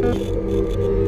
Thank you.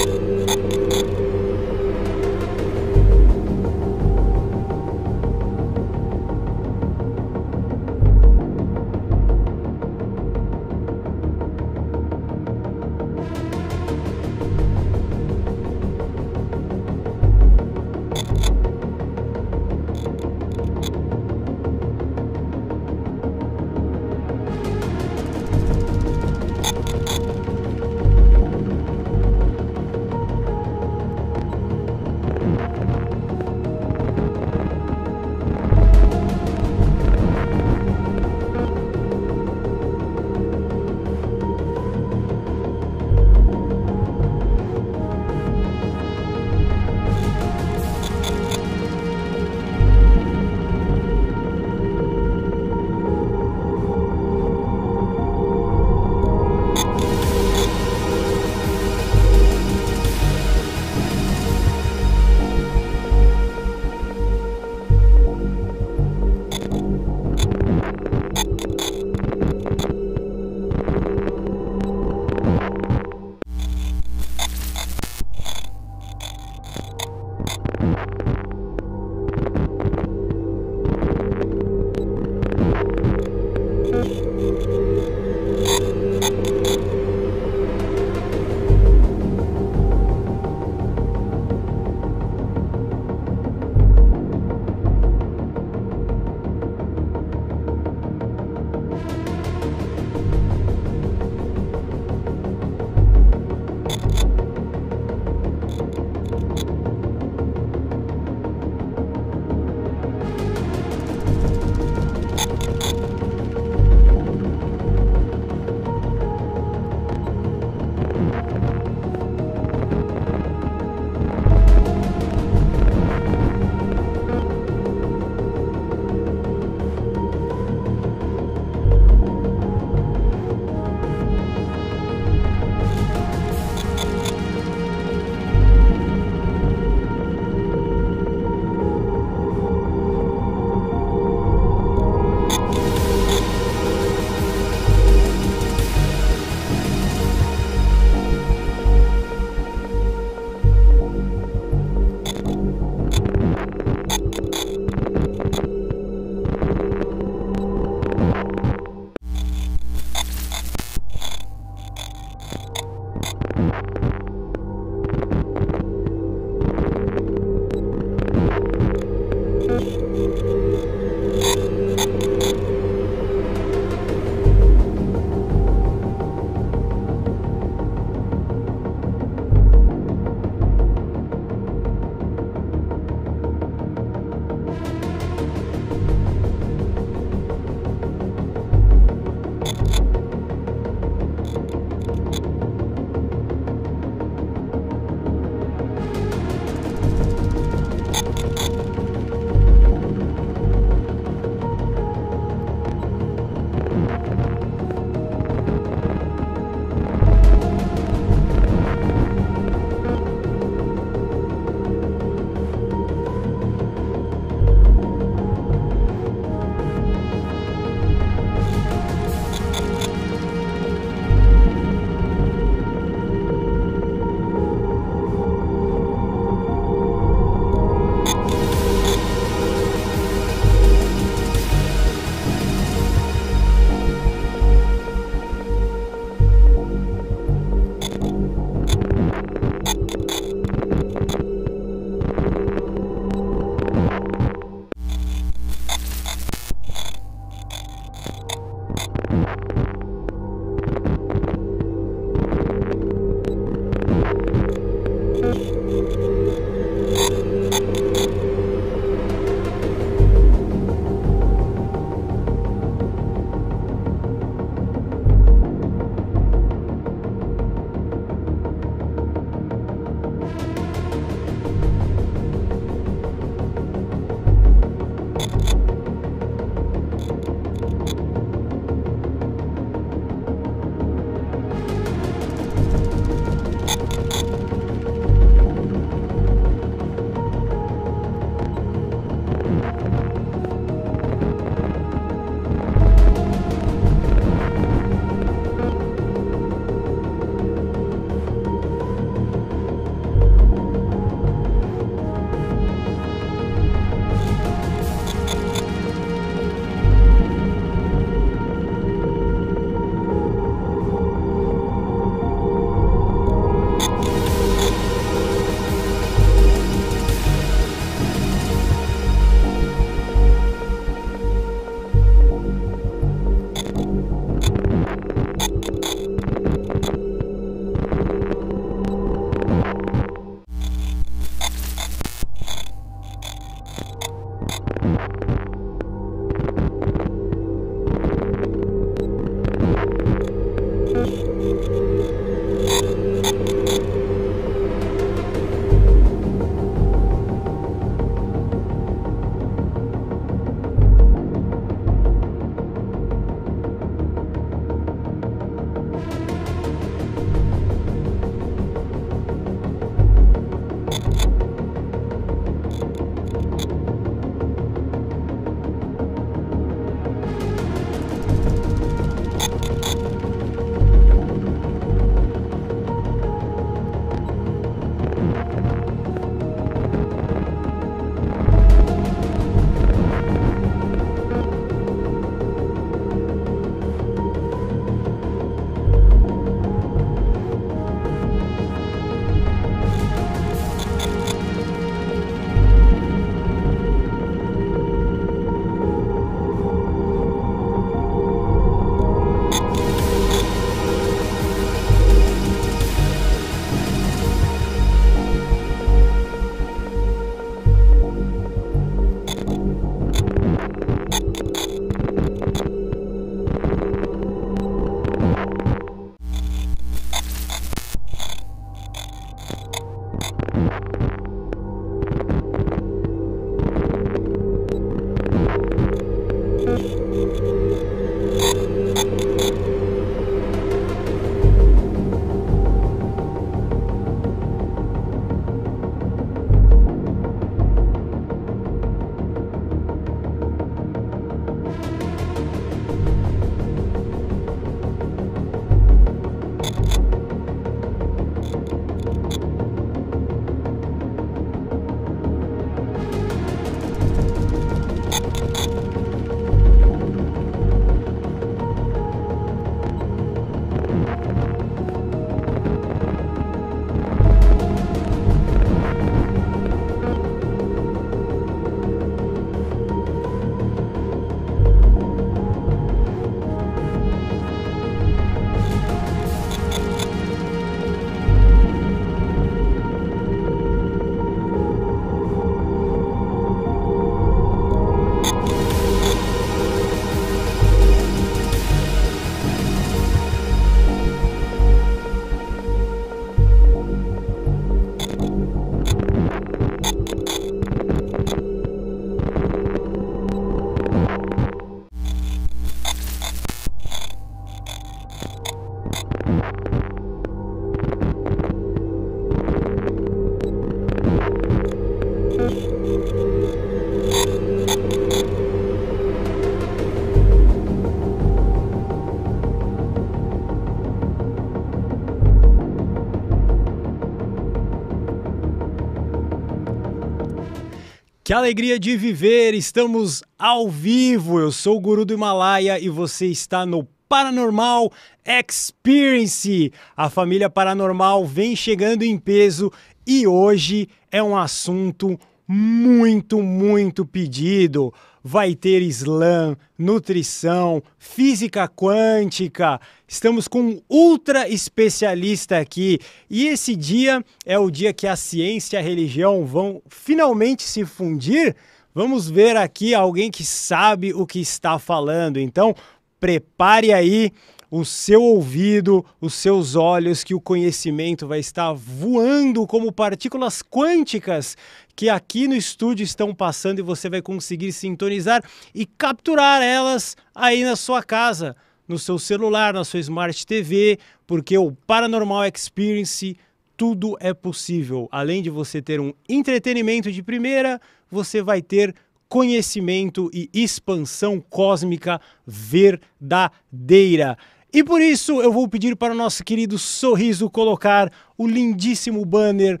alegria de viver! Estamos ao vivo. Eu sou o Guru do Himalaia e você está no Paranormal Experience. A família paranormal vem chegando em peso e hoje é um assunto muito, muito pedido vai ter slam, nutrição, física quântica. Estamos com um ultra especialista aqui. E esse dia é o dia que a ciência e a religião vão finalmente se fundir. Vamos ver aqui alguém que sabe o que está falando. Então, prepare aí o seu ouvido, os seus olhos, que o conhecimento vai estar voando como partículas quânticas que aqui no estúdio estão passando e você vai conseguir sintonizar e capturar elas aí na sua casa, no seu celular, na sua Smart TV, porque o Paranormal Experience tudo é possível. Além de você ter um entretenimento de primeira, você vai ter conhecimento e expansão cósmica verdadeira. E por isso eu vou pedir para o nosso querido Sorriso colocar o lindíssimo banner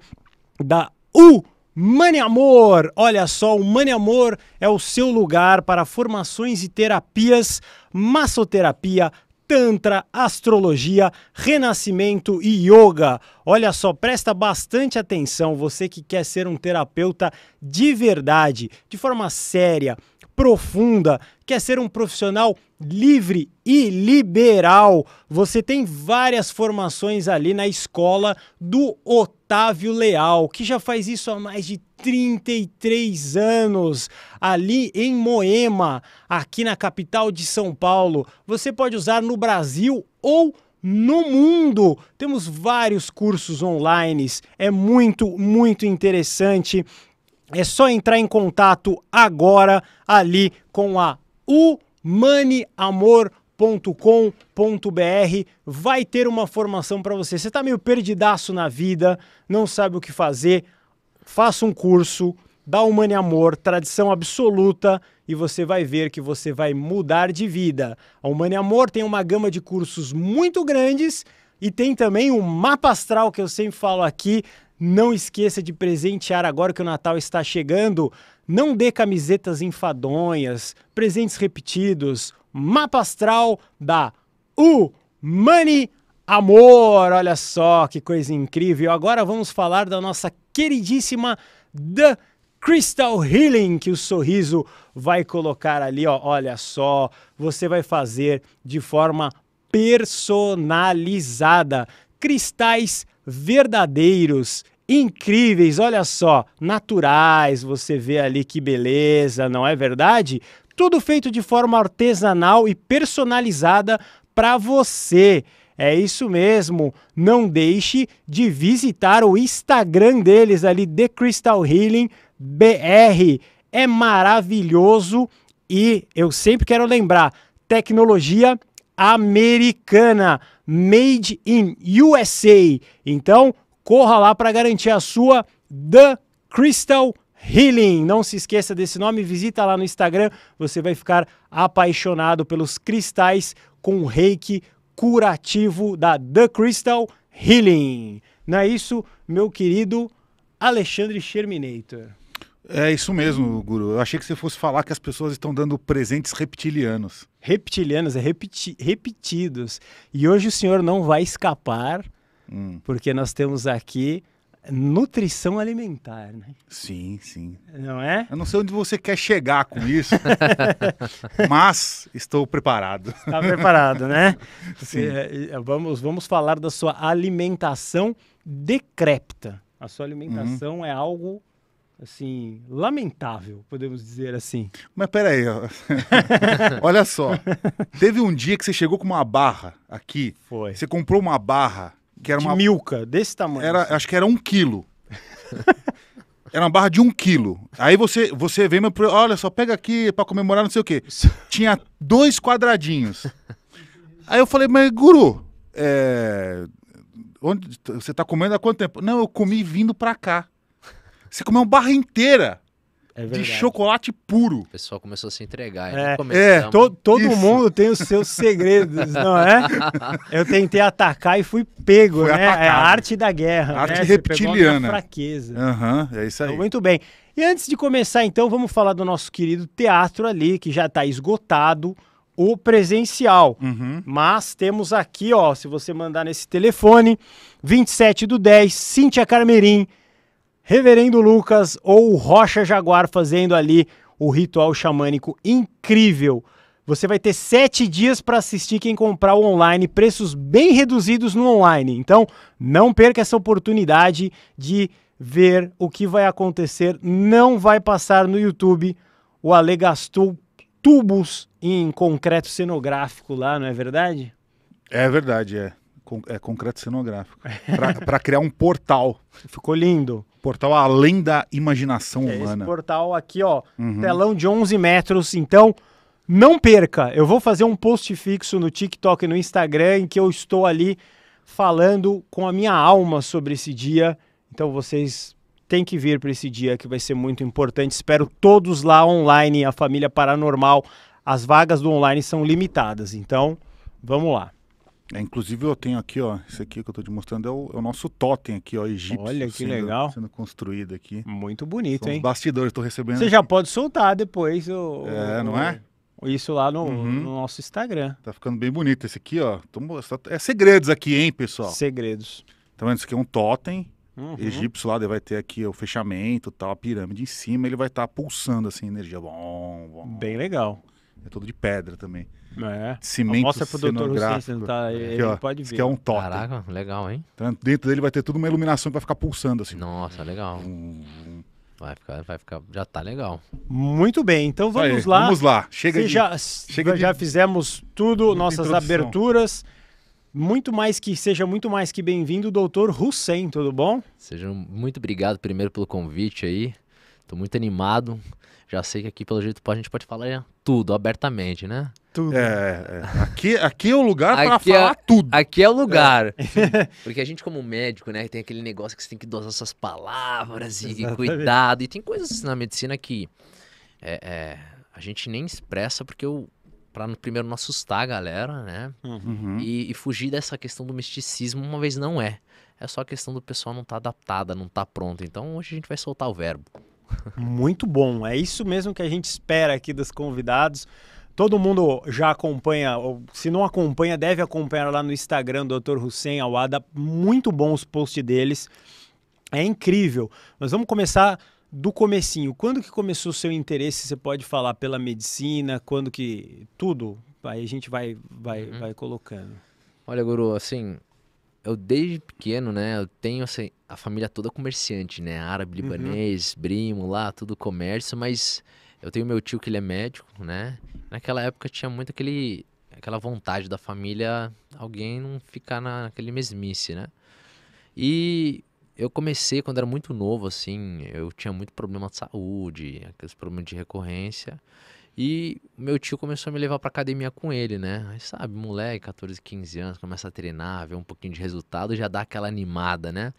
da U Mane Amor, olha só, o Mane Amor é o seu lugar para formações e terapias, massoterapia, tantra, astrologia, renascimento e yoga. Olha só, presta bastante atenção você que quer ser um terapeuta de verdade, de forma séria, profunda, quer ser um profissional livre e liberal. Você tem várias formações ali na escola do Hotel Otávio Leal, que já faz isso há mais de 33 anos, ali em Moema, aqui na capital de São Paulo. Você pode usar no Brasil ou no mundo. Temos vários cursos online, é muito, muito interessante. É só entrar em contato agora ali com a Humane Amor com.br vai ter uma formação para você. Você está meio perdidaço na vida, não sabe o que fazer, faça um curso da Humane Amor, tradição absoluta, e você vai ver que você vai mudar de vida. A Humane Amor tem uma gama de cursos muito grandes e tem também o um mapa astral que eu sempre falo aqui. Não esqueça de presentear agora que o Natal está chegando. Não dê camisetas enfadonhas, presentes repetidos, mapa astral da Humani Amor. Olha só que coisa incrível. Agora vamos falar da nossa queridíssima The Crystal Healing que o sorriso vai colocar ali, ó. Olha só, você vai fazer de forma personalizada. Cristais verdadeiros, incríveis, olha só, naturais. Você vê ali que beleza, não é verdade? Tudo feito de forma artesanal e personalizada para você. É isso mesmo. Não deixe de visitar o Instagram deles ali, The Crystal Healing BR. É maravilhoso e eu sempre quero lembrar: tecnologia americana, made in USA. Então, corra lá para garantir a sua The Crystal Healing. Healing. Não se esqueça desse nome, visita lá no Instagram, você vai ficar apaixonado pelos cristais com reiki curativo da The Crystal Healing. Não é isso, meu querido Alexandre Sherminator? É isso mesmo, Guru. Eu achei que você fosse falar que as pessoas estão dando presentes reptilianos. Reptilianos, é repeti repetidos. E hoje o senhor não vai escapar, hum. porque nós temos aqui nutrição alimentar, né? Sim, sim. Não é? Eu não sei onde você quer chegar com isso, mas estou preparado. Está preparado, né? Sim. É, é, vamos, vamos falar da sua alimentação decrépita. A sua alimentação uhum. é algo assim lamentável, podemos dizer assim. Mas peraí, olha só. Teve um dia que você chegou com uma barra aqui. Foi. Você comprou uma barra que era uma. De milka, desse tamanho. Era, acho que era um quilo. era uma barra de um quilo. Aí você, você vem, meu, olha só, pega aqui para comemorar não sei o quê. Tinha dois quadradinhos. Aí eu falei, mas guru, é, onde, você tá comendo há quanto tempo? Não, eu comi vindo pra cá. Você comeu uma barra inteira. É de chocolate puro. O pessoal começou a se entregar. É, é tá to, todo Isso. mundo tem os seus segredos, não é? Eu tentei atacar e fui pego, Foi né? Atacado. É a arte da guerra. A arte né? reptiliana. fraqueza. Uhum, é isso aí. Então, muito bem. E antes de começar, então, vamos falar do nosso querido teatro ali, que já está esgotado, o presencial. Uhum. Mas temos aqui, ó, se você mandar nesse telefone, 27 do 10, Cíntia Carmerim, Reverendo Lucas ou Rocha Jaguar fazendo ali o ritual xamânico incrível. Você vai ter sete dias para assistir quem comprar online, preços bem reduzidos no online. Então, não perca essa oportunidade de ver o que vai acontecer. Não vai passar no YouTube. O Ale gastou tubos em concreto cenográfico lá, não é verdade? É verdade, é. Con é concreto cenográfico. Para criar um portal. Ficou lindo. Portal além da imaginação é, humana. Esse portal aqui, ó, uhum. telão de 11 metros. Então, não perca. Eu vou fazer um post fixo no TikTok e no Instagram em que eu estou ali falando com a minha alma sobre esse dia. Então, vocês têm que vir para esse dia que vai ser muito importante. Espero todos lá online, a família paranormal. As vagas do online são limitadas. Então, vamos lá. É, inclusive eu tenho aqui, ó, esse aqui que eu estou te mostrando é o, é o, nosso totem aqui, ó, egípcio. Olha que sendo, legal. Sendo construído aqui. Muito bonito, São hein? bastidores, estou recebendo. Você aqui. já pode soltar depois o... É, o, não é? Isso lá no, uhum. no, nosso Instagram. Tá ficando bem bonito esse aqui, ó. É segredos aqui, hein, pessoal? Segredos. Então, vendo? Isso aqui é um totem uhum. egípcio lá, vai ter aqui o fechamento tal, a pirâmide em cima, ele vai estar tá pulsando assim, energia. Bom, bom. Bem legal. É todo de pedra também. É. Cimento Mostra pro doutor Lucien, tá, ele aqui, pode ver. Que é um top. Caraca, legal, hein? Então, dentro dele vai ter tudo uma iluminação que vai ficar pulsando assim. Nossa, legal. Vai ficar, vai ficar, já tá legal. Muito bem, então vamos Aí, lá. Vamos lá, chega de, já, chega já de... fizemos tudo, nossas introdução. aberturas. Muito mais que seja muito mais que bem-vindo, doutor Hussein, tudo bom? Seja muito obrigado primeiro pelo convite aí. Tô muito animado. Já sei que aqui, pelo jeito, a gente pode falar né? tudo abertamente, né? Tudo. É, é. Aqui, aqui é o lugar para é- falar tudo. Aqui é o lugar. É. Porque a gente, como médico, né, tem aquele negócio que você tem que dosar suas palavras e Exatamente. cuidado. E tem coisas assim na medicina que é, é, a gente nem expressa porque eu para no primeiro não assustar a galera, né? Uhum. E, e, fugir dessa questão do misticismo, uma vez não é. É só a questão do pessoal não estar tá adaptada, não estar tá pronto. Então hoje a gente vai soltar o verbo. Muito bom. É isso mesmo que a gente espera aqui dos convidados. Todo mundo já acompanha, ou se não acompanha, deve acompanhar lá no Instagram do Dr. Hussein Awada. Muito bons os posts deles. É incrível. Mas vamos começar do comecinho. Quando que começou o seu interesse? Você pode falar pela medicina, quando que tudo? Aí a gente vai vai uhum. vai colocando. Olha, guru, assim, eu desde pequeno, né, eu tenho assim, a família toda comerciante, né? Árabe, uhum. libanês, uhum. brimo lá, tudo comércio, mas eu tenho meu tio que ele é médico, né? Naquela época tinha muito aquele aquela vontade da família alguém não ficar naquele mesmice, né? E eu comecei quando era muito novo, assim, eu tinha muito problema de saúde, aqueles problemas de recorrência. E meu tio começou a me levar pra academia com ele, né? Aí, sabe, moleque, 14, 15 anos, começa a treinar, vê um pouquinho de resultado, já dá aquela animada, né?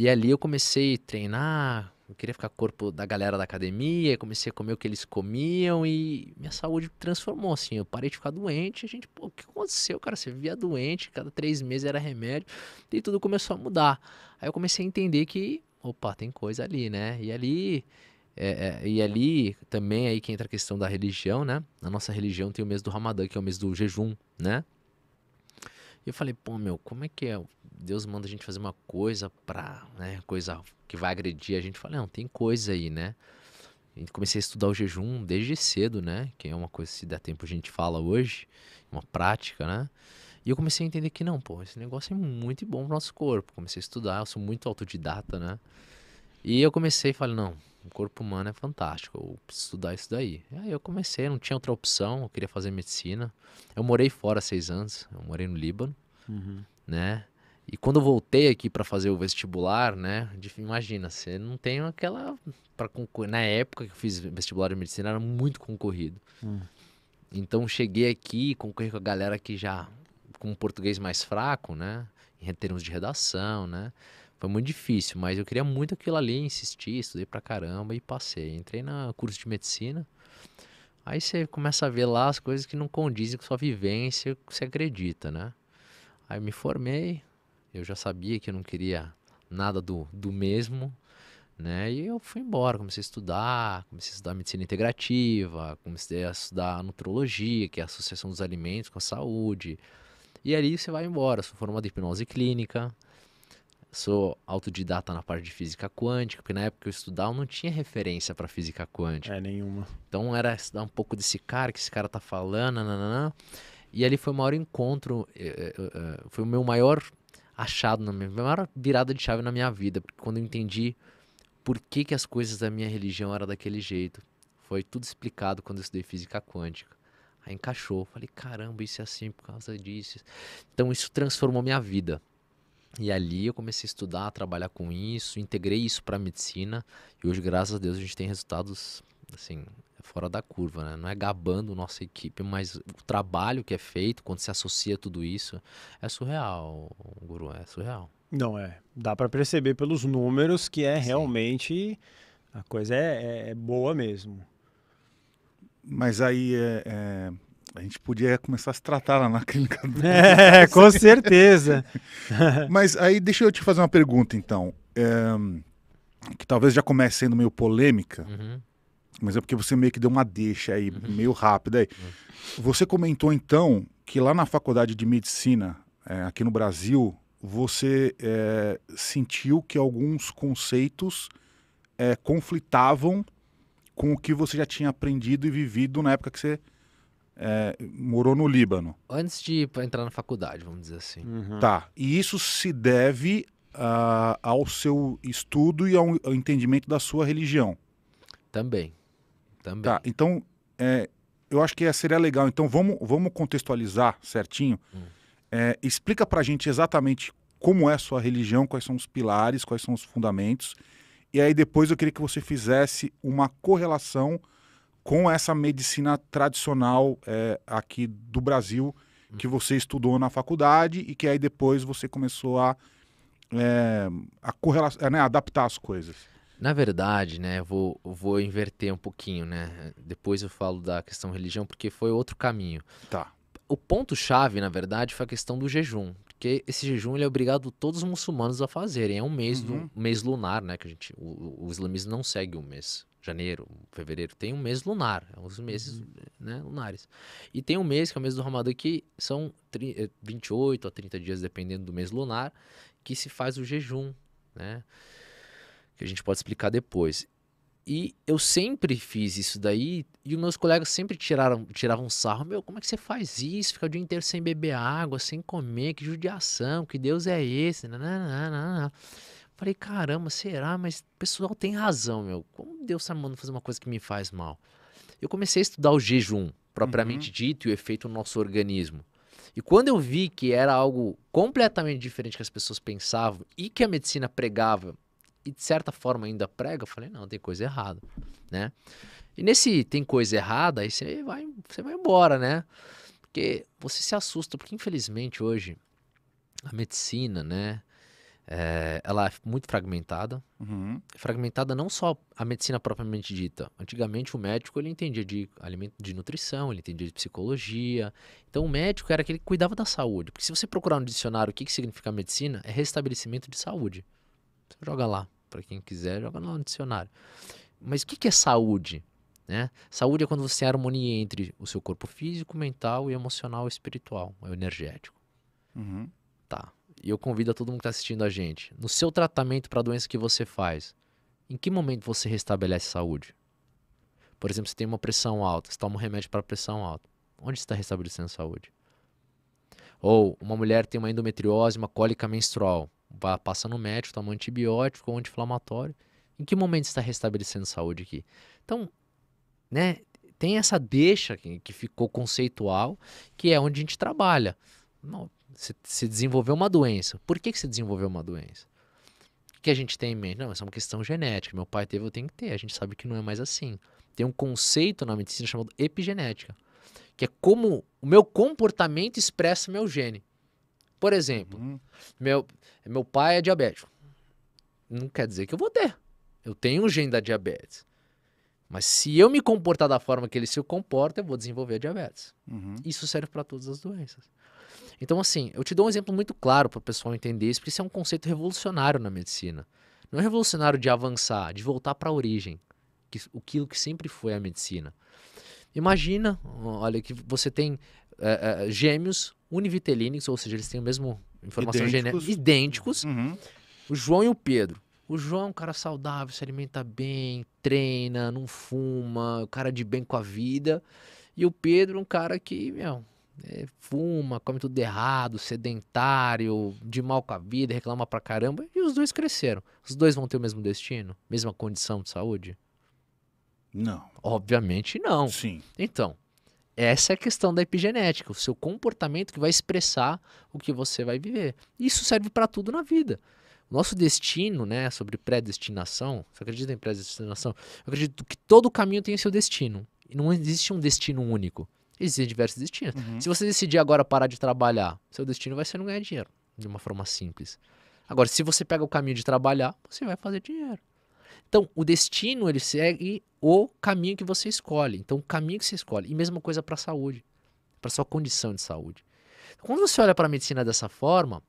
E ali eu comecei a treinar, eu queria ficar corpo da galera da academia, comecei a comer o que eles comiam e minha saúde transformou, assim, eu parei de ficar doente, a gente, pô, o que aconteceu, cara? Você vivia doente, cada três meses era remédio, e tudo começou a mudar. Aí eu comecei a entender que, opa, tem coisa ali, né? E ali, é, é, e ali também aí que entra a questão da religião, né? Na nossa religião tem o mês do Ramadã, que é o mês do jejum, né? E eu falei, pô, meu, como é que é? Deus manda a gente fazer uma coisa pra, né, coisa que vai agredir a gente. Fala, não, tem coisa aí, né? comecei a estudar o jejum desde cedo, né? Que é uma coisa, se dá tempo, a gente fala hoje, uma prática, né? E eu comecei a entender que não, pô, esse negócio é muito bom pro nosso corpo. Comecei a estudar, eu sou muito autodidata, né? E eu comecei e falei, não, o corpo humano é fantástico, eu preciso estudar isso daí. E aí eu comecei, não tinha outra opção, eu queria fazer medicina. Eu morei fora seis anos, eu morei no Líbano, uhum. né? E quando eu voltei aqui para fazer o vestibular, né? imagina, você não tem aquela. para concor... Na época que eu fiz vestibular de medicina era muito concorrido. Hum. Então cheguei aqui, concorri com a galera que já. com um português mais fraco, né? Em termos de redação, né? Foi muito difícil, mas eu queria muito aquilo ali, insisti, estudei pra caramba e passei. Entrei na curso de medicina. Aí você começa a ver lá as coisas que não condizem com sua vivência, que você acredita, né? Aí eu me formei, eu já sabia que eu não queria nada do, do mesmo, né? E eu fui embora, comecei a estudar, comecei a estudar medicina integrativa, comecei a estudar nutrologia, que é a associação dos alimentos com a saúde. E ali você vai embora. sou formado em hipnose clínica, sou autodidata na parte de física quântica, porque na época que eu estudava eu não tinha referência para física quântica. É, nenhuma. Então era estudar um pouco desse cara, que esse cara tá falando, nananã. E ali foi o maior encontro, eh, eh, eh, foi o meu maior achado na minha, maior virada de chave na minha vida, porque quando eu entendi por que, que as coisas da minha religião eram daquele jeito, foi tudo explicado quando eu estudei física quântica. Aí encaixou, falei, caramba, isso é assim por causa disso. Então isso transformou minha vida. E ali eu comecei a estudar, a trabalhar com isso, integrei isso para medicina e hoje, graças a Deus, a gente tem resultados assim é fora da curva, né? Não é gabando nossa equipe, mas o trabalho que é feito, quando se associa tudo isso, é surreal, Guru, é surreal. Não é. Dá para perceber pelos números que é Sim. realmente. A coisa é, é, é, boa mesmo. Mas aí é, é a gente podia começar a se tratar lá na clínica. Do... É, com certeza. Mas aí deixa eu te fazer uma pergunta, então. É, que talvez já comece sendo meio polêmica. Uhum mas é porque você meio que deu uma deixa aí, uhum. meio rápida aí. Uhum. Você comentou então que lá na faculdade de medicina, é, aqui no Brasil, você é, sentiu que alguns conceitos é, conflitavam com o que você já tinha aprendido e vivido na época que você é, morou no Líbano. Antes de entrar na faculdade, vamos dizer assim. Uhum. Tá. E isso se deve uh, ao seu estudo e ao, ao entendimento da sua religião. Também. Também. Tá, então é, eu acho que é, seria legal. Então vamos, vamos contextualizar certinho. Hum. É, explica pra gente exatamente como é a sua religião, quais são os pilares, quais são os fundamentos. E aí depois eu queria que você fizesse uma correlação com essa medicina tradicional é, aqui do Brasil que hum. você estudou na faculdade e que aí depois você começou a, é, a, correla, né, a adaptar as coisas. Na verdade, né, vou, vou inverter um pouquinho, né? Depois eu falo da questão religião, porque foi outro caminho. Tá. O ponto-chave, na verdade, foi a questão do jejum. Porque esse jejum ele é obrigado todos os muçulmanos a fazerem. É um mês, uhum. do, mês lunar, né? Que a gente, o, o islamismo não segue um mês. Janeiro, fevereiro, tem um mês lunar, é os meses uhum. né, lunares. E tem um mês, que é o mês do Ramadã, que são 28 eh, a 30 dias, dependendo do mês lunar, que se faz o jejum, né? que a gente pode explicar depois. E eu sempre fiz isso daí, e os meus colegas sempre tiraram, tiravam sarro. Meu, como é que você faz isso? Fica o dia inteiro sem beber água, sem comer, que judiação, que Deus é esse? Nananana. Falei, caramba, será? Mas o pessoal tem razão, meu. Como Deus está mandando fazer uma coisa que me faz mal? Eu comecei a estudar o jejum, propriamente uhum. dito, e o efeito no nosso organismo. E quando eu vi que era algo completamente diferente que as pessoas pensavam e que a medicina pregava e de certa forma ainda prega, eu falei, não, tem coisa errada, né? E nesse tem coisa errada, aí você vai, você vai embora, né? Porque você se assusta, porque infelizmente hoje a medicina, né? É, ela é muito fragmentada. Uhum. Fragmentada não só a medicina propriamente dita. Antigamente o médico ele entendia de alimento, de nutrição, ele entendia de psicologia. Então o médico era aquele que cuidava da saúde. Porque se você procurar no dicionário o que, que significa medicina, é restabelecimento de saúde joga lá. Para quem quiser, joga lá no dicionário. Mas o que, que é saúde? Né? Saúde é quando você tem harmonia entre o seu corpo físico, mental e emocional e espiritual, é o energético. Uhum. Tá. E eu convido a todo mundo que está assistindo a gente, no seu tratamento para a doença que você faz, em que momento você restabelece saúde? Por exemplo, você tem uma pressão alta, você toma um remédio para pressão alta. Onde está restabelecendo saúde? Ou uma mulher tem uma endometriose, uma cólica menstrual passa no médico, toma um antibiótico, um anti-inflamatório. Em que momento está restabelecendo saúde aqui? Então, né, tem essa deixa que, que ficou conceitual, que é onde a gente trabalha. se, desenvolveu uma doença. Por que, que se desenvolveu uma doença? O que a gente tem em mente? Não, essa é uma questão genética. Meu pai teve, eu tenho que ter. A gente sabe que não é mais assim. Tem um conceito na medicina chamado epigenética, que é como o meu comportamento expressa meu gene. Por exemplo, uhum. meu, meu pai é diabético. Não quer dizer que eu vou ter. Eu tenho um gene da diabetes. Mas se eu me comportar da forma que ele se comporta, eu vou desenvolver diabetes. Uhum. Isso serve para todas as doenças. Então, assim, eu te dou um exemplo muito claro para o pessoal entender isso, porque isso é um conceito revolucionário na medicina. Não é revolucionário de avançar, de voltar para a origem, que, aquilo que sempre foi a medicina. Imagina, olha, que você tem é, é, gêmeos univitelinix, ou seja, eles têm o mesmo informação genética, idênticos. Uhum. O João e o Pedro. O João é um cara saudável, se alimenta bem, treina, não fuma, é cara de bem com a vida. E o Pedro, é um cara que, meu, é, fuma, come tudo errado, sedentário, de mal com a vida, reclama pra caramba. E os dois cresceram. Os dois vão ter o mesmo destino? Mesma condição de saúde? Não. Obviamente não. Sim. Então, essa é a questão da epigenética, o seu comportamento que vai expressar o que você vai viver. Isso serve para tudo na vida. Nosso destino, né, sobre predestinação, você acredita em predestinação? Eu acredito que todo caminho tem seu destino. E não existe um destino único. Existem diversos destinos. Uhum. Se você decidir agora parar de trabalhar, seu destino vai ser não ganhar dinheiro, de uma forma simples. Agora, se você pega o caminho de trabalhar, você vai fazer dinheiro. Então, o destino ele segue o caminho que você escolhe. Então, o caminho que você escolhe. E mesma coisa para a saúde, para sua condição de saúde. Quando você olha para a medicina dessa forma,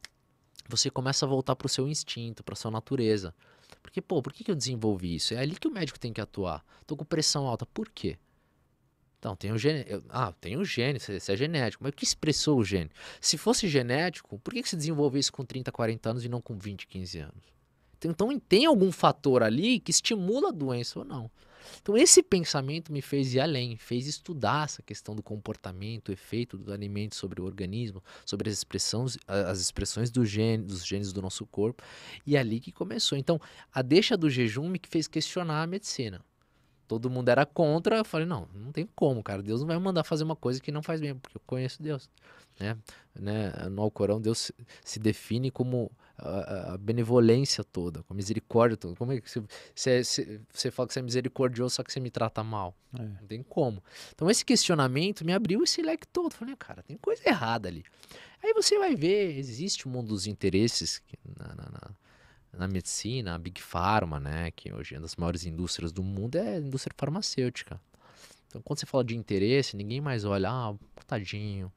você começa a voltar para o seu instinto, para sua natureza. Porque, pô, por que eu desenvolvi isso? É ali que o médico tem que atuar. Tô com pressão alta, por quê? Então, tem o gene. Ah, tem o gene, é, isso é genético. Mas o que expressou o gene? Se fosse genético, por que você desenvolveu isso com 30, 40 anos e não com 20, 15 anos? Então tem algum fator ali que estimula a doença ou não. Então esse pensamento me fez ir além, fez estudar essa questão do comportamento, efeito do alimento sobre o organismo, sobre as expressões, as expressões do gene, dos genes do nosso corpo, e é ali que começou. Então a deixa do jejum me fez questionar a medicina. Todo mundo era contra, eu falei, não, não tem como, cara, Deus não vai mandar fazer uma coisa que não faz bem, porque eu conheço Deus, né? né? No Alcorão Deus se define como a, a, benevolência toda, com a misericórdia toda. Como é que você, é, você, fala que você é misericordioso, só que você me trata mal? É. Não tem como. Então esse questionamento me abriu esse leque todo. Falei, cara, tem coisa errada ali. Aí você vai ver, existe um mundo dos interesses na, na, na, na, medicina, a Big Pharma, né? Que hoje é uma das maiores indústrias do mundo, é a indústria farmacêutica. Então quando você fala de interesse, ninguém mais olha, ah, tadinho,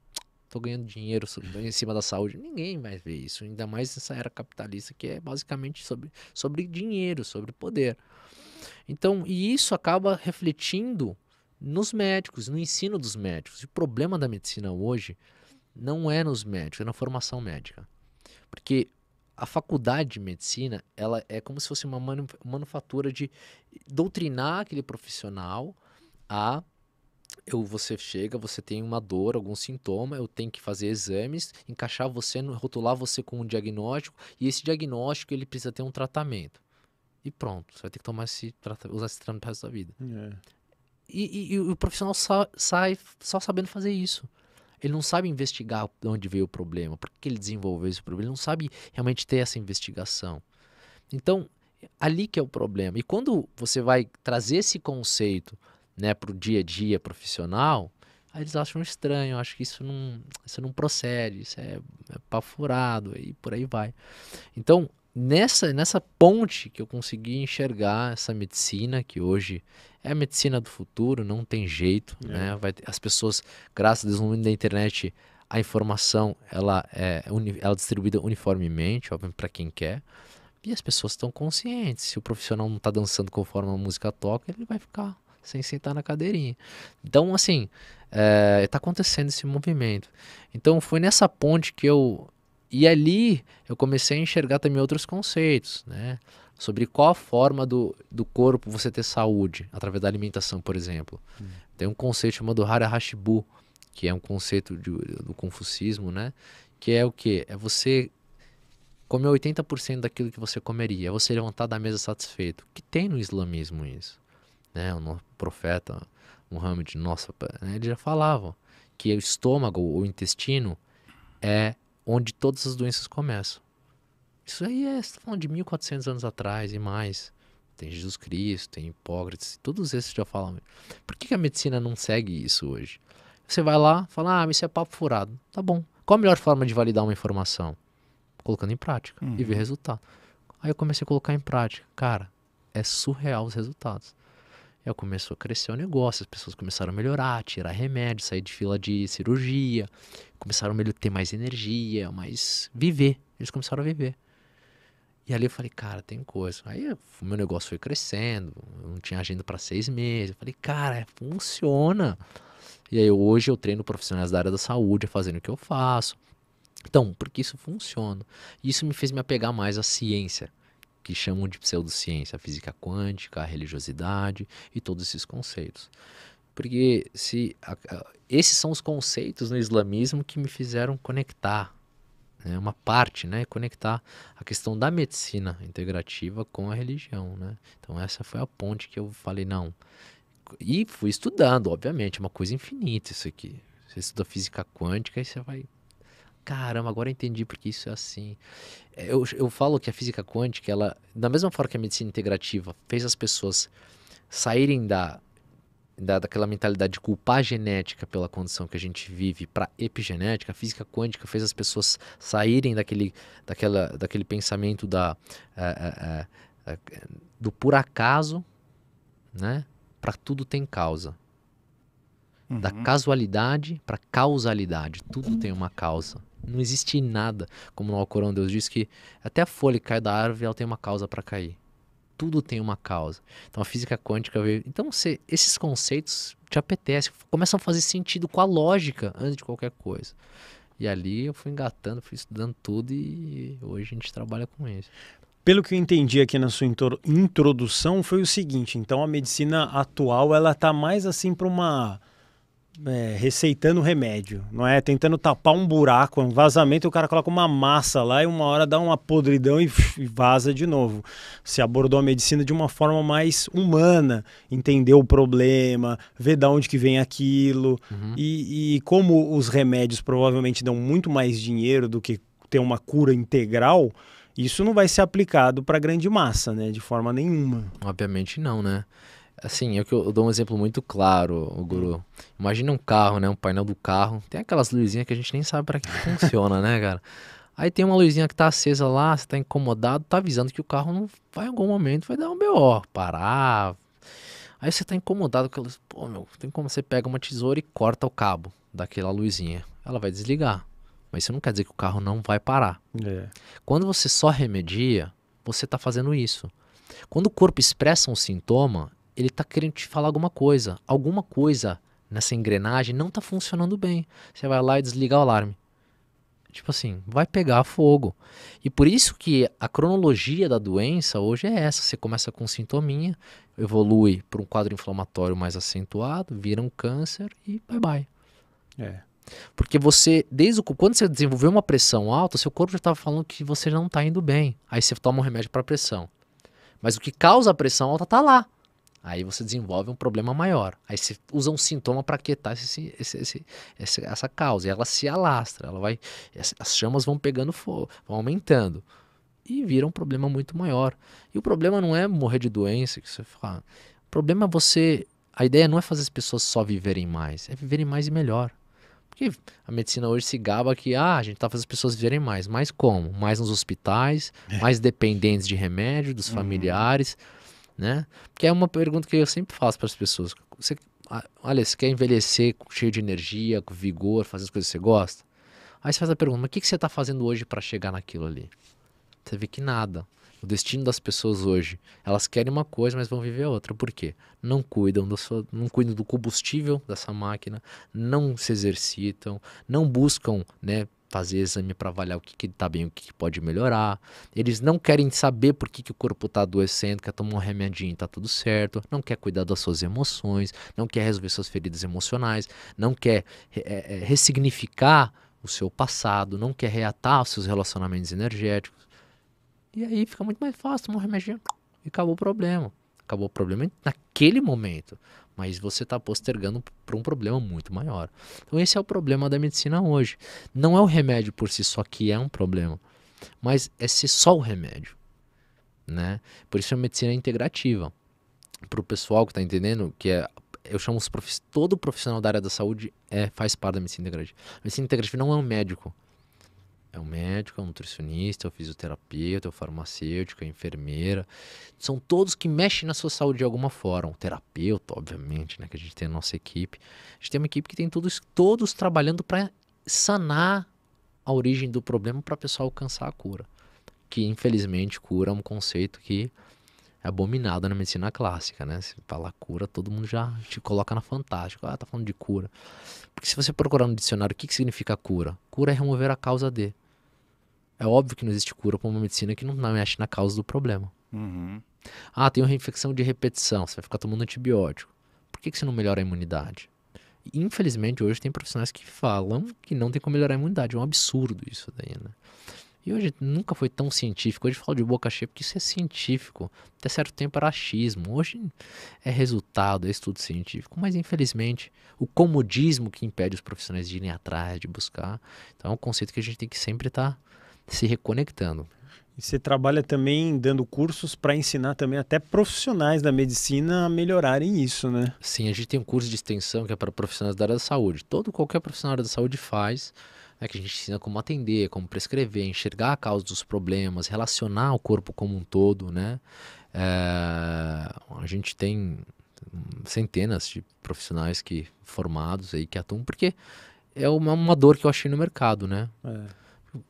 tô ganhando dinheiro em cima da saúde. Ninguém vai ver isso, ainda mais nessa era capitalista que é basicamente sobre, sobre dinheiro, sobre poder. Então, e isso acaba refletindo nos médicos, no ensino dos médicos. E o problema da medicina hoje não é nos médicos, é na formação médica. Porque a faculdade de medicina, ela é como se fosse uma manufatura de doutrinar aquele profissional a eu, você chega, você tem uma dor, algum sintoma, eu tenho que fazer exames, encaixar você, rotular você com um diagnóstico, e esse diagnóstico ele precisa ter um tratamento. E pronto, você vai ter que tomar esse usar esse tratamento pro resto da vida. É. E, e, e, o profissional só, sai só sabendo fazer isso. Ele não sabe investigar de onde veio o problema, por que ele desenvolveu esse problema, ele não sabe realmente ter essa investigação. Então, ali que é o problema. E quando você vai trazer esse conceito né, para o dia a dia profissional, aí eles acham estranho, acham que isso não, isso não procede, isso é, é pafurado e por aí vai. Então, nessa, nessa ponte que eu consegui enxergar essa medicina, que hoje é a medicina do futuro, não tem jeito, é. né? Vai, as pessoas, graças ao desenvolvimento da internet, a informação ela é, ela é distribuída uniformemente, óbvio, para quem quer. E as pessoas estão conscientes. Se o profissional não está dançando conforme a música toca, ele vai ficar sem sentar na cadeirinha. Então, assim, está é, tá acontecendo esse movimento. Então, foi nessa ponte que eu. E ali eu comecei a enxergar também outros conceitos, né? Sobre qual forma do, do corpo você ter saúde, através da alimentação, por exemplo. Hum. Tem um conceito chamado Hara Hashibu, que é um conceito de, do confucismo, né? Que é o que? É você comer 80% daquilo que você comeria, é você levantar da mesa satisfeito. O Que tem no islamismo isso né, o profeta Muhammad, nossa, né, já falava que o estômago, o intestino, é onde todas as doenças começam. Isso aí é, você tá falando de 1400 anos atrás e mais. Tem Jesus Cristo, tem Hipócrates, todos esses já falam. Por que, que a medicina não segue isso hoje? Você vai lá, fala, ah, isso é papo furado. Tá bom. Qual a melhor forma de validar uma informação? Colocando em prática uhum. e ver resultado. Aí eu comecei a colocar em prática. Cara, é surreal os resultados. Eu começou a crescer o negócio, as pessoas começaram a melhorar, tirar remédio, sair de fila de cirurgia, começaram a ter mais energia, mais viver. Eles começaram a viver. E ali eu falei, cara, tem coisa. Aí o meu negócio foi crescendo, eu não tinha agenda para seis meses. Eu falei, cara, funciona. E aí hoje eu treino profissionais da área da saúde, fazendo o que eu faço. Então, porque isso funciona. Isso me fez me apegar mais à ciência que chamam de pseudociência, a física quântica, a religiosidade e todos esses conceitos. Porque se a, a, esses são os conceitos no islamismo que me fizeram conectar né, uma parte, né, conectar a questão da medicina integrativa com a religião, né? Então essa foi a ponte que eu falei não. E fui estudando, obviamente, é uma coisa infinita isso aqui. Você estuda física quântica e você vai caramba, agora eu entendi porque isso é assim. É, eu, eu falo que a física quântica, ela, da mesma forma que a medicina integrativa fez as pessoas saírem da, da daquela mentalidade de culpar a genética pela condição que a gente vive para epigenética, a física quântica fez as pessoas saírem daquele, daquela, daquele pensamento da, é, é, é, é do por acaso, né? Para tudo tem causa. Da uhum. casualidade para causalidade, tudo tem uma causa não existe nada. Como no Alcorão, Deus diz que até a folha que cai da árvore, ela tem uma causa para cair. Tudo tem uma causa. Então a física quântica veio. Então esses conceitos te apetecem, começam a fazer sentido com a lógica antes de qualquer coisa. E ali eu fui engatando, fui estudando tudo e hoje a gente trabalha com isso. Pelo que eu entendi aqui na sua introdução, foi o seguinte: então a medicina atual ela está mais assim para uma é, receitando remédio, não é? Tentando tapar um buraco, um vazamento, o cara coloca uma massa lá e uma hora dá uma podridão e, e vaza de novo. Se abordou a medicina de uma forma mais humana, entendeu o problema, vê de onde que vem aquilo. Uhum. E, e como os remédios provavelmente dão muito mais dinheiro do que ter uma cura integral, isso não vai ser aplicado para grande massa, né? De forma nenhuma. Obviamente não, né? Assim, é eu, eu dou um exemplo muito claro, o hum. guru. Imagina um carro, né? Um painel do carro. Tem aquelas luzinhas que a gente nem sabe para que funciona, né, cara? Aí tem uma luzinha que tá acesa lá, você tá incomodado, tá avisando que o carro não vai em algum momento, vai dar um BO, parar. Aí você tá incomodado com aquela pô, meu, tem como você pega uma tesoura e corta o cabo daquela luzinha. Ela vai desligar. Mas isso não quer dizer que o carro não vai parar. É. Quando você só remedia, você tá fazendo isso. Quando o corpo expressa um sintoma, ele está querendo te falar alguma coisa. Alguma coisa nessa engrenagem não está funcionando bem. Você vai lá e desliga o alarme. Tipo assim, vai pegar fogo. E por isso que a cronologia da doença hoje é essa. Você começa com sintominha, evolui para um quadro inflamatório mais acentuado, vira um câncer e bye bye. É. Porque você, desde o, quando você desenvolveu uma pressão alta, seu corpo já estava falando que você não está indo bem. Aí você toma um remédio para pressão. Mas o que causa a pressão alta está lá. Aí você desenvolve um problema maior. Aí você usa um sintoma para quietar esse, esse, esse, essa causa. E ela se alastra, ela vai, as chamas vão pegando fogo, vão aumentando. E vira um problema muito maior. E o problema não é morrer de doença, que você fala. O problema é você. A ideia não é fazer as pessoas só viverem mais, é viverem mais e melhor. Porque a medicina hoje se gaba que ah, a gente está fazendo as pessoas viverem mais. Mas como? Mais nos hospitais, é. mais dependentes de remédio, dos uhum. familiares. Uhum né? Porque é uma pergunta que eu sempre faço para as pessoas. Você, ah, olha, você quer envelhecer cheio de energia, com vigor, fazer as coisas que você gosta? Aí você faz a pergunta, mas o que, que você está fazendo hoje para chegar naquilo ali? Você vê que nada. O destino das pessoas hoje, elas querem uma coisa, mas vão viver outra. Por quê? Não cuidam do, não cuidam do combustível dessa máquina, não se exercitam, não buscam né, fazer exame para avaliar o que, que tá bem, o que, que, pode melhorar. Eles não querem saber por que, que o corpo está adoecendo, quer tomar um remedinho, está tudo certo, não quer cuidar das suas emoções, não quer resolver suas feridas emocionais, não quer é, é, ressignificar o seu passado, não quer reatar os seus relacionamentos energéticos. E aí fica muito mais fácil tomar um remedinho e acabou o problema. Acabou o problema naquele momento mas você está postergando para um problema muito maior. Então, esse é o problema da medicina hoje. Não é o remédio por si só que é um problema, mas é ser só o remédio. Né? Por isso, a medicina é integrativa. Para o pessoal que está entendendo, que é eu chamo os prof... todo profissional da área da saúde é faz parte da medicina integrativa. A medicina integrativa não é um médico. É um médico, é um nutricionista, é um fisioterapeuta, é um farmacêutico, é enfermeira. São todos que mexem na sua saúde de alguma forma. Um terapeuta, obviamente, né? Que a gente tem a nossa equipe. A gente tem uma equipe que tem todos, todos trabalhando para sanar a origem do problema para a pessoa alcançar a cura. Que, infelizmente, cura é um conceito que é abominado na medicina clássica, né? Se falar cura, todo mundo já te coloca na fantástica. Ah, tá falando de cura. Porque se você procurar no dicionário o que, que significa cura, cura é remover a causa de. É óbvio que não existe cura para uma medicina que não, mexe na causa do problema. Uhum. Ah, tem uma reinfecção de repetição, você vai ficar tomando antibiótico. Por que, que você não melhora a imunidade? Infelizmente, hoje tem profissionais que falam que não tem como melhorar a imunidade. É um absurdo isso daí, né? E hoje nunca foi tão científico. Hoje eu falo de boca cheia porque isso é científico. Até certo tempo era achismo. Hoje é resultado, é estudo científico. Mas infelizmente, o comodismo que impede os profissionais de irem atrás, de buscar. Então é um conceito que a gente tem que sempre estar tá se reconectando. E você trabalha também dando cursos para ensinar também até profissionais da medicina a melhorarem isso, né? Sim, a gente tem um curso de extensão que é para profissionais da área da saúde. Todo qualquer profissional da área da saúde faz, né, que a gente ensina como atender, como prescrever, enxergar a causa dos problemas, relacionar o corpo como um todo, né? É, a gente tem centenas de profissionais que formados aí que atuam porque é uma, uma dor que eu achei no mercado, né? É.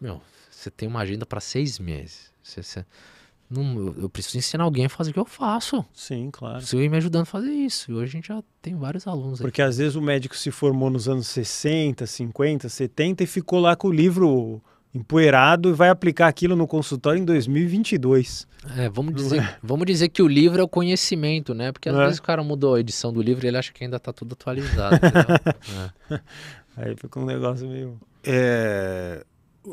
Meu, você tem uma agenda para seis meses. Você, você, não, eu preciso ensinar alguém a fazer o que eu faço. Sim, claro. você ir me ajudando a fazer isso. E hoje a gente já tem vários alunos Porque às vezes o médico se formou nos anos 60, 50, 70 e ficou lá com o livro empoeirado e vai aplicar aquilo no consultório em 2022. É, vamos dizer, é? vamos dizer que o livro é o conhecimento, né? Porque às é. vezes o cara mudou a edição do livro e ele acha que ainda está tudo atualizado. é. Aí fica um negócio meio... É...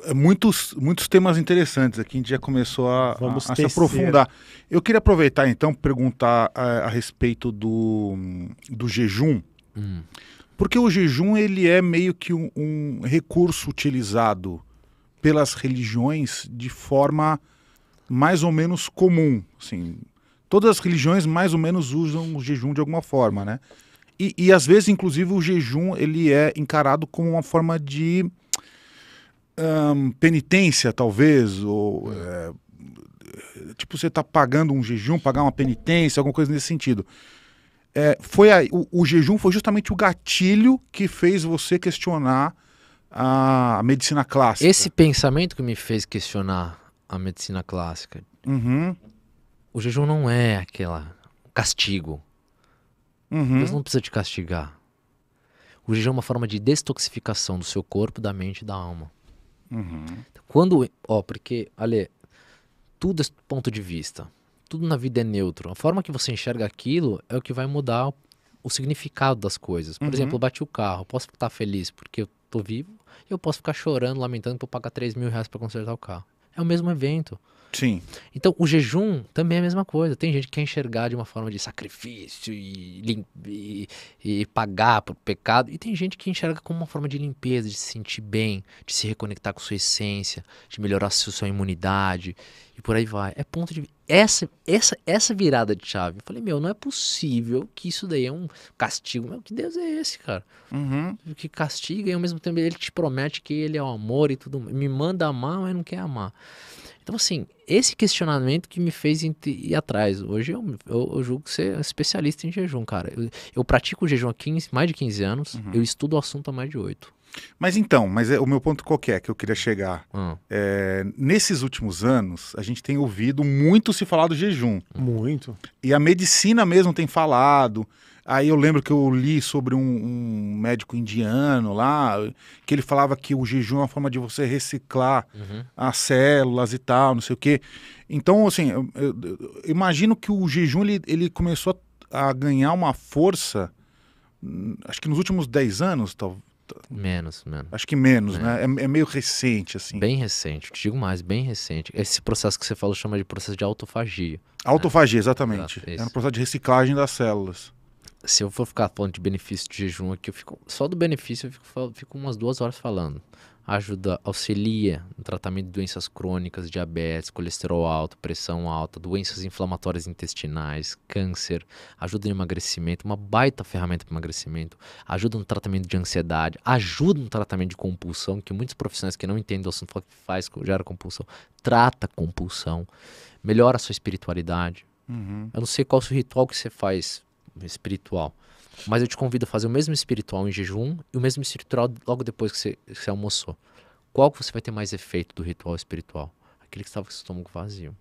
É muitos, muitos temas interessantes aqui. A gente já começou a, a, a se aprofundar. Eu queria aproveitar então perguntar a, é, a respeito do, do jejum, hum. porque o jejum ele é meio que um, um, recurso utilizado pelas religiões de forma mais ou menos comum. Assim, todas as religiões mais ou menos usam o jejum de alguma forma, né? E, e às vezes, inclusive, o jejum ele é encarado como uma forma de hum, penitência, talvez, ou. É, tipo, você está pagando um jejum, pagar uma penitência, alguma coisa nesse sentido. É, foi aí, o, o, jejum foi justamente o gatilho que fez você questionar a, a, medicina clássica. Esse pensamento que me fez questionar a medicina clássica. Uhum. O jejum não é aquela castigo. Uhum. Deus não precisa te castigar. O jejum é uma forma de detoxificação do seu corpo, da mente e da alma. Uhum. Quando, ó, porque, Ale, tudo é ponto de vista. Tudo na vida é neutro. A forma que você enxerga aquilo é o que vai mudar o significado das coisas. Por uhum. exemplo, eu bati o carro, posso estar feliz porque eu tô vivo, e eu posso ficar chorando, lamentando por pagar 3 mil reais para consertar o carro. É o mesmo evento. Sim. Então, o jejum também é a mesma coisa. Tem gente que quer enxergar de uma forma de sacrifício e, lim... e, e pagar por pecado. E tem gente que enxerga como uma forma de limpeza, de se sentir bem, de se reconectar com sua essência, de melhorar sua, sua imunidade e por aí vai. É ponto de essa, essa, essa virada de chave. Eu falei, meu, não é possível que isso daí é um castigo. Meu, que Deus é esse, cara? Uhum. Que castiga e ao mesmo tempo ele te promete que ele é o amor e tudo. Me manda amar, mas não quer amar. Então, assim, esse questionamento que me fez ir atrás. Hoje eu, eu, eu julgo ser é especialista em jejum, cara. Eu, eu pratico jejum há 15, mais de 15 anos, uhum. eu estudo o assunto há mais de 8. Mas então, mas é, o meu ponto qualquer que é que eu queria chegar? Ah. É, nesses últimos anos, a gente tem ouvido muito se falar do jejum. Muito. E a medicina mesmo tem falado. Aí eu lembro que eu li sobre um, um, médico indiano lá, que ele falava que o jejum é uma forma de você reciclar uhum. as células e tal, não sei o quê. Então, assim, eu, eu, eu imagino que o jejum ele, ele começou a, a, ganhar uma força, hum, acho que nos últimos 10 anos, talvez. Menos, menos. Acho que menos, é. né? É, é, meio recente, assim. Bem recente, te digo mais, bem recente. Esse processo que você falou chama de processo de autofagia. Né? Autofagia, né? exatamente. Exato, é um processo de reciclagem das células se eu for ficar falando de benefício de jejum aqui, eu fico só do benefício eu fico, fico umas duas horas falando. Ajuda, auxilia no tratamento de doenças crônicas, diabetes, colesterol alto, pressão alta, doenças inflamatórias intestinais, câncer, ajuda no emagrecimento, uma baita ferramenta para emagrecimento, ajuda no tratamento de ansiedade, ajuda no tratamento de compulsão, que muitos profissionais que não entendem o assunto falam que faz, gera compulsão, trata compulsão, melhora a sua espiritualidade. Uhum. Eu não sei qual é o ritual que você faz espiritual. Mas eu te convido a fazer o mesmo espiritual em jejum e o mesmo espiritual logo depois que você, que você almoçou. Qual que você vai ter mais efeito do ritual espiritual? Aquele que estava com o estômago vazio,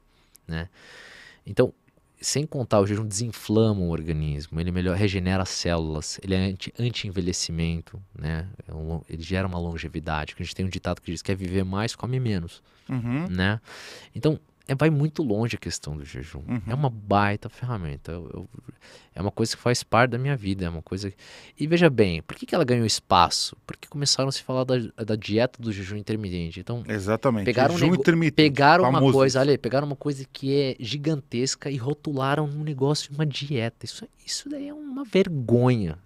né? Então, sem contar, o jejum desinflama o organismo, ele melhor regenera as células, ele é anti-envelhecimento, anti né? É um, ele gera uma longevidade. Que a gente tem um ditado que diz: quer viver mais, come menos, uhum. né? Então, é, vai muito longe a questão do jejum. É uhum. É uma baita ferramenta. Eu, eu, é uma coisa que faz parte da minha vida. É uma coisa. E veja bem, por que, que ela ganhou espaço? Porque começaram a se falar da, da dieta do jejum intermitente. Então, Exatamente. Pegaram, jejum um nego... intermitente, pegaram famoso. uma coisa, olha, pegaram uma coisa que é gigantesca e rotularam um negócio uma dieta. Isso, isso daí é uma vergonha.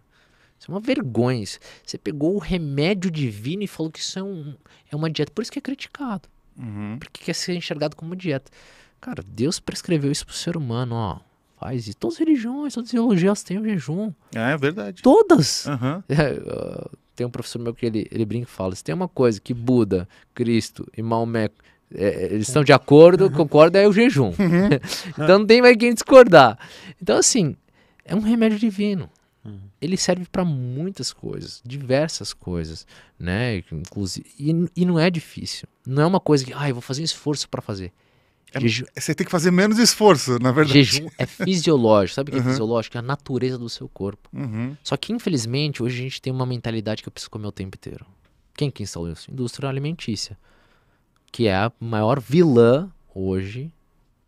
Isso é uma vergonha. Você pegou o remédio divino e falou que isso é, um, é uma dieta. Por isso que é criticado. Uhum. Porque quer ser enxergado como dieta. Cara, Deus prescreveu isso pro ser humano, ó. Faz isso. Todas as religiões, todas as ideologias têm o jejum. É, é verdade. Todas! Uhum. É, tem um professor meu que ele, ele brinca e fala: se tem uma coisa que Buda, Cristo e Maomé é, é eles estão de acordo, concorda, é o jejum. Uhum. então não tem mais quem discordar. Então, assim, é um remédio divino ele serve para muitas coisas, diversas coisas, né? Inclusive, e, e, não é difícil. Não é uma coisa que, ah, eu vou fazer um esforço para fazer. É, Jeju... É, você tem que fazer menos esforço, na verdade. Jejum é fisiológico. Sabe o que é uhum. é fisiológico? É a natureza do seu corpo. Uhum. Só que, infelizmente, hoje a gente tem uma mentalidade que eu preciso comer o tempo inteiro. Quem que instalou isso? Indústria alimentícia. Que é a maior vilã hoje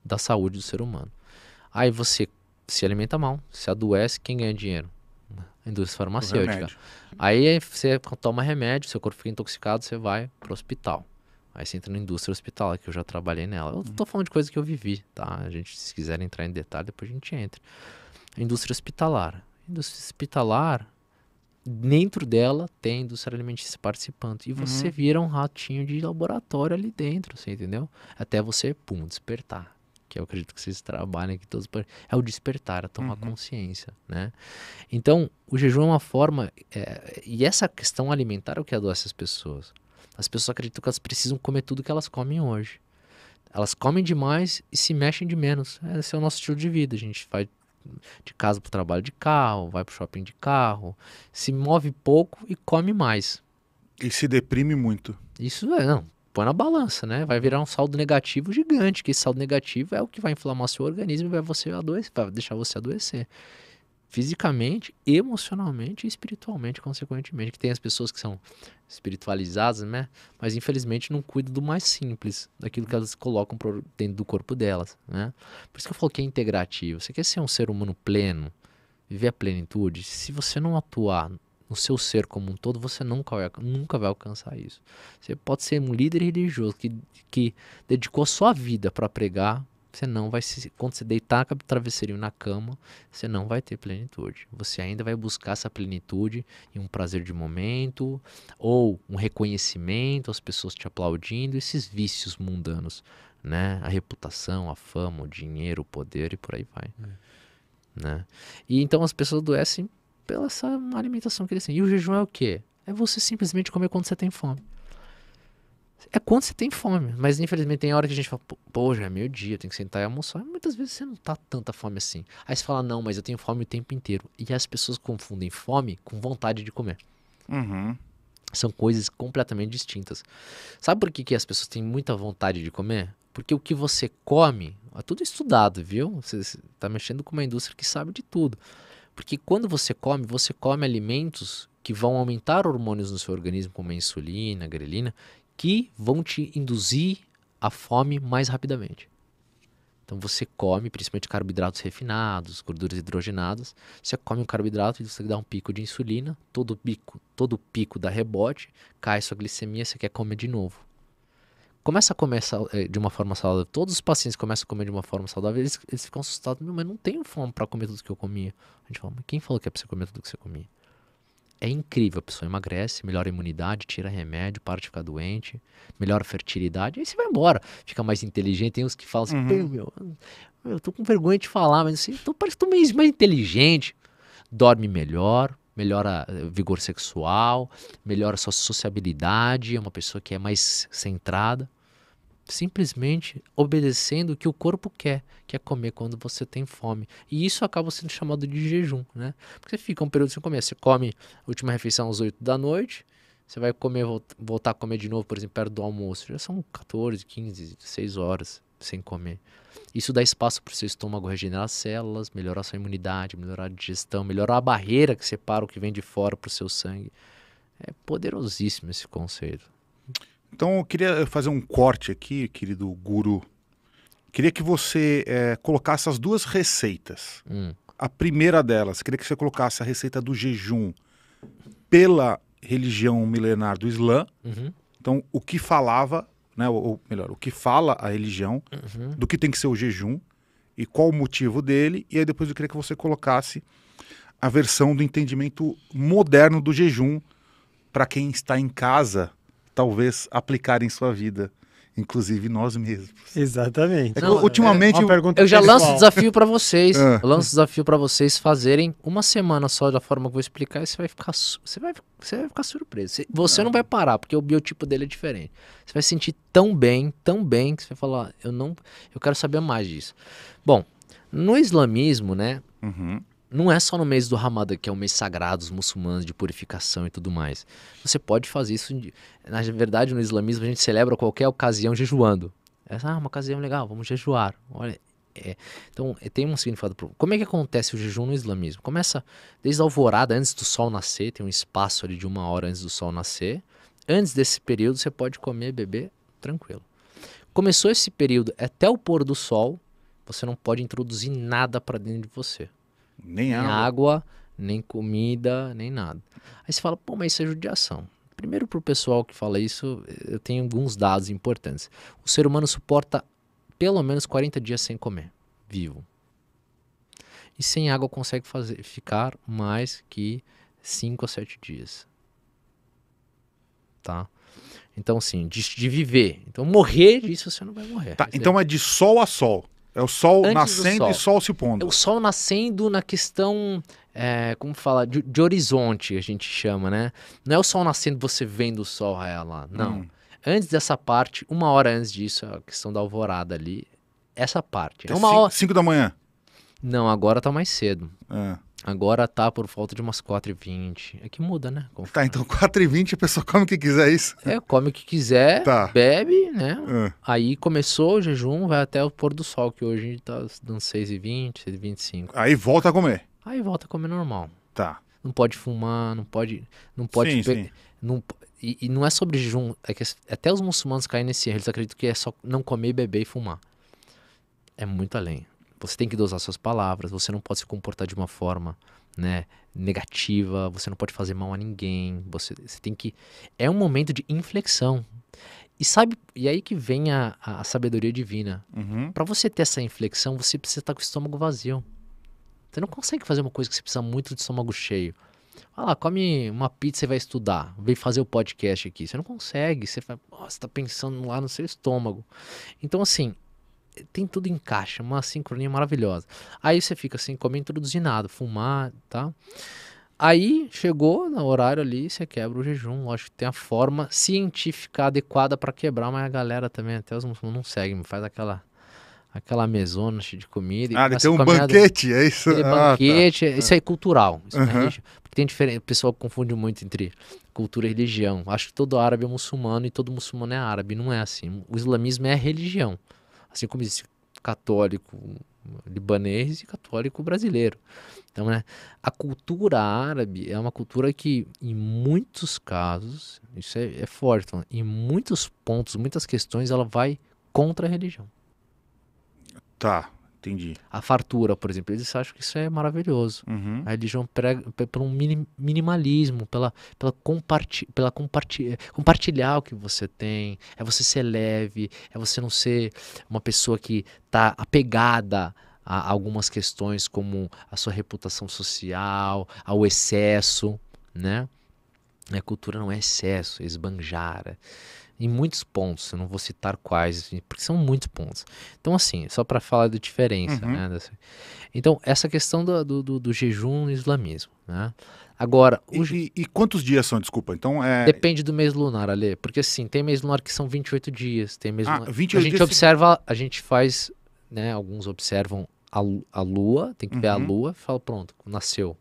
da saúde do ser humano. Aí você se alimenta mal, se adoece, quem ganha dinheiro? indústria farmacêutica. Aí você toma remédio, seu corpo fica intoxicado, você vai pro hospital. Aí você entra na indústria hospitalar, que eu já trabalhei nela. Eu tô uhum. falando de coisa que eu vivi, tá? A gente, se quiser entrar em detalhe, depois a gente entra. indústria hospitalar. indústria hospitalar, dentro dela tem indústria alimentícia participando. E você uhum. vira um ratinho de laboratório ali dentro, você entendeu? Até você, pum, despertar que eu acredito que vocês trabalhem aqui todos, é o despertar, a é tomar uhum. consciência, né? Então, o jejum é uma forma, é, e essa questão alimentar é o que adoece as pessoas. As pessoas acreditam que elas precisam comer tudo que elas comem hoje. Elas comem demais e se mexem de menos. Esse é o nosso estilo de vida. A gente vai de casa para o trabalho de carro, vai para o shopping de carro, se move pouco e come mais. E se deprime muito. Isso é, não põe na balança, né? Vai virar um saldo negativo gigante, que esse saldo negativo é o que vai inflamar seu organismo e vai você adoecer, vai deixar você adoecer. Fisicamente, emocionalmente e espiritualmente, consequentemente. Que tem as pessoas que são espiritualizadas, né? Mas infelizmente não cuida do mais simples, daquilo que elas colocam dentro do corpo delas, né? Por isso que eu falo que é integrativo. Você quer ser um ser humano pleno, viver a plenitude, se você não atuar no seu ser como um todo, você nunca vai, nunca vai alcançar isso. Você pode ser um líder religioso que, que dedicou sua vida para pregar, você não vai se quando você deitar com o travesseirinho na cama, você não vai ter plenitude. Você ainda vai buscar essa plenitude em um prazer de momento ou um reconhecimento, as pessoas te aplaudindo, esses vícios mundanos, né? A reputação, a fama, o dinheiro, o poder e por aí vai. É. Né? E então as pessoas adoecem pela essa alimentação que eles têm. E o jejum é o quê? É você simplesmente comer quando você tem fome. É quando você tem fome. Mas infelizmente tem hora que a gente fala, pô, já é meio-dia, tem que sentar e almoçar. E muitas vezes você não tá tanta fome assim. Aí você fala, não, mas eu tenho fome o tempo inteiro. E as pessoas confundem fome com vontade de comer. Uhum. São coisas completamente distintas. Sabe por que, que as pessoas têm muita vontade de comer? Porque o que você come, é tudo estudado, viu? Você está mexendo com uma indústria que sabe de tudo. Porque quando você come, você come alimentos que vão aumentar hormônios no seu organismo, como a insulina, a grelina, que vão te induzir a fome mais rapidamente. Então você come, principalmente carboidratos refinados, gorduras hidrogenadas. Você come um carboidrato e você dá um pico de insulina, todo pico, todo pico dá rebote, cai sua glicemia, você quer comer de novo começa a comer eh, de uma forma saudável, todos os pacientes começam a comer de uma forma saudável, eles, eles ficam assustados, meu, mas não tenho fome para comer tudo que eu comia. A gente fala, mas quem falou que é pra você comer tudo que você comia? É incrível, a pessoa emagrece, melhora a imunidade, tira remédio, para de ficar doente, melhora a fertilidade, aí você vai embora, fica mais inteligente. Tem uns que falam assim, uhum. meu, eu tô com vergonha de falar, mas assim, tô, parece que tô mais, mais inteligente, dorme melhor, melhora eh, vigor sexual, melhora sua sociabilidade, é uma pessoa que é mais centrada simplesmente obedecendo o que o corpo quer, que é comer quando você tem fome. E isso acaba sendo chamado de jejum, né? Porque você fica um período sem comer, você come a última refeição às 8 da noite, você vai comer, voltar a comer de novo, por exemplo, perto do almoço, já são 14, 15, 16 horas sem comer. Isso dá espaço para o seu estômago regenerar células, melhorar sua imunidade, melhorar a digestão, melhorar a barreira que separa o que vem de fora para o seu sangue. É poderosíssimo esse conceito. Então eu queria fazer um corte aqui, querido guru. Queria que você é, colocasse as duas receitas. Hum. A primeira delas, queria que você colocasse a receita do jejum pela religião milenar do Islã. Uhum. Então, o que falava, né, ou, ou, melhor, o que fala a religião, uhum. do que tem que ser o jejum e qual o motivo dele. E aí depois eu queria que você colocasse a versão do entendimento moderno do jejum para quem está em casa talvez aplicar em sua vida inclusive nós mesmos. Exatamente. É Não, é ultimamente é eu, eu já lanço o desafio para vocês. Ah. Eu lanço o desafio para vocês fazerem uma semana só da forma que eu vou explicar e você vai ficar você vai você vai ficar surpreso. Você, ah. não vai parar, porque o biotipo dele é diferente. Você vai sentir tão bem, tão bem, que você vai falar, ah, eu não, eu quero saber mais disso. Bom, no islamismo, né? Uhum não é só no mês do Ramadã, que é o mês sagrado dos muçulmanos, de purificação e tudo mais. Você pode fazer isso. Na verdade, no islamismo, a gente celebra qualquer ocasião jejuando. É, ah, uma ocasião legal, vamos jejuar. Olha, é, então, é, tem um significado. Como é que acontece o jejum no islamismo? Começa desde a alvorada, antes do sol nascer, tem um espaço ali de uma hora antes do sol nascer. Antes desse período, você pode comer, beber, tranquilo. Começou esse período até o pôr do sol, você não pode introduzir nada para dentro de você. Nem, nem água. água. nem comida, nem nada. Aí você fala, pô, mas isso é judiação. Primeiro, para o pessoal que fala isso, eu tenho alguns dados importantes. O ser humano suporta pelo menos 40 dias sem comer, vivo. E sem água consegue fazer, ficar mais que 5 a 7 dias. Tá? Então, sim, de, de, viver. Então, morrer disso você não vai morrer. Tá, então é, é de sol a sol. É o sol Antes nascendo sol. e sol se pondo. É o sol nascendo na questão, é, como fala, de, de, horizonte, a gente chama, né? Não é o sol nascendo você vendo o sol raiar lá, não. Hum. Antes dessa parte, uma hora antes disso, a questão da alvorada ali, essa parte. É, é uma cinco, hora... cinco da manhã? Não, agora tá mais cedo. É. Agora tá por falta de umas 4h20. É que muda, né? Conforme. Tá, então 4h20 a pessoa come o que quiser, é isso? É, come o que quiser, tá. bebe, né? Hum. Aí começou o jejum, vai até o pôr do sol, que hoje tá dando 6h20, 6h25. Aí volta a comer. Aí volta a comer normal. Tá. Não pode fumar, não pode. Não pode. Sim, pe... sim. Não, e, e, não é sobre jejum. É que até os muçulmanos caem nesse erro. Eles acreditam que é só não comer, beber e fumar. É muito além. Você tem que dosar suas palavras, você não pode se comportar de uma forma né, negativa, você não pode fazer mal a ninguém, você, você tem que. É um momento de inflexão. E sabe, e aí que vem a, a sabedoria divina. Uhum. Para você ter essa inflexão, você precisa estar tá com o estômago vazio. Você não consegue fazer uma coisa que você precisa muito de estômago cheio. Vai lá, come uma pizza e vai estudar. Vem fazer o podcast aqui. Você não consegue. Você, está oh, você tá pensando lá no seu estômago. Então, assim, tem tudo em caixa, uma sincronia maravilhosa. Aí você fica assim, como introduzir fumar, tá? Aí chegou no horário ali, você quebra o jejum. Lógico que tem a forma científica adequada para quebrar, mas a galera também, até os muçulmanos não seguem, faz aquela aquela mesona cheia de comida. Ah, ele tem um banquete, é isso? ah, tá. banquete, tá. isso é, é cultural. Isso uhum. é porque tem diferença, o pessoal confunde muito entre cultura e religião. Acho que todo árabe é muçulmano e todo muçulmano é árabe, não é assim. O islamismo é religião. Assim como existe católico libanês e católico brasileiro. Então, né, a cultura árabe é uma cultura que, em muitos casos, isso é, é forte, então, em muitos pontos, muitas questões, ela vai contra a religião. Tá. Entendi. A fartura, por exemplo, eles acham que isso é maravilhoso. Uhum. A religião prega pelo um minimalismo, pela, pela, comparti, pela comparti, compartilhar o que você tem, é você ser leve, é você não ser uma pessoa que está apegada a algumas questões como a sua reputação social, ao excesso, né? A cultura não é excesso, é esbanjara. É em muitos pontos, eu não vou citar quais, assim, porque são muitos pontos. Então, assim, só para falar da diferença, uhum. né? Então, essa questão do, do, do, jejum no islamismo, né? Agora, e, o... e, e, quantos dias são, desculpa? Então, é... Depende do mês lunar, Ale, porque assim, tem mês lunar que são 28 dias, tem mês ah, lunar... 28 A gente dias observa, a gente faz, né, alguns observam a, a lua, tem que uhum. ver a uhum. lua, fala pronto, nasceu,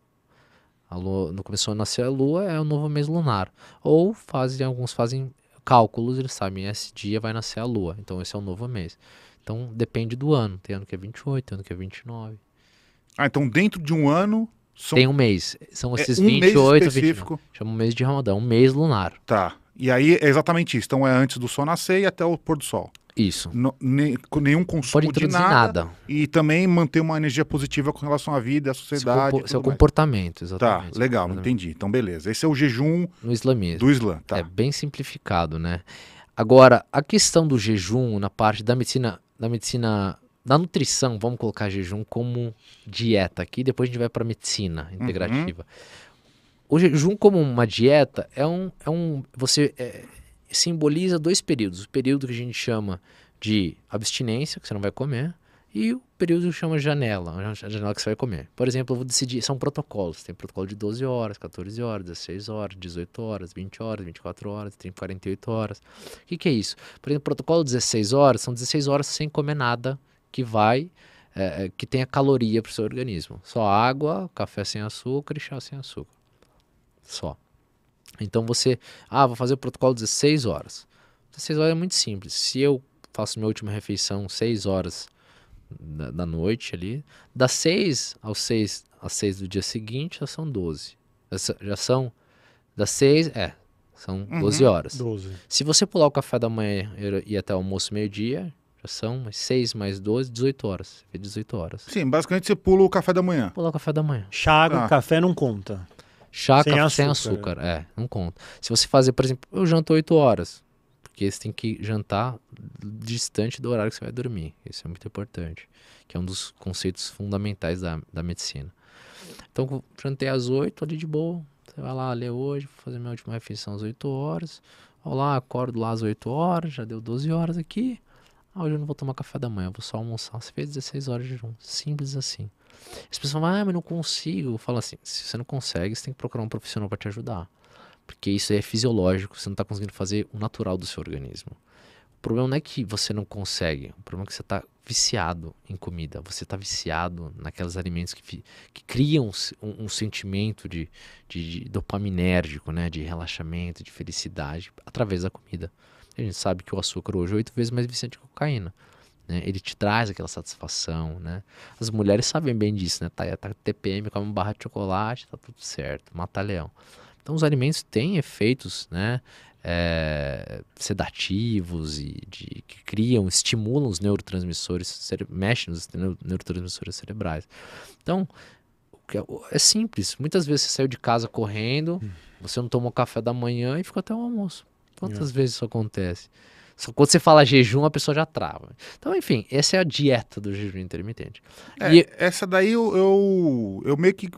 a lua, no começou a nascer a lua, é o novo mês lunar. Ou fazem, alguns fazem cálculos, eles sabem esse dia vai nascer a lua, então esse é o novo mês. Então depende do ano, tem ano que é 28, tem ano que é 29. Ah, então dentro de um ano são... tem um mês, são é, esses é um 28, mês específico. 29. Chama o mês de Ramadã, um mês lunar. Tá. E aí é exatamente isso. Então é antes do sol nascer e até o pôr do sol. Isso. No, ne, nenhum consumo Pode de nada, nada, E também manter uma energia positiva com relação à vida, à sociedade. Seu, seu comportamento, exatamente. Tá, legal, entendi. Então, beleza. Esse é o jejum no islamismo. do Islã. Tá. É bem simplificado, né? Agora, a questão do jejum na parte da medicina, da medicina, da nutrição, vamos colocar jejum como dieta aqui, depois a gente vai para medicina uhum. integrativa. Uhum. O jejum como uma dieta é um, é um você é, simboliza dois períodos. O período que a gente chama de abstinência, que você não vai comer, e o período que chama janela, a janela que você vai comer. Por exemplo, eu vou decidir, são protocolos, tem protocolo de 12 horas, 14 horas, 16 horas, 18 horas, 20 horas, 24 horas, tem 48 horas. O que, que é isso? Por exemplo, protocolo de 16 horas, são 16 horas sem comer nada que vai, é, que tenha caloria para o seu organismo. Só água, café sem açúcar e chá sem açúcar. Só. Então você, ah, vou fazer o protocolo 16 horas. 16 horas é muito simples. Se eu faço minha última refeição 6 horas da, da noite ali, das 6 aos 6 às 6 do dia seguinte já são 12. Já, já são das 6, é, são uhum, 12 horas. 12. Se você pular o café da manhã e ir até o almoço meio-dia, já são 6 mais 12, 18 horas. É 18 horas. Sim, basicamente você pula o café da manhã. Pula o café da manhã. Chá, ah. café não conta. Chá, sem, café, açúcar, sem açúcar. Né? É, não conta. Se você fazer, por exemplo, eu janto 8 horas. Porque você tem que jantar distante do horário que você vai dormir. Isso é muito importante. Que é um dos conceitos fundamentais da, da medicina. Então, jantei às 8, ali de boa. Você vai lá ler hoje, vou fazer minha última refeição às 8 horas. Olá, acordo lá às 8 horas, já deu 12 horas aqui. Ah, hoje eu não vou tomar café da manhã, vou só almoçar. Você fez 16 horas de jejum. Simples assim. As pessoas falam, ah, mas não consigo. Eu falo assim, se você não consegue, você tem que procurar um profissional para te ajudar. Porque isso é fisiológico, você não está conseguindo fazer o natural do seu organismo. O problema não é que você não consegue, o problema é que você está viciado em comida, você está viciado naqueles alimentos que, que criam um, um sentimento de, de, de dopaminérgico, né? de relaxamento, de felicidade, através da comida. A gente sabe que o açúcar hoje é oito vezes mais viciante que a cocaína. Né? Ele te traz aquela satisfação, né? As mulheres sabem bem disso, né? Tá, tá TPM, come uma barra de chocolate, tá tudo certo, mata leão. Então os alimentos têm efeitos, né? É, sedativos e de, que criam, estimulam os neurotransmissores, mexem nos neurotransmissores cerebrais. Então, é, é simples. Muitas vezes você saiu de casa correndo, hum. você não tomou café da manhã e ficou até o almoço. Quantas é. vezes isso acontece? Quando você fala jejum, a pessoa já trava. Então, enfim, essa é a dieta do jejum intermitente. É, e... Essa daí eu, eu, eu meio que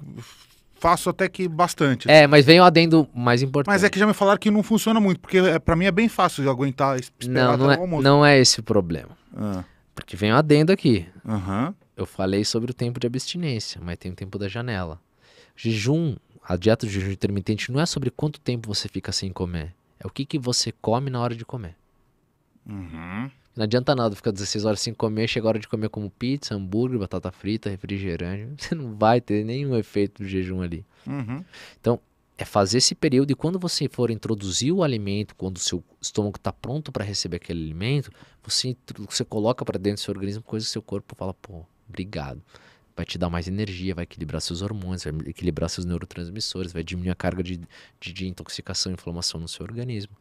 faço até que bastante. É, assim. mas vem o adendo mais importante. Mas é que já me falaram que não funciona muito, porque é, para mim é bem fácil de aguentar esperar não, não é, Não é esse o problema. Ah. Porque vem o adendo aqui. Uhum. Eu falei sobre o tempo de abstinência, mas tem o tempo da janela. Jejum, a dieta do jejum intermitente não é sobre quanto tempo você fica sem comer. É o que, que você come na hora de comer. Uhum. Não adianta nada ficar 16 horas sem comer, chega a hora de comer como pizza, hambúrguer, batata frita, refrigerante. Você não vai ter nenhum efeito do jejum ali. Uhum. Então, é fazer esse período e quando você for introduzir o alimento, quando o seu estômago está pronto para receber aquele alimento, você, você coloca para dentro do seu organismo coisas que seu corpo fala, pô, obrigado. Vai te dar mais energia, vai equilibrar seus hormônios, vai equilibrar seus neurotransmissores, vai diminuir a carga de, de, de intoxicação e inflamação no seu organismo.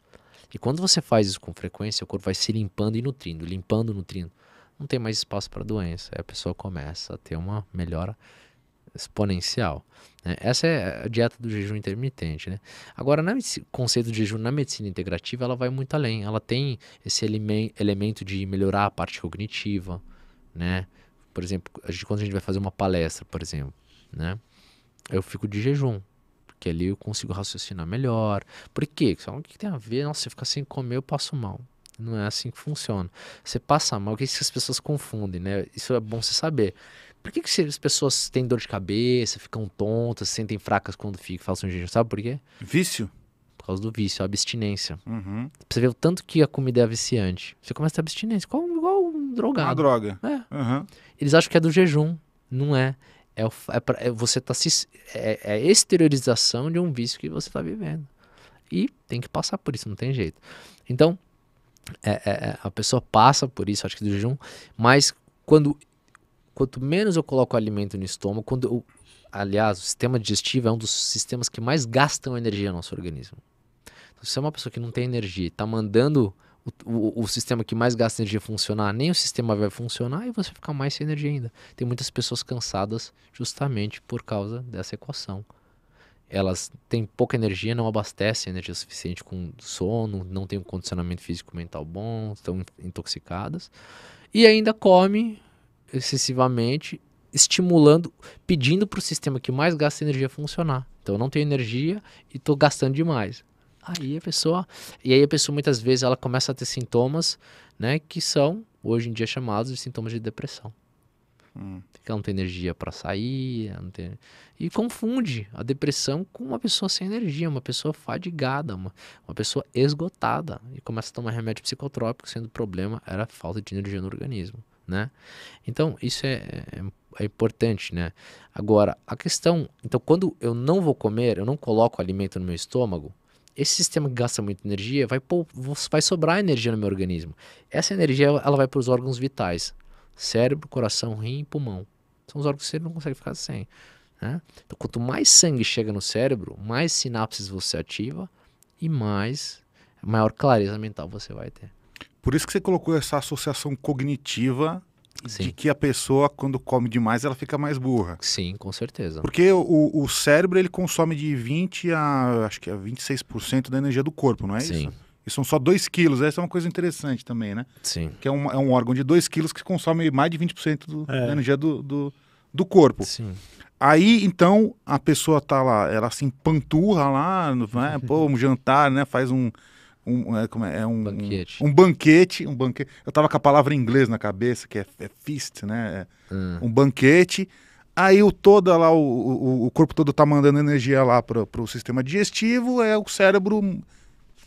E quando você faz isso com frequência, o corpo vai se limpando e nutrindo, limpando, nutrindo. Não tem mais espaço para doença. Aí a pessoa começa a ter uma melhora exponencial. Né? Essa é a dieta do jejum intermitente. Né? Agora, no conceito de jejum na medicina integrativa, ela vai muito além. Ela tem esse elemento de melhorar a parte cognitiva. Né? Por exemplo, quando a gente vai fazer uma palestra, por exemplo, né? eu fico de jejum porque ali eu consigo raciocinar melhor. Por quê? o é que tem a ver? Nossa, você fica sem comer, eu passo mal. Não é assim que funciona. Você passa mal, o que, é que as pessoas confundem, né? Isso é bom você saber. Por que, que as pessoas têm dor de cabeça, ficam tontas, se sentem fracas quando ficam, façam jejum? Sabe por quê? Vício. Por causa do vício, a abstinência. Uhum. Você vê o tanto que a comida é viciante. Você começa a ter abstinência, igual, igual um drogado. Uma droga. É. Uhum. Eles acham que é do jejum, não é. É, é, pra, é você tá se, é, é, a exteriorização de um vício que você está vivendo. E tem que passar por isso, não tem jeito. Então, é, é, é a pessoa passa por isso, acho que do jejum, mas quando quanto menos eu coloco alimento no estômago, quando eu, aliás, o sistema digestivo é um dos sistemas que mais gastam energia no nosso organismo. Então, se você é uma pessoa que não tem energia, está mandando o, o, sistema que mais gasta energia funcionar, nem o sistema vai funcionar e você fica mais sem energia ainda. Tem muitas pessoas cansadas justamente por causa dessa equação. Elas têm pouca energia, não abastecem energia suficiente com sono, não têm um condicionamento físico mental bom, estão intoxicadas e ainda come excessivamente, estimulando, pedindo para o sistema que mais gasta energia funcionar. Então eu não tenho energia e estou gastando demais. Aí a pessoa, e aí a pessoa muitas vezes ela começa a ter sintomas, né, que são hoje em dia chamados de sintomas de depressão. Hum. Ela não tem energia para sair, não tem... e confunde a depressão com uma pessoa sem energia, uma pessoa fadigada, uma, uma pessoa esgotada e começa a tomar remédio psicotrópico, sendo o problema era a falta de energia no organismo, né? Então isso é, é, é importante, né? Agora a questão, então quando eu não vou comer, eu não coloco alimento no meu estômago, esse sistema que gasta muita energia vai, vai sobrar energia no meu organismo. Essa energia ela vai para os órgãos vitais: cérebro, coração, rim e pulmão. São os órgãos que você não consegue ficar sem. Né? Então, quanto mais sangue chega no cérebro, mais sinapses você ativa e mais maior clareza mental você vai ter. Por isso que você colocou essa associação cognitiva Sim. de que a pessoa, quando come demais, ela fica mais burra. Sim, com certeza. Porque o, o cérebro, ele consome de 20 a, acho que é 26% da energia do corpo, não é Sim. isso? E são só 2 quilos, essa é uma coisa interessante também, né? Sim. Que é um, é um órgão de 2 quilos que consome mais de 20% do, é. da energia do, do, do, corpo. Sim. Aí, então, a pessoa tá lá, ela se empanturra lá, né? pô, um jantar, né? Faz um, um, é, como é, é um banquete. Um, banquete, um banquete. Eu tava com a palavra em inglês na cabeça, que é, é feast, né? É, hum. Um banquete. Aí o toda lá, o, o, o, corpo todo tá mandando energia lá para o sistema digestivo, é o cérebro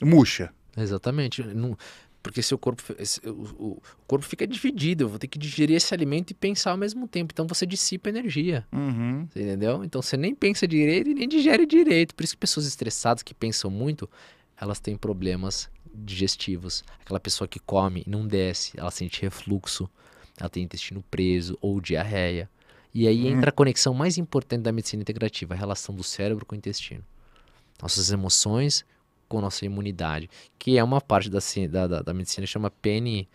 murcha. Exatamente. Não, porque seu corpo, esse, o, o, corpo fica dividido, eu vou ter que digerir esse alimento e pensar ao mesmo tempo. Então você dissipa energia. Uhum. entendeu? Então você nem pensa direito e nem digere direito. Por isso que pessoas estressadas que pensam muito, elas têm problemas digestivos. Aquela pessoa que come e não desce, ela sente refluxo, ela tem intestino preso ou diarreia. E aí uhum. entra a conexão mais importante da medicina integrativa, a relação do cérebro com o intestino. Nossas emoções com nossa imunidade, que é uma parte da, da, da medicina que chama PNI,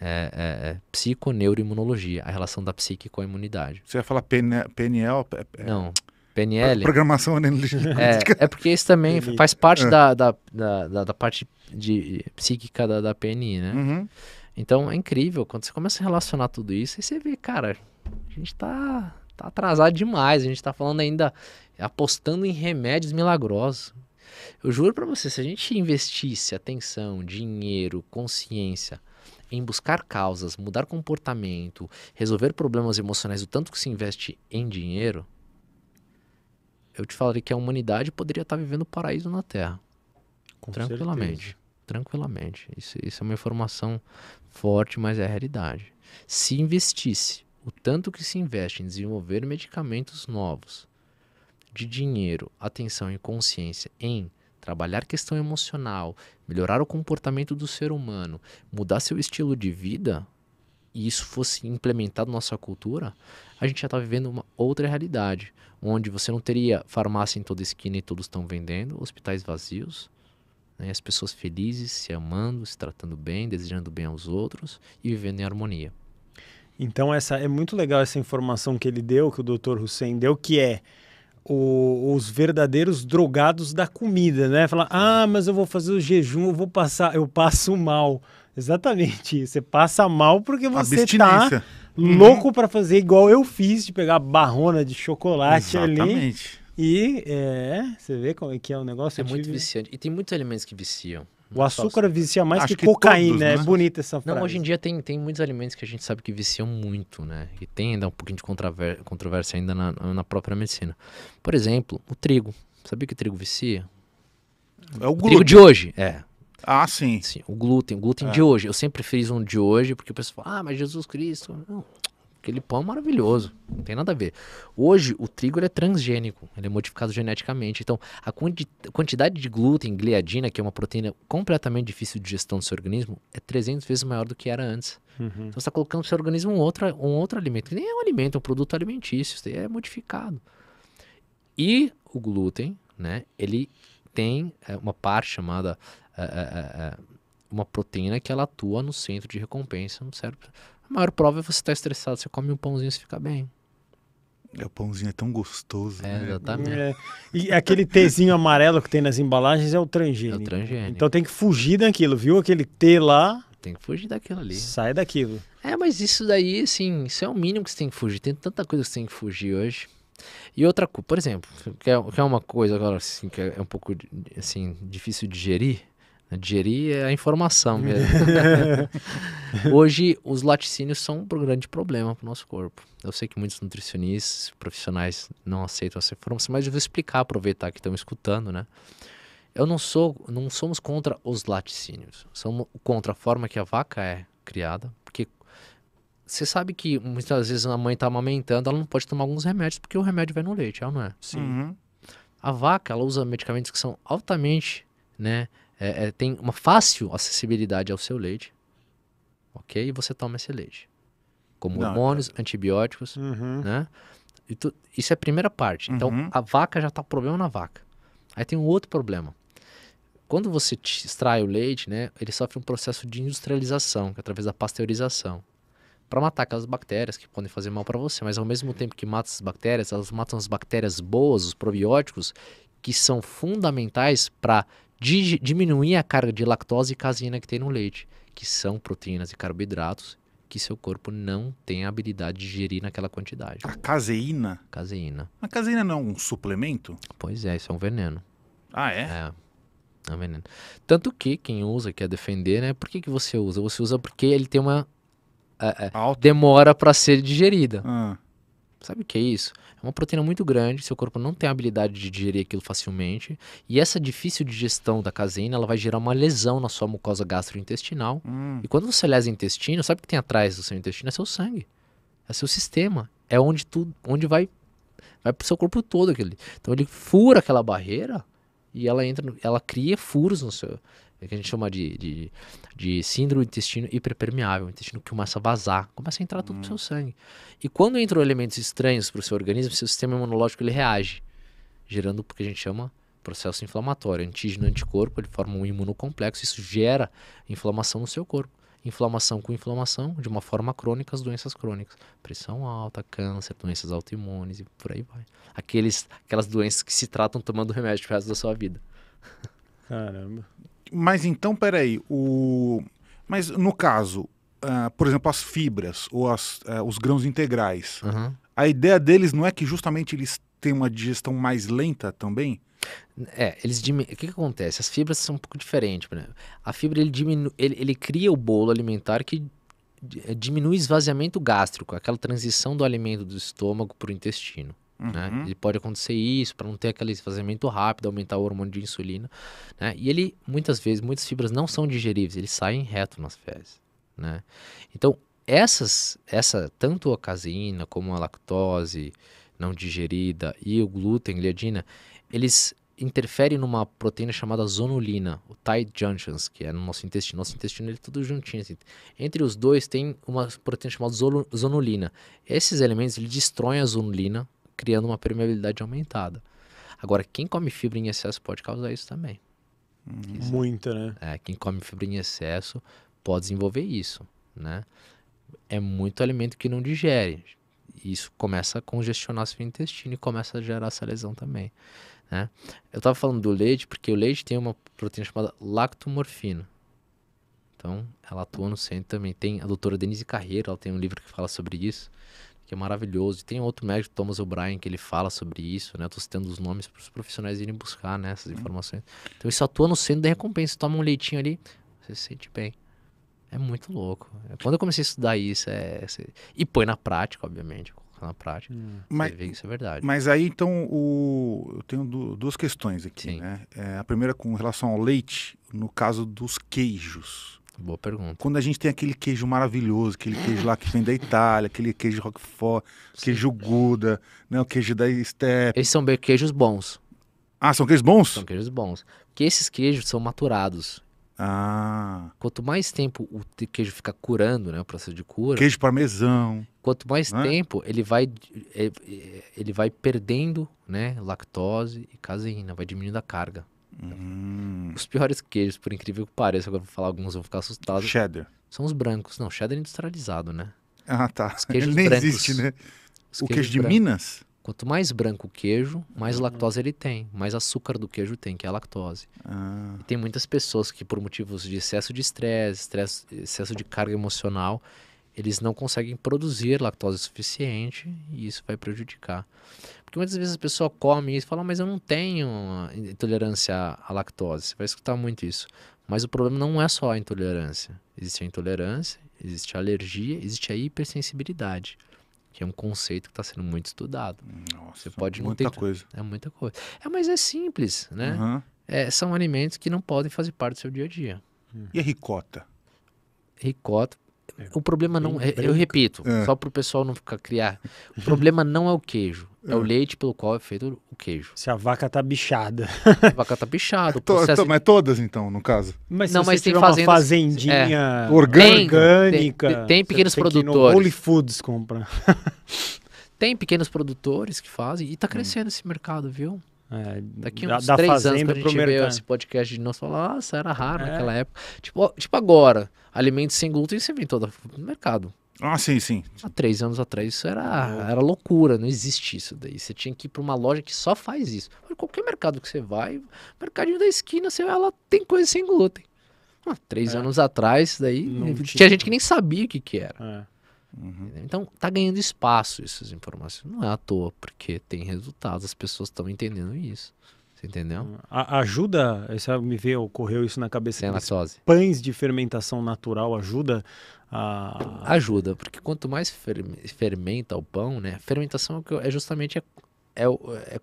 é, é, é, psiconeuroimunologia, a relação da psique com a imunidade. Você ia falar PNL? PNL é, é, Não, PNL. Programação analítica. É, é porque isso também faz parte é. da, da, da, da, parte de, psíquica da, da PNI, né? Uhum. Então é incrível, quando você começa a relacionar tudo isso, aí você vê, cara, a gente tá, tá atrasado demais, a gente tá falando ainda, apostando em remédios milagrosos. Eu juro para você, se a gente investisse atenção, dinheiro, consciência em buscar causas, mudar comportamento, resolver problemas emocionais, o tanto que se investe em dinheiro, eu te falaria que a humanidade poderia estar vivendo o paraíso na Terra. Com tranquilamente. Certeza. Tranquilamente. Isso, isso é uma informação forte, mas é a realidade. Se investisse o tanto que se investe em desenvolver medicamentos novos, de dinheiro, atenção e consciência em trabalhar questão emocional, melhorar o comportamento do ser humano, mudar seu estilo de vida, e isso fosse implementado na nossa cultura, a gente já está vivendo uma outra realidade, onde você não teria farmácia em toda esquina e todos estão vendendo, hospitais vazios, né? as pessoas felizes, se amando, se tratando bem, desejando bem aos outros e vivendo em harmonia. Então essa é muito legal essa informação que ele deu, que o Dr. Hussein deu, que é o, os verdadeiros drogados da comida, né? Falar, ah, mas eu vou fazer o jejum, eu vou passar, eu passo mal. Exatamente. Você passa mal porque você tá uhum. louco para fazer igual eu fiz, de pegar barrona de chocolate Exatamente. ali. Exatamente. E é, você vê como é que é o negócio. É muito tive... viciante. E tem muitos alimentos que viciam. O açúcar vicia mais que, que, cocaína, todos, é né? é bonita essa frase. Não, hoje em dia tem, tem muitos alimentos que a gente sabe que viciam muito, né? E tem ainda um pouquinho de controvérsia ainda na, na própria medicina. Por exemplo, o trigo. Sabia que o trigo vicia? É o, o trigo de hoje, é. Ah, sim. sim o glúten, o glúten é. de hoje. Eu sempre fiz um de hoje, porque o pessoal fala, ah, mas Jesus Cristo. Não, aquele pão é maravilhoso, não tem nada a ver. Hoje, o trigo é transgênico, ele é modificado geneticamente. Então, a quanti quantidade de glúten, gliadina, que é uma proteína completamente difícil de digestão do seu organismo, é 300 vezes maior do que era antes. Uhum. Então, você está colocando no seu organismo um outro, um outro alimento, que nem é um alimento, é um produto alimentício, isso é modificado. E o glúten, né, ele tem é, uma parte chamada é, é, é, uma proteína que ela atua no centro de recompensa no cérebro. A maior prova é você estar tá estressado, você come um pãozinho e fica bem. É, o pãozinho é tão gostoso. É, né? exatamente. É. E aquele Tzinho amarelo que tem nas embalagens é o transgênico. É o Então tem que fugir daquilo, viu? Aquele T lá. Tem que fugir daquilo ali. Sai daquilo. É, mas isso daí, assim, isso é o mínimo que você tem que fugir. Tem tanta coisa que você tem que fugir hoje. E outra coisa, por exemplo, que é, uma coisa agora, assim, que é um pouco, assim, difícil de gerir, Digerir é a informação mesmo. Hoje, os laticínios são um grande problema para o nosso corpo. Eu sei que muitos nutricionistas, profissionais não aceitam essa informação, mas eu vou explicar, aproveitar que estão escutando, né? Eu não sou, não somos contra os laticínios. Somos contra a forma que a vaca é criada, porque você sabe que muitas vezes a mãe está amamentando, ela não pode tomar alguns remédios porque o remédio vai no leite, ela não é? Sim. Uhum. A vaca, ela usa medicamentos que são altamente, né, é, é, tem uma fácil acessibilidade ao seu leite, ok? E você toma esse leite. Como Não, hormônios, cara. antibióticos, uhum. né? Tu, isso é a primeira parte. Então, uhum. a vaca já está o problema na vaca. Aí tem um outro problema. Quando você extrai o leite, né, ele sofre um processo de industrialização, que é através da pasteurização para matar aquelas bactérias que podem fazer mal para você. Mas ao mesmo tempo que matam essas bactérias, elas matam as bactérias boas, os probióticos, que são fundamentais para diminuir a carga de lactose e caseína que tem no leite, que são proteínas e carboidratos que seu corpo não tem a habilidade de digerir naquela quantidade. A caseína? Caseína. A caseína não é um suplemento? Pois é, isso é um veneno. Ah, é? É. É um veneno. Tanto que quem usa, quer defender, né? Por que, que você usa? Você usa porque ele tem uma. É, é, demora para ser digerida. Ah. Sabe o que é isso? É uma proteína muito grande, seu corpo não tem a habilidade de digerir aquilo facilmente, e essa difícil digestão da caseína, ela vai gerar uma lesão na sua mucosa gastrointestinal. Hum. E quando você lesa o intestino, sabe o que tem atrás do seu intestino? É seu sangue. É seu sistema. É onde tudo, onde vai vai pro seu corpo todo aquele. Então ele fura aquela barreira e ela entra, ela cria furos no seu é que a gente chama de, de, de síndrome do intestino hiperpermeável, um intestino que começa a vazar, começa a entrar tudo no seu hum. sangue. E quando entram elementos estranhos para o seu organismo, seu sistema imunológico ele reage, gerando o que a gente chama processo inflamatório, antígeno anticorpo, ele forma um imunocomplexo, isso gera inflamação no seu corpo. Inflamação com inflamação, de uma forma crônica, as doenças crônicas. Pressão alta, câncer, doenças autoimunes e por aí vai. Aqueles, aquelas doenças que se tratam tomando remédio o resto da sua vida. Caramba. Mas então, peraí, o... mas no caso, uh, por exemplo, as fibras ou as, uh, os grãos integrais, uhum. a ideia deles não é que justamente eles têm uma digestão mais lenta também? É, eles O que, que, acontece? As fibras são um pouco diferentes. Né? A fibra ele, diminu... ele, ele cria o bolo alimentar que eh, diminui o esvaziamento gástrico, aquela transição do alimento do estômago para o intestino. Né? Uhum. Né? E pode acontecer isso para não ter aquele esvaziamento rápido, aumentar o hormônio de insulina. Né? E ele, muitas vezes, muitas fibras não são digeríveis, eles saem reto nas fezes. Né? Então, essas, essa, tanto a caseína como a lactose não digerida e o glúten, gliadina, eles interferem numa proteína chamada zonulina, o tight junctions, que é no nosso intestino. Nosso intestino ele é tudo juntinho. Assim. Entre os dois tem uma proteína chamada zonulina. Esses elementos ele destroem a zonulina, criando uma permeabilidade aumentada. Agora, quem come fibra em excesso pode causar isso também. Uhum. Muita, né? É, quem come fibra em excesso pode desenvolver isso, né? É muito alimento que não digere. Isso começa a congestionar seu intestino e começa a gerar essa lesão também, né? Eu tava falando do leite porque o leite tem uma proteína chamada lactomorfina. Então, ela atua no centro também. Tem a doutora Denise Carreiro, ela tem um livro que fala sobre isso que é maravilhoso. E tem outro médico, Thomas O'Brien, que ele fala sobre isso, né? Eu tô citando os nomes para os profissionais irem buscar né, essas uhum. informações. Então isso atua no centro da recompensa. Você toma um leitinho ali, você se sente bem. É muito louco. É, quando eu comecei a estudar isso, é, e põe na prática, obviamente, na prática, hum. mas, isso é verdade. Mas aí, então, o, eu tenho duas questões aqui, Sim. né? É, a primeira com relação ao leite, no caso dos queijos. Boa pergunta. Quando a gente tem aquele queijo maravilhoso, aquele queijo lá que vem da Itália, aquele queijo Roquefort, Sim. queijo Gouda, né, o queijo da Step. Esses são queijos bons. Ah, são queijos bons? São queijos bons. Porque esses queijos são maturados. Ah. Quanto mais tempo o queijo fica curando, né, o processo de cura. Queijo parmesão. Quanto mais é? tempo ele vai é, é, ele vai perdendo, né, lactose e caseína, vai diminuindo a carga. Hum. Os piores queijos, por incrível que pareça, agora vou falar alguns, vão ficar assustados. Cheddar. São os brancos. Não, cheddar é industrializado, né? Ah, tá. Os queijos nem brancos. existe, né? Os o queijo de brancos. Minas? Quanto mais branco o queijo, mais uhum. lactose ele tem, mais açúcar do queijo tem, que é a lactose. Ah. E tem muitas pessoas que, por motivos de excesso de estresse, excesso de carga emocional, eles não conseguem produzir lactose suficiente e isso vai prejudicar. Porque muitas vezes a pessoa come e fala, mas eu não tenho intolerância à lactose. Você vai escutar muito isso. Mas o problema não é só a intolerância. Existe a intolerância, existe a alergia, existe a hipersensibilidade que é um conceito que está sendo muito estudado. Nossa, você pode muita não ter... coisa. É muita coisa. É, mas é simples, né? Uhum. É, são alimentos que não podem fazer parte do seu dia a dia. E a ricota? Ricota, é, o problema não é, eu repito, é. só para o pessoal não ficar criar. O problema não é o queijo, é, é, o leite pelo qual é feito o queijo. Se a vaca tá bichada. A vaca tá bichada. Processo... mas todas então, no caso. Mas não, mas tem fazendas, uma fazendinha é, orgânica, Tem, tem, tem pequenos tem produtores. Holy Foods compra. tem pequenos produtores que fazem e está crescendo hum. esse mercado, viu? É, Daqui uns da, três da anos, quando a gente ver esse podcast de nós, falar, nossa, era raro é. naquela época. Tipo, tipo agora, alimentos sem glúten você vem todo no mercado. Ah, sim, sim. Há três anos atrás isso era, era loucura, não existe isso daí. Você tinha que ir para uma loja que só faz isso. Qualquer mercado que você vai, mercadinho da esquina, você vai lá, tem coisa sem glúten. Ah, três é. anos atrás, daí não né, tinha, gente que nem sabia o que, que era. É. Uhum. Então, tá ganhando espaço essas informações. Não é à toa, porque tem resultados, as pessoas estão entendendo isso. Você entendeu? A, ajuda, isso é, me veio, ocorreu isso na cabeça. lactose. Pães de fermentação natural ajuda a... Ajuda, porque quanto mais fermenta o pão, né? Fermentação é, é justamente... É, é, é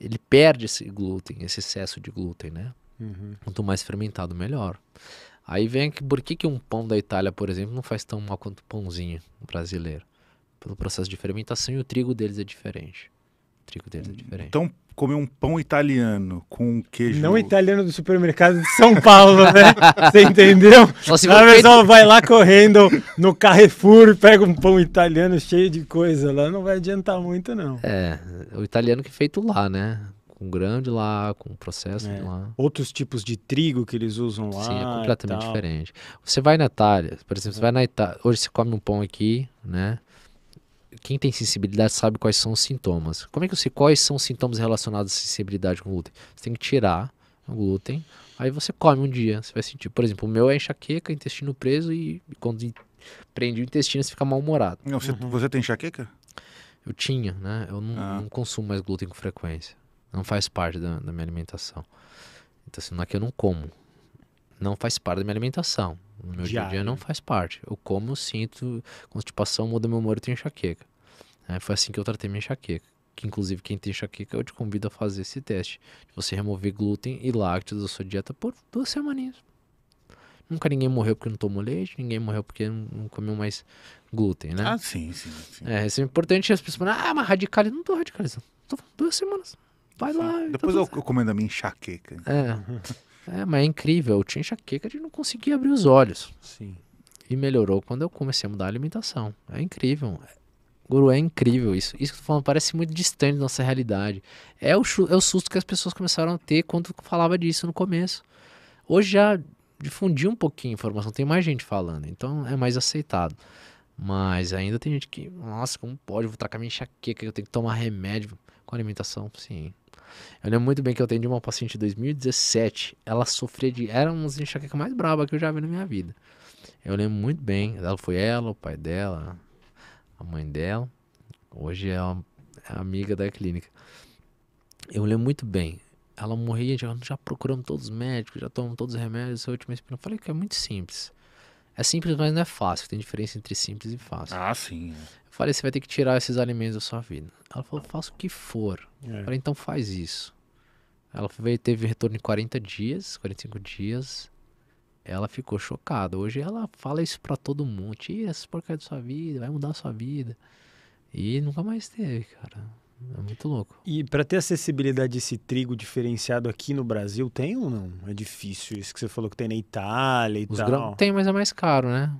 ele perde esse glúten, esse excesso de glúten, né? Uhum. Quanto mais fermentado, melhor. Aí vem que por que, que um pão da Itália, por exemplo, não faz tão mal quanto o pãozinho brasileiro? Pelo processo de fermentação e o trigo deles é diferente. O trigo deles é diferente. Então, comer um pão italiano com queijo. Não italiano do supermercado de São Paulo, né? Você entendeu? Assim, a pessoa vai lá correndo no Carrefour, e pega um pão italiano cheio de coisa lá, não vai adiantar muito, não. É, o italiano que é feito lá, né? com grande lá, com processo é. lá. Outros tipos de trigo que eles usam lá. Sim, é completamente diferente. Você vai na Itália, por exemplo, é. você vai na Itália, hoje você come um pão aqui, né? Quem tem sensibilidade sabe quais são os sintomas. Como é que você quais são os sintomas relacionados à sensibilidade com glúten? Você tem que tirar o glúten, aí você come um dia, você vai sentir. Por exemplo, o meu é enxaqueca, intestino preso e, quando prende o intestino você fica mal-humorado. Não, você, uhum. você tem enxaqueca? Eu tinha, né? Eu não, ah. não consumo mais glúten com frequência. Não faz parte da, da minha alimentação. Então, assim, não é que eu não como. Não faz parte da minha alimentação. No meu dia a dia não faz parte. Eu como, sinto constipação, muda meu humor e tenho enxaqueca. É, foi assim que eu tratei minha enxaqueca. Que, inclusive, quem tem enxaqueca, eu te convido a fazer esse teste. Você remover glúten e lácteos da sua dieta por duas semanas Nunca ninguém morreu porque não tomou leite, ninguém morreu porque não comeu mais glúten, né? Ah, sim, sim. sim. É, isso é importante as pessoas falam, ah, mas radicalizando. Não tô radicalizando. Tô duas semanas. Vai lá. Então Depois tá eu, eu comendo a minha enxaqueca. É. é, mas é incrível. Eu tinha enxaqueca de não conseguir abrir os olhos. Sim. E melhorou quando eu comecei a mudar a alimentação. É incrível. Guru, é incrível isso. Isso que eu tô falando parece muito distante da nossa realidade. É o, é o susto que as pessoas começaram a ter quando falava disso no começo. Hoje já difundiu um pouquinho a informação, tem mais gente falando, então é mais aceitado. Mas ainda tem gente que, nossa, como pode? Eu vou estar com a minha enxaqueca, eu tenho que tomar remédio com alimentação. Sim, eu lembro muito bem que eu atendi uma paciente em 2017. Ela sofria de. Era uma das enxaquecas mais braba que eu já vi na minha vida. Eu lembro muito bem. Ela foi ela, o pai dela, a mãe dela. Hoje é, uma, é amiga da clínica. Eu lembro muito bem. Ela morria, já, já procuramos todos os médicos, já tomamos todos os remédios, Eu falei que é muito simples. É simples, mas não é fácil. Tem diferença entre simples e fácil. Ah, sim. É. Falei, você vai ter que tirar esses alimentos da sua vida. Ela falou, faça o que for. É. Falei, então faz isso. Ela veio, teve retorno em 40 dias, 45 dias. Ela ficou chocada. Hoje ela fala isso pra todo mundo. Tira essas porcaria da sua vida, vai mudar a sua vida. E nunca mais teve, cara. É muito louco. E para ter acessibilidade desse trigo diferenciado aqui no Brasil, tem ou não? É difícil isso que você falou que tem na Itália e Os tal. Tem, mas é mais caro, né?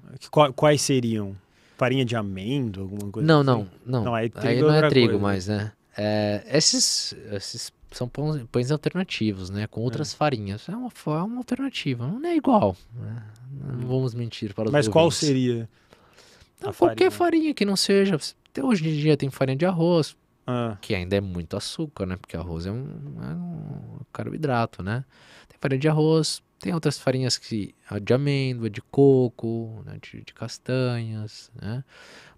Quais seriam? farinha de amêndoa, alguma coisa Não, assim? não, não. Não, aí, trigo aí é não é, trigo coisa. mais, né? É, esses, esses são pães, pães, alternativos, né? Com outras é. farinhas. É uma, é uma alternativa, não é igual. Né? Não hum. vamos mentir para os Mas ouvintes. qual seria? Não, qualquer farinha. farinha que não seja. Hoje em dia tem farinha de arroz, ah. que ainda é muito açúcar, né? Porque arroz é um, é um, carboidrato, né? Tem farinha de arroz, tem outras farinhas que de amêndoa, de coco, né, de, de, castanhas, né?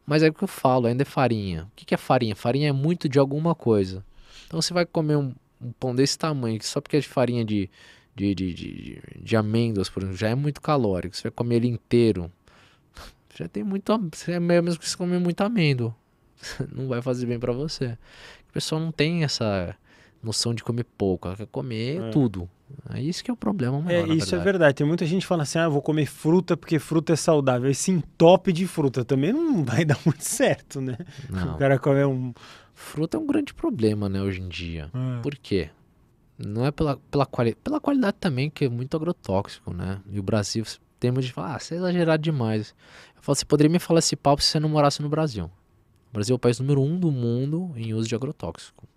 Mas é o que eu falo, ainda é farinha. O que, é farinha? Farinha é muito de alguma coisa. Então você vai comer um, um pão desse tamanho, que só porque é de farinha de, de, de, de, de amêndoas, por exemplo, já é muito calórico. Você vai comer ele inteiro, já tem muito. É, é mesmo que você comer muito amêndoa. Não vai fazer bem para você. O pessoal não tem essa noção de comer pouco, ela quer comer é. tudo. É isso que é o problema maior, É, isso é verdade. é verdade. Tem muita gente que fala assim: ah, vou comer fruta porque fruta é saudável. Esse entope de fruta também não vai dar muito certo, né? Não. O cara comer um. Fruta é um grande problema, né, hoje em dia. É. Por quê? Não é pela, pela, quali... pela qualidade também, que é muito agrotóxico, né? E o Brasil temos de falar, ah, você é exagerado demais. Eu falo, você poderia me falar esse papo se você não morasse no Brasil. O Brasil é o país número um do mundo em uso de agrotóxico.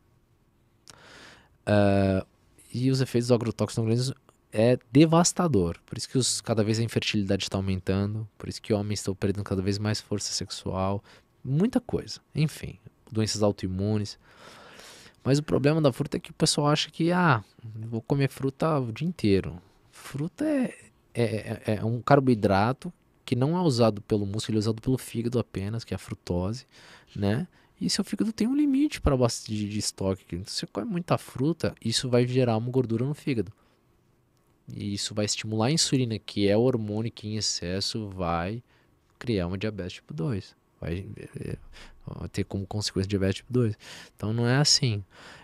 Uh, e os efeitos do agrotóxico no organismo é devastador. Por isso que os, cada vez a infertilidade está aumentando, por isso que homens estão perdendo cada vez mais força sexual, muita coisa. Enfim, doenças autoimunes. Mas o problema da fruta é que o pessoal acha que, ah, vou comer fruta o dia inteiro. Fruta é, é, é, é um carboidrato que não é usado pelo músculo, ele é usado pelo fígado apenas, que é a frutose, né? E seu fígado tem um limite para de, de estoque. se você come muita fruta, isso vai gerar uma gordura no fígado. E isso vai estimular a insulina, que é o hormônio que em excesso vai criar uma diabetes tipo 2. Vai é, é, ter como consequência diabetes tipo 2. Então não é assim.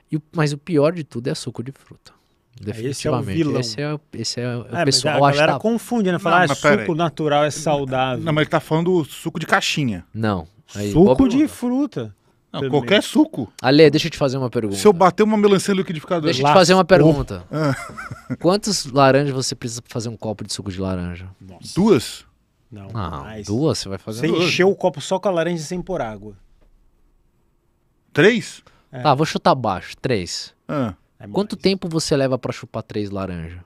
E, mas o pior de tudo é suco de fruta. Definitivamente. esse é o vilão. Esse é, esse é o é, pessoal a galera tá- confunde, né? Falar ah, suco natural é saudável. Não, mas ele tá falando suco de caixinha. Não. Aí, suco de fruta. Não, qualquer suco. Ale, deixa eu te fazer uma pergunta. Se eu bater uma melancia no liquidificador... Deixa eu te fazer uma pergunta. Ah. Quantas laranjas você precisa pra fazer um copo de suco de laranja? Nossa. Duas? Não, Não mais. duas você vai fazer Você encheu o copo só com a laranja sem pôr água. Três? É. Tá, vou chutar baixo. Três. Ah. É Quanto tempo você leva para chupar três laranjas?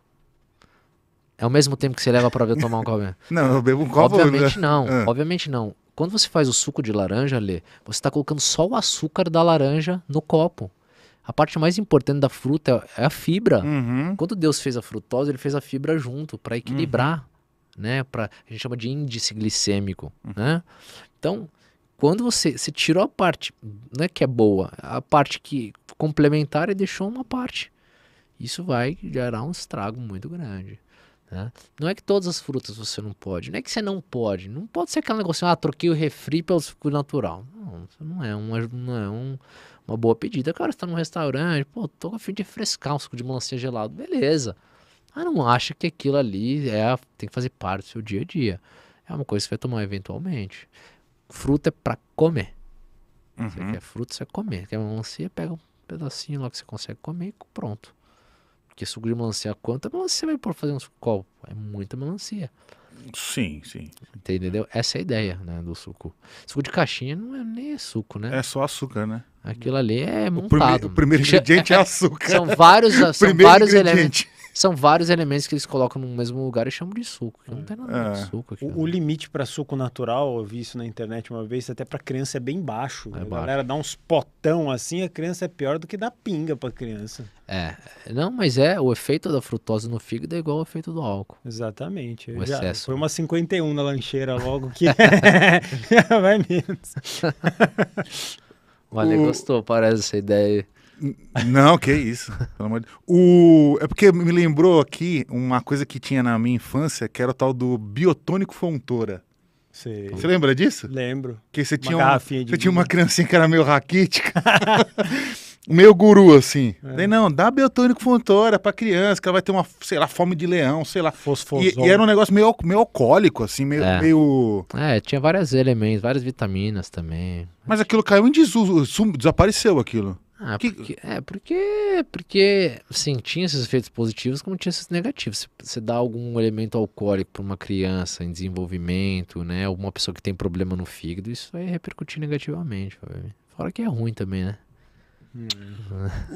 É o mesmo tempo que você leva para tomar um copo? não, eu bebo um copo. Obviamente né? não. Ah. Obviamente não. Quando você faz o suco de laranja, Lê, você está colocando só o açúcar da laranja no copo. A parte mais importante da fruta é a fibra. Uhum. Quando Deus fez a frutose, ele fez a fibra junto para equilibrar, uhum. né? Pra, a gente chama de índice glicêmico, uhum. né? Então, quando você tirou a parte, né, que é boa, a parte que complementar e deixou uma parte, isso vai gerar um estrago muito grande. Né? Não é que todas as frutas você não pode, não é que você não pode. Não pode ser aquele negócio, ah, troquei o refri pelo suco natural. Não, isso não é, uma, não é um, uma boa pedida. Cara, você tá num restaurante, pô, tô com a fim de refrescar um suco de melancia gelado. Beleza. Ah, não acha que aquilo ali é, tem que fazer parte do seu dia a dia. É uma coisa que você vai tomar eventualmente. Fruta é pra comer. Uhum. Você quer fruta, você vai comer. Quer melancia, pega um pedacinho lá que você consegue comer e pronto. Porque suco de melancia, quanta melancia vai por fazer um copo? É muita melancia. Sim, sim. Entendeu? Essa é a ideia, né, do suco. Suco de caixinha não é nem suco, né? É só açúcar, né? Aquilo ali é montado. O, prime o primeiro ingrediente é, é açúcar. São vários, são vários elementos. São vários elementos que eles colocam no mesmo lugar e chamam de suco. não é. tem nada é. de suco aqui. O, o limite para suco natural, eu vi isso na internet uma vez, até para criança é bem baixo. É a baixo. galera dá uns potão assim, a criança é pior do que dar pinga para criança. É, não, mas é, o efeito da frutose no fígado é igual ao efeito do álcool. Exatamente. O Já, excesso. Foi uma 51 na lancheira logo que vai menos. Valeu, o... gostou, parece, essa ideia. Não, que isso. Pelo amor de... o... É porque me lembrou aqui uma coisa que tinha na minha infância, que era o tal do biotônico Fontoura. Sei. Você lembra disso? Lembro. Que você tinha uma, Você tinha uma criancinha que era meio raquítica. meu guru, assim. É. não, dá biotônico Fontoura pra criança, que ela vai ter uma, sei lá, fome de leão, sei lá. E, e, era um negócio meio, meio alcoólico, assim, meio é. meio... é, tinha vários elementos, várias vitaminas também. Mas aquilo caiu em desuso, desapareceu aquilo. Ah, que... porque, é, porque, porque, assim, tinha esses efeitos positivos como tinha esses negativos. Se você dá algum elemento alcoólico para uma criança em desenvolvimento, né, alguma pessoa que tem problema no fígado, isso vai repercutir negativamente. Fora que é ruim também, né? Hum.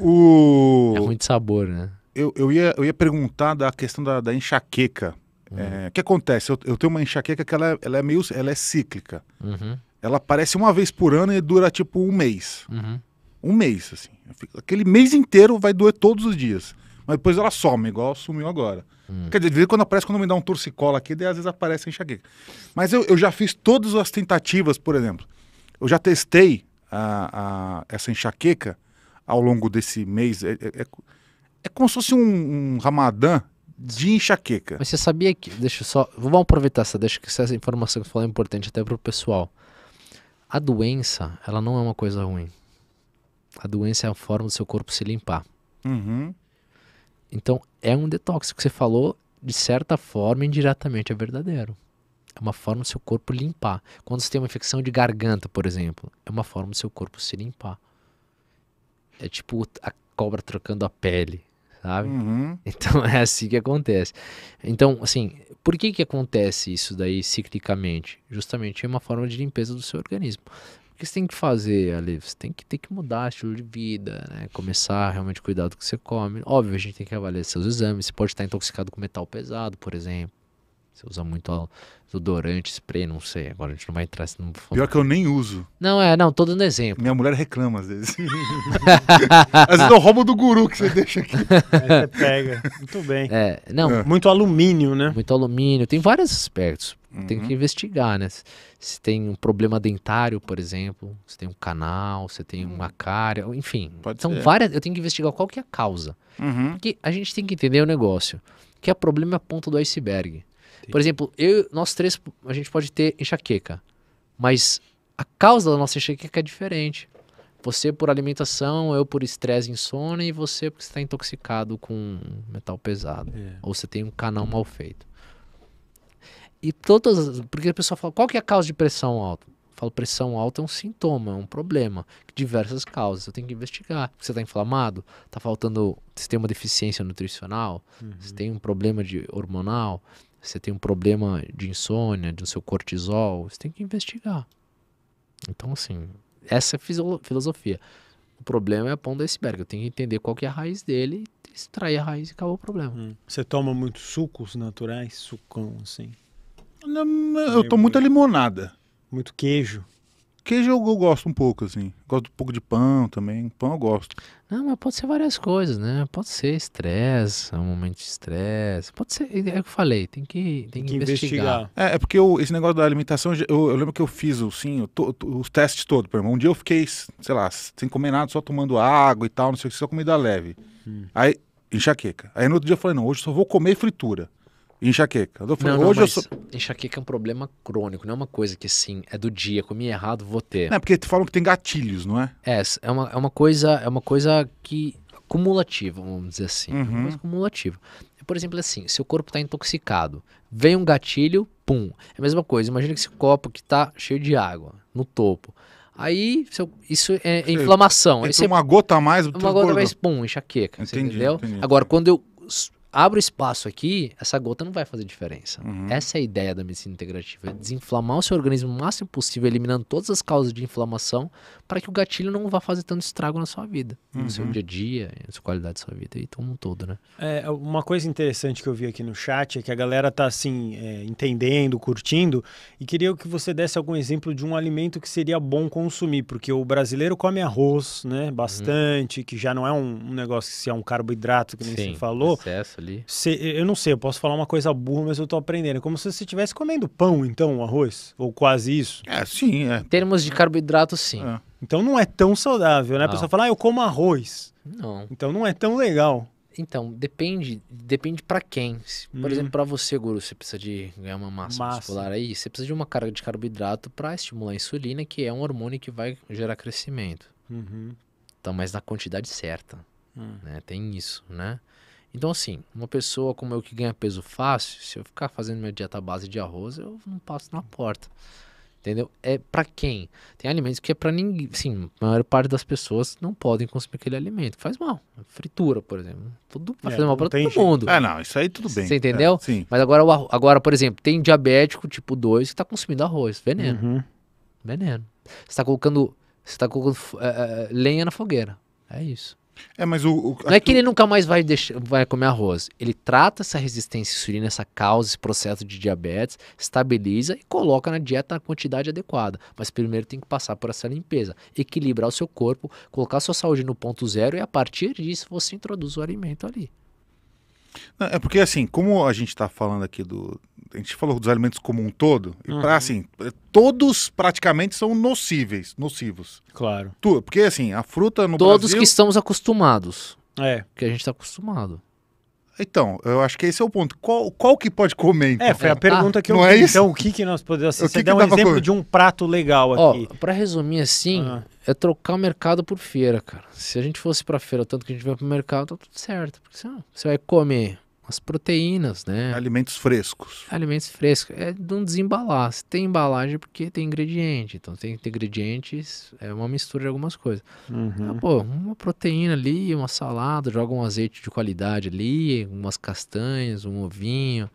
o... É ruim de sabor, né? Eu, eu, ia, eu ia perguntar da questão da, da enxaqueca. O uhum. é, que acontece? Eu, eu, tenho uma enxaqueca que ela, é, ela é meio ela é cíclica. Uhum. Ela aparece uma vez por ano e dura tipo um mês. Uhum. Um mês, assim. Fico, aquele mês inteiro vai doer todos os dias. Mas depois ela some, igual sumiu agora. Hum. Quer dizer, de vez quando aparece, quando me dá um torcicola aqui, daí às vezes aparece a enxaqueca. Mas eu, eu já fiz todas as tentativas, por exemplo. Eu já testei a, a, essa enxaqueca ao longo desse mês. É, é, é, é como se fosse um, um ramadã de enxaqueca. Mas você sabia que. Deixa eu só. Vamos aproveitar essa deixa que essa informação que eu falei é importante até para o pessoal. A doença, ela não é uma coisa ruim. A doença é a forma do seu corpo se limpar. Uhum. Então, é um detox. O que você falou, de certa forma, indiretamente, é verdadeiro. É uma forma do seu corpo limpar. Quando você tem uma infecção de garganta, por exemplo, é uma forma do seu corpo se limpar. É tipo a cobra trocando a pele, sabe? Uhum. Então é assim que acontece. Então, assim, por que que acontece isso daí ciclicamente? Justamente é uma forma de limpeza do seu organismo que você tem que fazer ali? Você tem que ter que mudar estilo de vida, né? Começar a realmente cuidar do que você come. Óbvio, a gente tem que avaliar seus exames. Você pode estar intoxicado com metal pesado, por exemplo. Você usa muito odorante, spray, não sei. Agora a gente não vai entrar. Não for... Pior que eu nem uso. Não, é, não, tô dando exemplo. Minha mulher reclama às vezes. às vezes eu roubo do guru que você deixa aqui. Aí você pega. Muito bem. É, não. É. Muito alumínio, né? Muito alumínio. Tem vários aspectos. Uhum. Tem que uhum. investigar, né? Se tem um problema dentário, por exemplo, se tem um canal, se tem uma uhum. cárie, enfim. Pode são ser. várias. Eu tenho que investigar qual que é a causa. Uhum. Porque a gente tem que entender o negócio. Que é problema é a ponta do iceberg. Por exemplo, eu, nós três, a gente pode ter enxaqueca. Mas a causa da nossa enxaqueca é diferente. Você por alimentação, eu por estresse, insônia e você porque está intoxicado com metal pesado. É. Ou você tem um canal mal feito. E todas. Porque a pessoa fala, qual que é a causa de pressão alta? Eu falo, pressão alta é um sintoma, é um problema. Diversas causas, eu tenho que investigar. Você está inflamado? Está faltando. Você tem uma deficiência nutricional? Uhum. Você tem um problema de hormonal? Você tem um problema de insônia, de seu cortisol? Você tem que investigar. Então, assim, essa é a filosofia. O problema é a ponta do iceberg. Eu tenho que entender qual que é a raiz dele, extrair a raiz e acabou o problema. Uhum. Você toma muitos sucos naturais, sucão, assim? Eu tô muita limonada. Muito queijo. Queijo eu, eu gosto um pouco, assim. Gosto um pouco de pão também. Pão eu gosto. Não, mas pode ser várias coisas, né? Pode ser estresse, é um momento de estresse. Pode ser, é, é o que eu falei, tem que, tem, tem que investigar. investigar. É, é porque eu, esse negócio da alimentação, eu, eu lembro que eu fiz assim, eu to, os testes todos. Por exemplo. Um dia eu fiquei, sei lá, sem comer nada, só tomando água e tal, não sei o que, só comida leve. Hum. Aí, enxaqueca. Aí no outro dia eu falei, não, hoje só vou comer fritura. Enxaqueca. Eu falei, não, não, hoje eu sou... Enxaqueca é um problema crônico, não é uma coisa que assim, é do dia, comi errado, vou ter. Não, é porque tu falam que tem gatilhos, não é? É, é uma, é uma coisa, é uma coisa que cumulativa, vamos dizer assim. Né? Uhum. É uma coisa cumulativa. Por exemplo, assim, seu corpo está intoxicado, vem um gatilho, pum. É a mesma coisa. Imagina que esse copo que está cheio de água no topo. Aí seu, isso é, é inflamação. Entra Aí uma gota a mais, uma gota a mais, pum, enxaqueca. Entendi, entendeu? Entendi. Agora, quando eu abro espaço aqui, essa gota não vai fazer diferença. Uhum. Essa é a ideia da medicina integrativa, é desinflamar o seu organismo o máximo possível, eliminando todas as causas de inflamação, para que o gatilho não vá fazer tanto estrago na sua vida, uhum. no seu dia a dia, na sua qualidade da sua vida e todo mundo todo, né? É, uma coisa interessante que eu vi aqui no chat é que a galera tá assim, é, entendendo, curtindo, e queria que você desse algum exemplo de um alimento que seria bom consumir, porque o brasileiro come arroz, né, uhum. bastante, uhum. que já não é um, um, negócio que se é um carboidrato, que nem Sim, você falou. excesso ali. eu não sei, eu posso falar uma coisa burra, mas eu tô aprendendo. É como se você estivesse comendo pão, então, arroz, ou quase isso. É, sim, é. Em termos de carboidrato, sim. É. Então não é tão saudável, né? Não. A pessoa fala, ah, eu como arroz. Não. Então não é tão legal. Então, depende, depende para quem. Por uhum. exemplo, para você, guru, você precisa de ganhar uma massa, massa, muscular aí, você precisa de uma carga de carboidrato para estimular a insulina, que é um hormônio que vai gerar crescimento. Uhum. Então, mas na quantidade certa, hum. né? Tem isso, né? Então, assim, uma pessoa como eu que ganha peso fácil, se eu ficar fazendo minha dieta base de arroz, eu não passo na porta. Entendeu? É para quem? Tem alimentos que é para ninguém. Sim, a maior parte das pessoas não podem consumir aquele alimento. Faz mal. Fritura, por exemplo. Tudo vai é, fazer mal para todo mundo. Ah, não, isso aí tudo bem. Você é, entendeu? É, sim. Mas agora, agora, por exemplo, tem diabético tipo 2 que tá consumindo arroz. Veneno. Uhum. Veneno. Você tá colocando, você tá colocando eh, eh, lenha na fogueira. É isso. É, mas o, o não é que ele nunca mais vai, deixar, vai comer arroz. Ele trata essa resistência à insulina, essa causa, esse processo de diabetes, estabiliza e coloca na dieta a quantidade adequada. Mas primeiro tem que passar por essa limpeza, equilibrar o seu corpo, colocar a sua saúde no ponto zero e a partir disso você introduz o alimento ali. Não, é porque, assim, como a gente está falando aqui do. A gente falou dos alimentos como um todo, e uhum. pra, assim, é, todos praticamente são nocíveis, nocivos. Claro. Tu, porque, assim, a fruta no todos Brasil... Todos que estamos acostumados. É. Que a gente está acostumado. Então, eu acho que esse é o ponto. Qual, qual que pode comer? Então? É, foi a pergunta ah, que eu não É isso? Então, o que, que nós podemos. Assim, você dá um exemplo de um prato legal aqui. Para resumir assim, ah. é trocar mercado por feira, cara. Se a gente fosse para feira, tanto que a gente vai para o mercado, tá tudo certo. Porque senão, você vai comer as proteínas, né? Alimentos frescos. Alimentos frescos. É de um desembalar. Se tem embalagem é porque tem ingrediente. Então tem que ter ingredientes, é uma mistura de algumas coisas. Uhum. Ah, pô, uma proteína ali, uma salada, joga um azeite de qualidade ali, umas castanhas, um ovinho,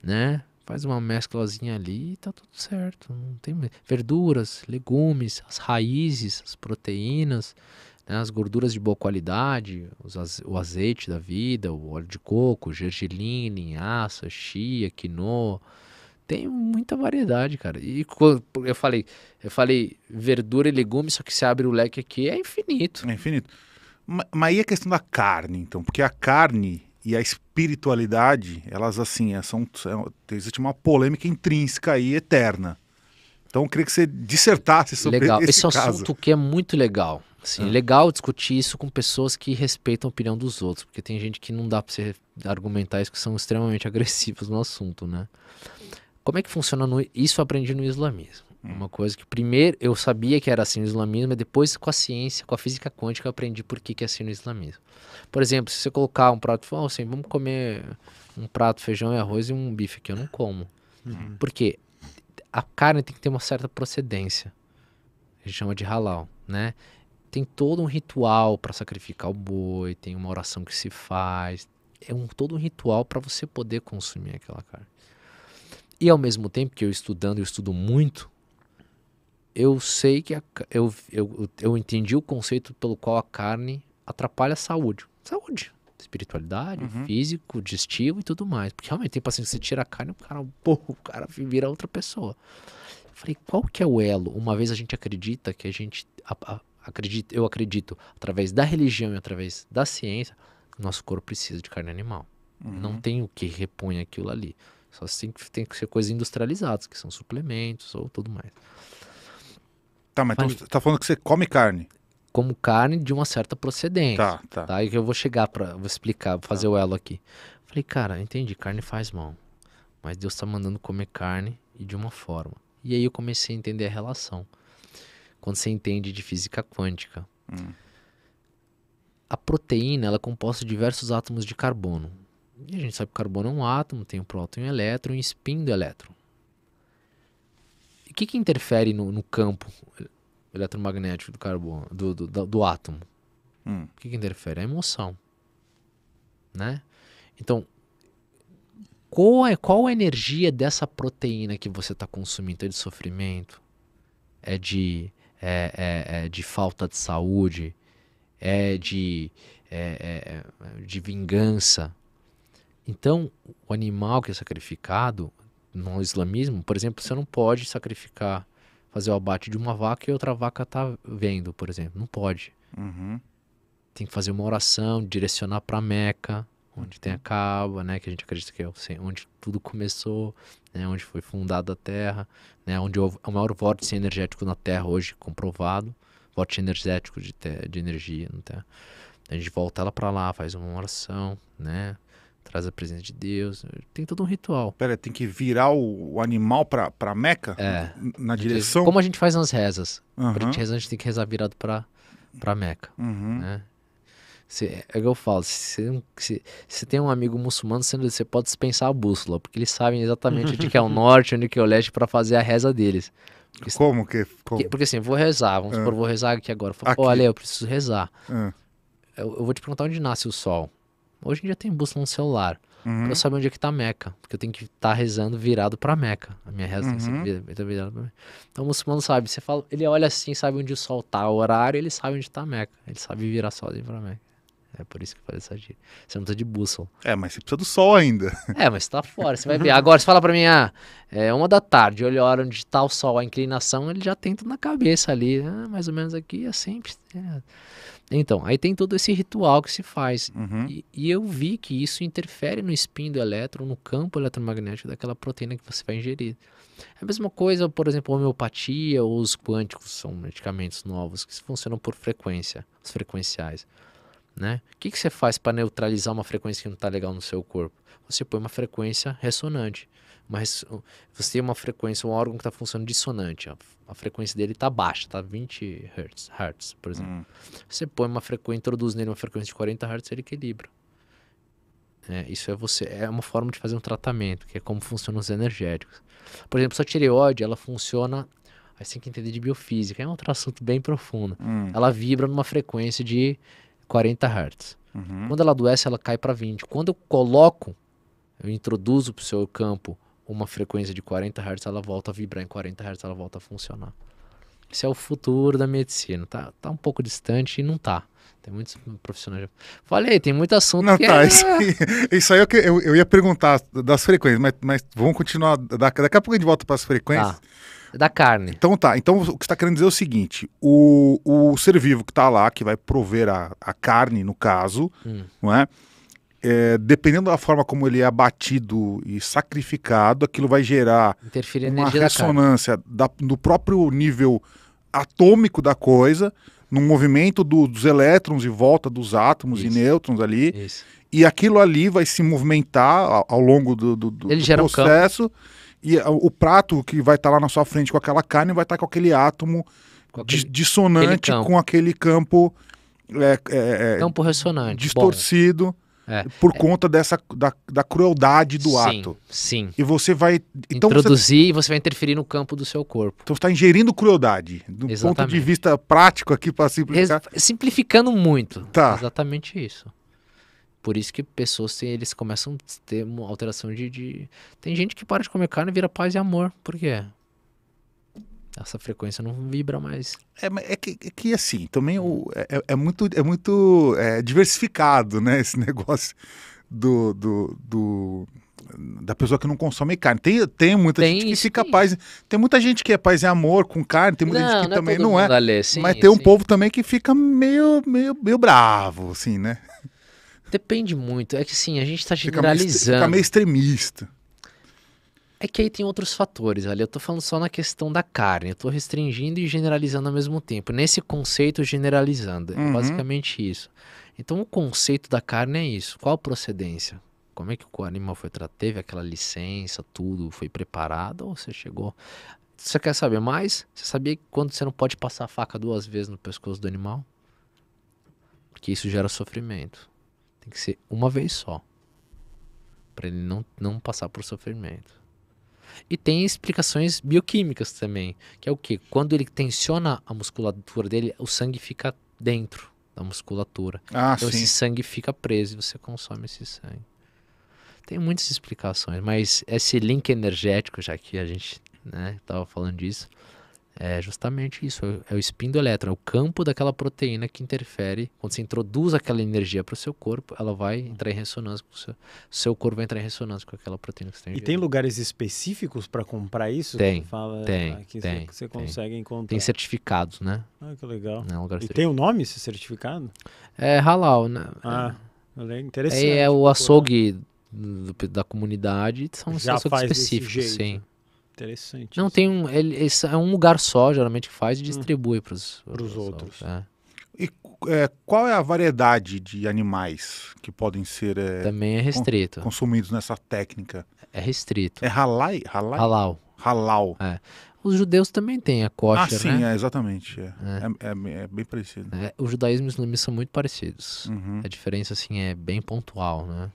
né? Faz uma mesclazinha ali e tá tudo certo. Não tem verduras, legumes, as raízes, as proteínas. Né? As gorduras de boa qualidade, o azeite da vida, o óleo de coco, gergelim, linhaça, chia, quinoa. Tem muita variedade, cara. E eu falei, eu falei verdura e legumes, só que se abre o leque aqui é infinito. É infinito. Mas e a questão da carne, então? Porque a carne e a espiritualidade, elas assim, é, são, são existe uma polêmica intrínseca e eterna. Então eu queria que você dissertasse sobre legal. esse, esse assunto que é muito legal. Sim, é legal discutir isso com pessoas que respeitam a opinião dos outros, porque tem gente que não dá para você argumentar isso, que são extremamente agressivos no assunto, né? Como é que funciona no... isso eu aprendi no islamismo? Hum. Uma coisa que primeiro eu sabia que era assim no islamismo, mas é depois com a ciência, com a física quântica, eu aprendi por que, que é assim no islamismo. Por exemplo, se você colocar um prato, falar assim, vamos comer um prato, feijão e arroz e um bife que eu não como. Hum. porque A carne tem que ter uma certa procedência. A gente chama de halal, né? tem todo um ritual para sacrificar o boi, tem uma oração que se faz, é um todo um ritual para você poder consumir aquela carne. E ao mesmo tempo que eu estudando, eu estudo muito, eu sei que a, eu, eu, eu entendi o conceito pelo qual a carne atrapalha a saúde. Saúde, espiritualidade, uhum. físico, digestivo e tudo mais. Porque realmente tem paciente que você tira a carne, o cara, pô, o cara vira outra pessoa. Eu falei, qual que é o elo? Uma vez a gente acredita que a gente a, a, acredito, eu acredito, através da religião e através da ciência, nosso corpo precisa de carne animal. Uhum. Não tem o que repõe aquilo ali. Só tem que, tem que ser coisas industrializadas, que são suplementos ou tudo mais. Tá, mas, então você tá falando que você come carne? Como carne de uma certa procedência. Tá, tá. tá? que eu vou chegar para vou explicar, vou fazer tá. o elo aqui. Falei, cara, entendi, carne faz mal. Mas Deus tá mandando comer carne e de uma forma. E aí eu comecei a entender a relação quando você entende de física quântica. Hum. A proteína ela é composta de diversos átomos de carbono. E a gente sabe que o carbono é um átomo, tem um próton e um elétron e um spin do elétron. E o que, que interfere no, no, campo eletromagnético do carbono, do, do, do, do átomo? Hum. O que, que interfere? A emoção. Né? Então, qual é qual a energia dessa proteína que você está consumindo? É de sofrimento? É de é, é, é, de falta de saúde, é de, é, é, é, de vingança. Então, o animal que é sacrificado no islamismo, por exemplo, você não pode sacrificar, fazer o abate de uma vaca e outra vaca está vendo, por exemplo. Não pode. Uhum. Tem que fazer uma oração, direcionar para Meca onde tem a uhum. Caba, né, que a gente acredita que é onde tudo começou, né, onde foi fundada a Terra, né, onde houve é o maior vórtice energético na Terra hoje comprovado, vórtice energético de, de energia na Terra. A gente volta ela para lá, faz uma oração, né, traz a presença de Deus, tem todo um ritual. Pera, tem que virar o, animal para para Meca, é, na direção. Como a gente faz nas rezas? Uhum. A gente reza, a gente tem que rezar virado para para Meca, uhum. né? é o que eu falo, se você tem um amigo muçulmano, você pode dispensar a bússola, porque eles sabem exatamente onde que é o norte, onde que é o leste, para fazer a reza deles. Porque, como que? Como? Porque, assim, vou rezar, vamos ah. supor, vou rezar aqui agora. Falo, aqui. Olha, eu preciso rezar. Ah. Eu, eu, vou te perguntar onde nasce o sol. Hoje em dia tem bússola no celular. Uhum. Pra eu saber onde é que tá Meca. Porque eu tenho que estar tá rezando virado pra Meca. A minha reza uhum. tem que ser uhum. então virada pra Meca. Então o muçulmano sabe. Você fala, ele olha assim, sabe onde o sol tá, o horário, ele sabe onde tá Meca. Ele sabe virar sozinho pra Meca. É por isso que faz essa gira. Você não precisa de bússola. É, mas você precisa do sol ainda. É, mas tá fora, você vai ver. Agora, você fala para mim, ah, é uma da tarde, olha a hora onde tá o sol, a inclinação, ele já tem tudo na cabeça ali. Ah, mais ou menos aqui, é sempre... É. Então, aí tem todo esse ritual que se faz. Uhum. E, e, eu vi que isso interfere no spin do elétron, no campo eletromagnético daquela proteína que você vai ingerir. É a mesma coisa, por exemplo, a homeopatia ou os quânticos, são medicamentos novos que funcionam por frequência, os frequenciais né? O que, que você faz para neutralizar uma frequência que não está legal no seu corpo? Você põe uma frequência ressonante. você tem uma frequência, um órgão que está funcionando dissonante. A, a frequência dele está baixa, está 20 Hz, hertz, por exemplo. Hum. Você põe uma frequência, introduz nele uma frequência de 40 Hz, ele equilibra. É, isso é você é uma forma de fazer um tratamento, que é como funcionam os energéticos. Por exemplo, sua tireoide, ela funciona, aí você tem que entender de biofísica, é um outro assunto bem profundo. Hum. Ela vibra numa frequência de 40 Hz. Uhum. Quando ela adoece, ela cai para 20. Quando eu coloco, eu introduzo para o seu campo uma frequência de 40 Hz, ela volta a vibrar em 40 Hz, ela volta a funcionar. Esse é o futuro da medicina. Tá, tá um pouco distante e não tá. Tem muitos profissionais. Falei, tem muito assunto. Não, tá. É... Isso, aí, isso aí é eu, eu, eu, ia perguntar das frequências, mas, mas vamos continuar. Daqui, daqui a pouco a gente volta para as frequências. Tá da carne. Então tá. Então o que você está querendo dizer é o seguinte: o, o ser vivo que está lá, que vai prover a, a carne, no caso, hum. não é? É, dependendo da forma como ele é abatido e sacrificado, aquilo vai gerar uma ressonância da do próprio nível atômico da coisa, no movimento do, dos elétrons em volta dos átomos Isso. e nêutrons ali. Isso. E aquilo ali vai se movimentar ao, ao longo do, do, do, ele do gera processo. Um campo e o prato que vai estar tá lá na sua frente com aquela carne vai estar tá com aquele átomo com aquele, dissonante aquele com aquele campo. É, é, é, campo ressonante. Distorcido. É, por é. conta dessa da, da crueldade do sim, ato. Sim. E você vai então introduzir você... e você vai interferir no campo do seu corpo. Então está ingerindo crueldade do Exatamente. ponto de vista prático aqui para simplificar. Res... Simplificando muito. Tá. Exatamente isso. Por isso que pessoas têm, eles começam a ter uma alteração de, de, Tem gente que para de comer carne e vira paz e amor. Por quê? Essa frequência não vibra mais. É, é, que, é que, assim, também o, é, é, é muito, é muito é, diversificado, né? Esse negócio do, do, do da pessoa que não consome carne. Tem, tem muita tem, gente que fica paz. Tem muita gente que é paz e amor com carne, tem muita não, gente que não é também não é. Sim, mas tem sim. um povo também que fica meio, meio, meio bravo, assim, né? Depende muito. É que sim, a gente está generalizando. Fica meio extremista. É que aí tem outros fatores, olha. Eu tô falando só na questão da carne. Eu tô restringindo e generalizando ao mesmo tempo. Nesse conceito, generalizando. É uhum. É basicamente isso. Então, o conceito da carne é isso. Qual procedência? Como é que o animal foi tratado? Teve aquela licença, tudo? Foi preparado? Ou você chegou. Você quer saber mais? Você sabia que quando você não pode passar a faca duas vezes no pescoço do animal? Porque isso gera sofrimento. Tem que ser uma vez só. Para ele não, não passar por sofrimento. E tem explicações bioquímicas também, que é o que? Quando ele tensiona a musculatura dele, o sangue fica dentro da musculatura. Ah, então sim. esse sangue fica preso e você consome esse sangue. Tem muitas explicações, mas esse link energético, já que a gente né, tava falando disso, é justamente isso, é o spin do elétron, é o campo daquela proteína que interfere. Quando você introduz aquela energia para o seu corpo, ela vai entrar em ressonância com o seu, seu corpo vai entrar em ressonância com aquela proteína que você tem. Tá e ingerido. tem lugares específicos para comprar isso? Tem, fala, tem, que tem, você, consegue tem. encontrar. Tem certificados, né? Ah, que legal. É um e tem o um nome esse certificado? É halal, né? Ah, é, interessante. É, é o açougue da comunidade, são Já açougues específicos, sim. Interessante. Não tem um. Ele, esse é um lugar só, geralmente, que faz e hum. distribui hum. para os outros. outros. É. E é, qual é a variedade de animais que podem ser é, também é restrito consumidos nessa técnica? É restrito. É halai, halai? halal. Halal. É. Os judeus também têm a kosher, ah, sim, né? é, exatamente. É, é. é, é, é, é bem parecido. o judaísmo e o islamismo são muito parecidos. Uhum. A diferença, assim, é bem pontual, né?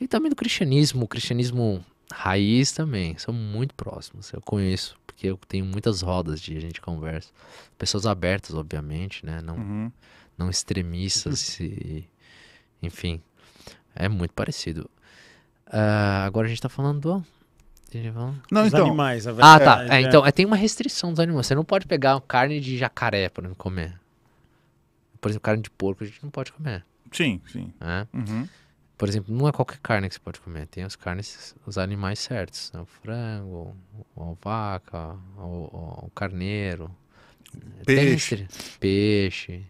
E também do cristianismo. O cristianismo Raiz também, são muito próximos. Eu conheço, porque eu tenho muitas rodas de a gente conversa. Pessoas abertas, obviamente, né? Não, uhum. não extremistas. e, enfim, é muito parecido. Uh, agora a gente tá falando do. Não, Os então. Animais, ah, tá. É, é, então, é, tem uma restrição dos animais. Você não pode pegar carne de jacaré para comer. Por exemplo, carne de porco a gente não pode comer. Sim, sim. É? Uhum por exemplo, não é qualquer carne que você pode comer. Tem as carnes, os animais certos. Né? O frango, a vaca, o, o carneiro. Peixe. Tem, peixe.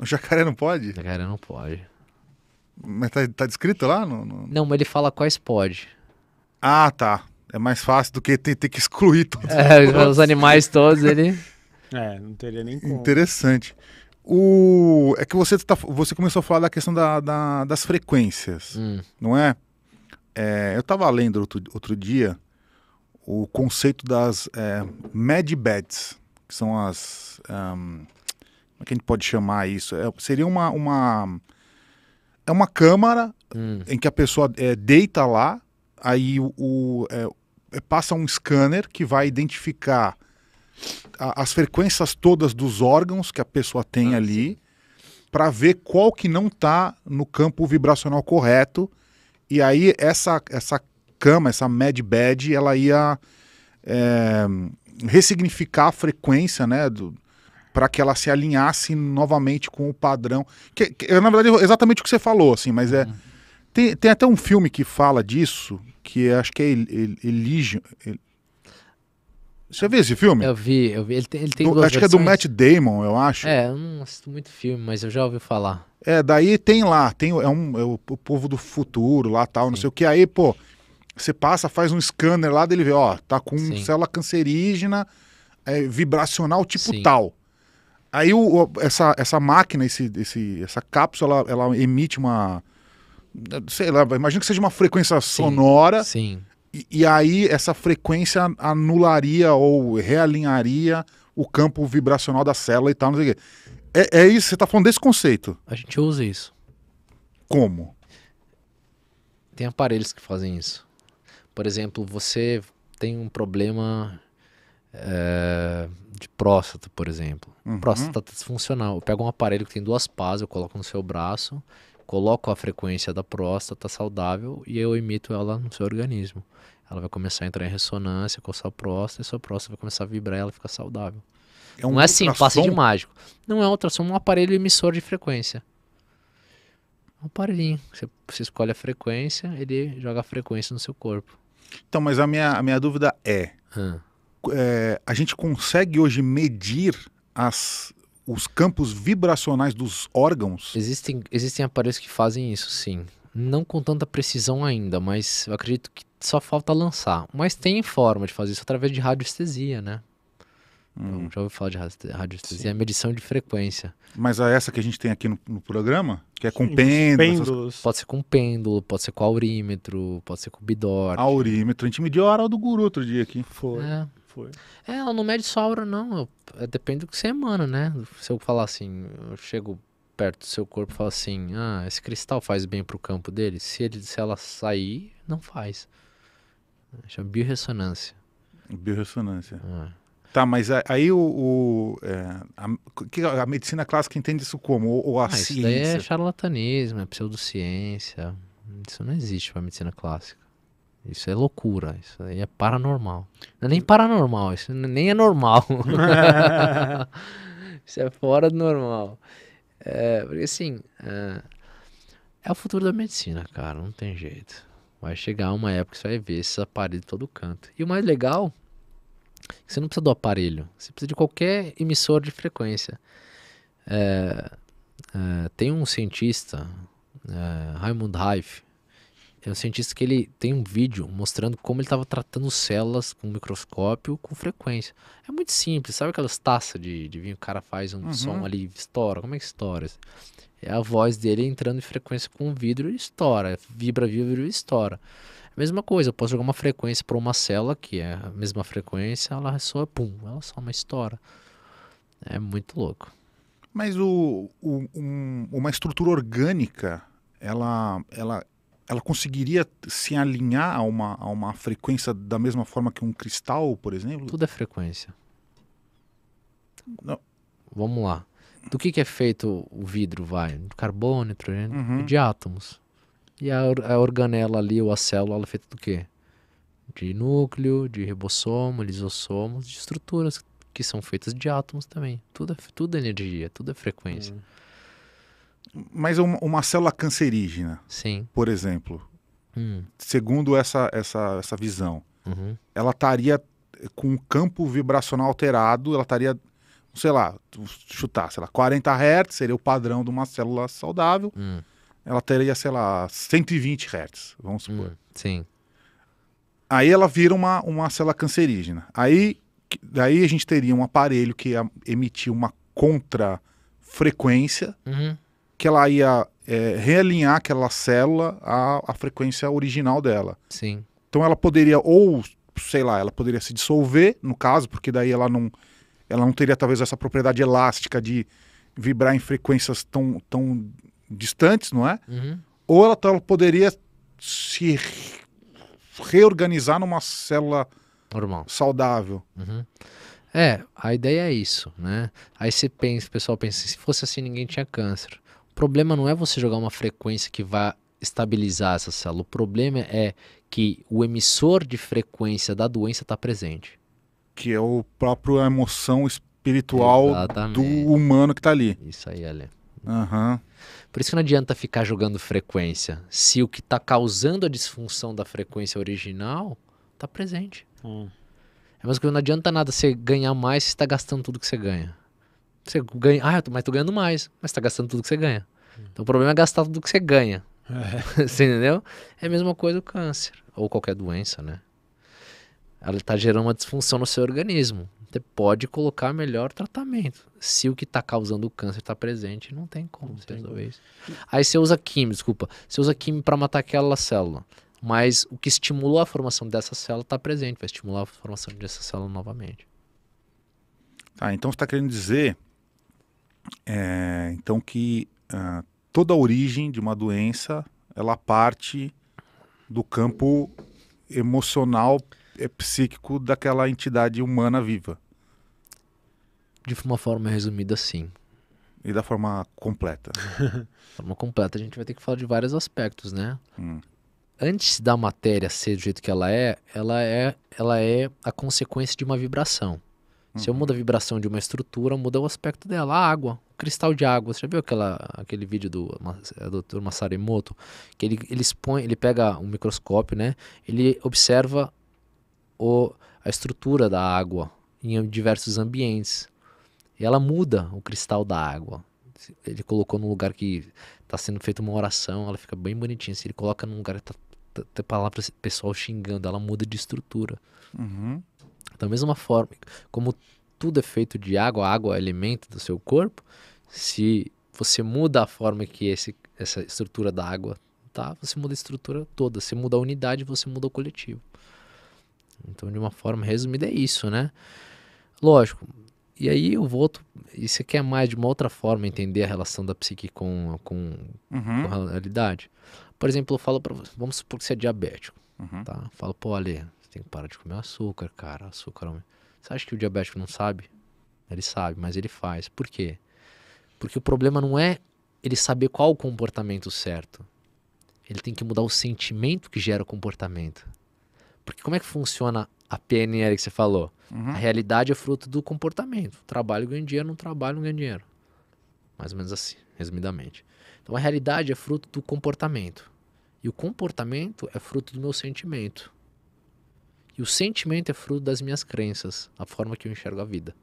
O jacaré não pode? O jacaré não pode. Mas tá, tá descrito lá? No, no... Não, mas ele fala quais pode. Ah, tá. É mais fácil do que ter, ter que excluir todos. É, os animais todos, ele... É, não teria nem como. Interessante. O, é que você, tá, você começou a falar da questão da, da, das frequências, hum. não é? é? Eu estava lendo outro, outro dia o conceito das é, med beds, que são as. Um, como é que a gente pode chamar isso? É, seria uma, uma. É uma câmara hum. em que a pessoa é, deita lá, aí o, o é, passa um scanner que vai identificar a, as frequências todas dos órgãos que a pessoa tem ah, ali para ver qual que não está no campo vibracional correto. E aí essa, essa cama, essa med bed, ela ia é, ressignificar a frequência, né? Do, para que ela se alinhasse novamente com o padrão. Que, que, na verdade, exatamente o que você falou, assim, mas é. Uhum. Tem, tem até um filme que fala disso, que acho que é El, El, El, você viu esse filme? Eu vi, eu vi. Ele tem, ele tem do, duas Acho versões. que é do Matt Damon, eu acho. É, eu não assisto muito filme, mas eu já ouvi falar. É, daí tem lá, tem é um, é o, povo do futuro lá, tal, Sim. não sei o que. Aí, pô, você passa, faz um scanner lá, dele vê, ó, tá com Sim. célula cancerígena é, vibracional tipo Sim. tal. Aí o, essa, essa máquina, esse, esse, essa cápsula, ela, ela emite uma. Sei lá, imagino que seja uma frequência sonora. Sim. E, aí essa frequência anularia ou realinharia o campo vibracional da célula e tal, não sei o quê. É, é isso, você está falando desse conceito. A gente usa isso. Como? Tem aparelhos que fazem isso. Por exemplo, você tem um problema é, de próstata, por exemplo. Uhum. Próstata tá disfuncional. Eu pego um aparelho que tem duas pás, eu coloco no seu braço coloco a frequência da próstata saudável e eu emito ela no seu organismo. Ela vai começar a entrar em ressonância com a sua próstata e sua próstata vai começar a vibrar e ela fica saudável. É um não é assim, passa de mágico. Não é outra, é um aparelho emissor de frequência. É um aparelhinho. Você, você escolhe a frequência, ele joga a frequência no seu corpo. Então, mas a minha, a minha dúvida é, hum. é a gente consegue hoje medir as os campos vibracionais dos órgãos? Existem, existem aparelhos que fazem isso, sim. Não com tanta precisão ainda, mas eu acredito que só falta lançar. Mas tem forma de fazer isso através de radiestesia, né? Hum. Então, uhum. já ouvi falar de radiestesia, é medição de frequência. Mas a essa que a gente tem aqui no, no programa, que é com Sim, pêndulo. Essas... Pode ser com pêndulo, pode ser com aurímetro, pode ser com bidor. Aurímetro, a gente mediu a hora do guru outro dia aqui. Foi. É foi. É, ela não mede só a não. Eu, é, depende do que você emana, né? Se eu falar assim, eu chego perto do seu corpo e falo assim, ah, esse cristal faz bem pro campo dele. Se, ele, se ela sair, não faz. Chama biorressonância. Biorressonância. Ah. Tá, mas aí o, o é, a, a, medicina clássica entende isso como? Ou, a ah, ciência? Isso daí é charlatanismo, é pseudociência. Isso não existe para medicina clássica. Isso é loucura, isso aí é paranormal. Não é nem paranormal, isso nem é normal. isso é fora do normal. É, porque assim, é, é, o futuro da medicina, cara, não tem jeito. Vai chegar uma época que você vai ver esses aparelhos de todo canto. E o mais legal você não precisa do aparelho, você precisa de qualquer emissor de frequência. É, é tem um cientista, é, Raymond Reif, tem um cientista que ele tem um vídeo mostrando como ele estava tratando células com microscópio com frequência. É muito simples, sabe aquelas taças de, de vinho o cara faz um uhum. som ali, estoura? Como é que estoura? É a voz dele entrando em frequência com o vidro e estoura. É vibra, vibra e estoura. É mesma coisa, eu posso jogar uma frequência para uma célula, que é a mesma frequência, ela ressoa, pum, ela só uma estoura. É muito louco. Mas o, o um, uma estrutura orgânica, ela, ela ela conseguiria se alinhar a uma, a uma frequência da mesma forma que um cristal, por exemplo? Tudo é frequência. Não. Vamos lá. Do que, que, é feito o vidro, vai? Do carbono, nitrogênio, uhum. de átomos. E a, a, organela ali, ou a célula, ela é feita do quê? De núcleo, de ribossomo, lisossomos, de estruturas que são feitas de átomos também. Tudo é, tudo é energia, tudo é frequência. Uhum. Mas é uma, uma célula cancerígena, Sim. por exemplo, hum. segundo essa, essa, essa visão, uhum. ela estaria com um campo vibracional alterado, ela estaria, sei lá, chutar, sei lá, 40 Hz seria o padrão de uma célula saudável. Hum. Ela teria, sei lá, 120 Hz, vamos hum. supor. Hum. Sim. Aí ela vira uma, uma célula cancerígena. Aí daí a gente teria um aparelho que ia emitir uma contra Uhum que ela ia é, realinhar aquela célula à, à frequência original dela. Sim. Então ela poderia, ou, sei lá, ela poderia se dissolver, no caso, porque daí ela não, ela não teria talvez essa propriedade elástica de vibrar em frequências tão, tão distantes, não é? Uhum. Ou ela, ela poderia se reorganizar numa célula normal, saudável. Uhum. É, a ideia é isso, né? Aí você pensa, o pessoal pensa, se fosse assim ninguém tinha câncer problema não é você jogar uma frequência que vá estabilizar essa célula. O problema é que o emissor de frequência da doença está presente. Que é o próprio emoção espiritual Exatamente. do humano que está ali. Isso aí, Ale. Uhum. Por isso que não adianta ficar jogando frequência. Se o que está causando a disfunção da frequência original está presente. Hum. É mais que não adianta nada você ganhar mais se está gastando tudo que você ganha. Você ganha, ah, mas tô ganhando mais, mas tá gastando tudo que você ganha. Hum. Então o problema é gastar tudo que você ganha. É. você entendeu? É a mesma coisa o câncer, ou qualquer doença, né? Ela tá gerando uma disfunção no seu organismo. Você pode colocar melhor tratamento. Se o que está causando o câncer está presente, não tem como não você tem resolver como. isso. Aí você usa químio, desculpa. Você usa químio para matar aquela célula. Mas o que estimulou a formação dessa célula está presente, vai estimular a formação dessa célula novamente. Tá, então você está querendo dizer é, então que uh, toda a origem de uma doença ela parte do campo emocional e psíquico daquela entidade humana viva. De uma forma resumida, sim. E da forma completa. forma completa, a gente vai ter que falar de vários aspectos, né? Hum. Antes da matéria ser do jeito que ela é, ela é, ela é a consequência de uma vibração. Se eu mudo a vibração de uma estrutura, muda o aspecto dela. A água, o cristal de água. Você já viu aquela, aquele vídeo do é, Dr. Masaremoto? Que ele, ele expõe, ele pega um microscópio, né? Ele observa o, a estrutura da água em diversos ambientes. E ela muda o cristal da água. Ele colocou num lugar que está sendo feita uma oração, ela fica bem bonitinha. Se ele coloca num lugar que está tá, tá, tá palavras pessoal xingando, ela muda de estrutura. Uhum. Então, da mesma forma como tudo é feito de água, a água é alimento do seu corpo, se você muda a forma que esse, essa estrutura da água tá, você muda a estrutura toda. Você muda a unidade, você muda o coletivo. Então, de uma forma resumida, é isso, né? Lógico. E aí eu volto. E você quer mais de uma outra forma entender a relação da psique com, com, uhum. com a realidade? Por exemplo, eu falo para você. Vamos supor que você é diabético. Uhum. Tá? falo, pô, Ale, tem que parar de comer açúcar, cara. Açúcar. Você acha que o diabético não sabe? Ele sabe, mas ele faz. Por quê? Porque o problema não é ele saber qual o comportamento certo. Ele tem que mudar o sentimento que gera o comportamento. Porque como é que funciona a PNL que você falou? Uhum. A realidade é fruto do comportamento. Trabalho ganha dinheiro, não trabalho não ganha dinheiro. Mais ou menos assim, resumidamente. Então a realidade é fruto do comportamento. E o comportamento é fruto do meu sentimento. E o sentimento é fruto das minhas crenças, a forma que eu enxergo a vida.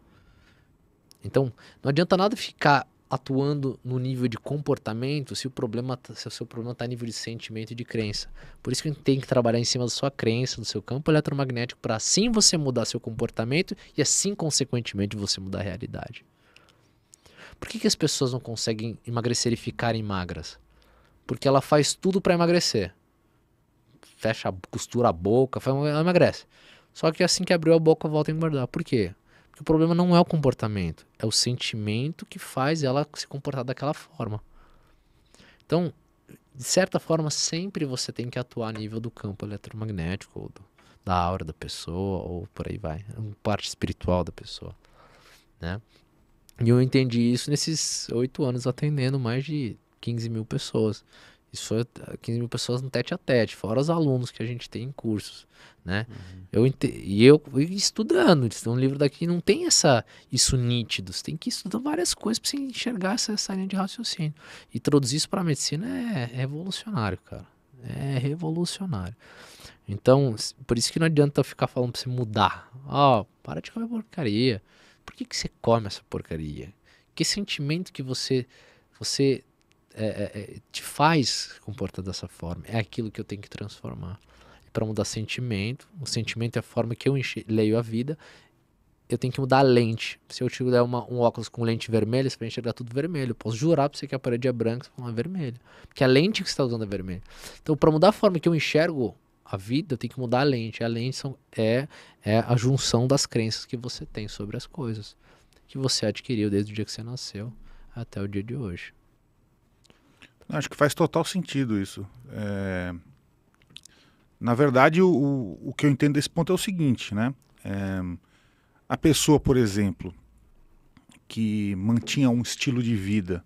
Então, não adianta nada ficar atuando no nível de comportamento se o problema tá, se o seu problema está nível de sentimento e de crença. Por isso que a gente tem que trabalhar em cima da sua crença, do seu campo eletromagnético, para assim você mudar seu comportamento e assim, consequentemente, você mudar a realidade. Por que, que as pessoas não conseguem emagrecer e ficarem magras? Porque ela faz tudo para emagrecer fecha, costura a boca, faz, ela emagrece. Só que assim que abriu a boca, volta a engordar. Por quê? Porque o problema não é o comportamento, é o sentimento que faz ela se comportar daquela forma. Então, de certa forma, sempre você tem que atuar a nível do campo eletromagnético, ou do, da aura da pessoa, ou por aí vai, parte espiritual da pessoa, né? E eu entendi isso nesses oito anos atendendo mais de 15 mil pessoas. Isso foi 15 mil pessoas no tete a tete, fora os alunos que a gente tem em cursos, né? Uhum. Eu e eu, eu estudando, eles um livro daqui não tem essa isso nítido, você tem que estudar várias coisas para você enxergar essa, essa linha de raciocínio. E traduzir isso para medicina é, é revolucionário, cara. É revolucionário. Então, por isso que não adianta eu ficar falando para você mudar. Ó, oh, para de comer porcaria. Por que, que você come essa porcaria? Que sentimento que você você é, é, é, te faz comportar dessa forma. É aquilo que eu tenho que transformar. Para mudar sentimento, o sentimento é a forma que eu leio a vida. Eu tenho que mudar a lente. Se eu tiver uma, um óculos com lente vermelha, você vai enxergar tudo vermelho. Eu posso jurar para você que a parede é branca, você vai ah, é vermelha. Porque a lente que você está usando é vermelha. Então, para mudar a forma que eu enxergo a vida, eu tenho que mudar a lente. A lente são, é, é a junção das crenças que você tem sobre as coisas, que você adquiriu desde o dia que você nasceu até o dia de hoje. Acho que faz total sentido isso. É... Na verdade, o, o, que eu entendo desse ponto é o seguinte, né? É... A pessoa, por exemplo, que mantinha um estilo de vida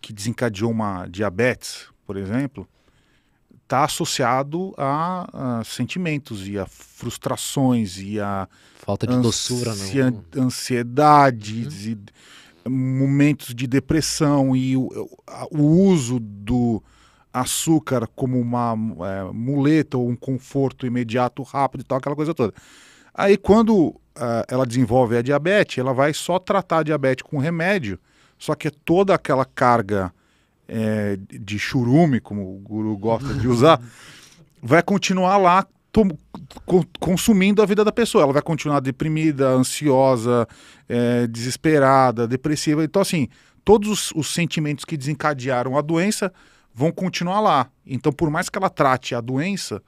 que desencadeou uma diabetes, por exemplo, está associado a, a, sentimentos e a frustrações e a falta de doçura, não. Né? ansiedades hum. e momentos de depressão e o, o uso do açúcar como uma é, muleta ou um conforto imediato, rápido e tal, aquela coisa toda. Aí quando uh, ela desenvolve a diabetes, ela vai só tratar a diabetes com remédio, só que é toda aquela carga é, de churume, como o guru gosta de usar, vai continuar lá consumindo a vida da pessoa. Ela vai continuar deprimida, ansiosa, é, desesperada, depressiva. Então, assim, todos os, os, sentimentos que desencadearam a doença vão continuar lá. Então, por mais que ela trate a doença,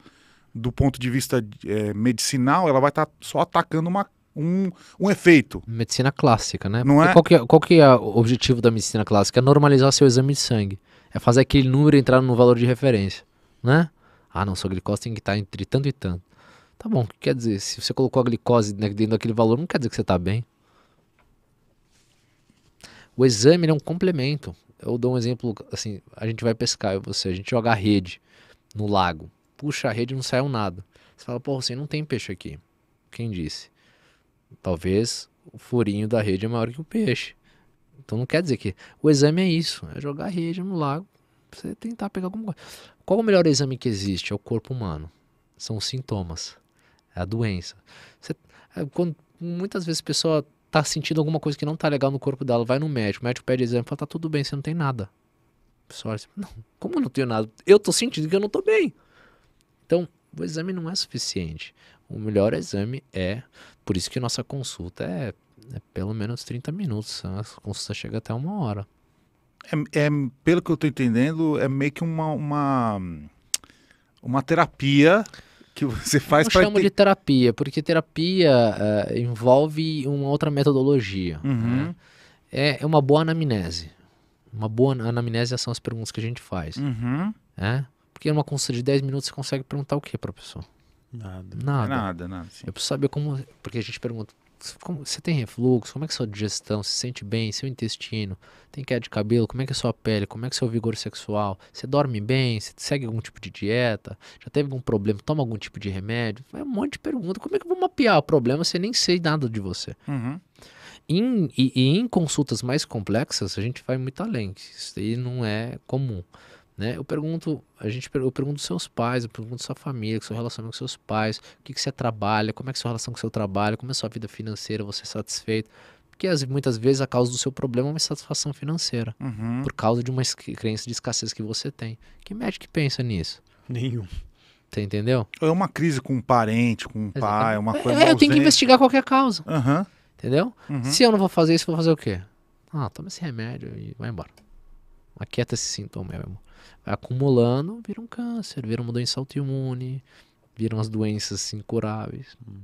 do ponto de vista é, medicinal, ela vai estar tá só atacando uma um, um efeito. Medicina clássica, né? Não é? Qual, que é, qual que é o objetivo da medicina clássica? É normalizar seu exame de sangue. É fazer aquele número entrar no valor de referência, né? Ah, não, sua glicose tem que estar tá entre tanto e tanto. Tá bom, quer dizer, se você colocou a glicose né, dentro daquele valor, não quer dizer que você está bem. O exame é um complemento. Eu dou um exemplo, assim, a gente vai pescar, você, a gente joga a rede no lago. Puxa, a rede não saiu nada. Você fala, pô, você não tem peixe aqui. Quem disse? Talvez o furinho da rede é maior que o peixe. Então não quer dizer que o exame é isso, é jogar a rede no lago, você tentar pegar alguma coisa. Qual o melhor exame que existe? É o corpo humano. São os sintomas. É a doença. Você, é, quando, muitas vezes a pessoa está sentindo alguma coisa que não está legal no corpo dela, vai no médico, o médico pede exame e fala, tá tudo bem, você não tem nada. A pessoa olha assim, não, como eu não tenho nada? Eu tô sentindo que eu não tô bem. Então, o exame não é suficiente. O melhor exame é, por isso que nossa consulta é, é pelo menos 30 minutos, a consulta chega até uma hora. É, é, pelo que eu estou entendendo, é meio que uma, uma, uma terapia que você faz para. Eu chamo ter... de terapia, porque terapia uh, envolve uma outra metodologia. Uhum. Né? É, é uma boa anamnese. Uma boa anamnese são as perguntas que a gente faz. Uhum. Né? Porque numa consulta de 10 minutos você consegue perguntar o que para a pessoa? Nada. Nada. Nada, nada Eu preciso saber como. Porque a gente pergunta como, você tem refluxo, como é que é sua digestão, se sente bem, seu intestino, tem queda de cabelo, como é que é sua pele, como é que é seu vigor sexual, você dorme bem, você segue algum tipo de dieta, já teve algum problema, toma algum tipo de remédio, é um monte de pergunta, como é que eu vou mapear o problema se eu nem sei nada de você? Uhum. Em, e, e, em consultas mais complexas, a gente vai muito além, isso aí não é comum. Né? Eu pergunto, a gente eu pergunto seus pais, eu pergunto sua família, seu relacionamento com seus pais, o que, que você trabalha, como é que sua relação com seu trabalho, como é sua vida financeira, você é satisfeito? Porque as, muitas vezes a causa do seu problema é uma insatisfação financeira, uhum. por causa de uma crença de escassez que você tem. Que médico pensa nisso? Nenhum. Você entendeu? É uma crise com um parente, com um pai, pai, uma é, coisa. É, eu tenho que investigar qualquer é causa. Uhum. Entendeu? Uhum. Se eu não vou fazer isso, vou fazer o quê? Ah, toma esse remédio e vai embora. Aquieta esse sintoma mesmo. Vai acumulando, vira um câncer, vira uma doença autoimune, viram as doenças incuráveis. Assim,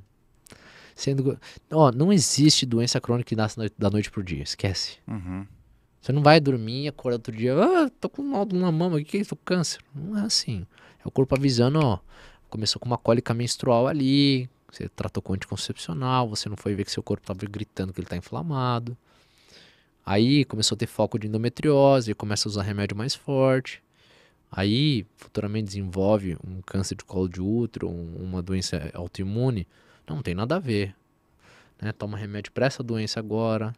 Sendo, ó, não existe doença crônica que nasce da noite pro dia, esquece. Uhum. Você não vai dormir, acorda outro dia, ah, tô com mal nódulo na mama, o que, é isso? Câncer. Não é assim. É o corpo avisando, ó, começou com uma cólica menstrual ali, você tratou com anticoncepcional, você não foi ver que seu corpo estava gritando que ele está inflamado. Aí começou a ter foco de endometriose, começa a usar remédio mais forte aí futuramente desenvolve um câncer de colo de útero, um, uma doença autoimune, não tem nada a ver. Né? Toma remédio para essa doença agora.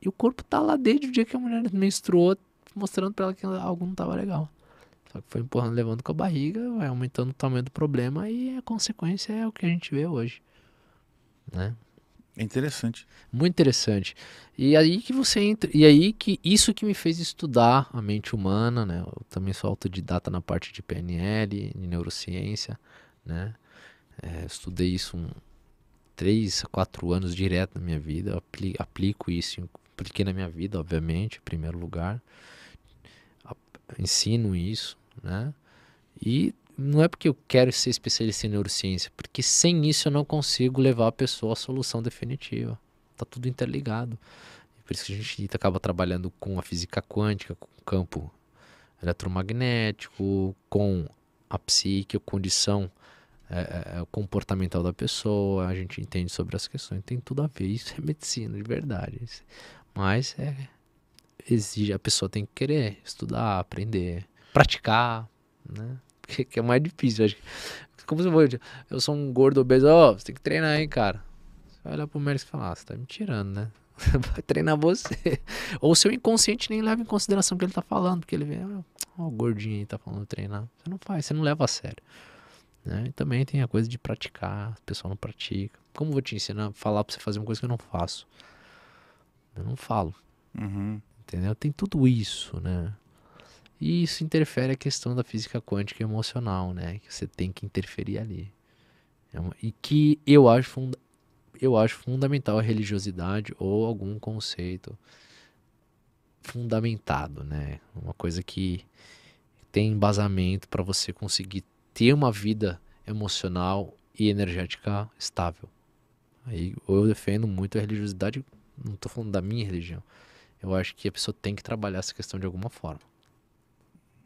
E o corpo tá lá desde o dia que a mulher menstruou, mostrando para ela que algo não tava legal. Só que foi empurrando, levando com a barriga, vai aumentando o tamanho do problema e a consequência é o que a gente vê hoje. Né? É interessante. Muito interessante. E aí que você entra, e aí que isso que me fez estudar a mente humana, né? Eu também sou autodidata na parte de PNL, de neurociência, né? É, estudei isso um três quatro anos direto na minha vida. Eu aplico isso, apliquei na minha vida, obviamente, em primeiro lugar. Ensino isso, né? E não é porque eu quero ser especialista em neurociência, porque sem isso eu não consigo levar a pessoa à solução definitiva. Tá tudo interligado. Por isso que a gente acaba trabalhando com a física quântica, com o campo eletromagnético, com a psique, a condição é, é, é comportamental da pessoa, a gente entende sobre as questões, tem tudo a ver. Isso é medicina, de verdade. Mas é, exige, a pessoa tem que querer estudar, aprender, praticar, né? que, que é mais difícil. Acho que, como você pode, eu sou um gordo obeso, ó, oh, você tem que treinar, hein, cara. Você vai olhar pro Mercedes e falar, ah, você tá me tirando, né? vai treinar você. Ou seu inconsciente nem leva em consideração o que ele tá falando, porque ele vê, ah, ó, oh, o gordinho aí tá falando treinar. Você não faz, você não leva a sério. Né? E também tem a coisa de praticar, o pessoal não pratica. Como vou te ensinar, a falar pra você fazer uma coisa que eu não faço? Eu não falo. Uhum. Entendeu? Tem tudo isso, né? E isso interfere a questão da física quântica emocional, né? Que você tem que interferir ali. É uma... E que eu acho, funda... eu acho fundamental a religiosidade ou algum conceito fundamentado, né? Uma coisa que tem embasamento para você conseguir ter uma vida emocional e energética estável. Aí eu defendo muito a religiosidade, não estou falando da minha religião. Eu acho que a pessoa tem que trabalhar essa questão de alguma forma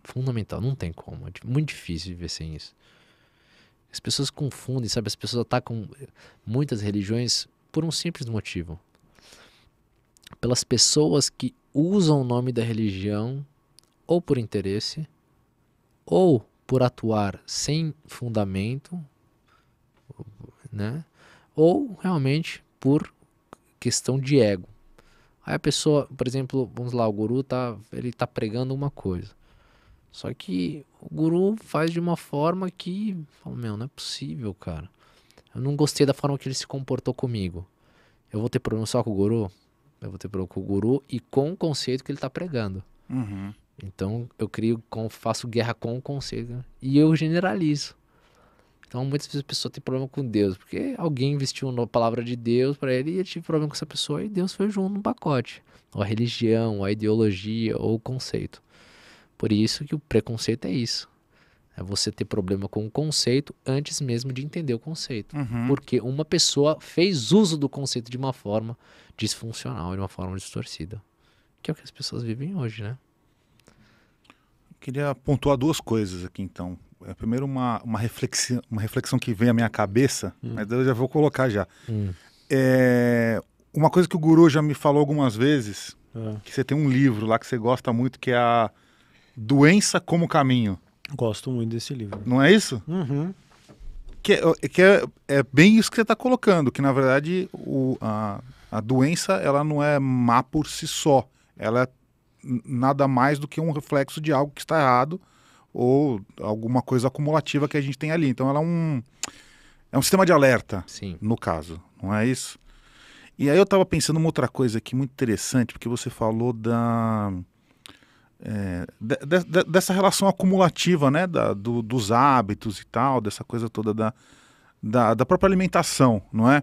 fundamental, não tem como. É muito difícil viver sem isso. As pessoas confundem, sabe? As pessoas atacam muitas religiões por um simples motivo. Pelas pessoas que usam o nome da religião ou por interesse ou por atuar sem fundamento, né? Ou realmente por questão de ego. Aí a pessoa, por exemplo, vamos lá, o guru tá, ele tá pregando uma coisa. Só que o guru faz de uma forma que, falo, meu, não é possível, cara. Eu não gostei da forma que ele se comportou comigo. Eu vou ter problema só com o guru? Eu vou ter problema com o guru e com o conceito que ele está pregando. Uhum. Então eu crio, faço guerra com o conceito né? e eu generalizo. Então muitas vezes a pessoa tem problema com Deus, porque alguém vestiu a palavra de Deus para ele e ele tive problema com essa pessoa e Deus foi junto no pacote. Ou a religião, ou a ideologia, ou o conceito. Por isso que o preconceito é isso. É você ter problema com o conceito antes mesmo de entender o conceito. Uhum. Porque uma pessoa fez uso do conceito de uma forma disfuncional, de uma forma distorcida. Que é o que as pessoas vivem hoje, né? Eu queria pontuar duas coisas aqui, então. É, primeiro, uma, uma, reflexão, uma reflexão que vem à minha cabeça, hum. mas eu já vou colocar já. Hum. É, uma coisa que o guru já me falou algumas vezes, é. que você tem um livro lá que você gosta muito, que é a Doença como Caminho. Gosto muito desse livro. Não é isso? Uhum. Que, é, que é, é bem isso que você está colocando, que na verdade o, a, a doença ela não é má por si só. Ela é nada mais do que um reflexo de algo que está errado ou alguma coisa acumulativa que a gente tem ali. Então ela é um, é um sistema de alerta, Sim. no caso, não é isso? E aí eu estava pensando uma outra coisa aqui muito interessante, porque você falou da é, de, de, dessa relação acumulativa, né, da, do, dos hábitos e tal, dessa coisa toda da, da, da própria alimentação, não é?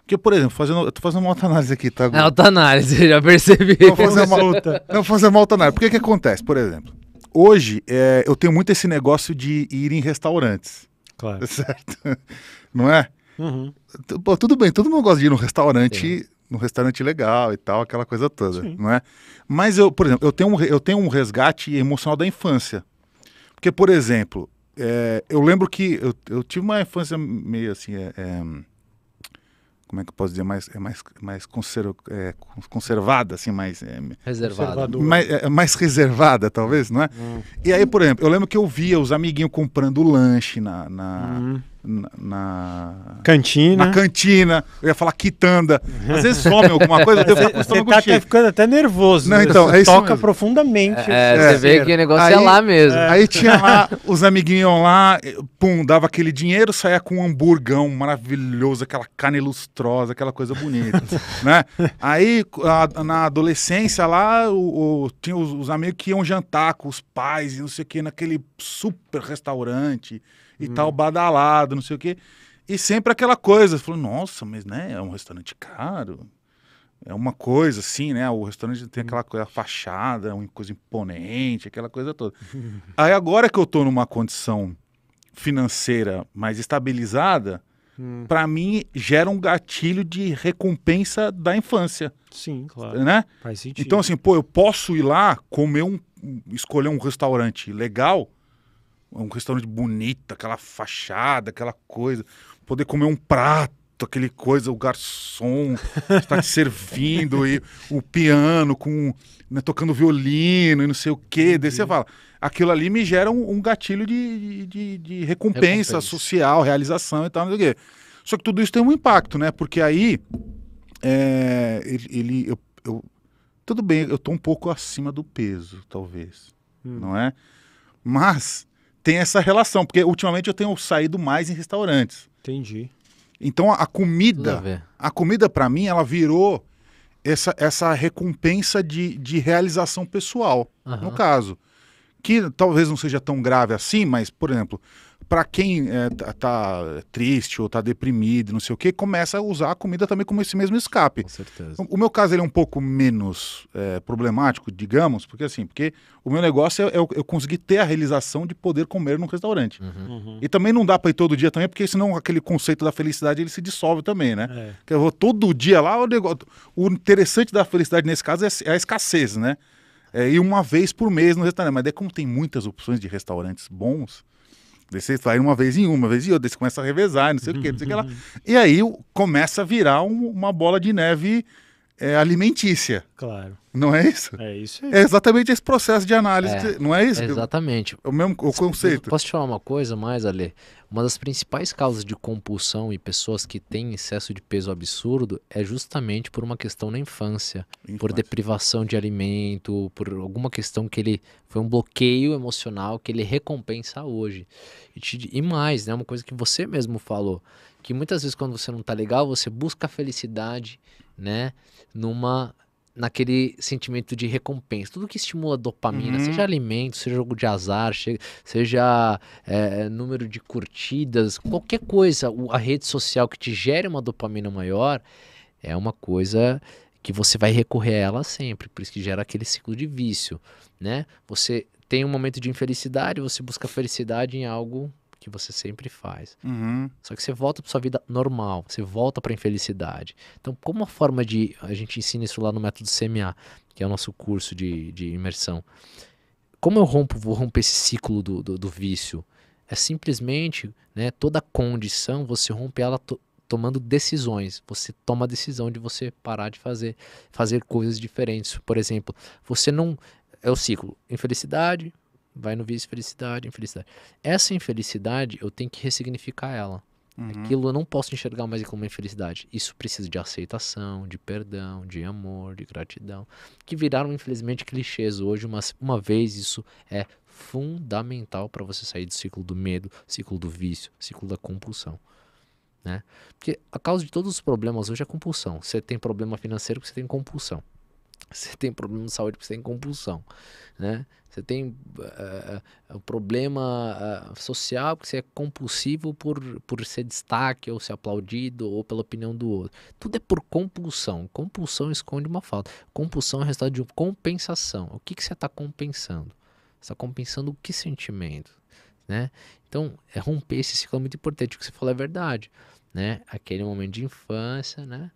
Porque, por exemplo, fazendo, eu tô fazendo uma autoanálise aqui, tá? É autoanálise, já percebi. Vou fazer uma luta. Vou fazer uma autoanálise. Por que que acontece, por exemplo? Hoje, é, eu tenho muito esse negócio de ir em restaurantes. Claro. Certo? Não é? Uhum. tudo bem, todo mundo gosta de ir num restaurante, Sim. num restaurante legal e tal, aquela coisa toda, Sim. não é? Mas eu, por exemplo, eu tenho um, eu tenho um resgate emocional da infância. Porque, por exemplo, é, eu lembro que eu, eu, tive uma infância meio assim. É, é, como é que eu posso dizer? Mais, é mais, mais conserv, é, conservada, assim, mais. É, reservada. Mais, mais, reservada, talvez, não é? Hum. E aí, por exemplo, eu lembro que eu via os amiguinhos comprando lanche na. na hum na cantina. Na cantina. Eu ia falar quitanda. Às vezes some alguma coisa, eu devo ficar tá com tá ficando até nervoso. Não, né? então, é isso toca mesmo. profundamente. É, é, você vê é. que o negócio é aí, é lá mesmo. É. Aí tinha lá os amiguinhos lá, pum, dava aquele dinheiro, saía com um hamburgão maravilhoso, aquela carne lustrosa, aquela coisa bonita, né? Aí a, na adolescência lá, o, o tinha os, os amigos que iam jantar com os pais e não sei o que naquele super restaurante e hum. tal, badalado, não sei o quê. E sempre aquela coisa, falou, nossa, mas né, é um restaurante caro. É uma coisa assim, né? O restaurante tem aquela coisa fachada, uma coisa imponente, aquela coisa toda. Aí agora que eu tô numa condição financeira mais estabilizada, hum. para mim gera um gatilho de recompensa da infância. Sim, claro. Né? Faz sentido. Então assim, pô, eu posso ir lá comer um escolher um restaurante legal um restaurante bonito, aquela fachada, aquela coisa. Poder comer um prato, aquele coisa, o garçom está te servindo, e o piano com né, tocando violino e não sei o quê. Daí você uhum. fala, aquilo ali me gera um, um gatilho de, de, de recompensa, recompensa, social, realização e tal, não sei o quê. Só que tudo isso tem um impacto, né? Porque aí é, ele, ele eu, eu, tudo bem, eu tô um pouco acima do peso, talvez, hum. não é? Mas tem essa relação, porque ultimamente eu tenho saído mais em restaurantes. Entendi. Então a, comida, a comida para mim, ela virou essa, essa recompensa de, de realização pessoal, uhum. no caso. Que talvez não seja tão grave assim, mas, por exemplo, para quem é, tá, tá triste ou tá deprimido, não sei o que, começa a usar a comida também como esse mesmo escape. Com certeza. O, o meu caso ele é um pouco menos é, problemático, digamos, porque assim, porque o meu negócio é, é eu, eu conseguir ter a realização de poder comer num restaurante. Uhum. Uhum. E também não dá para ir todo dia também, porque senão aquele conceito da felicidade ele se dissolve também, né? É. Que eu vou todo dia lá, o, negócio, o interessante da felicidade nesse caso é, é a escassez, né? É, e uma vez por mês no restaurante. Mas daí, é como tem muitas opções de restaurantes bons, Daí você vai uma vez em uma, uma vez em outra, daí você começa a revezar, não sei o que, não sei o que lá. Uhum. E aí começa a virar um, uma bola de neve é alimentícia. Claro. Não é isso? É isso aí. É exatamente esse processo de análise, é, não é isso? Exatamente. É o mesmo o conceito. posso te falar uma coisa mais, Ale? Uma das principais causas de compulsão e pessoas que têm excesso de peso absurdo é justamente por uma questão na infância, infância. por deprivação de alimento, por alguma questão que ele foi um bloqueio emocional que ele recompensa hoje. E, te, e mais, né, uma coisa que você mesmo falou, que muitas vezes quando você não tá legal, você busca a felicidade né? Numa naquele sentimento de recompensa. Tudo que estimula dopamina, uhum. seja alimento, seja jogo de azar, seja é, número de curtidas, qualquer coisa, a rede social que te gere uma dopamina maior é uma coisa que você vai recorrer a ela sempre, por isso que gera aquele ciclo de vício, né? Você tem um momento de infelicidade, você busca felicidade em algo que você sempre faz. Uhum. Só que você volta para sua vida normal, você volta para a infelicidade. Então, como uma forma de. A gente ensina isso lá no método CMA, que é o nosso curso de, de imersão. Como eu rompo, vou romper esse ciclo do, do, do vício? É simplesmente né, toda condição, você rompe ela to, tomando decisões. Você toma a decisão de você parar de fazer, fazer coisas diferentes. Por exemplo, você não. É o ciclo: infelicidade, vai no vício felicidade, infelicidade. Essa infelicidade, eu tenho que ressignificar ela. Uhum. Aquilo eu não posso enxergar mais como infelicidade. Isso precisa de aceitação, de perdão, de amor, de gratidão, que viraram, infelizmente, clichês hoje, mas uma vez isso é fundamental para você sair do ciclo do medo, ciclo do vício, ciclo da compulsão. Né? Porque a causa de todos os problemas hoje é compulsão. Você tem problema financeiro porque você tem compulsão. Você tem problema de saúde porque você tem compulsão, né? Você tem uh, ah, um ah, problema uh, social porque você é compulsivo por, por ser destaque ou ser aplaudido ou pela opinião do outro. Tudo é por compulsão. Compulsão esconde uma falta. Compulsão é resultado de compensação. O que, que você está compensando? Você está compensando o que sentimento? Né? Então, é romper esse ciclo é muito importante. O que você falou é verdade. Né? Aquele momento de infância, né?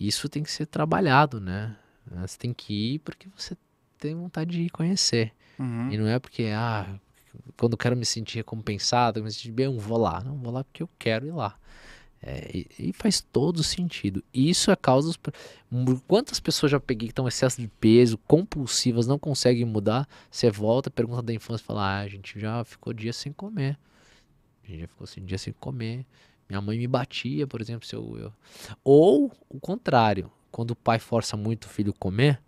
Isso tem que ser trabalhado, né? Ah, você tem que ir porque você tem vontade de conhecer. Uhum. E não é porque, ah, quando eu quero me sentir recompensado, me sentir bem, eu vou lá. Não, vou lá porque eu quero ir lá. É, e, e, faz todo sentido. E isso é causa. Quantas pessoas já peguei que estão excesso de peso, compulsivas, não conseguem mudar? Você volta, pergunta da infância e fala: Ah, a gente já ficou dia sem comer. A gente já ficou assim, dia sem comer. Minha mãe me batia, por exemplo, se eu. eu... Ou o contrário quando o pai força muito o filho comer,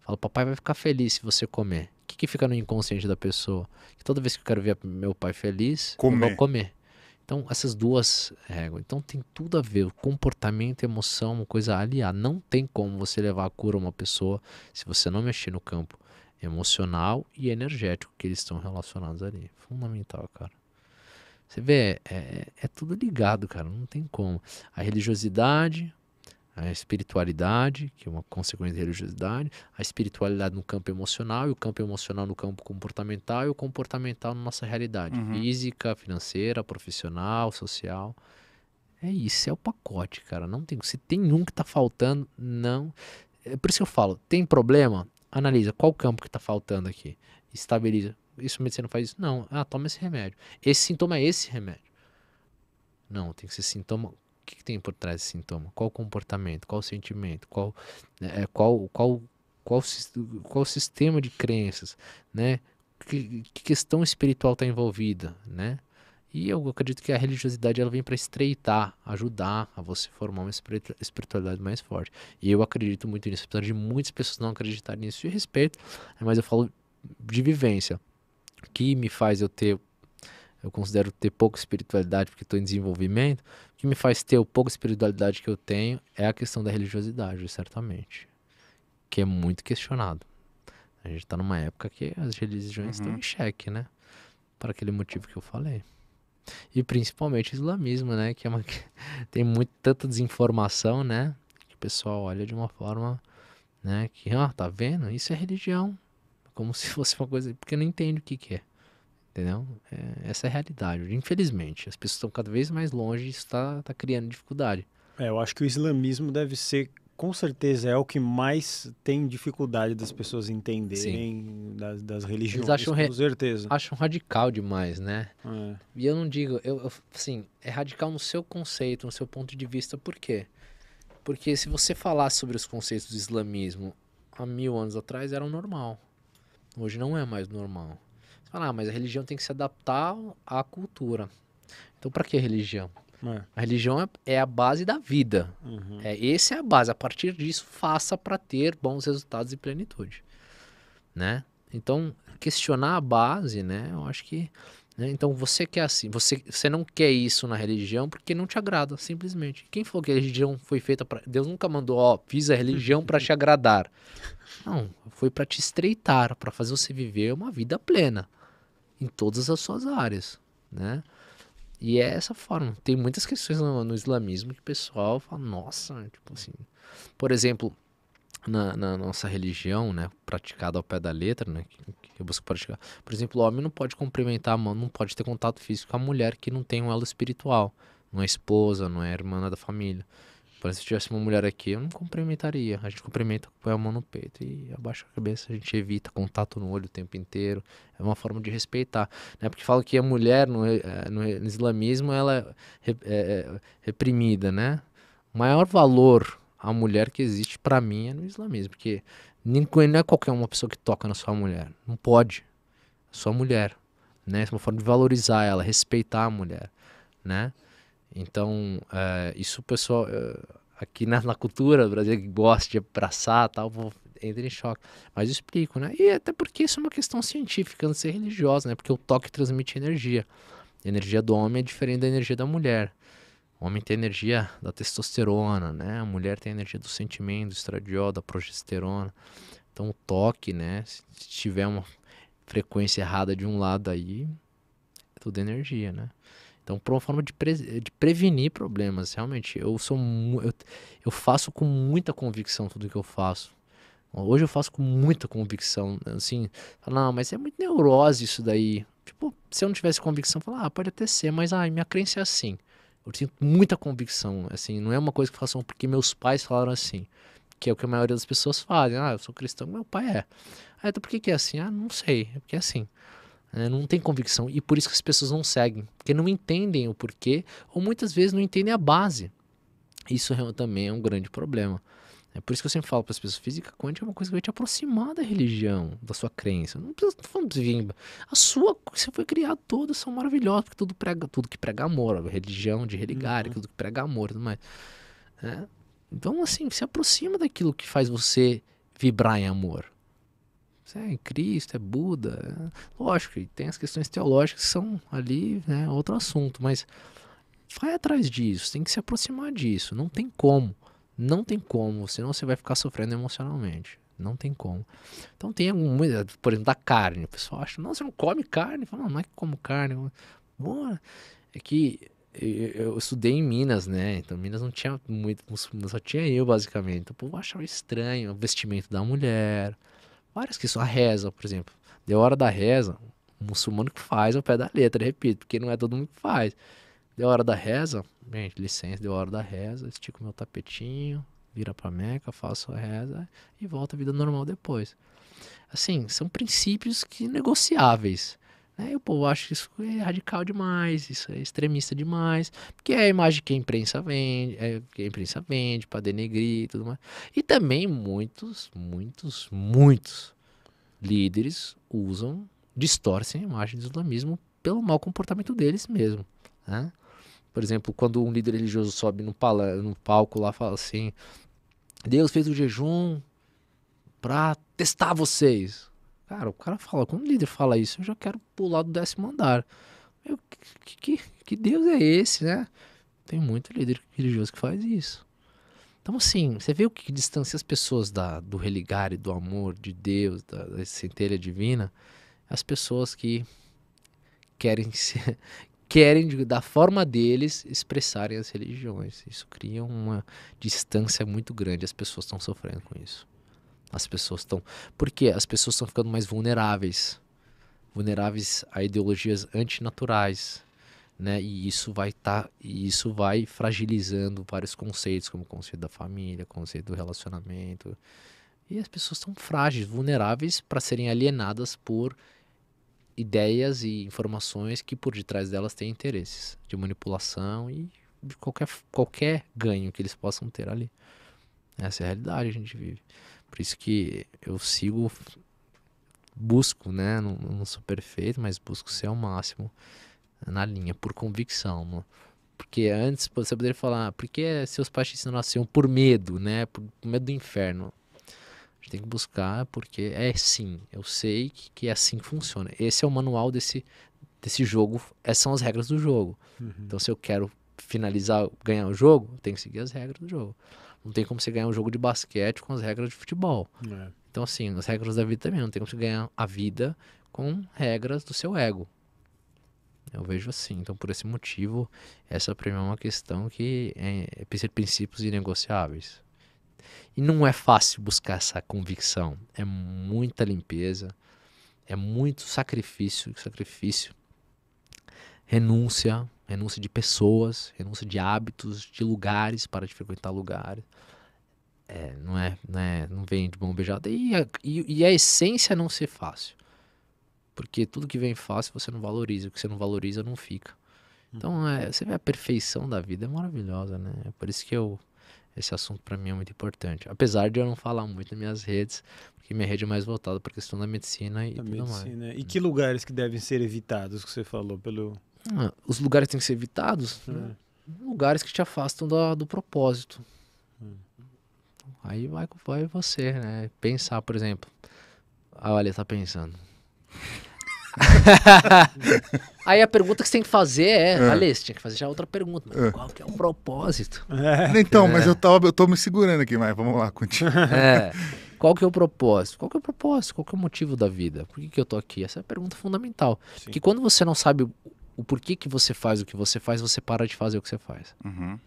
fala: papai vai ficar feliz se você comer. O que, que fica no inconsciente da pessoa? Que toda vez que eu quero ver meu pai feliz, comer. eu vou comer. Então, essas duas regras. É, então, tem tudo a ver. O comportamento, emoção, uma coisa aliada. Não tem como você levar a cura uma pessoa se você não mexer no campo emocional e energético que eles estão relacionados ali. Fundamental, cara. Você vê, é, é, é tudo ligado, cara. Não tem como. A religiosidade, a espiritualidade, que é uma consequência da religiosidade, a espiritualidade no campo emocional, e o campo emocional no campo comportamental, e o comportamental na nossa realidade uhum. física, financeira, profissional, social. É isso, é o pacote, cara. Não tem, se tem um que está faltando, não. É por isso que eu falo, tem problema? Analisa qual campo que está faltando aqui. Estabiliza. Isso medicina faz isso? Não. Ah, toma esse remédio. Esse sintoma é esse remédio. Não, tem que ser sintoma que, que tem por trás desse sintoma? Qual comportamento? Qual sentimento? Qual, né, é, qual, qual, qual, qual sistema de crenças? Né? Que, que questão espiritual está envolvida? Né? E eu acredito que a religiosidade ela vem para estreitar, ajudar a você formar uma espiritualidade mais forte. E eu acredito muito nisso, apesar de muitas pessoas não acreditarem nisso de respeito, mas eu falo de vivência, que me faz eu ter, eu considero ter pouca espiritualidade porque estou em desenvolvimento, que me faz ter o pouco de espiritualidade que eu tenho é a questão da religiosidade, certamente, que é muito questionado. A gente está numa época que as religiões uhum. estão em xeque, né? Para aquele motivo que eu falei. E principalmente o islamismo, né? Que é uma... tem muito, tanta desinformação, né? Que o pessoal olha de uma forma, né? Que, ó, ah, tá vendo? Isso é religião. Como se fosse uma coisa... Porque não entende o que que é. Entendeu? É, essa é a realidade. Infelizmente, as pessoas estão cada vez mais longe e isso está tá criando dificuldade. É, eu acho que o islamismo deve ser, com certeza, é o que mais tem dificuldade das pessoas entenderem das, das, religiões. Eles acham, com certeza. acham radical demais, né? É. E eu não digo, eu, eu, assim, é radical no seu conceito, no seu ponto de vista, por quê? Porque se você falar sobre os conceitos do islamismo há mil anos atrás, era normal. Hoje não é mais normal. Fala, ah, mas a religião tem que se adaptar à cultura. Então, para que religião? É. A religião é, é, a base da vida. Uhum. É, essa é a base. A partir disso, faça para ter bons resultados e plenitude. Né? Então, questionar a base, né? Eu acho que. Né? Então, você quer assim. Você, você não quer isso na religião porque não te agrada, simplesmente. Quem falou que a religião foi feita para. Deus nunca mandou, ó, fiz a religião para te agradar. Não, foi para te estreitar, para fazer você viver uma vida plena em todas as suas áreas, né? E é essa forma. Tem muitas questões no, no islamismo que o pessoal fala, nossa, tipo assim. Por exemplo, na, na, nossa religião, né, praticada ao pé da letra, né, que, que eu busco praticar. Por exemplo, o homem não pode cumprimentar a mão, não pode ter contato físico com a mulher que não tem um elo espiritual, não é esposa, não é irmã da família. Por se tivesse uma mulher aqui, eu não cumprimentaria. A gente cumprimenta, põe a mão no peito e abaixa a cabeça. A gente evita contato no olho o tempo inteiro. É uma forma de respeitar. Né? Porque fala que a mulher no, eh, no, islamismo ela é, é reprimida, né? O maior valor a mulher que existe para mim é no islamismo. Porque ninguém não é qualquer uma pessoa que toca na sua mulher. Não pode. É sua mulher. Né? É uma forma de valorizar ela, respeitar a mulher, né? Então, é, isso o pessoal é, aqui na, na cultura brasileira que gosta de abraçar tal, vou, entra em choque. Mas eu explico, né? E até porque isso é uma questão científica, não ser religiosa, né? Porque o toque transmite energia. A energia do homem é diferente da energia da mulher. O homem tem energia da testosterona, né? A mulher tem energia do sentimento, do estradiol, da progesterona. Então o toque, né? Se tiver uma frequência errada de um lado aí, é tudo energia, né? Então, por uma forma de, pre de prevenir problemas, realmente. Eu sou eu, eu faço com muita convicção tudo que eu faço. Hoje eu faço com muita convicção, assim, não, mas é muito neurose isso daí. Tipo, se eu não tivesse convicção, falar, ah, pode até ser, mas ai, minha crença é assim. Eu sinto muita convicção, assim, não é uma coisa que eu faço porque meus pais falaram assim, que é o que a maioria das pessoas fazem. Ah, eu sou cristão, meu pai é. Ah, então por que que é assim? Ah, não sei, é porque é assim. É, não tem convicção. E por isso que as pessoas não seguem. Porque não entendem o porquê, ou muitas vezes não entendem a base. Isso é também é um grande problema. É por isso que eu sempre falo para as pessoas: física quântica é uma coisa que vai te aproximar da religião, da sua crença. Não precisa falando de A sua, você foi criado, todas são maravilhosas, porque tudo, prega, tudo que prega amor, a religião de religar, uhum. tudo que prega amor e tudo mais. É. Então, assim, se aproxima daquilo que faz você vibrar em amor é Cristo, é Buda. É... Lógico, tem as questões teológicas que são ali né, outro assunto, mas vai atrás disso, tem que se aproximar disso. Não tem como, não tem como, senão você vai ficar sofrendo emocionalmente. Não tem como. Então tem algum, por exemplo, da carne. O pessoal acha, não, você não come carne? Fala, não, não é que como carne. Boa. É que eu, eu, estudei em Minas, né? Então Minas não tinha muito, só tinha eu basicamente. Então o povo achava estranho o vestimento da mulher, Várias que só reza por exemplo. Deu hora da reza, o muçulmano que faz ao pé da letra, repito, porque não é todo mundo que faz. Deu hora da reza, gente, licença, deu hora da reza, estico meu tapetinho, vira pra Meca, faço a reza e volta à vida normal depois. Assim, são princípios que negociáveis. Né? E o povo acha que isso é radical demais, isso é extremista demais, porque é a imagem que a imprensa vende, é, que a imprensa vende para denegrir e tudo mais. E também muitos, muitos, muitos líderes usam, distorcem a imagem do islamismo pelo mau comportamento deles mesmo. Né? Por exemplo, quando um líder religioso sobe no, pala no palco lá fala assim: Deus fez o jejum para testar vocês. Cara, o cara fala, quando o líder fala isso, eu já quero pular do décimo andar. Meu, que, que, que Deus é esse, né? Tem muito líder religioso que faz isso. Então, assim, você vê o que distancia as pessoas da, do religar e do amor de Deus, da, da centelha divina, as pessoas que querem ser, querem da forma deles expressarem as religiões. Isso cria uma distância muito grande. As pessoas estão sofrendo com isso. As pessoas estão. Por quê? As pessoas estão ficando mais vulneráveis. Vulneráveis a ideologias antinaturais. Né? E isso vai tá, e isso vai fragilizando vários conceitos, como o conceito da família, o conceito do relacionamento. E as pessoas estão frágeis, vulneráveis para serem alienadas por ideias e informações que por detrás delas têm interesses de manipulação e de qualquer, qualquer ganho que eles possam ter ali. Essa é a realidade que a gente vive. Por isso que eu sigo, busco, né? Não, não sou perfeito, mas busco ser o máximo na linha, por convicção, Porque antes você poderia falar, ah, porque seus pais te ensinaram assim? por medo, né? Por medo do inferno. A gente tem que buscar porque é sim, eu sei que, que é assim que funciona. Esse é o manual desse, desse jogo, essas são as regras do jogo. Uhum. Então se eu quero finalizar, ganhar o jogo, eu tenho que seguir as regras do jogo. Não tem como você ganhar um jogo de basquete com as regras de futebol. É. Então, assim, as regras da vida também. Não tem como você ganhar a vida com regras do seu ego. Eu vejo assim. Então, por esse motivo, essa para mim é uma questão que é, é princípios inegociáveis. E não é fácil buscar essa convicção. É muita limpeza, é muito sacrifício, sacrifício, renúncia, renúncia de pessoas, renúncia de hábitos, de lugares, para de frequentar lugares. É, não é, né, não vem de bom beijada. E a, e, e a essência não ser fácil. Porque tudo que vem fácil você não valoriza, o que você não valoriza não fica. Então, é, você vê a perfeição da vida é maravilhosa, né? É por isso que eu esse assunto para mim é muito importante. Apesar de eu não falar muito nas minhas redes, porque minha rede é mais voltada para a questão da medicina e da tudo medicina. mais. E né? que lugares que devem ser evitados que você falou pelo os lugares têm que ser evitados, né? é. lugares que te afastam do, do propósito. Hum. Aí vai, vai você, né? Pensar, por exemplo. Ah, olha, tá pensando. Aí a pergunta que você tem que fazer é, é. Ale, você tinha que fazer já outra pergunta, mas é. qual que é o propósito? É. Então, mas é. eu, tava, eu tô me segurando aqui, mas vamos lá, continua. É. Qual que é o propósito? Qual que é o propósito? Qual que é o motivo da vida? Por que, que eu tô aqui? Essa é a pergunta fundamental. Sim. Que quando você não sabe o porquê que você faz o que você faz, você para de fazer o que você faz. Uhum.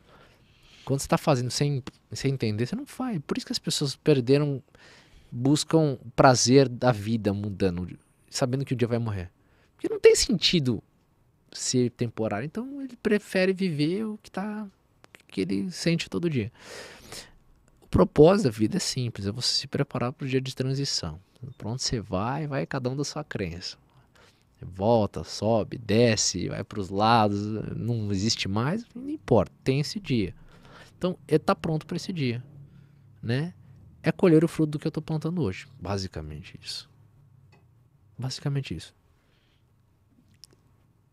Quando você está fazendo sem, sem entender, você não faz. Por isso que as pessoas perderam, buscam prazer da vida mudando, sabendo que o dia vai morrer. Porque não tem sentido ser temporário. Então ele prefere viver o que tá que ele sente todo dia. O propósito da vida é simples, é você se preparar para o dia de transição. pronto você vai, vai cada um da sua crença volta, sobe, desce, vai para os lados, não existe mais, não importa, tem esse dia. Então, ele está pronto para esse dia, né? É colher o fruto do que eu estou plantando hoje, basicamente isso. Basicamente isso.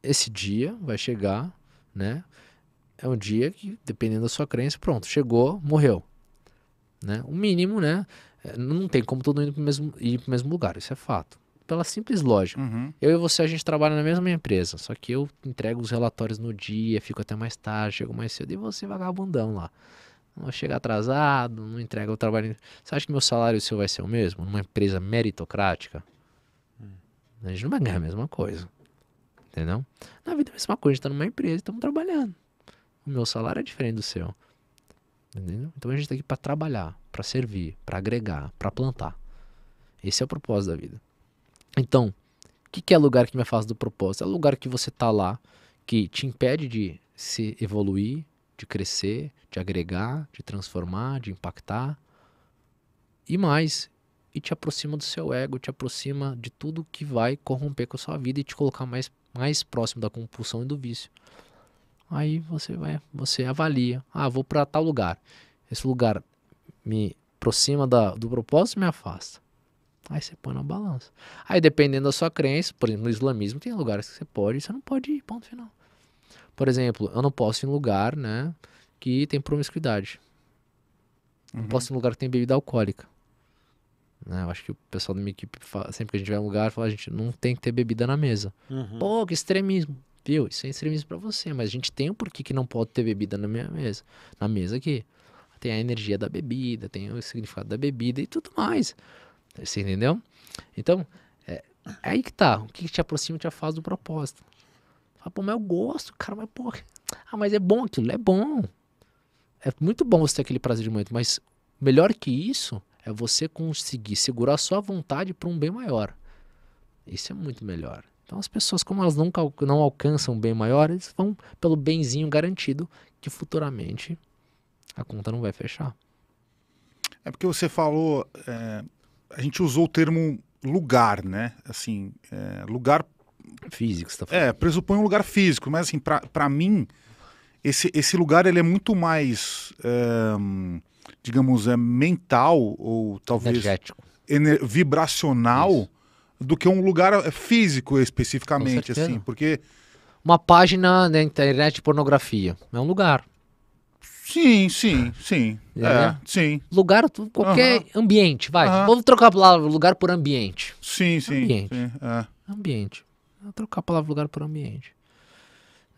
Esse dia vai chegar, né? É um dia que, dependendo da sua crença, pronto, chegou, morreu. Né? O mínimo, né? É, não tem como todo mundo ir para o mesmo, mesmo lugar, isso é fato pela simples lógica. Uhum. Eu e você, a gente trabalha na mesma empresa, só que eu entrego os relatórios no dia, fico até mais tarde, chego mais cedo, e você vagabundão lá. Não chega atrasado, não entrega o trabalho. Você acha que meu salário seu vai ser o mesmo? Numa empresa meritocrática? Hum. A gente não vai ganhar a mesma coisa. Entendeu? Na vida é a mesma coisa, a gente tá numa empresa e estamos trabalhando. O meu salário é diferente do seu. Entendeu? Então a gente tá aqui para trabalhar, para servir, para agregar, para plantar. Esse é o propósito da vida. Então, o que, que é lugar que me afasta do propósito? É lugar que você tá lá, que te impede de se evoluir, de crescer, de agregar, de transformar, de impactar. E mais, e te aproxima do seu ego, te aproxima de tudo que vai corromper com a sua vida e te colocar mais, mais próximo da compulsão e do vício. Aí você vai, você avalia, ah, vou para tal lugar. Esse lugar me aproxima da, do propósito e me afasta. Aí você põe na balança. Aí dependendo da sua crença, por exemplo, no islamismo tem lugares que você pode e você não pode ir, ponto final. Por exemplo, eu não posso ir em lugar, né, que tem promiscuidade. Uhum. Não posso ir em lugar que tem bebida alcoólica. Né, eu acho que o pessoal da minha equipe, fala, sempre que a gente vai a um lugar, fala, a gente não tem que ter bebida na mesa. Uhum. Pô, que extremismo. Viu? Isso é extremismo para você, mas a gente tem um porquê que não pode ter bebida na minha mesa. Na mesa aqui. Tem a energia da bebida, tem o significado da bebida e tudo mais. Você entendeu? Então, é, é aí que tá. O que te aproxima te afasta do propósito. Fala, pô, mas eu gosto, cara, mas pô. Ah, mas é bom aquilo, é bom. É muito bom você ter aquele prazer de momento, mas melhor que isso é você conseguir segurar a sua vontade para um bem maior. Isso é muito melhor. Então as pessoas, como elas não, não alcançam um bem maior, eles vão pelo benzinho garantido que futuramente a conta não vai fechar. É porque você falou é, a gente usou o termo lugar, né? Assim, é, lugar físico, está é, falando. É, pressupõe um lugar físico, mas assim, para mim esse, esse lugar ele é muito mais, é, digamos, é mental ou talvez energético, ener, vibracional Isso. do que um lugar é, físico especificamente, assim, porque uma página na internet de pornografia é um lugar. Sim, sim, sim. É, é sim. Lugar, qualquer ambiente, vai. Vamos trocar a palavra lugar por ambiente. Sim, sim. Ambiente. Sim, é. Ambiente. Vamos trocar a palavra lugar por ambiente.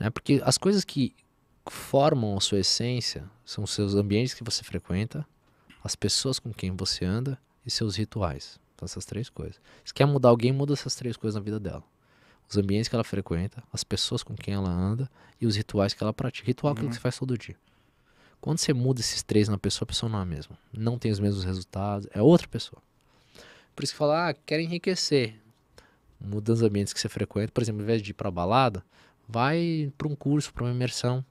Né? Porque as coisas que formam a sua essência são os seus ambientes que você frequenta, as pessoas com quem você anda e seus rituais. São então, essas três coisas. Se quer mudar alguém, muda essas três coisas na vida dela os ambientes que ela frequenta, as pessoas com quem ela anda e os rituais que ela pratica. Ritual é aquilo uhum. que você faz todo dia. Quando você muda esses três na pessoa, a pessoa não é a mesma. Não tem os mesmos resultados, é outra pessoa. Por isso que fala, ah, quer enriquecer. Muda os ambientes que você frequenta. Por exemplo, ao invés de ir pra balada, vai para um curso, para uma imersão.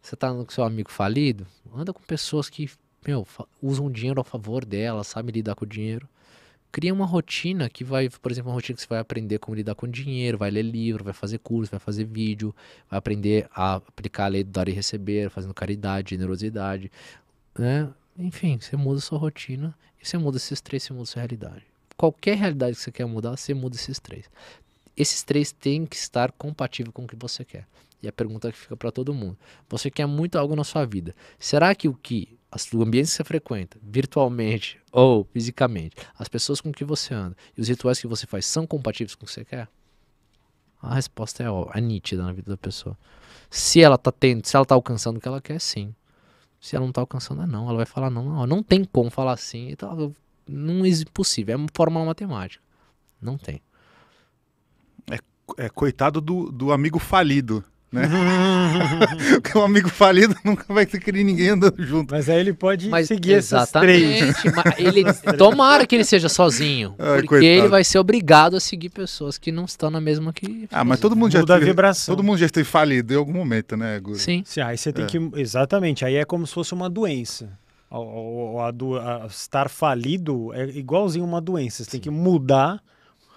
Você tá com seu amigo falido, anda com pessoas que, meu, usam dinheiro a favor dela, sabe lidar com o dinheiro. Cria uma rotina que vai, por exemplo, uma rotina que você vai aprender como lidar com dinheiro, vai ler livro, vai fazer curso, vai fazer vídeo, vai aprender a aplicar a lei do dar e receber, fazendo caridade, generosidade, né? Enfim, você muda sua rotina, e você muda esses três, você muda sua realidade. Qualquer realidade que você quer mudar, você muda esses três. Esses três têm que estar compatível com o que você quer. E a pergunta que fica para todo mundo: você quer muito algo na sua vida? Será que o que o ambiente que você frequenta, virtualmente ou fisicamente, as pessoas com que você anda e os rituais que você faz são compatíveis com o que você quer? A resposta é, ó, é nítida na vida da pessoa. Se ela tá tendo, se ela tá alcançando o que ela quer, sim. Se ela não tá alcançando, é não. Ela vai falar não, não, não tem como falar assim. Então, não é impossível. É uma fórmula matemática. Não tem. É, é coitado do, do amigo falido né? Porque um amigo falido nunca vai ter querer ninguém andando junto. Mas aí ele pode Mas seguir exatamente, essas três. ele, tomara que ele seja sozinho. Ai, porque coitado. ele vai ser obrigado a seguir pessoas que não estão na mesma que. Ah, mas todo mundo já Muda teve, Todo mundo já esteve falido em algum momento, né, Guru? Sim. Sim aí você tem é. que. Exatamente. Aí é como se fosse uma doença. O a, a estar falido é igualzinho uma doença. Você Sim. tem que mudar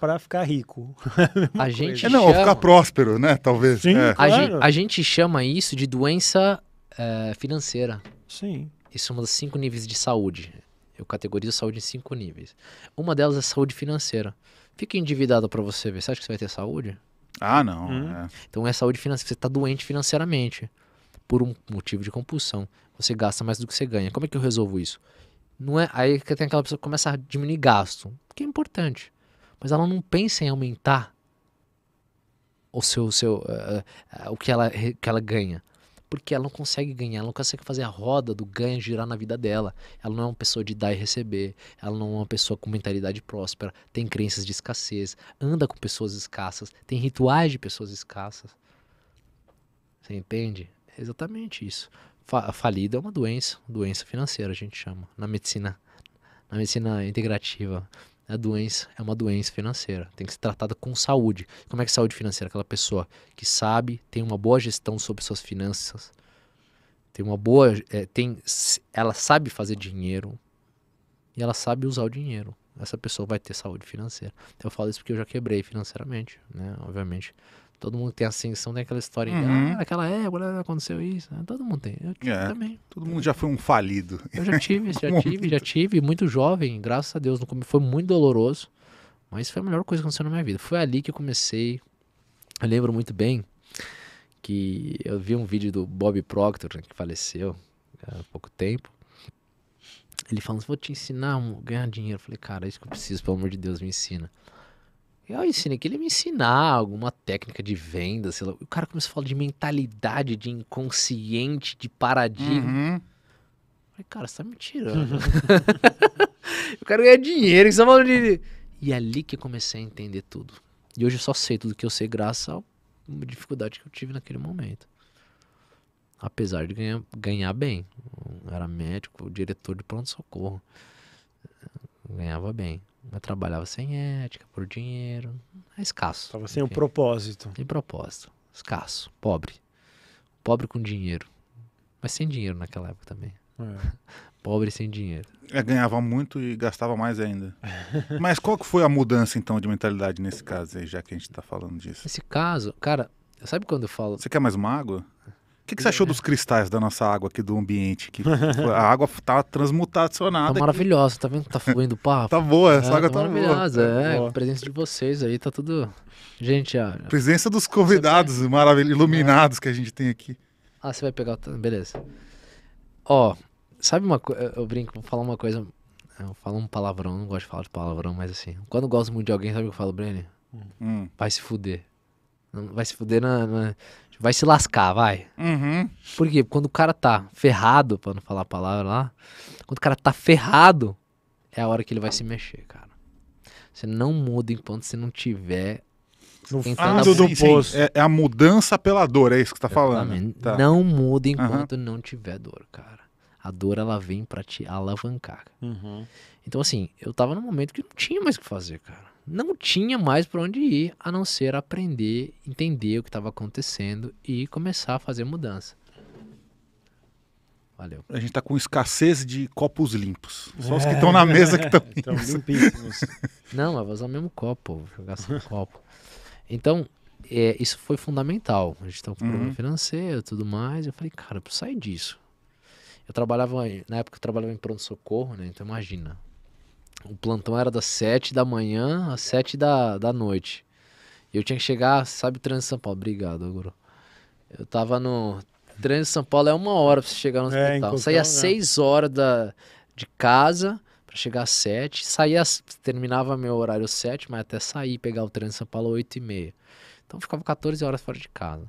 para ficar rico. a, gente é, Não, ou ficar próspero, né? Talvez. Sim, é. claro. a, gente, a, gente, chama isso de doença é, financeira. Sim. Isso é um dos cinco níveis de saúde. Eu categorizo saúde em cinco níveis. Uma delas é saúde financeira. Fica endividado para você ver. Você acha que você vai ter saúde? Ah, não. Hum. É. Então é saúde financeira. Você está doente financeiramente por um motivo de compulsão. Você gasta mais do que você ganha. Como é que eu resolvo isso? Não é aí que tem aquela pessoa que começa a diminuir gasto, que é importante mas ela não pensa em aumentar o seu, seu uh, o que ela, que ela ganha. Porque ela não consegue ganhar, ela não consegue fazer a roda do ganho girar na vida dela. Ela não é uma pessoa de dar e receber, ela não é uma pessoa com mentalidade próspera, tem crenças de escassez, anda com pessoas escassas, tem rituais de pessoas escassas. Você entende? É exatamente isso. falida é uma doença, doença financeira, a gente chama, na medicina, na medicina integrativa a doença é uma doença financeira, tem que ser tratada com saúde. Como é que é saúde financeira? Aquela pessoa que sabe, tem uma boa gestão sobre suas finanças, tem uma boa, é, tem, ela sabe fazer dinheiro e ela sabe usar o dinheiro. Essa pessoa vai ter saúde financeira. Então, eu falo isso porque eu já quebrei financeiramente, né? Obviamente, Todo mundo tem ascensão, tem aquela história uhum. de, ah, época aconteceu isso. Ah, todo mundo tem. Eu tive é, também. Todo mundo já foi um falido. Eu já tive, já tive, já tive. Muito jovem, graças a Deus. Foi muito doloroso. Mas foi a melhor coisa que aconteceu na minha vida. Foi ali que eu comecei. Eu lembro muito bem que eu vi um vídeo do Bob Proctor, né, que faleceu há pouco tempo. Ele falando, vou te ensinar a ganhar dinheiro. Eu falei, cara, é isso que eu preciso, pelo amor de Deus, me ensina. Eu ensinei que ele me ensinar alguma técnica de venda, sei lá. O cara começou a falar de mentalidade, de inconsciente, de paradigma. Uhum. Falei, cara, você tá me tirando. Eu quero ganhar dinheiro, você tá falando de... E é ali que eu comecei a entender tudo. E hoje eu só sei tudo que eu sei graças a uma dificuldade que eu tive naquele momento. Apesar de ganhar, ganhar bem. Eu era médico, diretor de pronto-socorro. Ganhava bem. Eu trabalhava sem ética, por dinheiro. É escasso. Estava sem o propósito. Sem propósito. Escasso. Pobre. Pobre com dinheiro. Mas sem dinheiro naquela época também. É. Pobre sem dinheiro. É, ganhava muito e gastava mais ainda. Mas qual que foi a mudança, então, de mentalidade nesse caso aí, já que a gente está falando disso? Nesse caso, cara, sabe quando eu falo... Você quer mais uma água? que, que você achou dos cristais da nossa água aqui do ambiente? Que a água tá transmutacionada. Tá maravilhosa, aqui. tá vendo? Tá fluindo o papo. tá boa, essa é, água tá, tá maravilhosa. Boa. É, boa. a presença de vocês aí, tá tudo. Gente, a... presença dos convidados vai... maravilhosos, é. iluminados que a gente tem aqui. Ah, você vai pegar, beleza. Ó, sabe uma coisa, eu brinco, vou falar uma coisa, eu falo um palavrão, não gosto de falar de palavrão, mas assim, quando eu gosto muito de alguém, sabe o que eu falo, Brenner? Hum. Vai se fuder. Vai se fuder na, na, vai se lascar, vai. Uhum. Por quê? Quando o cara tá ferrado, pra não falar a palavra lá, quando o cara tá ferrado, é a hora que ele vai se mexer, cara. Você não muda enquanto você não tiver no fundo do poço. É, é, a mudança pela dor, é isso que você tá falando. Tá. Não muda enquanto uhum. não tiver dor, cara. A dor, ela vem para te alavancar. Uhum. Então, assim, eu tava num momento que não tinha mais o que fazer, cara não tinha mais para onde ir a não ser aprender, entender o que estava acontecendo e começar a fazer mudança. Valeu. A gente está com escassez de copos limpos. Só é. os que estão é. na mesa que estão limpíssimos. não, mas vou usar o mesmo copo, vou jogar um copo. Então, é, isso foi fundamental. A gente estava tá com uhum. problema financeiro tudo mais. Eu falei, cara, eu preciso sair disso. Eu trabalhava, na época eu trabalhava em pronto-socorro, né? Então imagina, o plantão era das 7 da manhã às 7 da, da noite. E eu tinha que chegar, sabe, o Trânsito São Paulo. Obrigado, Aguro. Eu tava no. Trânsito São Paulo é uma hora pra você chegar no é, hospital. É, Saía às 6 horas da, de casa pra chegar às 7. Saía, terminava meu horário 7, mas até sair pegar o trânsito São Paulo às 8 e meia. Então ficava 14 horas fora de casa.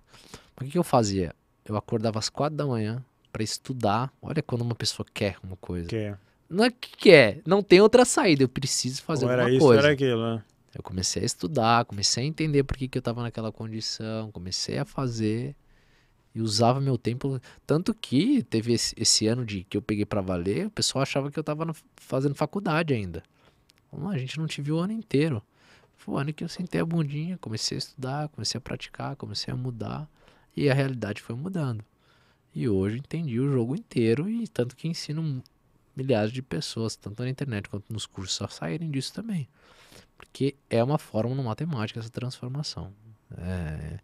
O que, que eu fazia? Eu acordava às 4 da manhã pra estudar. Olha quando uma pessoa quer uma coisa. Quer não é que é, não tem outra saída, eu preciso fazer ou alguma era isso, coisa. Era aquilo, né? Eu comecei a estudar, comecei a entender por que, que eu estava naquela condição, comecei a fazer e usava meu tempo. Tanto que teve esse, esse ano de que eu peguei para valer, o pessoal achava que eu estava fazendo faculdade ainda. a gente não te viu o ano inteiro. Foi o ano que eu sentei a bundinha, comecei a estudar, comecei a praticar, comecei a mudar e a realidade foi mudando. E hoje entendi o jogo inteiro e tanto que ensino milhares de pessoas, tanto na internet quanto nos cursos, a saírem disso também. Porque é uma fórmula matemática essa transformação. É,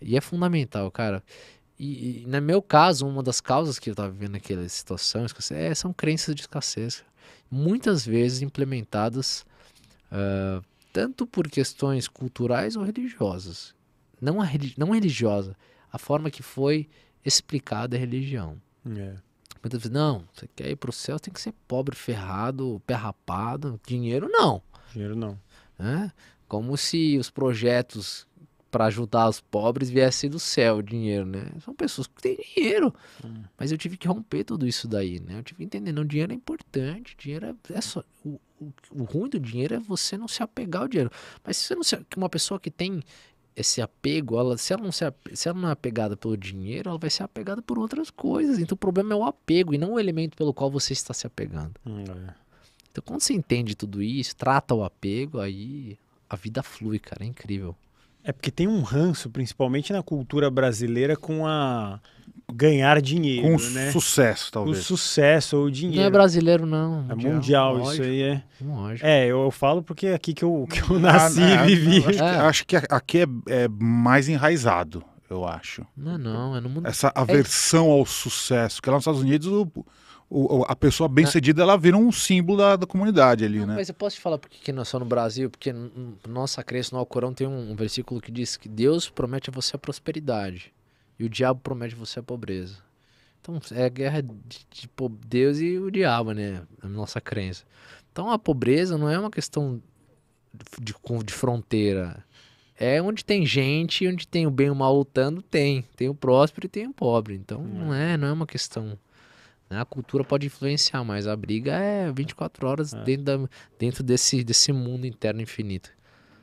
e é fundamental, cara. E, e, no meu caso, uma das causas que eu estava vivendo aquela situação é, são crenças de escassez. Muitas vezes implementadas uh, tanto por questões culturais ou religiosas. Não, a religi não religiosa, a forma que foi explicada é a religião. Yeah. É muitas vezes, não, você quer ir pro céu, tem que ser pobre, ferrado, pé rapado, dinheiro não. Dinheiro não. É? Como se os projetos para ajudar os pobres viessem do céu, o dinheiro, né? São pessoas que têm dinheiro. Hum. Mas eu tive que romper tudo isso daí, né? Eu tive que entender, não, dinheiro é importante, dinheiro é, é só... O, o, o, ruim do dinheiro é você não se apegar ao dinheiro. Mas se você não se... Uma pessoa que tem esse apego, ela, se, ela não se, se ela não é apegada pelo dinheiro, ela vai ser apegada por outras coisas. Então o problema é o apego e não o elemento pelo qual você está se apegando. Hum, é. Então quando você entende tudo isso, trata o apego, aí a vida flui, cara. É incrível. É porque tem um ranço, principalmente na cultura brasileira, com a ganhar dinheiro, com né? sucesso, talvez. O sucesso ou o dinheiro. Não é brasileiro, não. É mundial, mundial isso aí é. Lógico. É, eu, eu, falo porque é aqui que eu, que eu ah, nasci e é, vivi. Acho, é. que, acho, que, aqui é, é, mais enraizado, eu acho. Não, é não, é no mundo. Essa é aversão é. ao sucesso, que lá nos Estados Unidos o o, a pessoa bem-cedida ah. ela vira um símbolo da, da comunidade ali, não, né? Mas eu posso te falar porque que nós é somos no Brasil, porque nossa crença no Alcorão tem um, um, versículo que diz que Deus promete a você a prosperidade e o diabo promete a você a pobreza. Então é a guerra de, de, Deus e o diabo, né? A nossa crença. Então a pobreza não é uma questão de, de, de fronteira. É onde tem gente, onde tem o bem e o mal lutando, tem. Tem o próspero e tem o pobre. Então hum. não é, não é uma questão né? A cultura pode influenciar, mas a briga é 24 horas é. dentro, da, dentro desse, desse mundo interno infinito.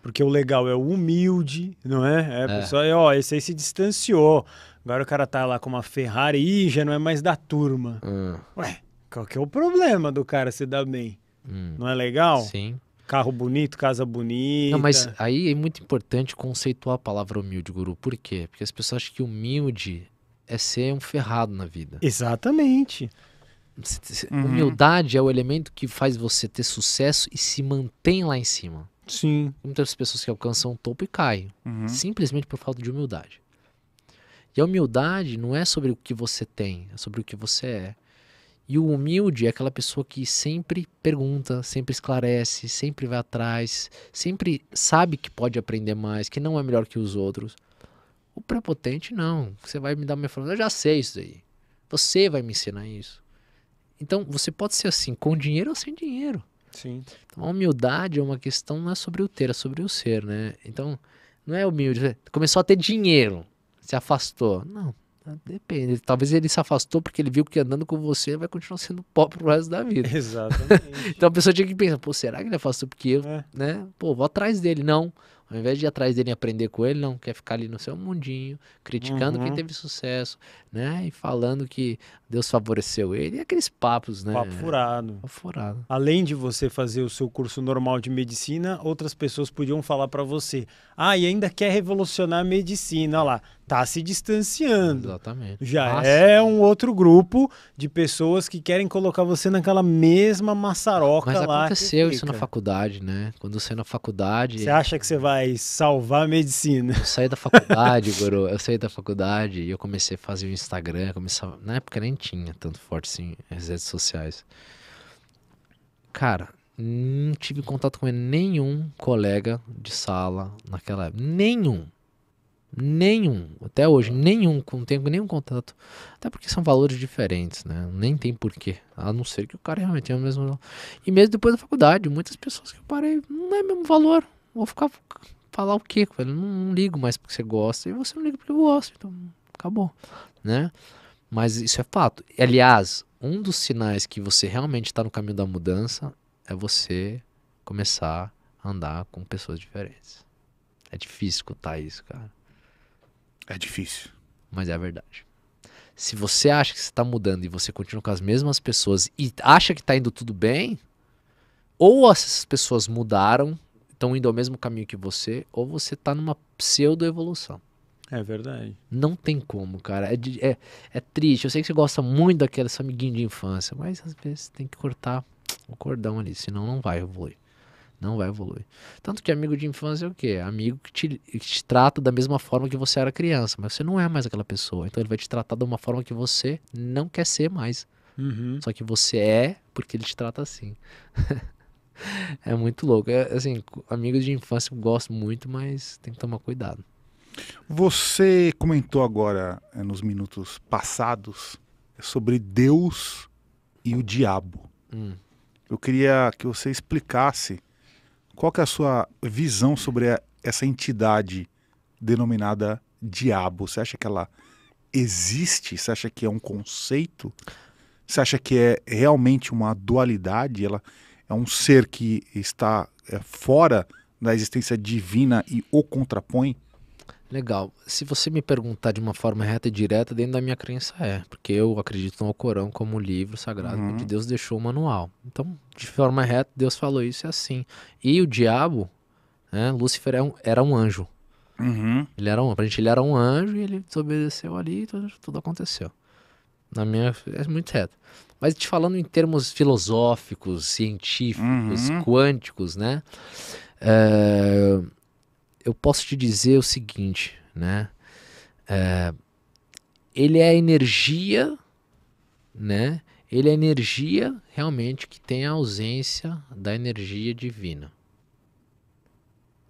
Porque o legal é o humilde, não é? É, é. a é. ó, esse aí se distanciou. Agora o cara tá lá com uma Ferrari e já não é mais da turma. Hum. Ué, qual que é o problema do cara se dar bem? Hum. Não é legal? Sim. Carro bonito, casa bonita. Não, mas aí é muito importante conceituar a palavra humilde, guru. Por quê? Porque as pessoas acham que humilde é ser um ferrado na vida. Exatamente. Uhum. Humildade uhum. é o elemento que faz você ter sucesso e se mantém lá em cima. Sim. Muitas pessoas que alcançam o topo e caem, uhum. simplesmente por falta de humildade. E a humildade não é sobre o que você tem, é sobre o que você é. E o humilde é aquela pessoa que sempre pergunta, sempre esclarece, sempre vai atrás, sempre sabe que pode aprender mais, que não é melhor que os outros. O prepotente não. Você vai me dar uma informação, eu já sei isso aí. Você vai me ensinar isso. Então, você pode ser assim, com dinheiro ou sem dinheiro. Sim. Então, a humildade é uma questão, não é sobre o ter, é sobre o ser, né? Então, não é humilde. Começou a ter dinheiro, se afastou. Não, tá, depende. Talvez ele se afastou porque ele viu que andando com você vai continuar sendo pobre o resto da vida. Exatamente. então, a pessoa tinha que pensar, pô, será que ele afastou porque eu, é. né? Pô, vou atrás dele. Não ao invés de ir atrás dele e aprender com ele, não, quer ficar ali no seu mundinho, criticando uhum. quem teve sucesso, né? E falando que Deus favoreceu ele. E aqueles papos, né? Papo furado. Papo furado. Além de você fazer o seu curso normal de medicina, outras pessoas podiam falar para você: ah, e ainda quer revolucionar a medicina, olha lá. Tá se distanciando. Exatamente. Já ah, é um outro grupo de pessoas que querem colocar você naquela mesma maçaroca Mas lá. Mas aconteceu isso na faculdade, né? Quando você é na faculdade. Você acha que você vai vai salvar a medicina. Eu saí da faculdade, Guru. Eu saí da faculdade e eu comecei a fazer o Instagram. Começava... Na época nem tinha tanto forte assim as redes sociais. Cara, não tive contato com nenhum colega de sala naquela época. Nenhum. Nenhum. Até hoje, ah. nenhum. Não tenho nenhum contato. Até porque são valores diferentes, né? Nem tem porquê. A não ser que o cara realmente tenha o mesmo. E mesmo depois da faculdade, muitas pessoas que eu parei, não é mesmo valor vou ficar falar o quê, velho? Não, não, ligo mais porque você gosta e você não liga porque eu gosto, então acabou, né? Mas isso é fato. Aliás, um dos sinais que você realmente está no caminho da mudança é você começar a andar com pessoas diferentes. É difícil escutar isso, cara. É difícil. Mas é a verdade. Se você acha que você está mudando e você continua com as mesmas pessoas e acha que está indo tudo bem, ou essas pessoas mudaram estão indo ao mesmo caminho que você, ou você está numa pseudo-evolução. É verdade. Não tem como, cara. É, é, é, triste. Eu sei que você gosta muito daquele seu amiguinho de infância, mas às vezes tem que cortar o cordão ali, senão não vai evoluir. Não vai evoluir. Tanto que amigo de infância é o quê? Amigo que te, que te trata da mesma forma que você era criança, mas você não é mais aquela pessoa. Então ele vai te tratar de uma forma que você não quer ser mais. Uhum. Só que você é porque ele te trata assim. é muito louco. É, assim, amigos de infância eu gosto muito, mas tem que tomar cuidado. Você comentou agora, é, nos minutos passados, é sobre Deus e o diabo. Hum. Eu queria que você explicasse qual que é a sua visão sobre a, essa entidade denominada diabo. Você acha que ela existe? Você acha que é um conceito? Você acha que é realmente uma dualidade? Ela é um ser que está é, fora da existência divina e o contrapõe? Legal. Se você me perguntar de uma forma reta e direta, dentro da minha crença é, porque eu acredito no Corão como livro sagrado uhum. que Deus deixou o manual. Então, de forma reta, Deus falou isso é assim. E o diabo, né, Lúcifer era é um, era um anjo. Uhum. Ele era um, pra gente, ele era um anjo e ele desobedeceu ali e tudo, tudo aconteceu. Na minha é muito reto. Mas te falando em termos filosóficos, científicos, uhum. quânticos, né? É, eu posso te dizer o seguinte, né? É, ele é energia, né? Ele é energia realmente que tem a ausência da energia divina.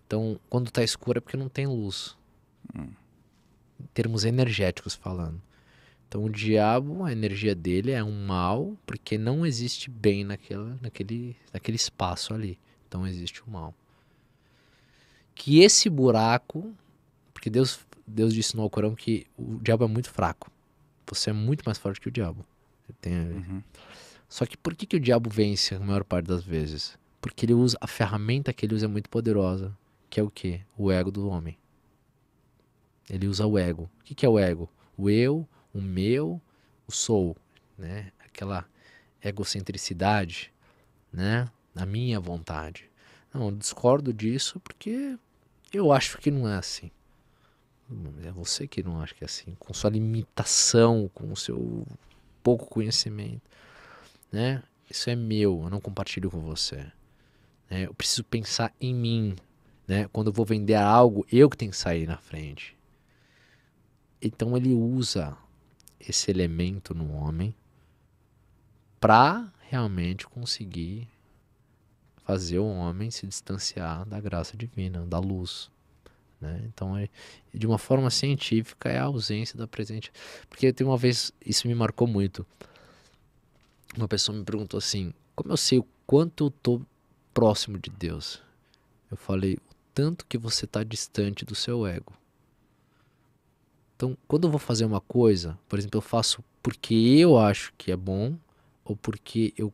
Então, quando está escuro é porque não tem luz. Hum. Em termos energéticos falando. Então o diabo, a energia dele é um mal, porque não existe bem naquela, naquele, naquele espaço ali. Então existe o mal. Que esse buraco, porque Deus, Deus disse no Alcorão que o diabo é muito fraco. Você é muito mais forte que o diabo. Tem... Uhum. Só que por que, que o diabo vence a maior parte das vezes? Porque ele usa a ferramenta que ele usa é muito poderosa, que é o que? O ego do homem. Ele usa o ego. O que, que é o ego? O eu, o meu, o sou, né? Aquela egocentricidade, né? A minha vontade. Não, eu discordo disso porque eu acho que não é assim. É você que não acha que é assim, com sua limitação, com o seu pouco conhecimento, né? Isso é meu, eu não compartilho com você. Né? eu preciso pensar em mim, né? Quando eu vou vender algo, eu que tenho que sair na frente. Então ele usa esse elemento no homem para realmente conseguir fazer o homem se distanciar da graça divina, da luz. Né? Então, é, de uma forma científica, é a ausência da presente. Porque tem uma vez, isso me marcou muito. Uma pessoa me perguntou assim: como eu sei o quanto eu estou próximo de Deus? Eu falei: o tanto que você está distante do seu ego. Então, quando eu vou fazer uma coisa, por exemplo, eu faço porque eu acho que é bom ou porque eu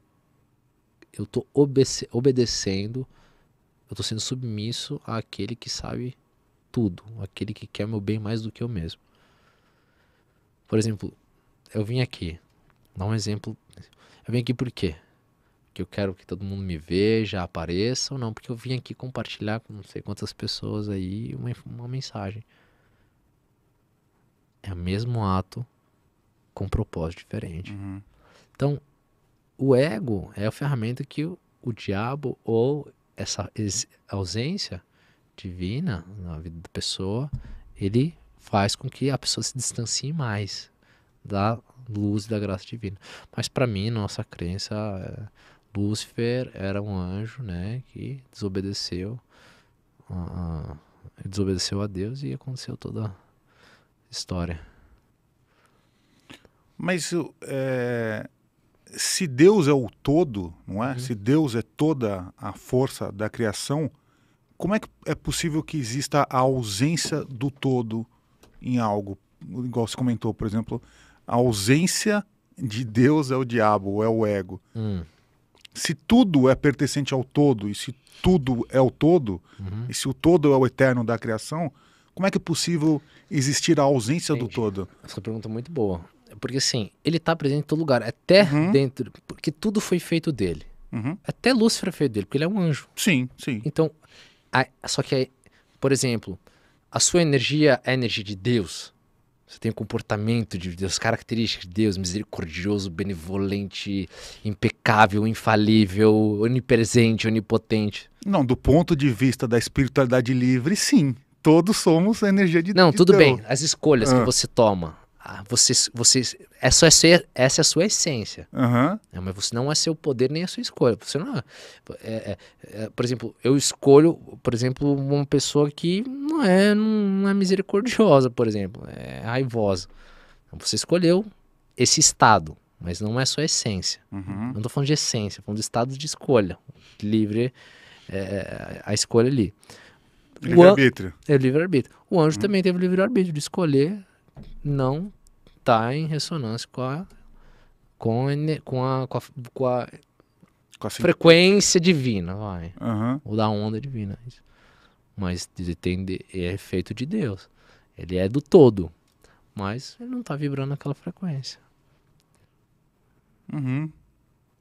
eu tô obede obedecendo, eu tô sendo submisso àquele que sabe tudo, aquele que quer meu bem mais do que eu mesmo. Por exemplo, eu vim aqui, dá um exemplo. Eu vim aqui por quê? Porque eu quero que todo mundo me veja, apareça ou não, porque eu vim aqui compartilhar com não sei quantas pessoas aí uma, uma mensagem. É o mesmo ato com um propósito diferente. Uhum. Então, o ego é a ferramenta que o, o diabo ou essa ausência divina na vida da pessoa, ele faz com que a pessoa se distancie mais da luz e da graça divina. Mas para mim, nossa crença, é, Lúcifer era um anjo, né, que desobedeceu, ah, ah, desobedeceu a Deus e aconteceu toda história. Mas é, se Deus é o todo, não é? Uhum. Se Deus é toda a força da criação, como é que é possível que exista a ausência do todo em algo? Igual você comentou, por exemplo, a ausência de Deus é o diabo, é o ego. Uhum. Se tudo é pertencente ao todo e se tudo é o todo, uhum. e se o todo é o eterno da criação, como é que é possível existir a ausência Entendi. do todo? Essa pergunta é muito boa. Porque assim, ele está presente em todo lugar, até uhum. dentro, porque tudo foi feito dele. Uhum. Até Lúcifer foi feito dele, porque ele é um anjo. Sim, sim. Então, a, só que, por exemplo, a sua energia é a energia de Deus. Você tem o comportamento de Deus, características de Deus, misericordioso, benevolente, impecável, infalível, onipresente, onipotente. Não, do ponto de vista da espiritualidade livre, sim todos somos energia de Não, de tudo Deus. bem. As escolhas ah. que você toma, ah, você, você, essa, é ser, essa é a sua essência. Uhum. É, mas você não é seu poder nem a sua escolha. Você não é, é, é, é por exemplo, eu escolho, por exemplo, uma pessoa que não é, não é misericordiosa, por exemplo, é raivosa. Então, você escolheu esse estado, mas não é sua essência. Uhum. Não estou falando de essência, estou falando de estado de escolha, livre é, é, a escolha ali. Livre-arbítrio. É livre-arbítrio. O anjo hum. também teve livre-arbítrio de escolher não estar tá em ressonância com a, com a, com a, com a, com a frequência divina, vai. Uhum. Ou da onda divina. Mas ele tem de, é efeito de Deus. Ele é do todo. Mas ele não está vibrando naquela frequência. Uhum.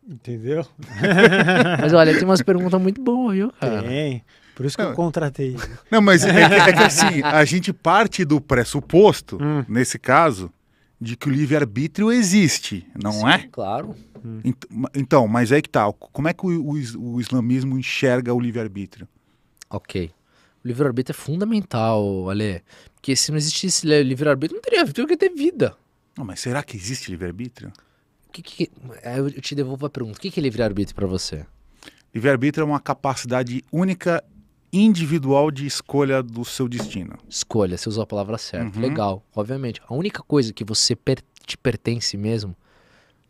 Entendeu? mas olha, tem umas perguntas muito boas, viu, cara? Tem. Por isso que não, eu contratei. Não, mas é que, é que, assim, a gente parte do pressuposto, hum. nesse caso, de que o livre-arbítrio existe, não Sim, é? Claro. Hum. Então, mas aí é que tá. Como é que o, o, o islamismo enxerga o livre-arbítrio? Ok. O livre-arbítrio é fundamental, Ale. Porque se não existisse livre-arbítrio, não teria, teria que ter vida. Não, mas será que existe livre-arbítrio? Que, que, é, eu te devolvo a pergunta. O que, que é livre-arbítrio para você? Livre-arbítrio é uma capacidade única individual de escolha do seu destino. Escolha, você usou a palavra certa. Uhum. Legal, obviamente. A única coisa que você per te pertence mesmo,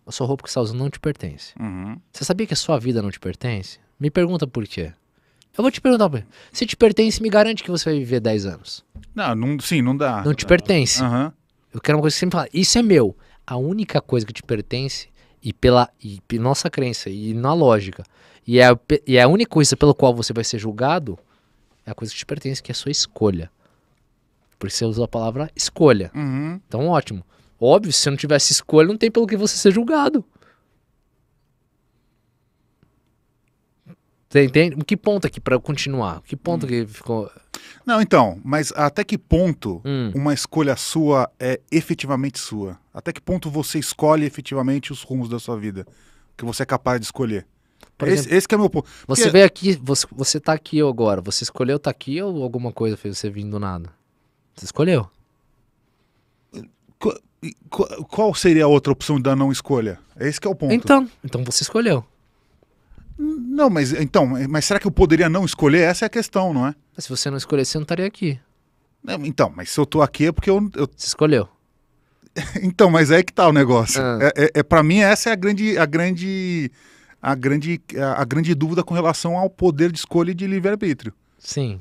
a sua roupa que você está usando não te pertence. Uhum. Você sabia que a sua vida não te pertence? Me pergunta por quê. Eu vou te perguntar, se te pertence, me garante que você vai viver 10 anos. Não, não sim, não dá. Não te pertence. Uhum. Eu quero uma coisa que você me fala, isso é meu. A única coisa que te pertence, e pela e nossa crença, e na lógica, e é, e é a única coisa pelo qual você vai ser julgado, é a coisa que te pertence, que é a sua escolha. Porque você usou a palavra escolha. Uhum. Então, ótimo. Óbvio, se você não tivesse escolha, não tem pelo que você ser julgado. Você entende? Que ponto aqui para continuar? Que ponto hum. que ficou? Não, então, mas até que ponto hum. uma escolha sua é efetivamente sua? Até que ponto você escolhe efetivamente os rumos da sua vida? Que você é capaz de escolher? Esse, exemplo, esse, que é meu ponto. Porque... Você veio aqui, você, você tá aqui agora. Você escolheu estar tá aqui ou alguma coisa fez você vir do nada? Você escolheu. Qual, qual seria a outra opção da não escolha? Esse que é o ponto. Então, então você escolheu. Não, mas então, mas será que eu poderia não escolher? Essa é a questão, não é? Mas se você não escolhesse, você não estaria aqui. Não, então, mas se eu tô aqui é porque eu. eu... Você escolheu. então, mas é que tá o negócio. Ah. É, é, é para mim essa é a grande, a grande a grande, a, grande dúvida com relação ao poder de escolha e de livre-arbítrio. Sim.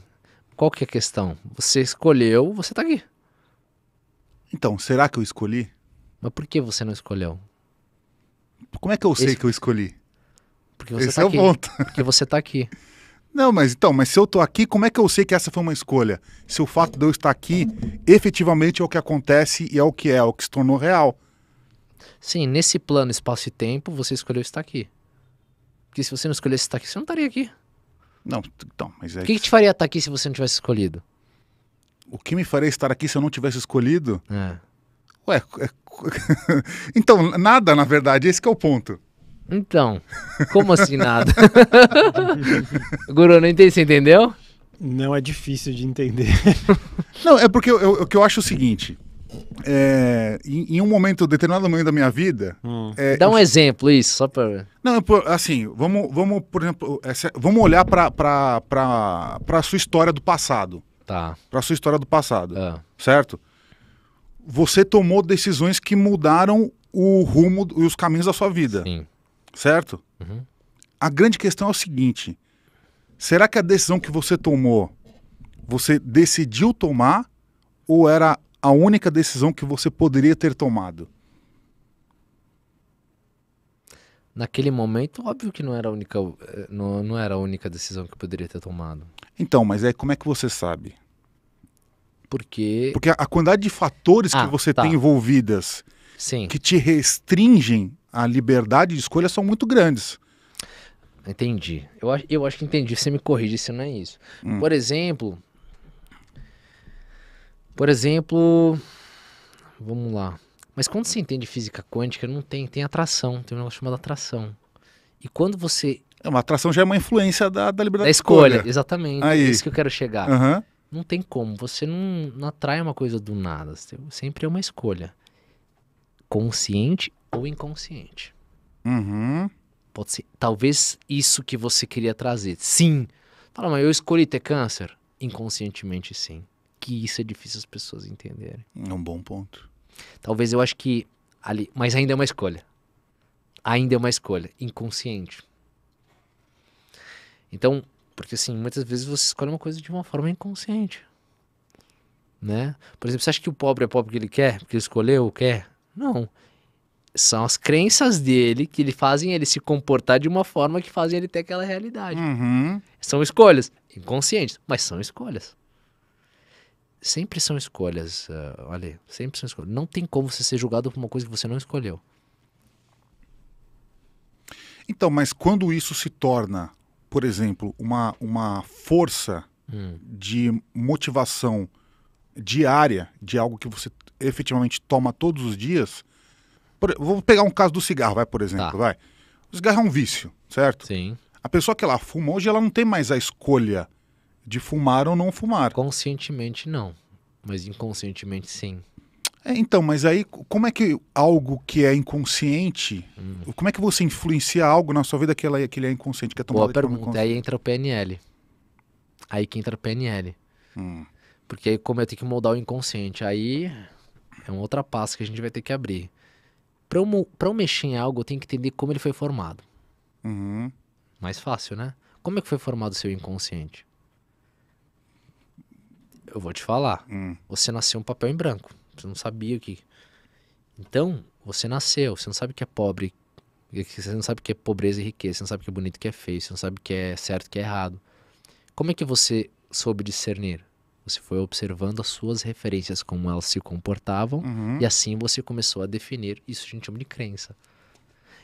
Qual que é a questão? Você escolheu, você está aqui. Então, será que eu escolhi? Mas por que você não escolheu? Como é que eu sei Esse... que eu escolhi? Porque você Esse tá é aqui. o ponto. Porque você está aqui. Não, mas então, mas se eu estou aqui, como é que eu sei que essa foi uma escolha? Se o fato de eu estar aqui efetivamente é o que acontece e é o que é, é o que se tornou real. Sim, nesse plano espaço e tempo, você escolheu estar aqui. Porque se você não escolhesse estar aqui, você não estaria aqui. Não, então, mas é. O que, que te faria estar aqui se você não tivesse escolhido? O que me faria estar aqui se eu não tivesse escolhido? É. Ué, é... então, nada, na verdade, esse é o ponto. Então, como assim nada? Guru, não entendi, você entendeu? Não é difícil de entender. não, é porque eu, o que eu acho é o seguinte: é, em, em, um momento, determinado momento da minha vida. Hum. É, Dá um eu... exemplo, isso, só para. Não, assim, vamos, vamos por exemplo, essa, vamos olhar para a sua história do passado. Tá. Para a sua história do passado. É. Certo? Você tomou decisões que mudaram o rumo e os caminhos da sua vida. Sim. Certo? Uhum. A grande questão é o seguinte: será que a decisão que você tomou, você decidiu tomar? ou era a única decisão que você poderia ter tomado? Naquele momento, óbvio que não era a única, eh, não, não era a única decisão que eu poderia ter tomado. Então, mas é como é que você sabe? Porque Porque a, a quantidade de fatores ah, que você tá. tem envolvidas Sim. que te restringem a liberdade de escolha são muito grandes. Entendi. Eu, eu acho que entendi. Você me corrige se não é isso. Hum. Por exemplo, por exemplo, vamos lá. Mas quando você entende física quântica, não tem, tem atração, tem um negócio chamado atração. E quando você. É, uma atração já é uma influência da, da liberdade da escolha. escolha. Exatamente. É Aí. É isso que eu quero chegar. Uhum. Não tem como. Você não, não atrai uma coisa do nada. Sempre é uma escolha. Consciente ou inconsciente. Uhum. Pode ser. Talvez isso que você queria trazer. Sim. Fala, mas eu escolhi ter câncer? Inconscientemente, sim que isso é difícil as pessoas entenderem. É um bom ponto. Talvez eu acho que ali, mas ainda é uma escolha. Ainda é uma escolha inconsciente. Então, porque assim, muitas vezes você escolhe uma coisa de uma forma inconsciente. Né? Por exemplo, você acha que o pobre é pobre porque ele quer, porque ele escolheu, quer? Não. São as crenças dele que ele fazem ele se comportar de uma forma que fazem ele ter aquela realidade. Uhum. São escolhas inconscientes, mas são escolhas sempre são escolhas, uh, Ale, sempre são escolhas. Não tem como você ser julgado por uma coisa que você não escolheu. Então, mas quando isso se torna, por exemplo, uma, uma força hum. de motivação diária de algo que você efetivamente toma todos os dias, por, vou pegar um caso do cigarro, vai, por exemplo, tá. vai. O cigarro é um vício, certo? Sim. A pessoa que ela fuma hoje, ela não tem mais a escolha de fumar ou não fumar. Conscientemente não, mas inconscientemente sim. É, então, mas aí como é que algo que é inconsciente, hum. como é que você influencia algo na sua vida que, ela, é, que ele é inconsciente, que é Boa pergunta, aí entra o PNL. Aí que entra o PNL. Hum. Porque aí como eu tenho que moldar o inconsciente, aí é um outro passo que a gente vai ter que abrir. Pra eu, pra eu mexer em algo, eu tenho que entender como ele foi formado. Uhum. Mais fácil, né? Como é que foi formado o seu inconsciente? eu vou te falar. Hum. Você nasceu um papel em branco. Você não sabia o que. Então, você nasceu. Você não sabe que é pobre. Você não sabe que é pobreza e riqueza. Você não sabe que é bonito que é feio. Você não sabe que é certo que é errado. Como é que você soube discernir? Você foi observando as suas referências, como elas se comportavam, uhum. e assim você começou a definir. Isso a gente chama de crença.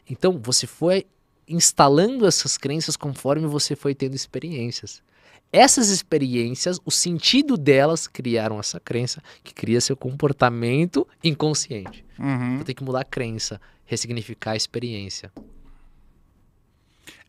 Então, você foi instalando essas crenças conforme você foi tendo experiências essas experiências, o sentido delas criaram essa crença que cria seu comportamento inconsciente. Uhum. Então tem que mudar a crença, ressignificar a experiência.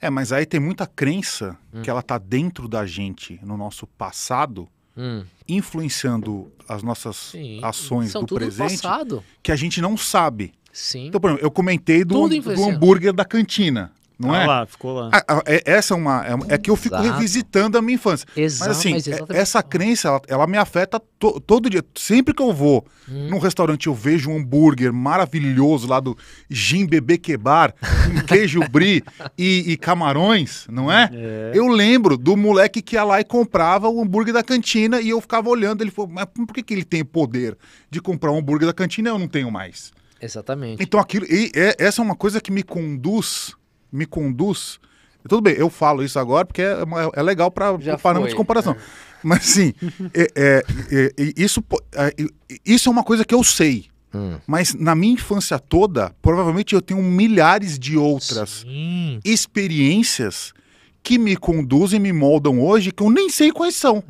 É, mas aí tem muita crença hum. que ela tá dentro da gente, no nosso passado, hum. influenciando as nossas Sim. ações São do presente, passado. que a gente não sabe. Sim. Então, por exemplo, eu comentei do, do hambúrguer da cantina não ah, é? Lá, ficou lá. Ah, ah, é, essa é uma. É, é que eu fico Exato. revisitando a minha infância. Exato, mas assim, mas é, essa crença, ela, ela me afeta to, todo dia. Sempre que eu vou hum. num restaurante, eu vejo um hambúrguer maravilhoso lá do Jim Bebê Quebar, com queijo brie e, e, camarões, não é? é? Eu lembro do moleque que ia lá e comprava o hambúrguer da cantina e eu ficava olhando. Ele falou, mas por que, que ele tem o poder de comprar um hambúrguer da cantina e eu não tenho mais? Exatamente. Então aquilo. E, é, essa é uma coisa que me conduz me conduz. Tudo bem, eu falo isso agora porque é, é, é legal para o parâmetro de comparação. É. Mas sim é, é, é, isso, é, isso é uma coisa que eu sei. Hum. Mas na minha infância toda, provavelmente eu tenho milhares de outras Sim. experiências que me conduzem, me moldam hoje, que eu nem sei quais são.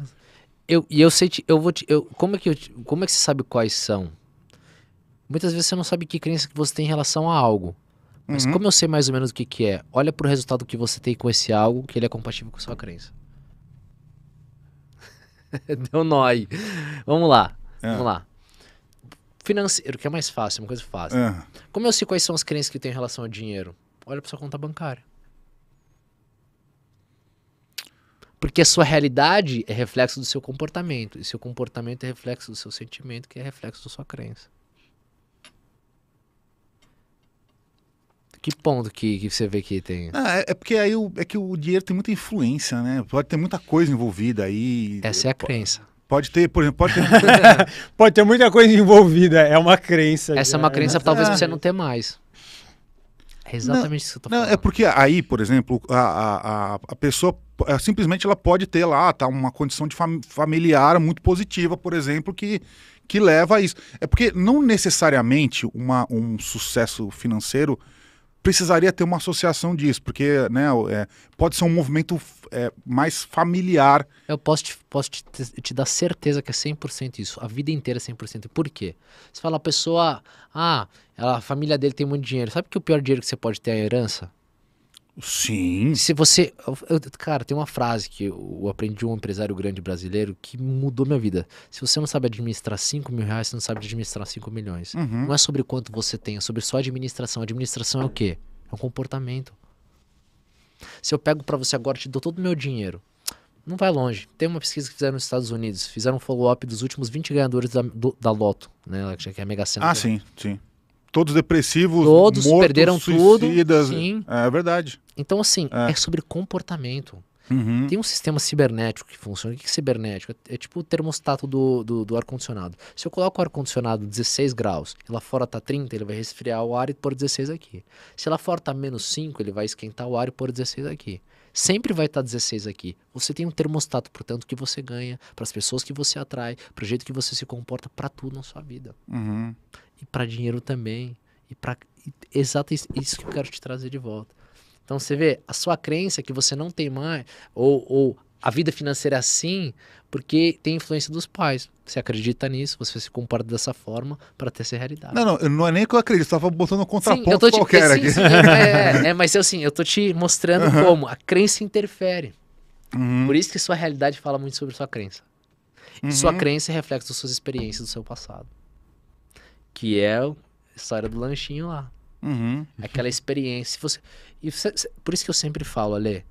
Eu, e eu sei, eu vou te, eu, como, é que eu, como é que você sabe quais são? Muitas vezes você não sabe que crença que você tem em relação a algo. Mas uhum. como eu sei mais ou menos o que, que é, olha pro resultado que você tem com esse algo que ele é compatível com sua crença. Deu nó aí. Vamos lá. É. Vamos lá. Financeiro, que é mais fácil, é uma coisa fácil. É. Como eu sei quais são as crenças que tem em relação ao dinheiro? Olha pra sua conta bancária. Porque a sua realidade é reflexo do seu comportamento. E seu comportamento é reflexo do seu sentimento, que é reflexo da sua crença. Que ponto que, que você vê que tem? Ah, é, é, porque aí o, é que o dinheiro tem muita influência, né? Pode ter muita coisa envolvida aí. Essa é a crença. Pode ter, por exemplo, pode ter, pode ter muita coisa envolvida, é uma crença. Essa é uma crença né? talvez é. você ah. não ter mais. É exatamente não, isso que eu tô falando. Não, é porque aí, por exemplo, a, a, a pessoa é, simplesmente ela pode ter lá tá uma condição de fam familiar muito positiva, por exemplo, que, que leva a isso. É porque não necessariamente uma, um sucesso financeiro precisaria ter uma associação disso, porque né, é, pode ser um movimento é, mais familiar. Eu posso, te, posso te, te, dar certeza que é 100% isso, a vida inteira é 100%. Por quê? Você fala, a pessoa, ah, ela, a família dele tem muito dinheiro. Sabe que o pior dinheiro que você pode ter é a herança? Sim. Se você. Eu, cara, tem uma frase que eu aprendi de um empresário grande brasileiro que mudou minha vida. Se você não sabe administrar 5 mil reais, você não sabe administrar 5 milhões. Uhum. Não é sobre quanto você tem, é sobre só administração. Administração é o quê? É um comportamento. Se eu pego para você agora, te dou todo o meu dinheiro. Não vai longe. Tem uma pesquisa que fizeram nos Estados Unidos. Fizeram um follow-up dos últimos 20 ganhadores da, do, da Loto, né? Que é a Mega Sena. Ah, sim, sim todos depressivos, todos mortos, perderam suicidas. tudo. Sim. É verdade. Então, assim, é, é sobre comportamento. Uhum. Tem um sistema cibernético que funciona. O que é cibernético? É, é tipo o termostato do, do, do ar-condicionado. Se eu coloco o ar-condicionado 16 graus e lá fora tá 30, ele vai resfriar o ar e pôr 16 aqui. Se lá fora tá menos 5, ele vai esquentar o ar e pôr 16 aqui. Sempre vai tá estar 16 aqui. Você tem um termostato, portanto, que você ganha, para as pessoas que você atrai, para o jeito que você se comporta, para tudo na sua vida. Uhum e para dinheiro também. E para exato isso que eu quero te trazer de volta. Então você vê, a sua crença que você não tem mais, ou, ou a vida financeira é assim, porque tem influência dos pais. Você acredita nisso, você se comporta dessa forma para ter essa realidade. Não, não, não é nem que eu acredito, estava botando um contraponto sim, qualquer sim, aqui. Sim, é, é, é mas assim, eu tô te mostrando uhum. como a crença interfere. Uhum. Por isso que sua realidade fala muito sobre sua crença. Uhum. Sua crença é reflexo das suas experiências do seu passado. Que é a história do lanchinho lá. Uhum. Aquela experiência. Você, e você, por isso que eu sempre falo, Ale,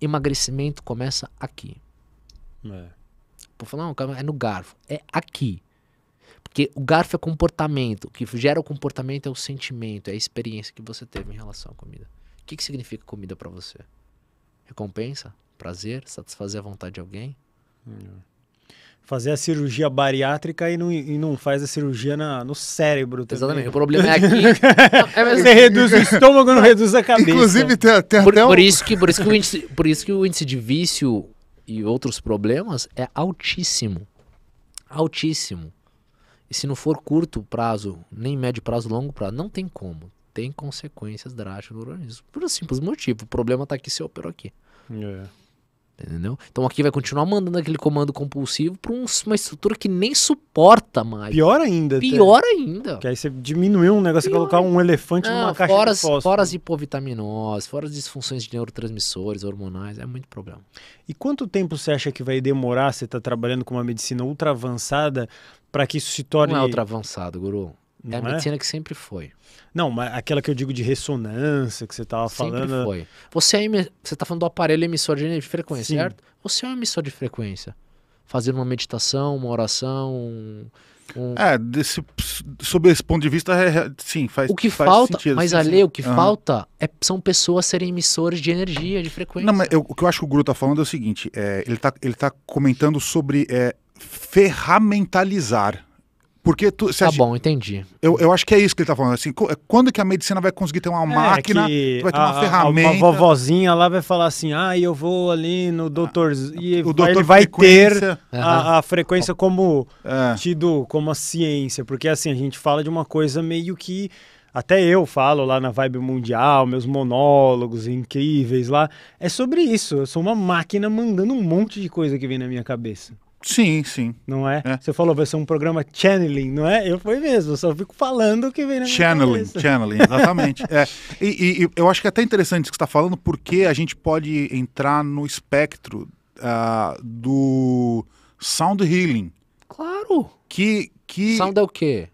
emagrecimento começa aqui. É. Por falar, não, é no garfo. É aqui. Porque o garfo é comportamento. O que gera o comportamento é o sentimento, é a experiência que você teve em relação à comida. O que, que significa comida para você? Recompensa? Prazer? Satisfazer a vontade de alguém? fazer a cirurgia bariátrica e não, e não faz a cirurgia na, no cérebro. Também. Exatamente. O problema é aqui. É você reduz o estômago, não reduz a cabeça. Inclusive, tem, tem por, até um... por isso que por isso que, o índice, por isso que o índice de vício e outros problemas é altíssimo. Altíssimo. E se não for curto prazo, nem médio prazo, longo prazo, não tem como. Tem consequências drásticas no organismo. Por um simples motivo. O problema está aqui, você operou aqui. É. Entendeu? Então aqui vai continuar mandando aquele comando compulsivo para um, uma estrutura que nem suporta mais. Pior ainda. Pior até. ainda. Que aí você diminuiu um negócio, Pior. você colocar um elefante Não, numa ah, caixa fora, de fósforo. Fora as hipovitaminose, fora as disfunções de neurotransmissores, hormonais, é muito problema. E quanto tempo você acha que vai demorar, você está trabalhando com uma medicina ultra avançada, para que isso se torne... Não é ultra avançado, guru. É Não é a medicina é? que sempre foi. Não, mas aquela que eu digo de ressonância que você estava falando. Sempre foi. Você é você está falando do aparelho emissor de frequência, Sim. certo? Você é um emissor de frequência. Fazer uma meditação, uma oração, um, um... É, desse, sob esse ponto de vista, é, é sim, faz O que faz falta, sentido, mas ali o que uhum. falta é, são pessoas serem emissores de energia, de frequência. Não, mas eu, o que eu acho que o Guru tá falando é o seguinte: é, ele, tá, ele tá comentando sobre é, ferramentalizar porque tu, tá bom, entendi. Eu, eu acho que é isso que ele tá falando. Assim, é quando que a medicina vai conseguir ter uma é, máquina, vai ter a, uma ferramenta? Uma vovozinha lá vai falar assim: ah, eu vou ali no doutor. E o doutor ele vai ter a, a, frequência como é. tido como a ciência. Porque assim, a gente fala de uma coisa meio que. Até eu falo lá na Vibe Mundial, meus monólogos incríveis lá. É sobre isso. Eu sou uma máquina mandando um monte de coisa que vem na minha cabeça. Sim, sim. Não é? é? Você falou, vai ser um programa channeling, não é? Eu fui mesmo, eu só fico falando o que vem na channeling, minha Channeling, exatamente. é. E, e, eu acho que é até interessante isso que você está falando, porque a gente pode entrar no espectro uh, do sound healing. Claro! Que, que... Sound é o quê?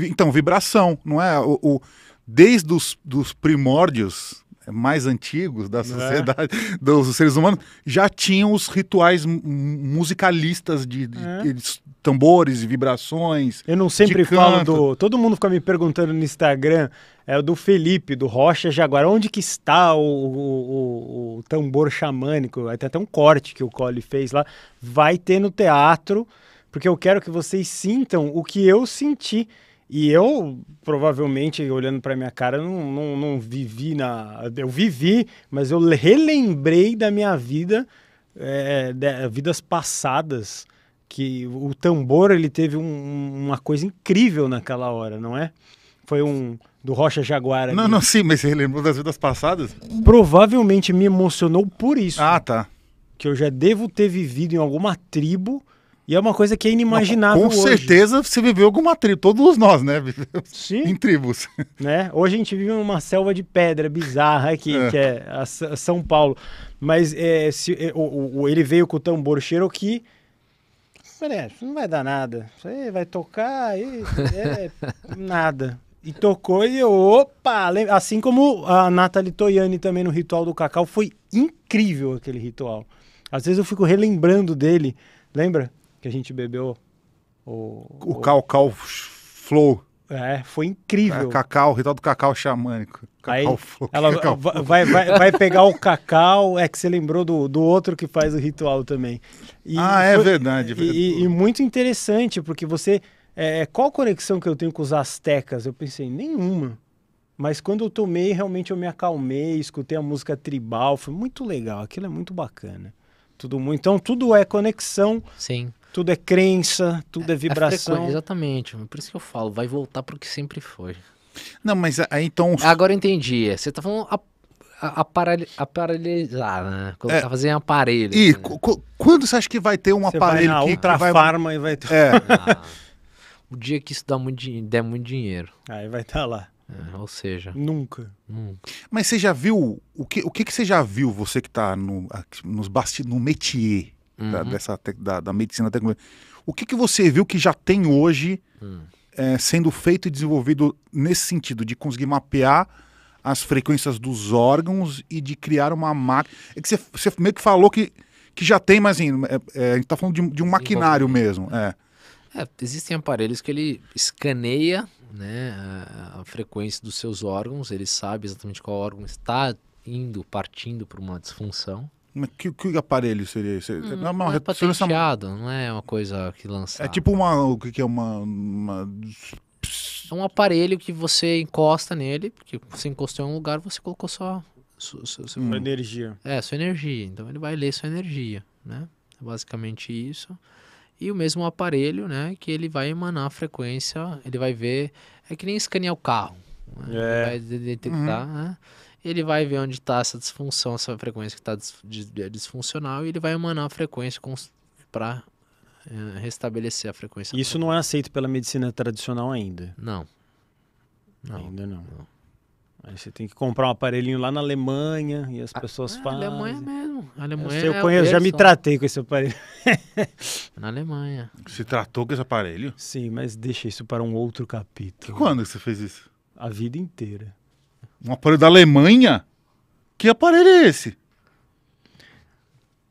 Então, vibração, não é? O, o desde os dos primórdios mais antigos da é. sociedade, é. dos seres humanos, já tinham os rituais musicalistas de, de, é. de tambores e vibrações. Eu não sempre falo do. Todo mundo fica me perguntando no Instagram, é do Felipe, do Rocha Jaguar, onde que está o, o, o, o tambor xamânico? Tem até um corte que o Cole fez lá. Vai ter no teatro, porque eu quero que vocês sintam o que eu senti e eu, provavelmente, olhando para minha cara, não, não, não, vivi na. Eu vivi, mas eu relembrei da minha vida, é, de, vidas passadas, que o tambor ele teve um, uma coisa incrível naquela hora, não é? Foi um do Rocha Jaguara. Não, ali. não, sim, mas você relembrou das vidas passadas? Provavelmente me emocionou por isso. Ah, tá. Que eu já devo ter vivido em alguma tribo e é uma coisa que é inimaginável. Não, com hoje. certeza você viveu alguma tribo, todos nós, né? Sim. Em tribos. Né? Hoje a gente vive uma selva de pedra bizarra aqui, é. que é a São Paulo. Mas é, se, é, o, o, ele veio com o tambor Cherokee. Falei, é, isso não vai dar nada. Isso aí vai tocar e é, nada. E tocou e eu, opa! Assim como a Nathalie Toiani também no Ritual do Cacau, foi incrível aquele ritual. Às vezes eu fico relembrando dele, lembra? que a gente bebeu o. O Calcal Flow. É, foi incrível. É, cacau, ritual do cacau xamânico. Cacau Aí, flow, ela cacau vai, vai, vai pegar o cacau, é que você lembrou do, do outro que faz o ritual também. E ah, é foi, verdade. E, e, muito interessante, porque você. É, é qual conexão que eu tenho com os astecas? Eu pensei, nenhuma. Mas quando eu tomei, realmente eu me acalmei, escutei a música tribal, foi muito legal, aquilo é muito bacana. Tudo muito, então tudo é conexão. Sim. Tudo é crença, tudo é, é, é vibração. É exatamente, por isso que eu falo, vai voltar para o que sempre foi. Não, mas aí então. Agora eu entendi. É, você tá falando a, a, né? Colocar, é, fazer um aparelho. E né? quando você acha que vai ter um você aparelho vai na que outra vai... farma e vai ter. É. Ah, o dia que isso dá muito, der muito dinheiro. Aí vai estar tá lá. É, ou seja, nunca. nunca. Mas você já viu o que o que, que você já viu você que está no nos basti no métier uhum. da, dessa, da, da medicina tecnológica. O que, que você viu que já tem hoje uhum. é, sendo feito e desenvolvido nesse sentido, de conseguir mapear as frequências dos órgãos e de criar uma máquina? É que você, você meio que falou que, que já tem, mas assim, é, é, a gente está falando de, de um maquinário mesmo. É. É, existem aparelhos que ele escaneia né, a, a, frequência dos seus órgãos, ele sabe exatamente qual órgão está indo, partindo para uma disfunção. Mas que, que aparelho seria isso? Hum, não, é não, é patenteado, não é uma coisa que lança. É tipo uma. O que, é uma, uma. É um aparelho que você encosta nele, porque você encostou em um lugar, você colocou sua. Sua, sua, hum. sua energia. É, sua energia. Então ele vai ler sua energia, né? É basicamente isso. E o mesmo aparelho, né? Que ele vai emanar a frequência, ele vai ver. É que nem escanear o carro. Né? É. Ele vai detectar, uhum. né? ele vai ver onde está essa disfunção, essa frequência que está é disfuncional, e ele vai emanar a frequência para é, restabelecer a frequência. Isso não é aceito pela medicina tradicional ainda? Não. não. Ainda não. não. Aí você tem que comprar um aparelhinho lá na Alemanha e as ah, pessoas é, fazem. Alemanha mesmo. A Alemanha eu, sei, eu é conheço, já me tratei com esse aparelho. na Alemanha. Se tratou com esse aparelho? Sim, mas deixa isso para um outro capítulo. quando você fez isso? A vida inteira. Um aparelho da Alemanha? Que aparelho é esse?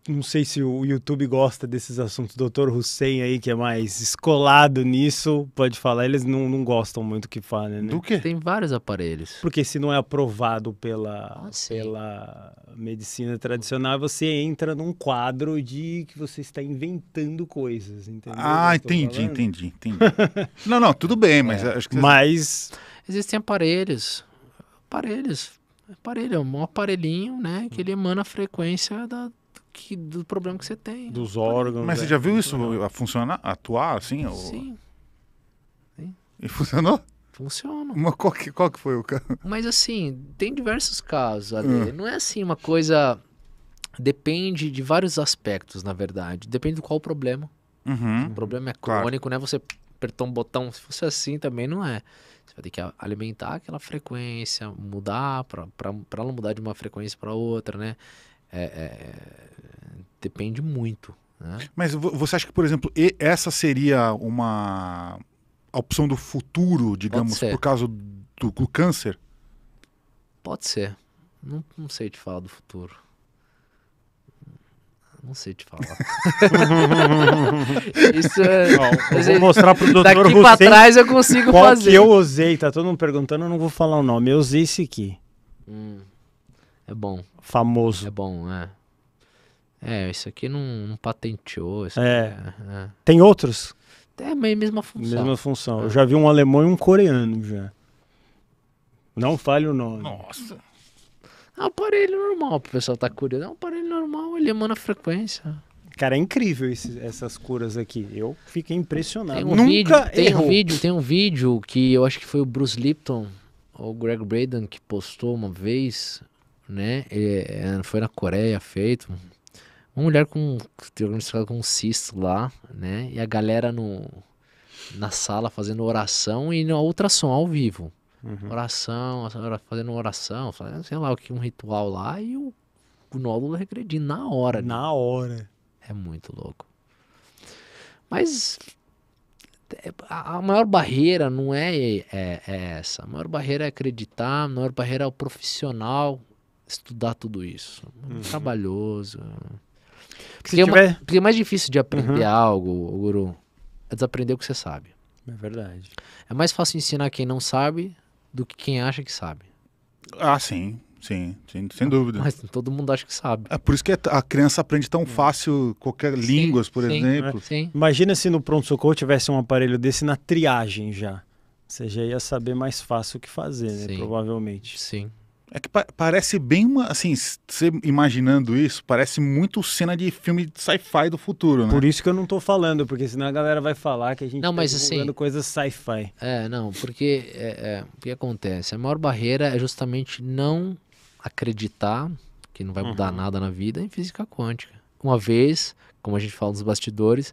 Não sei se o YouTube gosta desses assuntos. Doutor Hussein aí, que é mais escolado nisso, pode falar. Eles não, não gostam muito que falem, né? Do quê? Tem vários aparelhos. Porque se não é aprovado pela, ah, pela medicina tradicional, você entra num quadro de que você está inventando coisas, entendeu? Ah, é entendi, entendi, entendi, entendi. não, não, tudo bem, mas é. acho que... Mas... Existem aparelhos Aparelhos. Aparelho, é um aparelhinho, né? Que ele emana a frequência da, que, do problema que você tem. Dos órgãos. Mas você é. já viu isso funcionar, atuar assim? Sim. Ou... Sim. E funcionou? Funciona. Mas qual que, qual que foi o caso? Mas assim, tem diversos casos, ali. Ah. Não é assim uma coisa. Depende de vários aspectos, na verdade. Depende do qual o problema. Uhum. Se o problema é crônico, claro. né? Você apertou um botão, se fosse assim também não é. Você vai ter que alimentar aquela frequência, mudar para ela mudar de uma frequência para outra, né? É, é, depende muito. Né? Mas você acha que, por exemplo, essa seria uma opção do futuro, digamos, por causa do, do câncer? Pode ser. Não, não sei te falar do futuro. Não sei te falar. Isso é. vou mostrar pro doutor Daqui Hussein pra trás eu consigo qual fazer. que eu usei, tá todo mundo perguntando, eu não vou falar o nome. Eu usei esse aqui. Hum, é bom. Famoso. É bom, é. É, isso aqui não, não patenteou. É. É, é. Tem outros? É, é a mesma função. Mesma função. Eu é. já vi um alemão e um coreano já. Não fale o nome. Nossa. É um aparelho normal, o pessoal tá curioso. É um aparelho normal, ele emana frequência. Cara, é incrível esse, essas curas aqui. Eu fiquei impressionado. Tem um Nunca vídeo, tem Um vídeo, tem um vídeo que eu acho que foi o Bruce Lipton ou o Greg Braden que postou uma vez, né? Ele, é, foi na Coreia feito. Uma mulher com diagnosticada com um cisto lá, né? E a galera no na sala fazendo oração e no ultrassom ao vivo. Uhum. Oração, fazendo oração, fazendo, sei lá, o que um ritual lá e o, o nódulo regredindo na hora. Né? Na né? hora. É muito louco. Mas é, a maior barreira não é, é, é, essa. A maior barreira é acreditar, a maior barreira é o profissional estudar tudo isso. Uhum. Trabalhoso. Porque, tiver... é uma, porque, é mais difícil de aprender uhum. algo, Guru, é desaprender o que você sabe. É verdade. É mais fácil ensinar quem não sabe do que quem acha que sabe. Ah, sim. Sim, sem, sem dúvida. Mas todo mundo acha que sabe. É por isso que a criança aprende tão hum. fácil qualquer sim, línguas, por sim, exemplo. Né? Imagina se no pronto-socorro tivesse um aparelho desse na triagem já. Você já ia saber mais fácil o que fazer, né? Provavelmente. Sim. É que pa parece bem uma. Assim, você imaginando isso, parece muito cena de filme de sci-fi do futuro, né? Por isso que eu não tô falando, porque senão a galera vai falar que a gente não, tá mas, assim, coisas sci-fi. É, não, porque é, é, o que acontece? A maior barreira é justamente não acreditar que não vai mudar uhum. nada na vida em física quântica. Uma vez, como a gente fala nos bastidores,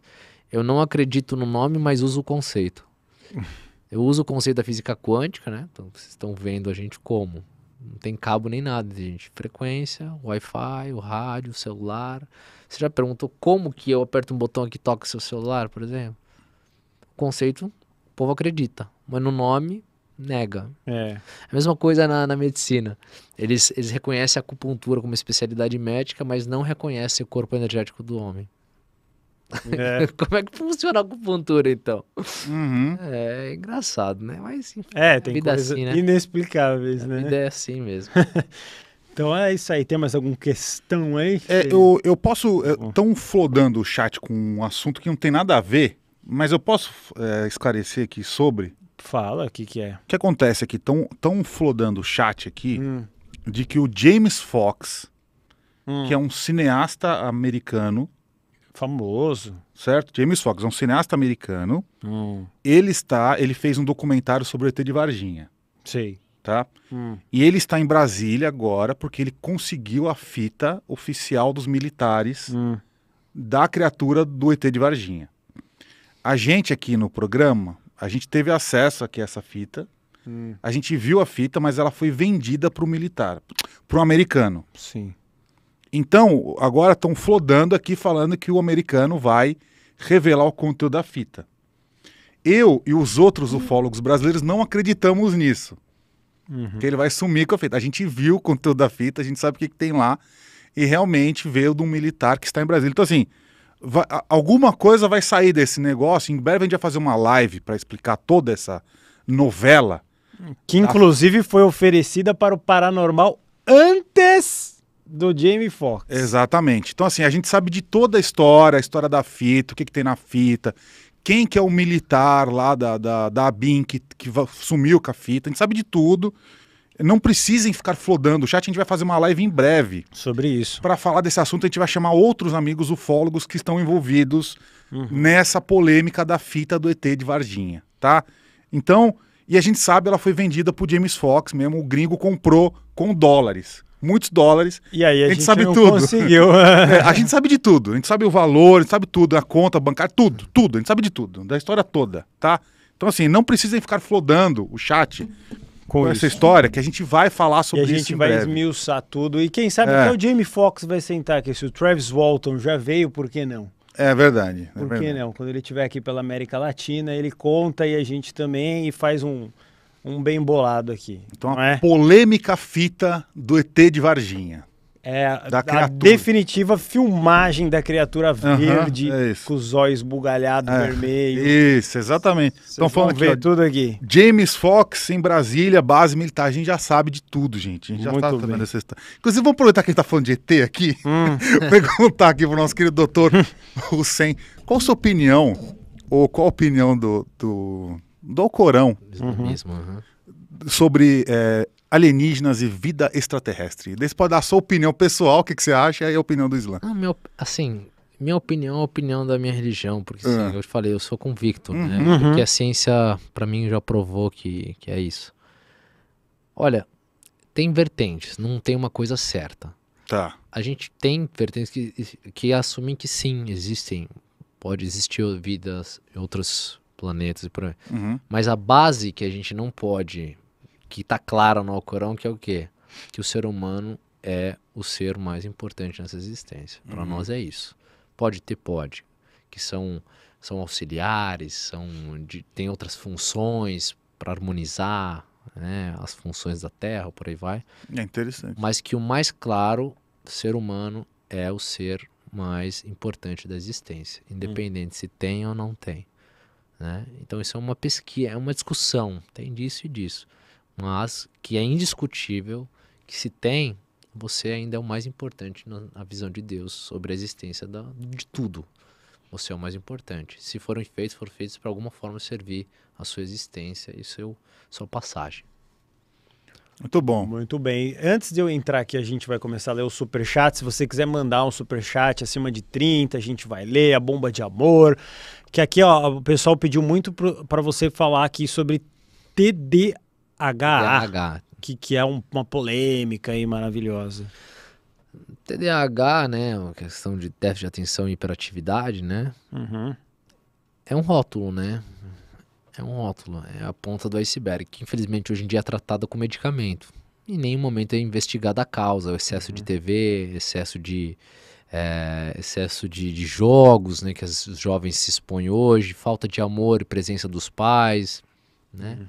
eu não acredito no nome, mas uso o conceito. Eu uso o conceito da física quântica, né? Então vocês estão vendo a gente como não tem cabo nem nada, gente. Frequência, Wi-Fi, o rádio, o celular. Você já perguntou como que eu aperto um botão que toca seu celular, por exemplo? O conceito, o povo acredita. Mas no nome, nega. É. A mesma coisa na, na medicina. Eles, eles reconhecem a acupuntura como especialidade médica, mas não reconhecem o corpo energético do homem. É. Como é que funciona a acupuntura, então? Uhum. É, é engraçado, né? Mas enfim, é, tem é coisas assim, né? inexplicáveis, a né? A vida é assim mesmo. então é isso aí. Tem mais alguma questão aí? É, eu, eu posso. Estão flodando o chat com um assunto que não tem nada a ver, mas eu posso é, esclarecer aqui sobre. Fala, o que, que é? O que acontece aqui? Estão tão flodando o chat aqui hum. de que o James Fox, hum. que é um cineasta americano, Famoso. Certo? James Fox é um cineasta americano. Hum. Ele está, ele fez um documentário sobre o ET de Varginha. Sei. Tá? Hum. E ele está em Brasília agora porque ele conseguiu a fita oficial dos militares hum. da criatura do ET de Varginha. A gente aqui no programa, a gente teve acesso aqui a essa fita. Hum. A gente viu a fita, mas ela foi vendida para o militar, para o americano. Sim. Então, agora estão flodando aqui falando que o americano vai revelar o conteúdo da fita. Eu e os outros ufólogos brasileiros não acreditamos nisso. Uhum. Que ele vai sumir com a fita. A gente viu o conteúdo da fita, a gente sabe o que, que tem lá. E realmente veio de um militar que está em Brasília. Então, assim, vai, alguma coisa vai sair desse negócio. Em breve a gente vai fazer uma live para explicar toda essa novela. Que, inclusive, foi oferecida para o Paranormal antes do Jamie Foxx. Exatamente. Então, assim, a gente sabe de toda a história, a história da fita, o que, que tem na fita, quem que é o militar lá da, da, da ABIN que, que sumiu com a fita, a gente sabe de tudo. Não precisem ficar flodando o chat, a gente vai fazer uma live em breve. Sobre isso. Para falar desse assunto, a gente vai chamar outros amigos ufólogos que estão envolvidos uhum. nessa polêmica da fita do ET de Varginha, tá? Então, e a gente sabe, ela foi vendida pro James Fox mesmo, o gringo comprou com dólares muitos dólares. E aí a, a gente, gente, sabe tudo. Conseguiu. é, a gente sabe de tudo. A gente sabe o valor, a gente sabe tudo, a conta bancária, tudo, tudo. A gente sabe de tudo, da história toda, tá? Então, assim, não precisem ficar flodando o chat com, essa história, que a gente vai falar sobre isso. A gente isso vai breve. esmiuçar tudo. E quem sabe é. até o Jamie Foxx vai sentar aqui. Se o Travis Walton já veio, por que não? É verdade. É por que verdade. não? Quando ele estiver aqui pela América Latina, ele conta e a gente também e faz um um bem bolado aqui. Então, a é? polêmica fita do ET de Varginha. É, da a, a definitiva filmagem da criatura verde, uhum, é com os olhos bugalhados, é, vermelhos. Isso, exatamente. Vocês então falando ver aqui, tudo aqui. James Fox em Brasília, base militar. A gente já sabe de tudo, gente. A gente Muito já está sabendo dessa história. Inclusive, vamos aproveitar que a gente está falando de ET aqui, hum. perguntar aqui para o nosso querido doutor Hussein, qual a sua opinião, ou qual a opinião do, do do Corão. uhum. Sobre é, alienígenas e vida extraterrestre. Daí você pode dar sua opinião pessoal, o que, que você acha e é a opinião do Islã. Ah, meu, assim, minha opinião é a opinião da minha religião, porque assim, uhum. eu te falei, eu sou convicto, né? uhum. Porque uhum. a ciência, para mim, já provou que, que é isso. Olha, tem vertentes, não tem uma coisa certa. Tá. A gente tem vertentes que, que assumem que sim, existem, pode existir vidas em outros planetas e por aí. Uhum. Mas a base que a gente não pode, que está clara no Alcorão, que é o quê? Que o ser humano é o ser mais importante nessa existência. Para uhum. nós é isso. Pode ter, pode. Que são, são auxiliares, são de, tem outras funções para harmonizar né, as funções da Terra, por aí vai. É interessante. Mas que o mais claro, ser humano é o ser mais importante da existência, independente se tem ou não tem. Né? Então isso é uma pesquisa, é uma discussão, tem disso e disso, mas que é indiscutível que se tem, você ainda é o mais importante na visão de Deus sobre a existência da, de tudo. Você é o mais importante. Se foram feitos, foram feitos para alguma forma servir a sua existência e seu sua passagem. Muito bom. Muito bem. Antes de eu entrar aqui, a gente vai começar a ler o superchat. Se você quiser mandar um superchat acima de 30, a gente vai ler a bomba de amor. Que aqui, ó, o pessoal pediu muito para você falar aqui sobre TDAH, TDAH. Que, que é um, uma polêmica aí maravilhosa. TDAH, né, é uma questão de déficit de atenção e hiperatividade, né? Uhum. É um rótulo, né? É um rótulo, é a ponta do iceberg, que infelizmente hoje em dia é tratada com medicamento. Em nenhum momento é investigada a causa, o excesso uhum. de TV, excesso de, é, excesso de, de, jogos né, que os jovens se expõem hoje, falta de amor e presença dos pais. Né? Uhum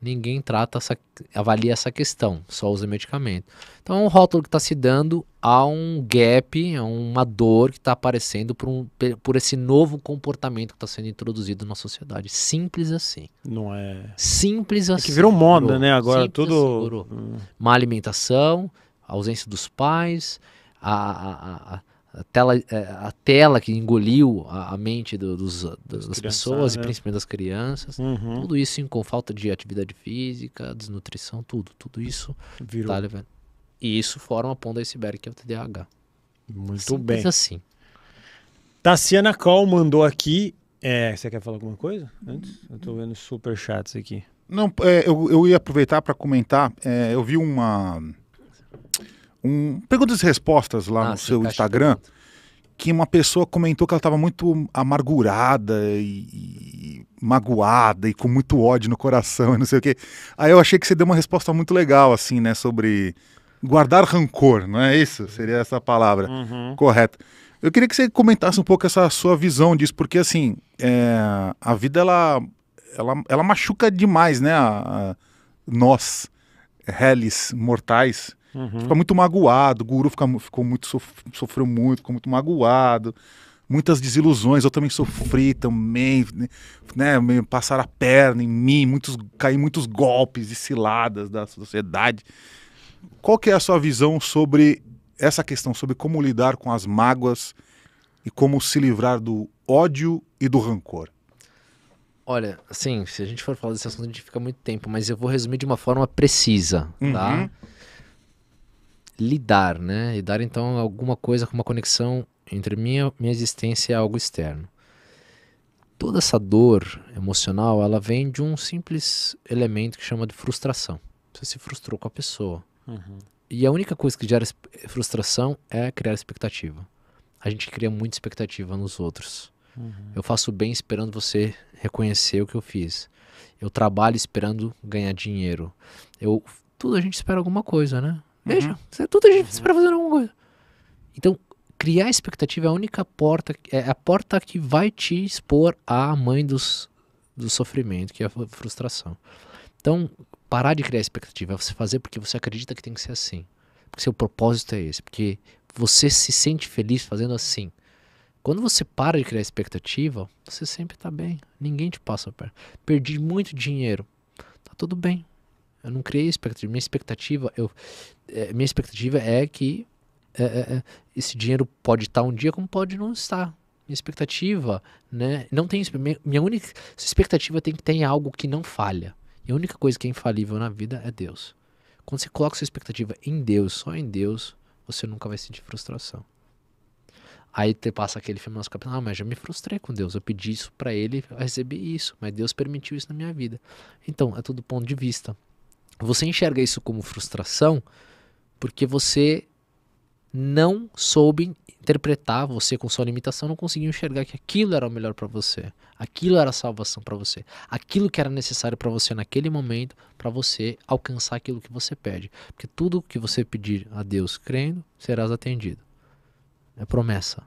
ninguém trata essa, avalia essa questão, só usa medicamento. Então é um rótulo que está se dando a um gap, a uma dor que está aparecendo por, um, por esse novo comportamento que está sendo introduzido na sociedade. Simples assim. Não é. Simples é assim. que virou moda, né? Agora Simples tudo. Assim, hum. Má alimentação, ausência dos pais, a, a, a, a a tela, é, a tela que engoliu a, mente do, dos, das, das pessoas né? e é. principalmente das crianças. Uhum. Tudo isso com falta de atividade física, desnutrição, tudo. Tudo isso virou. Tá levando. E isso forma a ponta iceberg que é o TDAH. Muito Simples bem. assim. Tassiana Cal mandou aqui. É, você quer falar alguma coisa antes? Eu tô vendo super chats aqui. Não, é, eu, eu ia aproveitar para comentar. É, eu vi uma um perguntas e respostas lá ah, no seu tá Instagram que uma pessoa comentou que ela estava muito amargurada e, e, magoada e com muito ódio no coração e não sei o quê. Aí eu achei que você deu uma resposta muito legal, assim, né, sobre guardar rancor, não é isso? Seria essa palavra uhum. correta. Eu queria que você comentasse um pouco essa sua visão disso, porque assim, é, a vida ela, ela, ela machuca demais, né, a, a nós, reles mortais, Uhum. Fica muito magoado. O guru fica, ficou muito, sofreu muito, ficou muito magoado. Muitas desilusões, eu também sofri também, né? né me passaram a perna em mim, muitos, caí muitos golpes e ciladas da sociedade. Qual que é a sua visão sobre essa questão, sobre como lidar com as mágoas e como se livrar do ódio e do rancor? Olha, assim, se a gente for falar desse assunto, a gente fica muito tempo, mas eu vou resumir de uma forma precisa, tá? uhum. tá? lidar, né? Lidar então alguma coisa com uma conexão entre minha minha existência e algo externo. Toda essa dor emocional, ela vem de um simples elemento que chama de frustração. Você se frustrou com a pessoa. Uhum. E a única coisa que gera frustração é criar expectativa. A gente cria muita expectativa nos outros. Uhum. Eu faço bem esperando você reconhecer o que eu fiz. Eu trabalho esperando ganhar dinheiro. Eu tudo a gente espera alguma coisa, né? Veja, uhum. é tudo difícil para fazer alguma coisa. Então, criar expectativa é a única porta, é a porta que vai te expor à mãe dos, do sofrimento, que é a frustração. Então, parar de criar expectativa é você fazer porque você acredita que tem que ser assim. Porque seu propósito é esse, porque você se sente feliz fazendo assim. Quando você para de criar expectativa, você sempre está bem. Ninguém te passa a perna. Perdi muito dinheiro. Tá tudo bem. Eu não criei expectativa. Minha expectativa, eu é, minha expectativa é que é, é, é, esse dinheiro pode estar um dia como pode não estar. Minha expectativa, né? Não tem minha única expectativa tem que ter algo que não falha. E a única coisa que é infalível na vida é Deus. Quando você coloca sua expectativa em Deus, só em Deus, você nunca vai sentir frustração. Aí te passa aquele filme nosso nossa ah, mas já me frustrei com Deus, eu pedi isso para ele, eu recebi isso, mas Deus permitiu isso na minha vida. Então, é tudo ponto de vista. Você enxerga isso como frustração, porque você não soube interpretar você com sua limitação, não conseguiu enxergar que aquilo era o melhor para você, aquilo era a salvação para você, aquilo que era necessário para você naquele momento, para você alcançar aquilo que você pede. Porque tudo que você pedir a Deus crendo, serás atendido. É promessa.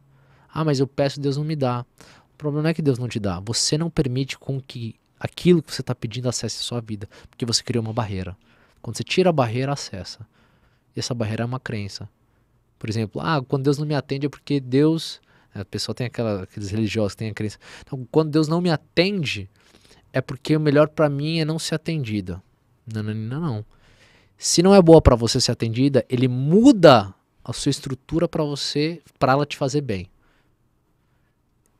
Ah, mas eu peço, Deus não me dá. O problema não é que Deus não te dá, você não permite com que aquilo que você está pedindo acesse a sua vida, porque você criou uma barreira. Quando você tira a barreira, acessa. E essa barreira é uma crença. Por exemplo, ah, quando Deus não me atende é porque Deus. É, a pessoa tem aquela, aqueles religiosos que têm a crença. Então, quando Deus não me atende, é porque o melhor para mim é não ser atendida. Não, não, não, não. Se não é boa para você ser atendida, ele muda a sua estrutura para você, para ela te fazer bem.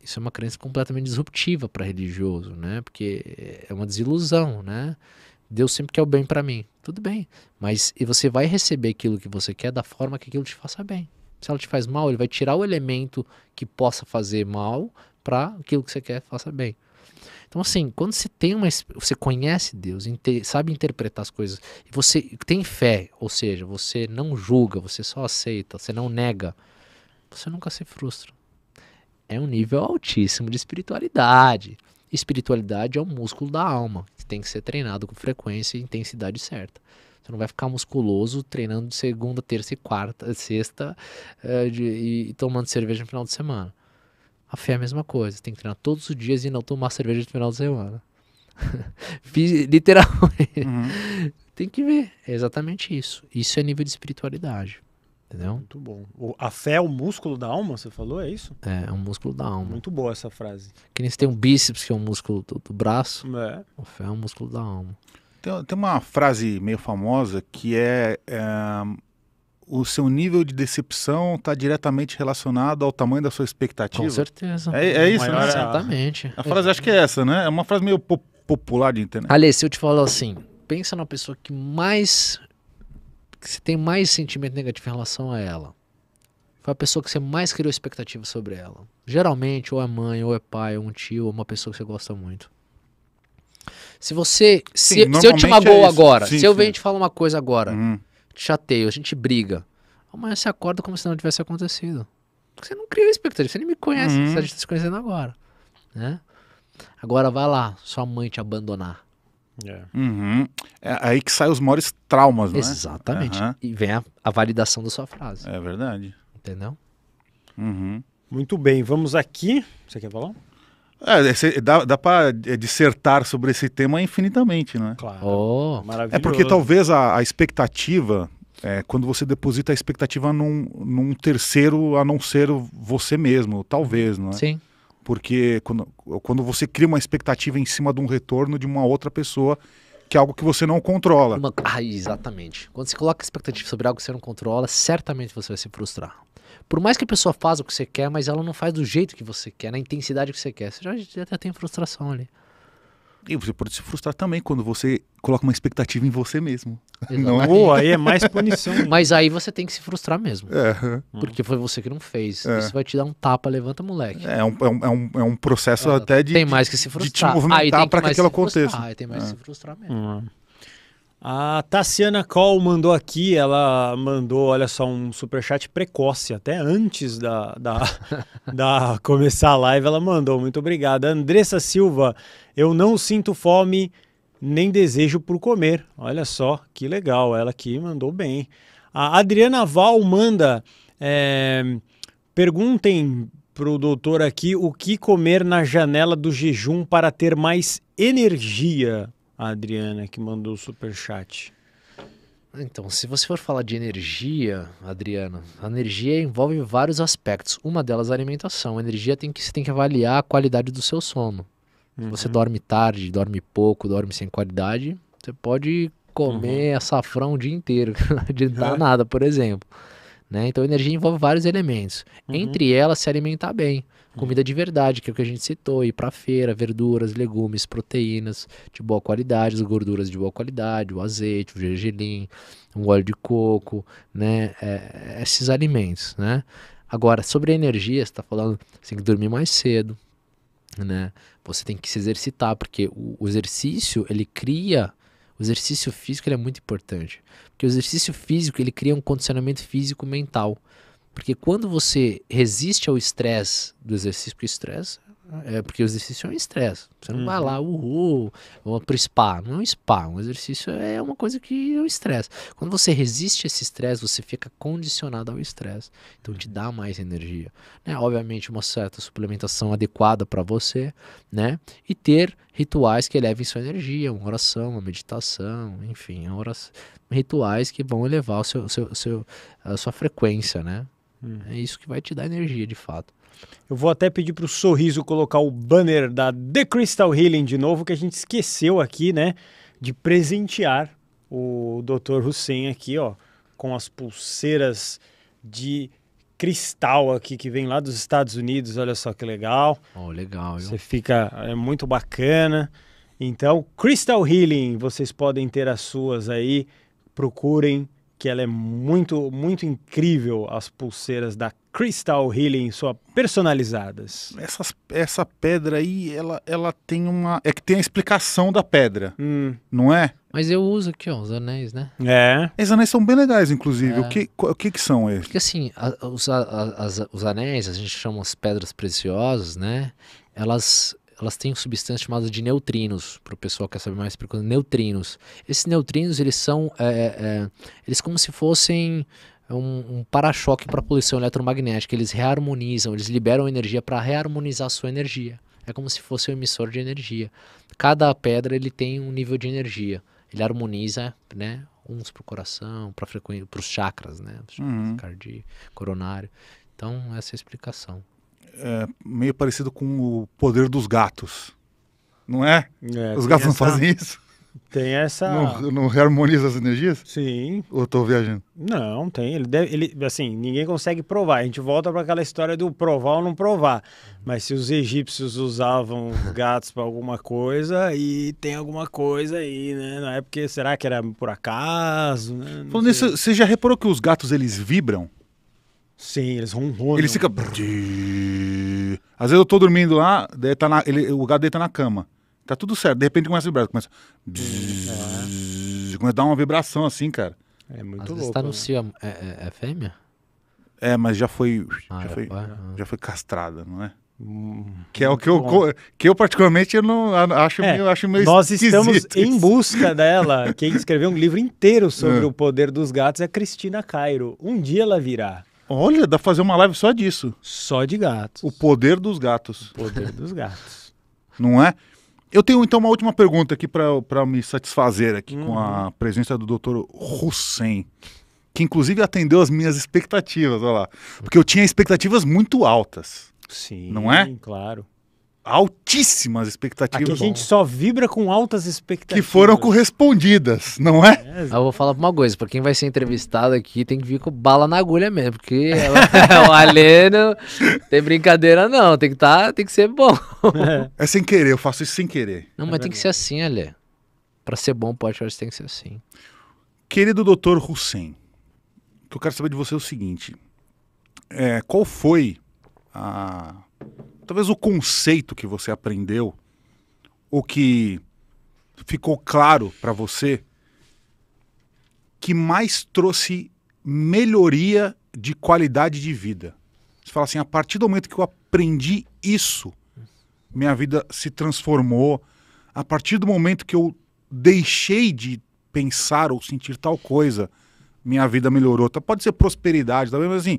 Isso é uma crença completamente disruptiva para religioso, né? Porque é uma desilusão, né? Deus sempre quer o bem para mim. Tudo bem, mas e você vai receber aquilo que você quer da forma que aquilo te faça bem. Se ela te faz mal, ele vai tirar o elemento que possa fazer mal para aquilo que você quer faça bem. Então assim, quando você tem uma você conhece Deus, sabe interpretar as coisas e você tem fé, ou seja, você não julga, você só aceita, você não nega, você nunca se frustra. É um nível altíssimo de espiritualidade. Espiritualidade é um músculo da alma, que tem que ser treinado com frequência e intensidade certa. Você não vai ficar musculoso treinando de segunda, terça e quarta, sexta é, de, e tomando cerveja no final de semana. A fé é a mesma coisa, tem que treinar todos os dias e não tomar cerveja no final de semana. Literalmente. Uhum. tem que ver, é exatamente isso. Isso é nível de espiritualidade. Entendeu? Muito bom. O, a fé é o músculo da alma, você falou, é isso? É, é um músculo da alma. Muito boa essa frase. Que nem você tem um bíceps, que é um músculo do, do braço. É. A fé é um músculo da alma. Tem, tem uma frase meio famosa que é, é o seu nível de decepção está diretamente relacionado ao tamanho da sua expectativa. Com certeza. É, é isso, né? maior, né? Exatamente. A frase, acho que é essa, né? É uma frase meio po popular de internet. Alê, se eu te falar assim, pensa na pessoa que mais que você tem mais sentimento negativo em relação a ela? Foi a pessoa que você mais criou expectativa sobre ela. Geralmente, ou é mãe, ou é pai, ou um tio, ou uma pessoa que você gosta muito. Se você. Sim, se, se, eu te é magoou é agora, sim, se eu venho e te falo uma coisa agora, hum. te chateio, a gente briga. Amanhã você acorda como se não tivesse acontecido. Você não criou expectativa, você nem me conhece, uhum. você está se conhecendo agora. Né? Agora vai lá, sua mãe te abandonar. É. Uhum. é aí que saem os maiores traumas, né? Exatamente. Uhum. E vem a, a, validação da sua frase. É verdade. Entendeu? Uhum. Muito bem, vamos aqui. Você quer falar? É, dá, dá para é, dissertar sobre esse tema infinitamente, né? Claro. Oh. É porque talvez a, a expectativa, é, quando você deposita a expectativa num, num terceiro a não ser você mesmo, talvez, não é? Sim. Porque quando, quando você cria uma expectativa em cima de um retorno de uma outra pessoa, que é algo que você não controla. Uma... Ah, exatamente. Quando você coloca expectativa sobre algo que você não controla, certamente você vai se frustrar. Por mais que a pessoa faça o que você quer, mas ela não faz do jeito que você quer, na intensidade que você quer. Você já, já tem frustração ali. E você pode se frustrar também quando você coloca uma expectativa em você mesmo. Exatamente. Não é? aí é mais punição. Mas aí você tem que se frustrar mesmo. É. Uhum. Porque foi você que não fez. É. Isso vai te dar um tapa, levanta moleque. É um, é um, é um é processo é, até de. Tem mais que se frustrar. De te movimentar para que, que aquilo aconteça. tem mais que é. se frustrar mesmo. Uhum. A Tassiana Call mandou aqui, ela mandou, olha só, um superchat precoce, até antes da, da, da começar a live, ela mandou. Muito obrigada. Andressa Silva, eu não sinto fome nem desejo por comer. Olha só que legal, ela aqui mandou bem. A Adriana Val manda. É, perguntem pro doutor aqui o que comer na janela do jejum para ter mais energia. A Adriana que mandou o super chat. Então, se você for falar de energia, Adriana, a energia envolve vários aspectos. Uma delas a alimentação. A energia tem que você tem que avaliar a qualidade do seu sono. Uhum. Se você dorme tarde, dorme pouco, dorme sem qualidade, você pode comer uhum. açafrão o dia inteiro, não adiantar é. nada, por exemplo. Né? Então, energia envolve vários elementos. Uhum. Entre elas, se alimentar bem. Uhum. Comida de verdade, que é o que a gente citou, ir para feira, verduras, legumes, proteínas de boa qualidade, as gorduras de boa qualidade, o azeite, o gergelim, um óleo de coco, né? É, é esses alimentos, né? Agora, sobre energia, você está falando, você tem que dormir mais cedo, né? Você tem que se exercitar, porque o, o exercício, ele cria... O exercício físico é muito importante, porque o exercício físico, ele cria um condicionamento físico mental. Porque quando você resiste ao estresse do exercício, porque estresse é porque o exercício é um estresse. Você não uhum. vai lá, uhul, para pro spa. Não é um spa. Um exercício é uma coisa que é um estresse. Quando você resiste a esse estresse, você fica condicionado ao estresse. Então te dá mais energia. Né? Obviamente, uma certa suplementação adequada para você, né? E ter rituais que elevem sua energia, uma oração, uma meditação, enfim, oração, rituais que vão elevar o seu, seu, seu, a sua frequência, né? Uhum. É isso que vai te dar energia de fato. Eu vou até pedir para o Sorriso colocar o banner da The Crystal Healing de novo, que a gente esqueceu aqui, né? De presentear o Dr. Hussein aqui, ó, com as pulseiras de cristal aqui que vem lá dos Estados Unidos. Olha só que legal. Oh, legal. Viu? Você fica é muito bacana. Então, Crystal Healing, vocês podem ter as suas aí. Procurem que ela é muito muito incrível as pulseiras da Crystal Healing, só personalizadas. Essa essa pedra aí, ela, ela tem uma. É que tem a explicação da pedra, hum. não é? Mas eu uso aqui, ó, os anéis, né? É. Esses anéis são bem legais, inclusive. É. O, que, o que que são eles? Porque assim, a, os, a, as, os anéis, a gente chama as pedras preciosas, né? Elas elas têm substância chamada de neutrinos, para o pessoal que quer saber mais, neutrinos. Esses neutrinos, eles são, é, é, é eles como se fossem é um, um para-choque para a poluição eletromagnética. Eles reharmonizam, eles liberam energia para reharmonizar a sua energia. É como se fosse um emissor de energia. Cada pedra ele tem um nível de energia. Ele harmoniza, né? Uns para o coração, para para os chakras, né? chakras uhum. cardíaco, coronário. Então, essa é a explicação. É meio parecido com o poder dos gatos. Não é? é Os gatos essa... não fazem isso? Tem essa. Não, não harmoniza as energias? Sim. Ou estou viajando? Não, tem. Ele, deve, ele assim, ninguém consegue provar. A gente volta para aquela história do provar ou não provar. Mas se os egípcios usavam gatos para alguma coisa, e tem alguma coisa aí, né? Não é porque será que era por acaso? Né? Falando nisso, você já reparou que os gatos eles vibram? Sim, eles ronronam. Eles ficam. Às vezes eu estou dormindo lá, tá na... ele... o gato deita na cama. Tá tudo certo. De repente começa a vibrar. Começa. Uhum. começa a dar uma vibração assim, cara. É muito Às louco. Você tá no né? Cio, é, é, é, fêmea? É, mas já foi. Ah, já, foi, ah. já foi castrada, não é? Hum, que é o que eu, que eu particularmente eu não acho, é, meio, acho meio Nós estamos em busca dela. Quem escreveu um livro inteiro sobre é. o poder dos gatos é Cristina Cairo. Um dia ela virá. Olha, dá pra fazer uma live só disso. Só de gatos. O poder dos gatos. O poder dos gatos. Não é? Eu tenho então uma última pergunta aqui para me satisfazer aqui uhum. com a uhum. presença do Dr. Hussein, que inclusive atendeu as minhas expectativas, olha lá. Porque eu tinha expectativas muito altas. Sim, não é? Claro altíssimas expectativas. Aqui a gente só vibra com altas expectativas. Que foram correspondidas, não é? é eu vou falar uma coisa, para quem vai ser entrevistado aqui, tem que vir com bala na agulha mesmo, porque o é Aleno tem brincadeira não, tem que tá, tem que ser bom. É. é sem querer, eu faço isso sem querer. Não, mas é tem que ser assim, Alê. Para ser bom, podcast tem que ser assim. Querido doutor Hussein, que eu quero saber de você é o seguinte, é, qual foi a talvez o conceito que você aprendeu, o que ficou claro para você, que mais trouxe melhoria de qualidade de vida? Você fala assim, a partir do momento que eu aprendi isso, minha vida se transformou. A partir do momento que eu deixei de pensar ou sentir tal coisa, minha vida melhorou. Tá, pode ser prosperidade talvez mas assim,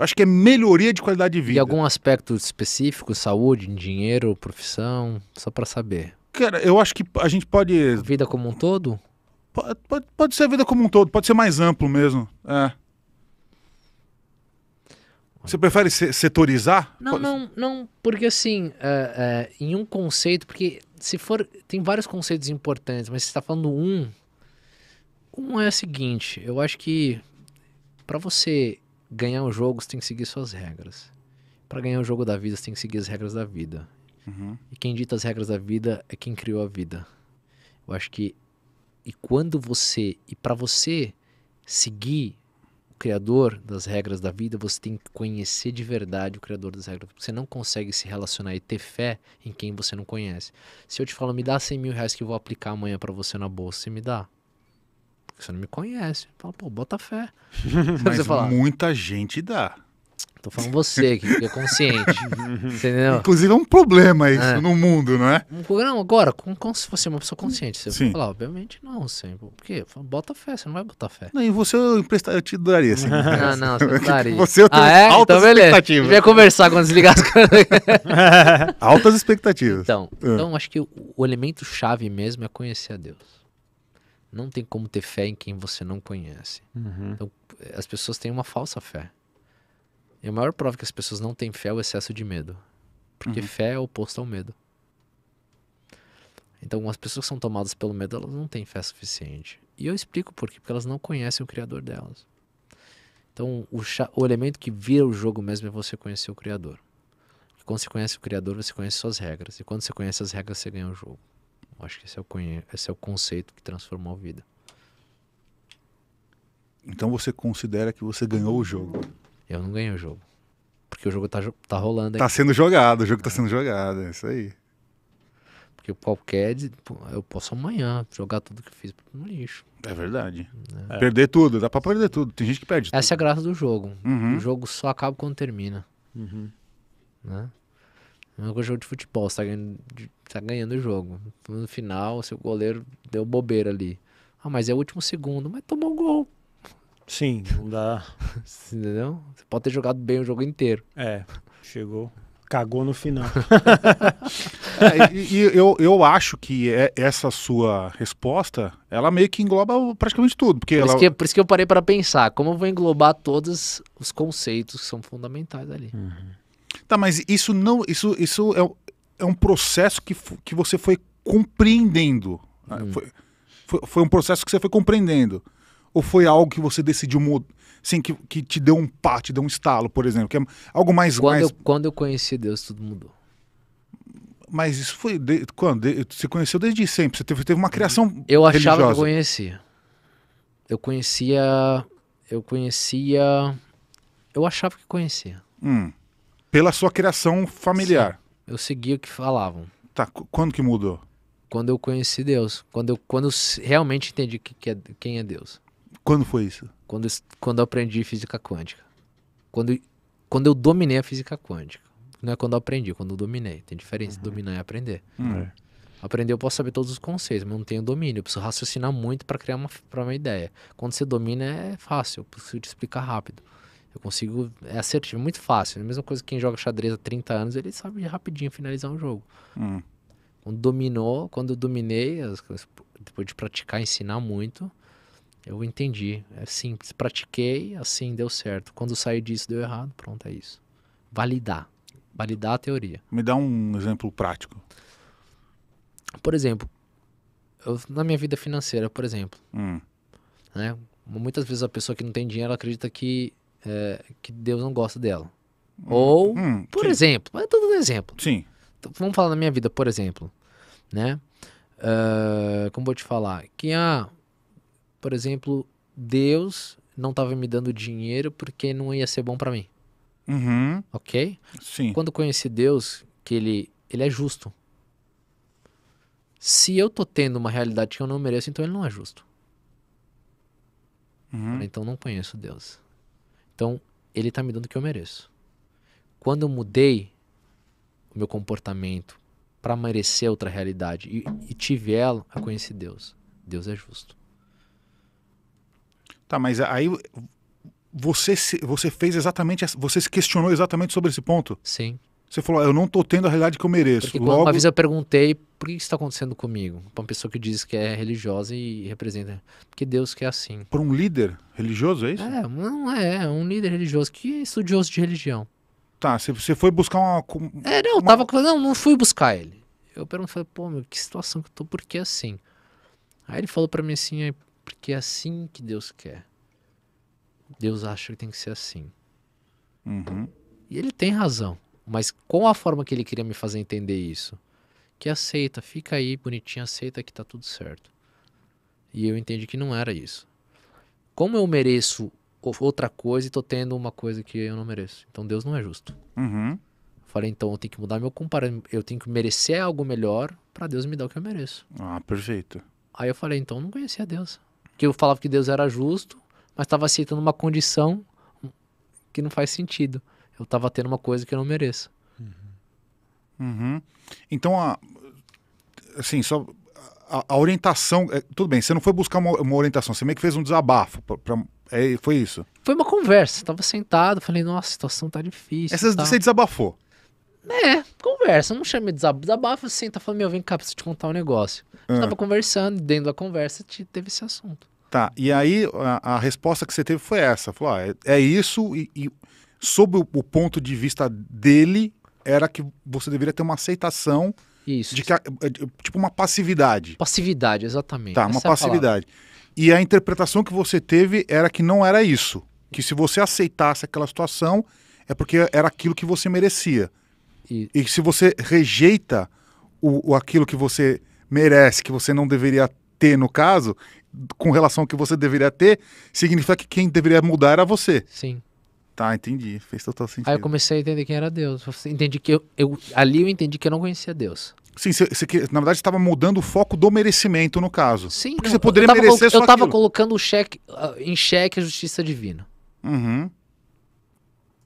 eu acho que é melhoria de qualidade de vida. E algum aspecto específico, saúde, dinheiro, profissão, só para saber. Cara, eu acho que a gente pode. A vida como um todo? Pode, pode, pode, ser a vida como um todo, pode ser mais amplo mesmo. É. Você prefere setorizar? Não, pode... não, não, porque assim, é, é, em um conceito, porque se for. Tem vários conceitos importantes, mas você está falando um. Um é o seguinte, eu acho que para você ganhar um jogo, você tem que seguir suas regras. Para ganhar o um jogo da vida, você tem que seguir as regras da vida. Uhum. E quem dita as regras da vida é quem criou a vida. Eu acho que e quando você e para você seguir o criador das regras da vida, você tem que conhecer de verdade o criador das regras. Você não consegue se relacionar e ter fé em quem você não conhece. Se eu te falo, me dá 100 mil reais que eu vou aplicar amanhã para você na bolsa, você me dá? você não me conhece. Fala, pô, bota fé. Mas fala, muita gente dá. Tô falando você que é consciente. entendeu? Inclusive é um problema isso é. no mundo, não é? Não, agora, como, como se fosse uma pessoa consciente. Você Sim. vai falar, obviamente não, sempre. Por quê? bota fé, você não vai botar fé. Não, e você eu, eu te daria, assim. não, não, você daria. Você eu tenho ah, é? Então, altas então, expectativas. Eu ia conversar quando desligar as coisas. altas expectativas. Então, é. então, acho que o, o elemento chave mesmo é conhecer a Deus. Não tem como ter fé em quem você não conhece. Uhum. Então, as pessoas têm uma falsa fé. E a maior prova que as pessoas não têm fé é o excesso de medo. Porque uhum. fé é oposto ao medo. Então, as pessoas que são tomadas pelo medo, elas não têm fé suficiente. E eu explico por quê. Porque elas não conhecem o Criador delas. Então, o, o elemento que vira o jogo mesmo é você conhecer o Criador. E quando você conhece o Criador, você conhece suas regras. E quando você conhece as regras, você ganha o jogo. Acho que esse é, o esse é o conceito que transformou a vida. Então você considera que você ganhou o jogo? Eu não ganhei o jogo. Porque o jogo tá, tá rolando. Tá sendo jogado, o jogo é. tá sendo jogado, é isso aí. Porque qualquer. Eu posso amanhã jogar tudo que eu fiz no lixo. É verdade. É. Perder tudo, dá pra perder tudo. Tem gente que perde Essa tudo. é a graça do jogo. Uhum. O jogo só acaba quando termina. Uhum. Né? É jogo de futebol, você tá ganhando, tá ganhando o jogo. No final, seu goleiro deu bobeira ali. Ah, mas é o último segundo, mas tomou gol. Sim, não dá. Entendeu? Você pode ter jogado bem o jogo inteiro. É, chegou. Cagou no final. é, e, e eu, eu acho que é, essa sua resposta, ela meio que engloba praticamente tudo. Porque por, ela... isso que, por isso que eu parei para pensar, como eu vou englobar todos os conceitos que são fundamentais ali. Uhum. Tá, mas isso não. Isso, isso é, é um processo que, que você foi compreendendo. Né? Hum. Foi, foi, foi, um processo que você foi compreendendo. Ou foi algo que você decidiu mudar? Sim, que, que te deu um pá, te deu um estalo, por exemplo. Que é algo mais. Quando, mais... Eu, quando eu conheci Deus, tudo mudou. Mas isso foi de, quando? De, você conheceu desde sempre? Você teve, teve uma criação. Eu achava religiosa. que eu conhecia. Eu conhecia. Eu conhecia. Eu achava que conhecia. Hum. Pela sua criação familiar. Sim, eu seguia o que falavam. Tá, quando que mudou? Quando eu conheci Deus. Quando eu, quando eu realmente entendi que, que é, quem é Deus. Quando foi isso? Quando, quando eu aprendi física quântica. Quando, quando eu dominei a física quântica. Não é quando eu aprendi, é quando eu dominei. Tem diferença uhum. dominar e aprender. Uhum. Aprender eu posso saber todos os conceitos, mas não tenho domínio. Eu preciso raciocinar muito para criar uma, pra uma ideia. Quando você domina é fácil, eu preciso te explicar rápido. Eu consigo. É assertivo, é muito fácil. É né? a mesma coisa que quem joga xadrez há 30 anos, ele sabe rapidinho finalizar um jogo. Hum. Quando dominou, quando eu dominei, depois de praticar, ensinar muito, eu entendi. É simples. Pratiquei, assim deu certo. Quando saí disso, deu errado. Pronto, é isso. Validar. Validar a teoria. Me dá um exemplo prático. Por exemplo, eu, na minha vida financeira, por exemplo. Hum. Né? Muitas vezes a pessoa que não tem dinheiro acredita que é, que Deus não gosta dela. Hum, Ou, hum, por sim. exemplo, é tudo um exemplo. Sim. Então, vamos falar da minha vida, por exemplo, né? Uh, como vou te falar? Que, ah, por exemplo, Deus não estava me dando dinheiro porque não ia ser bom para mim. Uhum. Ok? Sim. Quando conheci Deus, que ele, ele é justo. Se eu tô tendo uma realidade que eu não mereço, então ele não é justo. Uhum. Então não conheço Deus. Então, ele tá me dando o que eu mereço. Quando eu mudei o meu comportamento para merecer outra realidade e, e tive ela, eu conheci Deus. Deus é justo. Tá, mas aí você você fez exatamente você se questionou exatamente sobre esse ponto. Sim. Você falou, ah, eu não estou tendo a realidade que eu mereço. Porque Logo... Uma vez eu perguntei, por que isso está acontecendo comigo? Para uma pessoa que diz que é religiosa e representa. Porque Deus quer assim. Para um líder religioso, é isso? É, não é, é um líder religioso que é estudioso de religião. Tá, você foi buscar uma. É, não, uma... tava. Não, não fui buscar ele. Eu perguntei, falei, pô, meu, que situação que eu tô, por que assim? Aí ele falou para mim assim, é porque é assim que Deus quer. Deus acha que tem que ser assim. Uhum. E ele tem razão mas com a forma que ele queria me fazer entender isso. Que aceita, fica aí bonitinho, aceita que tá tudo certo. E eu entendi que não era isso. Como eu mereço outra coisa e tô tendo uma coisa que eu não mereço. Então Deus não é justo. Uhum. Falei, então eu tenho que mudar meu comparando, eu tenho que merecer algo melhor para Deus me dar o que eu mereço. Ah, perfeito. Aí eu falei, então eu não conhecia Deus. Porque eu falava que Deus era justo, mas estava aceitando uma condição que não faz sentido. Eu tava tendo uma coisa que eu não mereço. Uhum. Uhum. Então, a, assim, só a, a orientação. É, tudo bem, você não foi buscar uma, uma, orientação, você meio que fez um desabafo. Pra, pra é, foi isso? Foi uma conversa. tava sentado, falei, nossa, a situação tá difícil. Essas, tá. Você desabafou? É, conversa. não chama de desabafo. Desabafo, senta e falando, meu, vem cá, preciso te contar um negócio. A gente ah. tava conversando, dentro da conversa teve esse assunto. Tá, e aí a, a resposta que você teve foi essa. Falou, ah, é, é, isso e, e sob o, o, ponto de vista dele, era que você deveria ter uma aceitação isso, de que, a, é, tipo uma passividade. Passividade, exatamente. Tá, Essa uma é passividade. A e a interpretação que você teve era que não era isso. Que se você aceitasse aquela situação, é porque era aquilo que você merecia. E, e se você rejeita o, o, aquilo que você merece, que você não deveria ter no caso, com relação ao que você deveria ter, significa que quem deveria mudar era você. Sim. Tá, entendi. Fez total sentido. Aí eu comecei a entender quem era Deus. Entendi que eu, eu ali eu entendi que eu não conhecia Deus. Sim, você, que na verdade estava mudando o foco do merecimento no caso. Sim. Porque não, você poderia eu tava, merecer Eu estava colocando cheque, ah, em xeque a justiça divina. Uhum.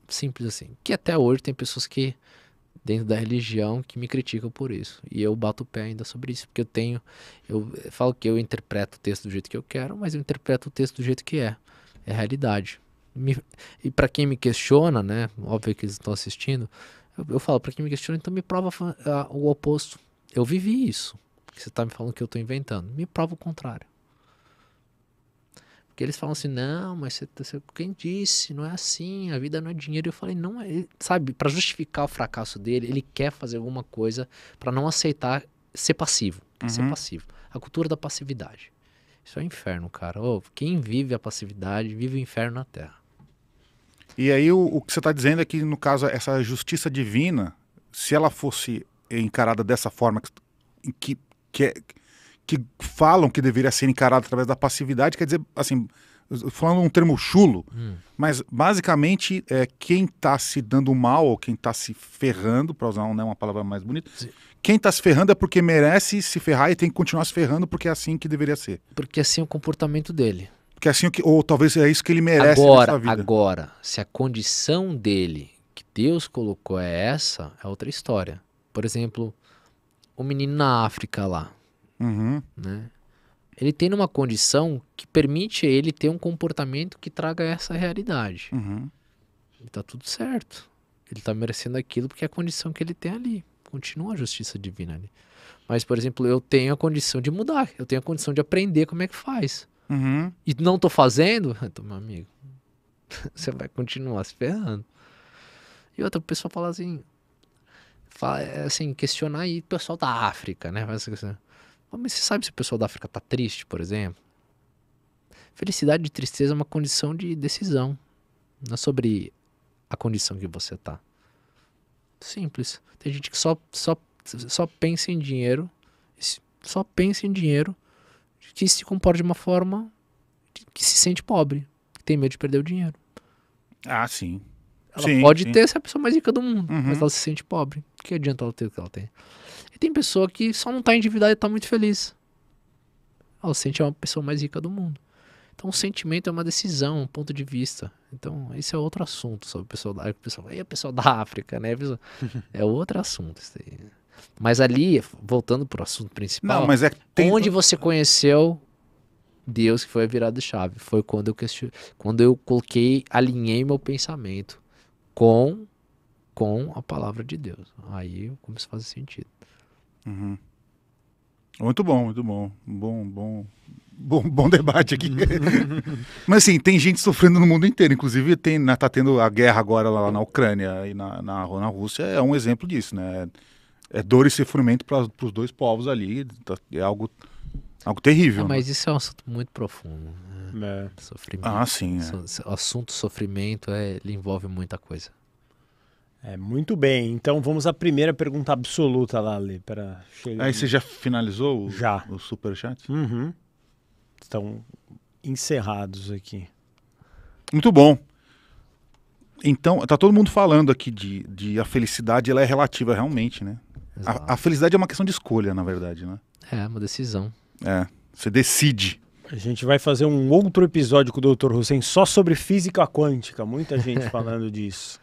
Simples assim. Que até hoje tem pessoas que dentro da religião que me criticam por isso. E eu bato o pé ainda sobre isso, porque eu tenho. Eu falo que eu interpreto o texto do jeito que eu quero, mas eu interpreto o texto do jeito que é. É realidade. Me, e para quem me questiona, né? Óbvio que eles estão assistindo. Eu, eu falo, para quem me questiona, então me prova o oposto. Eu vivi isso. Você está me falando que eu estou inventando. Me prova o contrário. Porque eles falam assim, não, mas você, tá, você, quem disse? Não é assim, a vida não é dinheiro. Eu falei, não é. Sabe, para justificar o fracasso dele, ele quer fazer alguma coisa para não aceitar ser passivo. Uhum. Ser passivo. A cultura da passividade. Isso é um inferno, cara. Oh, quem vive a passividade vive o inferno na Terra. E aí o, o que você está dizendo é que, no caso, essa justiça divina, se ela fosse encarada dessa forma que, que, que é que falam que deveria ser encarado através da passividade, quer dizer, assim, falando um termo chulo, hum. mas basicamente é, quem está se dando mal ou quem está se ferrando, para usar né, uma palavra mais bonita, Sim. quem está se ferrando é porque merece se ferrar e tem que continuar se ferrando porque é assim que deveria ser. Porque assim é o comportamento dele. Porque é assim, ou talvez é isso que ele merece agora, vida. Agora, se a condição dele que Deus colocou é essa, é outra história. Por exemplo, o menino na África lá, Uhum. Né? Ele tem uma condição que permite ele ter um comportamento que traga essa realidade. Uhum. E tá tudo certo. Ele tá merecendo aquilo porque é a condição que ele tem ali. Continua a justiça divina ali. Mas, por exemplo, eu tenho a condição de mudar. Eu tenho a condição de aprender como é que faz. Uhum. E não tô fazendo, então, meu amigo, você vai continuar se ferrando. E outra pessoa fala assim, fala, é assim, questionar aí o pessoal da África, né? Mas você sabe se o pessoal da África tá triste, por exemplo? Felicidade e tristeza é uma condição de decisão. Não é sobre a condição que você tá. Simples. Tem gente que só, só, só pensa em dinheiro, só pensa em dinheiro, que se comporta de uma forma que se sente pobre, que tem medo de perder o dinheiro. Ah, sim. Ela sim, pode sim. ter essa pessoa mais rica do mundo, uhum. mas ela se sente pobre. Que adianta ela ter o que ela tem? E tem pessoa que só não tá endividada e tá muito feliz. Ela ah, sente é uma pessoa mais rica do mundo. Então, o sentimento é uma decisão, um ponto de vista. Então, esse é outro assunto sobre o pessoal da África. e o pessoal da África, né? É outro assunto isso Mas ali, voltando para o assunto principal, Não, mas é, tem... onde você conheceu Deus, que foi a virada chave, foi quando eu question... quando eu coloquei, alinhei meu pensamento com com a palavra de Deus. Aí começou a fazer sentido. Uhum. Muito bom, muito bom. Bom, bom, bom, bom debate aqui. Mas assim, tem gente sofrendo no mundo inteiro. Inclusive, tem, né, tá tendo a guerra agora lá na Ucrânia e na, na, na Rússia. É um exemplo disso, né? É dor e sofrimento para os dois povos ali. Tá, é algo, algo terrível. Ah, né? mas né? isso é um assunto muito profundo. Né? É. Sofrimento. Ah, sim. É. O assunto sofrimento é, ele envolve muita coisa. É, muito bem. Então vamos à primeira pergunta absoluta lá, ali Para chegar... Aí você já finalizou o, já. o superchat? Uhum. Estão encerrados aqui. Muito bom. Então, tá todo mundo falando aqui de, de a felicidade, ela é relativa realmente, né? A, a, felicidade é uma questão de escolha, na verdade, né? É, uma decisão. É, você decide. A gente vai fazer um outro episódio com o Dr. Hussein só sobre física quântica. Muita gente falando disso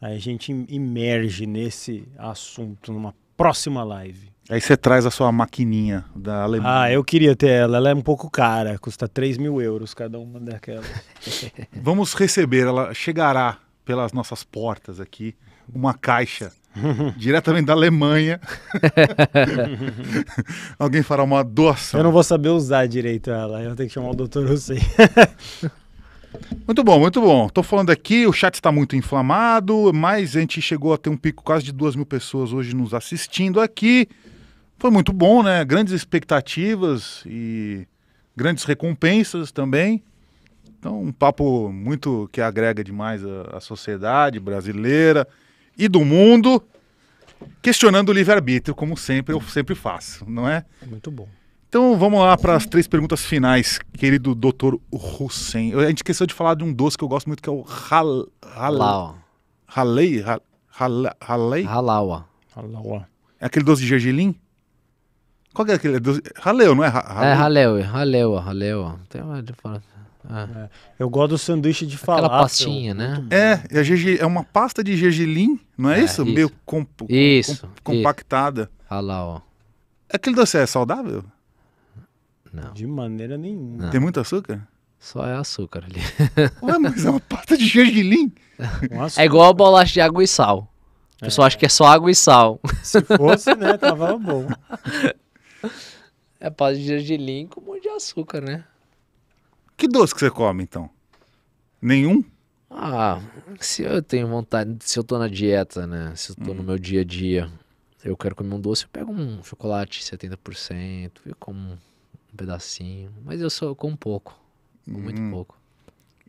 a gente emerge nesse assunto numa próxima live. Aí você traz a sua maquininha da Alemanha. Ah, eu queria ter ela. Ela é um pouco cara, custa 3 mil euros cada uma daquelas. Vamos receber, ela chegará pelas nossas portas aqui, uma caixa diretamente da Alemanha. Alguém fará uma doação. Eu não vou saber usar direito ela, eu tenho que chamar o doutor Hussein. Muito bom, muito bom. Estou falando aqui, o chat está muito inflamado, mas a gente chegou a ter um pico quase de duas mil pessoas hoje nos assistindo aqui. Foi muito bom, né? Grandes expectativas e grandes recompensas também. Então, um papo muito que agrega demais a, a sociedade brasileira e do mundo, questionando o livre-arbítrio, como sempre eu sempre faço, não é? Muito bom. Então vamos lá para as três perguntas finais, querido doutor Hussein. A gente esqueceu de falar de um doce que eu gosto muito, que é o hal, hal, halei, hal, halei? Halawa. Halawa. É aquele doce de gergelim? Qual é aquele? Haleu, não é? é haleu. É, haleu, haleu, haleu. Tem uma diferença. É. É. Eu gosto do sanduíche de falar. Aquela pastinha, né? É, é, é uma pasta de gergelim, não é, é isso? isso? Meio comp, isso, compactada. Isso. Halal. Aquele doce é saudável? Não. De maneira nenhuma. Não. Tem muito açúcar? Só é açúcar ali. Ué, mas é uma pata de gergelim. é igual a bolacha de água e sal. O pessoal é. acha que é só água e sal. Se fosse, né, tava bom. É pata de gergelim com um monte de açúcar, né? Que doce que você come, então? Nenhum? Ah, se eu tenho vontade, se eu tô na dieta, né? Se eu tô hum. no meu dia a dia, eu quero comer um doce, eu pego um chocolate 70%, viu como pedacinho. Mas eu sou com pouco. Com muito hum. pouco.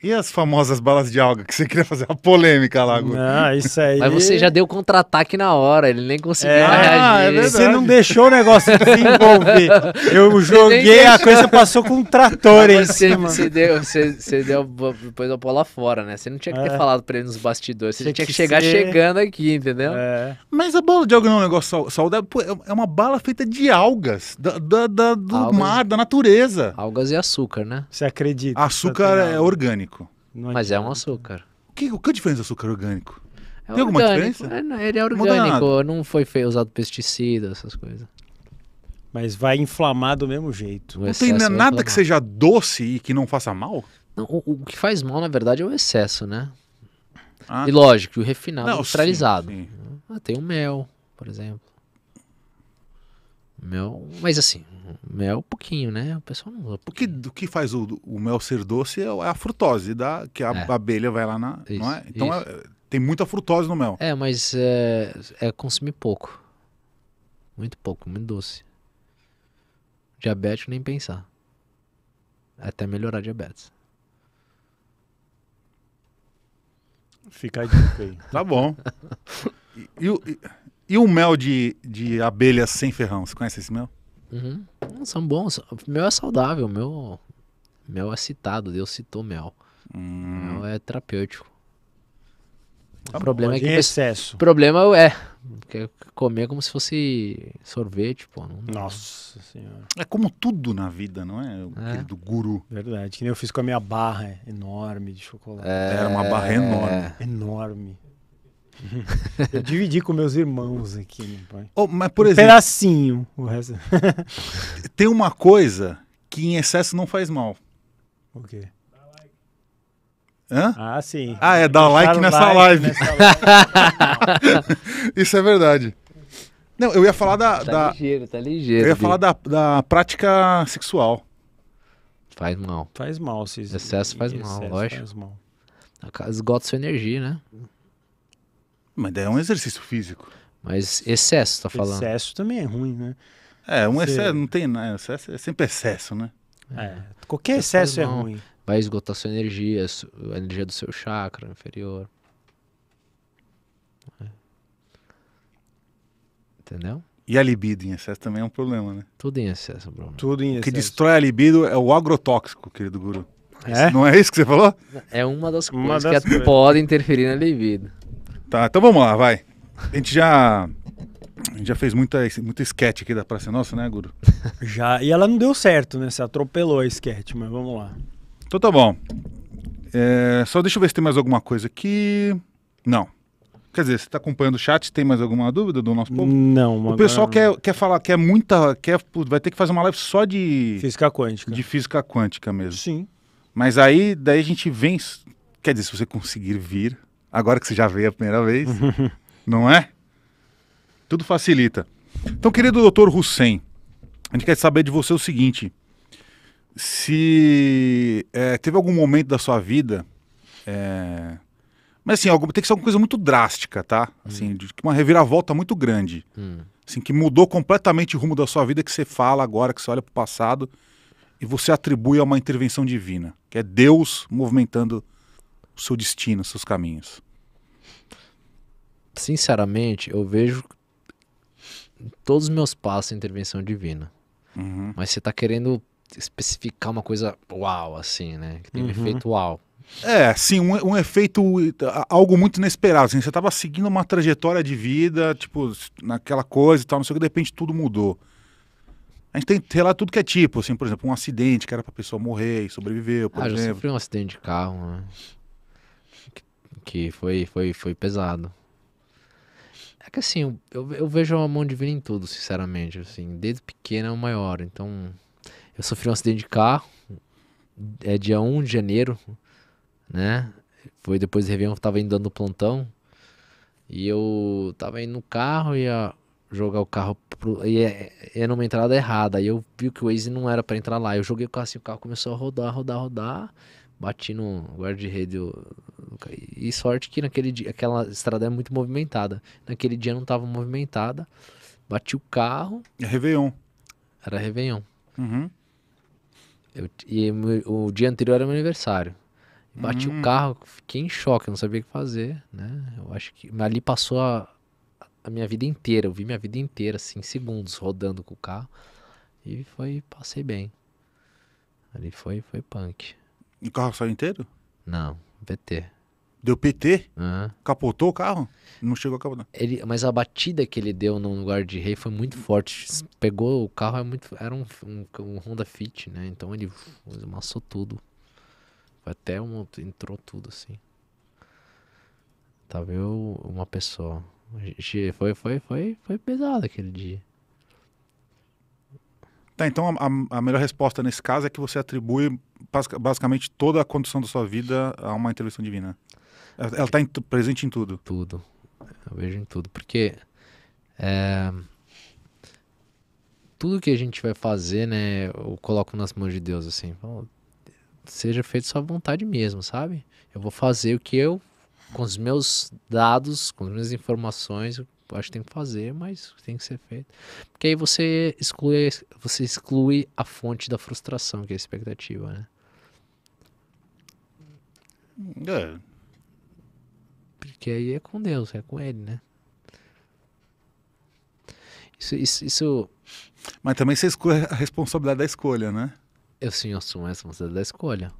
E as famosas balas de alga que você queria fazer uma polêmica lá, agora Ah, isso aí. Mas você já deu contra-ataque na hora, ele nem conseguiu é, reagir. Ah, é você não deixou o negócio desenvolver. Eu joguei, a coisa passou com um trator em você, cima. Você deu, você, você deu depois a bola fora, né? Você não tinha que ter é. falado pra ele nos bastidores. Você, tinha que, que chegar ser... chegando aqui, entendeu? É. Mas a bola de alga não é um negócio saudável. Pô, é, é uma bala feita de algas, da, da, da do algas, mar, da natureza. Algas e açúcar, né? Você acredita? Açúcar tá é orgânico. Não Mas é um açúcar. O que, qual é a diferença do açúcar orgânico? É Tem orgânico. alguma diferença? É, ele é orgânico, não, não foi feio, usado pesticida, essas coisas. Mas vai inflamar do mesmo jeito. O não tem nada inflamar. que seja doce e que não faça mal? Não, o, o, que faz mal, na verdade, é o excesso, né? Ah. E lógico, o refinado, não, industrializado. Sim, sim. Ah, tem o mel, por exemplo. Mel, mas assim, mel um pouquinho, né? O pessoal não usa. Porque o que faz o, o mel ser doce é, é a frutose, da, que a é. abelha vai lá na. Isso, não é? Então é, tem muita frutose no mel. É, mas é, é consumir pouco. Muito pouco, muito doce. Diabético nem pensar. Até melhorar diabetes. Fica aí dica aí. tá bom. E, e, e, e o mel de, de abelha sem ferrão? Você conhece esse mel? Uhum. São bons. Mel é saudável. Mel, mel é citado. Deus citou mel. Hum. Mel é terapêutico. Tá é o problema é que. excesso. O problema é. Comer como se fosse sorvete, pô. Não... Nossa senhora. É como tudo na vida, não é? O é. querido guru. Verdade. Que nem eu fiz com a minha barra enorme de chocolate. É... Era uma barra enorme. Enorme. Eu dividi com meus irmãos aqui, meu né, pai. Oh, mas por um exemplo, pedacinho. O resto... tem uma coisa que em excesso não faz mal. O quê? Hã? Ah, sim. Ah, é dar like, nessa, live. nessa live. Isso é verdade. Não, eu ia falar da. Tá da... ligeiro, tá ligeiro. Eu ia falar da, da prática sexual. Faz mal. Faz mal, se Excesso faz mal, excesso lógico. Faz mal. Esgota sua energia, né? Mas é um exercício físico. Mas excesso, tá falando? Excesso também é ruim, né? É, um Você... excesso não tem, né? Excesso, é sempre excesso, né? É. Qualquer Você excesso é mal, ruim. Vai esgotar sua energia, a energia do seu chakra inferior. É. Entendeu? E a libido em excesso também é um problema, né? Tudo em excesso, é Bruno. Tudo em excesso. O que destrói a libido é o agrotóxico, querido guru. É? Não é isso que você falou? É uma das uma coisas das que coisas. podem interferir na libido. Tá, então vamos lá, vai. A gente já. A gente já fez muita, muita sketch aqui da Praça Nossa, né, Guru? Já, e ela não deu certo, né? Você atropelou a sketch, mas vamos lá. Então tá bom. É, só deixa eu ver se tem mais alguma coisa aqui. Não. Quer dizer, você está acompanhando o chat, tem mais alguma dúvida do nosso povo? Não, O pessoal agora... quer, quer falar, quer muita. Quer, vai ter que fazer uma live só de. Física quântica. De física quântica mesmo. Sim. Mas aí daí a gente vem. Quer dizer, se você conseguir vir, agora que você já veio a primeira vez, não é? Tudo facilita. Então, querido doutor Hussein, a gente quer saber de você o seguinte: se é, teve algum momento da sua vida. É, mas assim, tem que ser uma coisa muito drástica, tá? Assim, hum. uma reviravolta muito grande. Hum. Assim, que mudou completamente o rumo da sua vida, que você fala agora, que você olha para o passado e você atribui a uma intervenção divina, que é Deus movimentando o seu destino, seus caminhos? Sinceramente, eu vejo todos os meus passos em intervenção divina. Uhum. Mas você está querendo especificar uma coisa uau, assim, né? Que tem uhum. um efeito uau. É, sim, um, um efeito, algo muito inesperado. Assim, você estava seguindo uma trajetória de vida, tipo, naquela coisa e tal, não sei o que, de repente tudo mudou. A gente tem que relar tudo que é tipo, assim, por exemplo, um acidente que era pra pessoa morrer e sobreviveu, por ah, exemplo. Ah, já sofri um acidente de carro, né? que foi, foi, foi pesado. É que assim, eu, eu vejo a mão divina em tudo, sinceramente. Assim, desde pequena o maior. Então, eu sofri um acidente de carro. É dia 1 de janeiro, né? Foi depois do Réveillon, tava indo dando plantão. E eu tava indo no carro, ia jogar o carro pro, ia, ia é, é numa entrada errada. Aí eu vi que o Waze não era para entrar lá. Eu joguei o carro assim, o carro começou a rodar, rodar, rodar bati no guarda-rede. E sorte que naquele dia, aquela estrada é muito movimentada. Naquele dia não estava movimentada. Bati o carro. É Réveillon. Era Réveillon. Uhum. Eu, e o dia anterior era meu aniversário. Bati o hum. carro, fiquei em choque, não sabia o que fazer, né? Eu acho que ali passou a, a minha vida inteira, eu vi minha vida inteira, assim, segundos rodando com o carro. E foi, passei bem. Ali foi, foi punk. E o carro saiu inteiro? Não, PT. Deu PT? Uhum. Capotou o carro? Não chegou a capotar. Ele, mas a batida que ele deu no lugar de rei foi muito forte. Pegou o carro, era, é muito, era um, um, um Honda Fit, né? Então ele amassou tudo. Foi até um, entrou tudo assim. Tava eu, uma pessoa. Foi, foi, foi, foi pesado aquele dia. Tá, então a, a melhor resposta nesse caso é que você atribui basicamente toda a condução da sua vida a uma intervenção divina. Ela está presente em tudo. Tudo. Eu vejo em tudo. Porque é, tudo que a gente vai fazer, né, eu coloco nas mãos de Deus, assim. Seja feito sua vontade mesmo, sabe? Eu vou fazer o que eu, com os meus dados, com as minhas informações, acho que tem que fazer, mas tem que ser feito. Porque aí você exclui, você exclui a fonte da frustração, que é a expectativa, né? É. Porque aí é com Deus, é com Ele, né? Isso, isso, isso... Mas também você exclui a responsabilidade da escolha, né? Eu sim assumo a responsabilidade da escolha.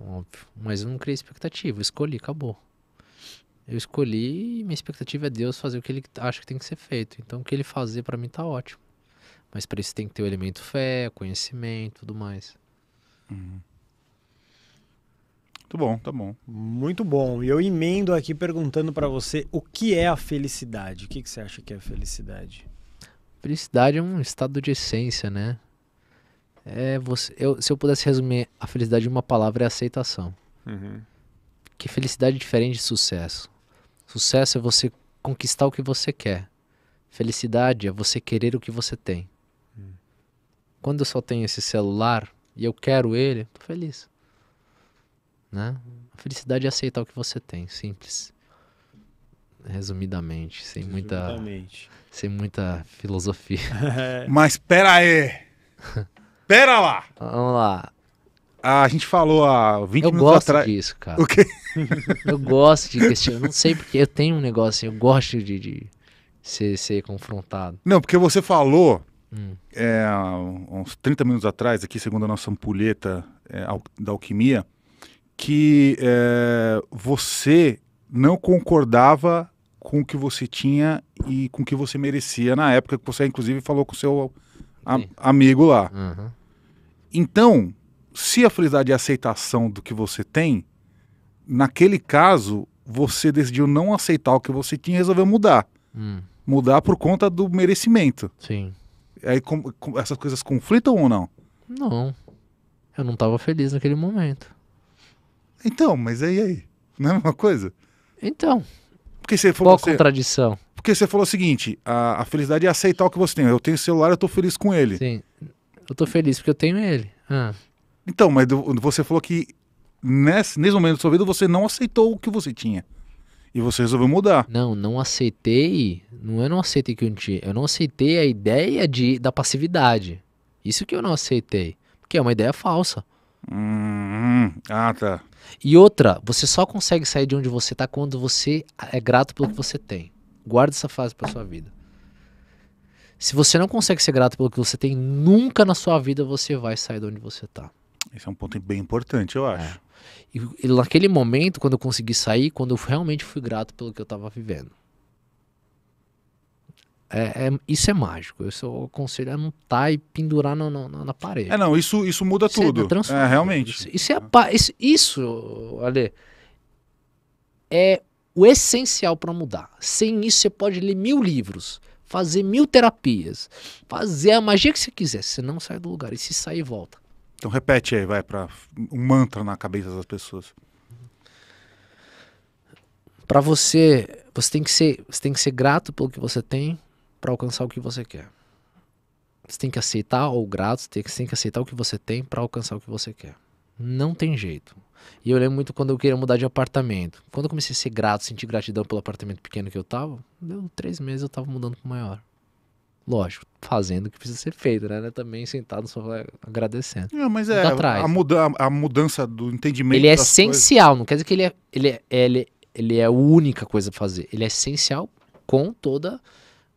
Óbvio. Mas eu não criei expectativa, escolhi, acabou eu escolhi e minha expectativa é Deus fazer o que ele acha que tem que ser feito. Então o que ele fazer para mim tá ótimo. Mas para isso tem que ter o elemento fé, conhecimento, tudo mais. Uhum. Muito bom, tá bom. Muito bom. E eu emendo aqui perguntando para você o que é a felicidade? O que, que você acha que é a felicidade? Felicidade é um estado de essência, né? É você, eu, se eu pudesse resumir a felicidade em uma palavra, é aceitação. Uhum. Que felicidade é diferente de sucesso. Sucesso é você conquistar o que você quer. Felicidade é você querer o que você tem. Hum. Quando eu só tenho esse celular e eu quero ele, tô feliz. Né? A felicidade é aceitar o que você tem, simples. Resumidamente, sem muita sem muita filosofia. Mas pera aí. pera lá. Vamos lá. Ah, a gente falou há 20 eu minutos atrás. Eu gosto disso, cara. O quê? eu gosto de questionar. Não sei porque eu tenho um negócio assim, eu gosto de, de ser, ser confrontado. Não, porque você falou hum. é, uns 30 minutos atrás, aqui, segundo a nossa ampulheta é, da alquimia, que é, você não concordava com o que você tinha e com o que você merecia na época que você, inclusive, falou com o seu a, amigo lá. Uhum. Então, se a felicidade é a aceitação do que você tem, naquele caso, você decidiu não aceitar o que você tinha e resolveu mudar. Hum. Mudar por conta do merecimento. Sim. Aí com, com, essas coisas conflitam ou não? Não. Eu não estava feliz naquele momento. Então, mas aí aí? Não é a mesma coisa? Então. Porque você falou, Qual você, assim, contradição? Porque você falou o seguinte: a, a, felicidade é aceitar o que você tem. Eu tenho celular, eu estou feliz com ele. Sim. Eu estou feliz porque eu tenho ele. Ah. Então, mas você falou que nesse, nesse momento da sua vida você não aceitou o que você tinha. E você resolveu mudar. Não, não aceitei. Não eu não aceitei que eu tinha. Eu não aceitei a ideia de, da passividade. Isso que eu não aceitei. Porque é uma ideia falsa. Hum, ah, tá. E outra, você só consegue sair de onde você tá quando você é grato pelo que você tem. Guarda essa frase pra sua vida. Se você não consegue ser grato pelo que você tem, nunca na sua vida você vai sair de onde você tá. Esse é um ponto bem importante, eu acho. É. E, e, naquele momento, quando eu consegui sair, quando eu realmente fui grato pelo que eu estava vivendo. É, é, isso é mágico. Eu só aconselho a não tá e pendurar na, na parede. É, não, isso, isso muda isso é tudo. É, realmente. Isso, isso, é isso, isso, Ale, é o essencial para mudar. Sem isso, você pode ler mil livros, fazer mil terapias, fazer a magia que você quiser. Você não sai do lugar. E se sair, volta. Então repete aí, vai para um mantra na cabeça das pessoas. Para você, você tem que ser, você tem que ser grato pelo que você tem para alcançar o que você quer. Você tem que aceitar ou grato, você tem que aceitar o que você tem para alcançar o que você quer. Não tem jeito. E eu lembro muito quando eu queria mudar de apartamento. Quando eu comecei a ser grato, sentir gratidão pelo apartamento pequeno que eu tava, deu três meses eu tava mudando pro maior lógico, fazendo o que precisa ser feito, né? É também sentado só agradecendo. Não, mas é atrás. A, muda, a mudança do entendimento. Ele é essencial, coisas. não quer dizer que ele é, ele, é, ele, ele é a única coisa a fazer. Ele é essencial com toda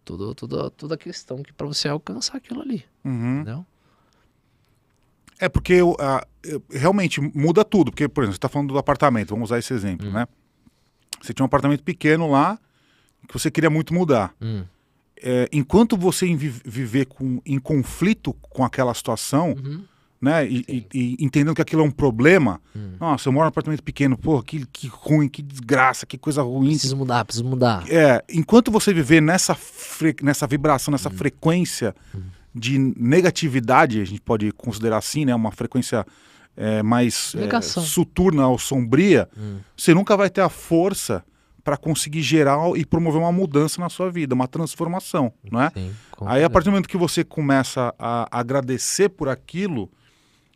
toda toda, toda a questão que para você alcançar aquilo ali. Uhum. Entendeu? É porque eu, a, eu, realmente muda tudo. Porque, por exemplo, você está falando do apartamento, vamos usar esse exemplo, hum. né? Você tinha um apartamento pequeno lá que você queria muito mudar. Hum é, enquanto você viver com, em conflito com aquela situação, uhum. né? E, e, e, entendendo que aquilo é um problema, uhum. nossa, eu moro num apartamento pequeno, porra, que, que ruim, que desgraça, que coisa ruim. Preciso mudar, preciso mudar. É, enquanto você viver nessa, fre, nessa vibração, nessa uhum. frequência hum. de negatividade, a gente pode considerar assim, né? Uma frequência é, mais é, suturna ou sombria, hum. você nunca vai ter a força para conseguir gerar e promover uma mudança na sua vida, uma transformação, não é? Sim, Aí a partir do momento que você começa a agradecer por aquilo,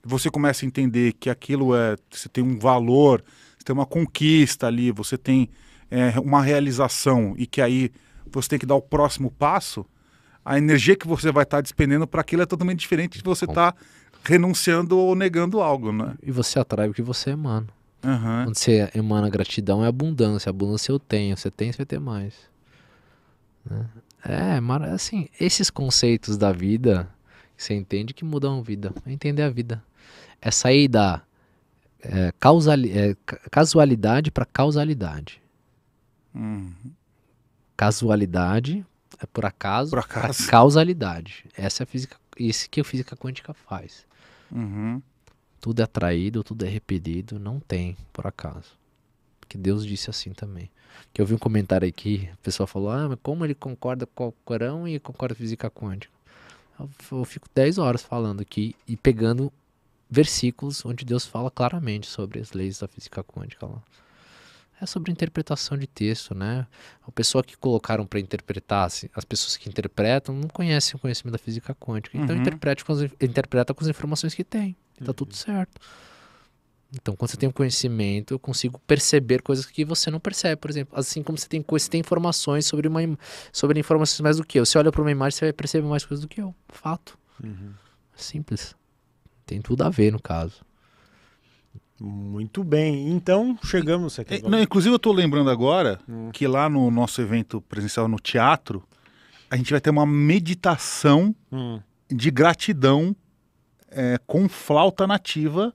você começa a entender que aquilo é, você tem um valor, você tem uma conquista ali, você tem é, uma realização e que aí você tem que dar o próximo passo, a energia que você vai estar tá despendendo para aquilo é totalmente diferente de você estar tá renunciando ou negando algo, né? E você atrai o que você é, mano. Uhum. Quando você emana gratidão, é abundância. Abundância eu tenho, você tem, você vai ter mais. Né? É, mas assim, esses conceitos da vida, você entende que mudam a vida. É entender a vida. É sair da é, é, casualidade para causalidade. Uhum. Casualidade é por acaso, por acaso. causalidade. Essa é a física, isso que a física quântica faz. Uhum. Tudo é atraído, tudo é repelido, não tem, por acaso. Porque Deus disse assim também. Que eu vi um comentário aqui, o pessoal falou: "Ah, mas como ele concorda com o Corão e concorda com a física quântica?" Eu fico 10 horas falando aqui e pegando versículos onde Deus fala claramente sobre as leis da física quântica lá é sobre interpretação de texto, né? A pessoa que colocaram para interpretar, assim, as pessoas que interpretam não conhecem o conhecimento da física quântica, então uhum. interpreta com as, interpreta com as informações que tem tá tudo uhum. certo. Então, quando você tem um conhecimento, eu consigo perceber coisas que você não percebe, por exemplo. Assim como você tem, você tem informações sobre, uma, sobre informações mais do que eu. Você olha para uma imagem, você vai perceber mais coisas do que eu. Fato. Uhum. Simples. Tem tudo a ver, no caso. Muito bem. Então, chegamos aqui. É, não, inclusive, eu estou lembrando agora hum. que lá no nosso evento presencial no teatro, a gente vai ter uma meditação hum. de gratidão é, com flauta nativa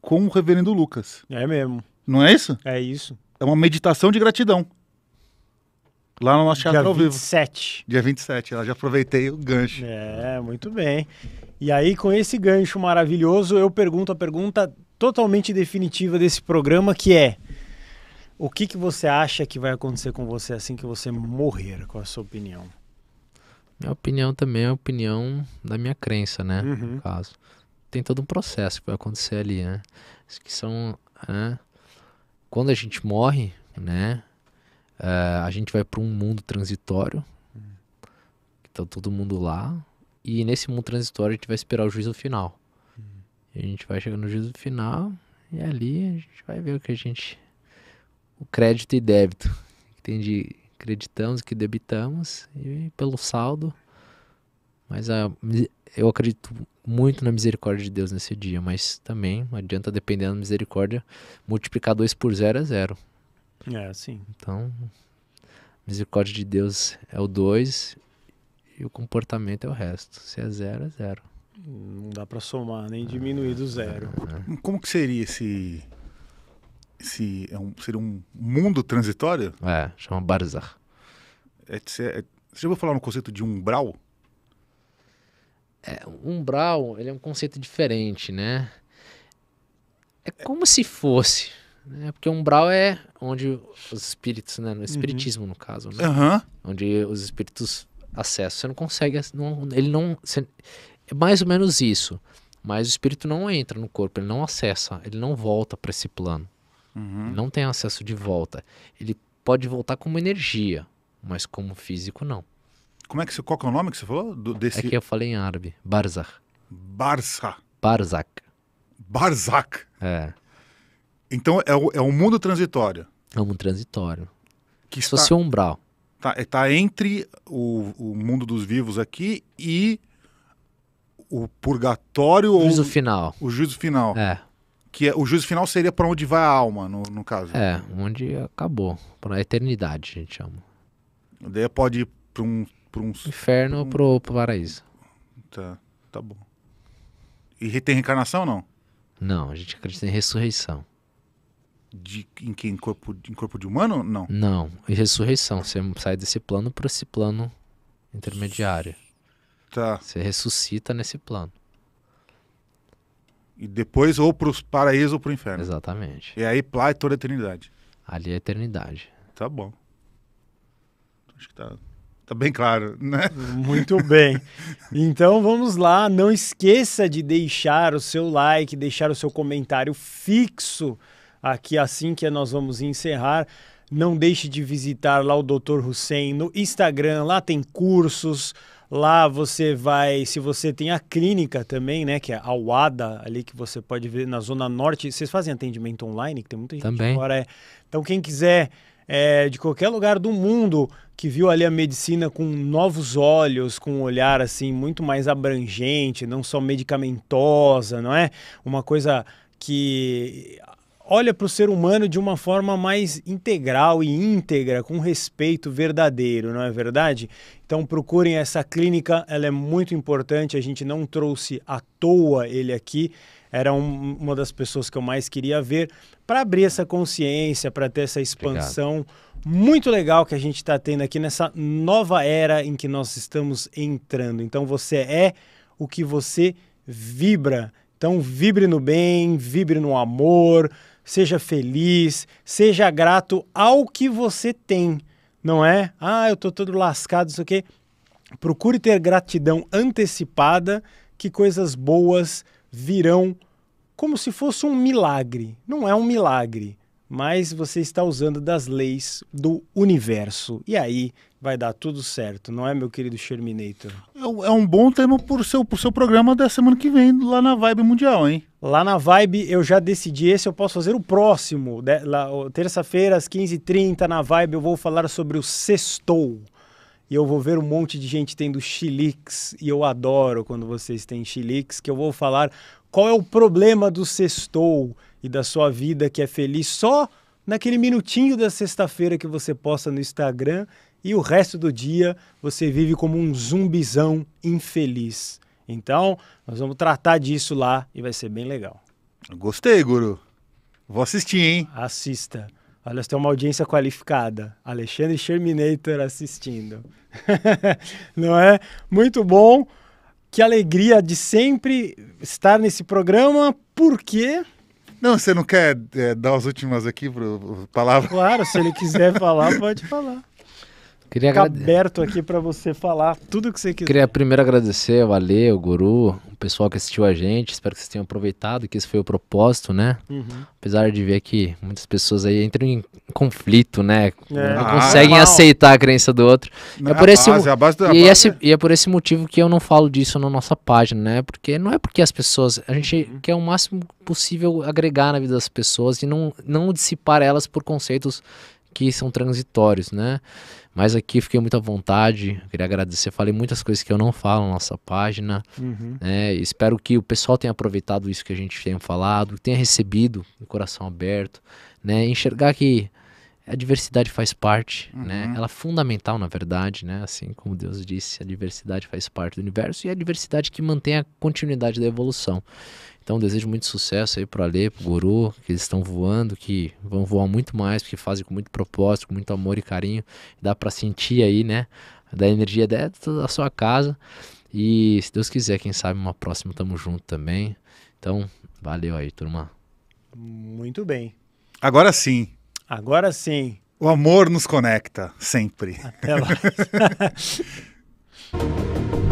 com o reverendo Lucas. É mesmo. Não é isso? É isso. É uma meditação de gratidão. Lá no nosso teatro Dia ao vivo. 27. Dia 27. Eu já aproveitei o gancho. É, muito bem. E aí, com esse gancho maravilhoso, eu pergunto a pergunta totalmente definitiva desse programa, que é... O que, que você acha que vai acontecer com você assim que você morrer? Qual a sua opinião? Minha opinião também é a opinião da minha crença, né? Uhum. No caso. Tem todo um processo que vai acontecer ali, né? Que são. Né? Quando a gente morre, né? Eh, a gente vai para um mundo transitório. Uhum. Então todo mundo lá. E nesse mundo transitório a gente vai esperar o juízo final. Uhum. a gente vai chegar no juízo final. E ali a gente vai ver o que a gente. O crédito e débito. Tem de acreditamos que debitamos e pelo saldo. Mas a, eu acredito muito na misericórdia de Deus nesse dia, mas também não adianta, dependendo da misericórdia, multiplicar dois por zero é zero. É, sim. Então, a misericórdia de Deus é o dois e o comportamento é o resto. Se é zero, é zero. Não dá para somar nem diminuir do zero. Como que seria esse se é um, seria um mundo transitório? É, chama Barzakh. É, é, você já ouviu falar no conceito de umbral? É, umbral, ele é um conceito diferente, né? É como é. se fosse, né? Porque umbral é onde os espíritos, né? No uhum. espiritismo, uhum. no caso, né? Uhum. Onde os espíritos acessam. Você não consegue, não, ele não... Você, é mais ou menos isso. Mas o espírito não entra no corpo, ele não acessa, ele não volta para esse plano. Uhum. Não tem acesso de volta. Ele pode voltar como energia, mas como físico, não. Como é que você, qual que é o nome que você falou? Do, desse... É que eu falei em árabe. Barzakh. Barza Barzakh. Barzakh. É. Então é, o, é um mundo transitório. É um mundo transitório. Que está... Se fosse umbral. está é, tá entre o, o mundo dos vivos aqui e o purgatório o juízo ou... final. O juízo final. É. Que é, o juízo final seria para onde vai a alma, no, no caso. É, onde acabou. Para a eternidade, a gente chama. Daí pode ir para um, pra um. Inferno ou para pro, paraíso. Tá, tá bom. E tem reencarnação ou não? Não, a gente acredita em ressurreição. De, em que? Em corpo, em corpo de humano? Não. Não, em ressurreição. Você sai desse plano para esse plano intermediário. Tá. Você ressuscita nesse plano. E depois ou para o paraíso ou para o inferno. Exatamente. E aí plá é toda a eternidade. Ali é a eternidade. Tá bom. Acho que tá, tá bem claro, né? Muito bem. Então vamos lá. Não esqueça de deixar o seu like, deixar o seu comentário fixo aqui assim que nós vamos encerrar. Não deixe de visitar lá o Dr. Hussein no Instagram, lá tem cursos Lá você vai, se você tem a clínica também, né, que é a UADA ali que você pode ver na zona norte. Vocês fazem atendimento online, que tem muita gente também. agora. É. Então quem quiser é, de qualquer lugar do mundo que viu ali a medicina com novos olhos, com um olhar assim muito mais abrangente, não só medicamentosa, não é? Uma coisa que olha para o ser humano de uma forma mais integral e íntegra, com respeito verdadeiro, não é verdade? Então procurem essa clínica, ela é muito importante, a gente não trouxe à toa ele aqui, era um, uma das pessoas que eu mais queria ver, para abrir essa consciência, para ter essa expansão. Obrigado muito legal que a gente está tendo aqui nessa nova era em que nós estamos entrando. Então você é o que você vibra. Então vibre no bem, vibre no amor, seja feliz, seja grato ao que você tem, não é? Ah, eu tô todo lascado, isso aqui. Procure ter gratidão antecipada, que coisas boas virão como se fosse um milagre. Não é um milagre, mas você está usando das leis do universo. E aí vai dar tudo certo, não é, meu querido Sherminator? É, é um bom tema para o seu, pro seu programa da semana que vem, lá na Vibe Mundial, hein? Lá na Vibe eu já decidi esse, eu posso fazer o próximo. Né? Terça-feira, às 15h30, na Vibe, eu vou falar sobre o sextou. E eu vou ver um monte de gente tendo chiliques, e eu adoro quando vocês têm chiliques, que eu vou falar qual é o problema do sextou e da sua vida que é feliz só naquele minutinho da sexta-feira que você posta no Instagram e o resto do dia você vive como um zumbizão infeliz. Então, nós vamos tratar disso lá e vai ser bem legal. Gostei, Guru. Vou assistir, hein? Assista. Olha, tem uma audiência qualificada. Alexandre Sherminator assistindo. Não é? Muito bom. Que alegria de sempre estar nesse programa, porque não, você não quer é, dar as últimas aqui para palavra? Claro, se ele quiser falar, pode falar. Queria Fica agrade... aberto aqui para você falar tudo que você quiser. Queria primeiro agradecer o Ale, o Guru, o pessoal que assistiu a gente. Espero que vocês tenham aproveitado, que esse foi o propósito, né? Uhum. Apesar de ver que muitas pessoas aí entram em conflito, né? É. Não ah, conseguem é aceitar a crença do outro. É, é por esse, base, é e, é- e, é por esse motivo que eu não falo disso na nossa página, né? Porque não é porque as pessoas. A gente uhum. quer o máximo possível agregar na vida das pessoas e não, não dissipar elas por conceitos que são transitórios, né? Mas aqui fiquei muito à vontade, queria agradecer. Falei muitas coisas que eu não falo na nossa página. Uhum. Né? Espero que o pessoal tenha aproveitado isso que a gente tenha falado, tenha recebido o coração aberto, né? Enxergar que a diversidade faz parte, né? uhum. né? Ela é fundamental, na verdade, né? Assim como Deus disse, a diversidade faz parte do universo e é a diversidade que mantém a continuidade da evolução. Então desejo muito sucesso aí para para pro Guru, que eles estão voando, que vão voar muito mais, porque fazem com muito propósito, com muito amor e carinho. Dá para sentir aí, né, da energia dentro da sua casa. E se Deus quiser, quem sabe uma próxima tamo junto também. Então, valeu aí, turma. Muito bem. Agora sim. Agora sim. O amor nos conecta sempre. Até lá.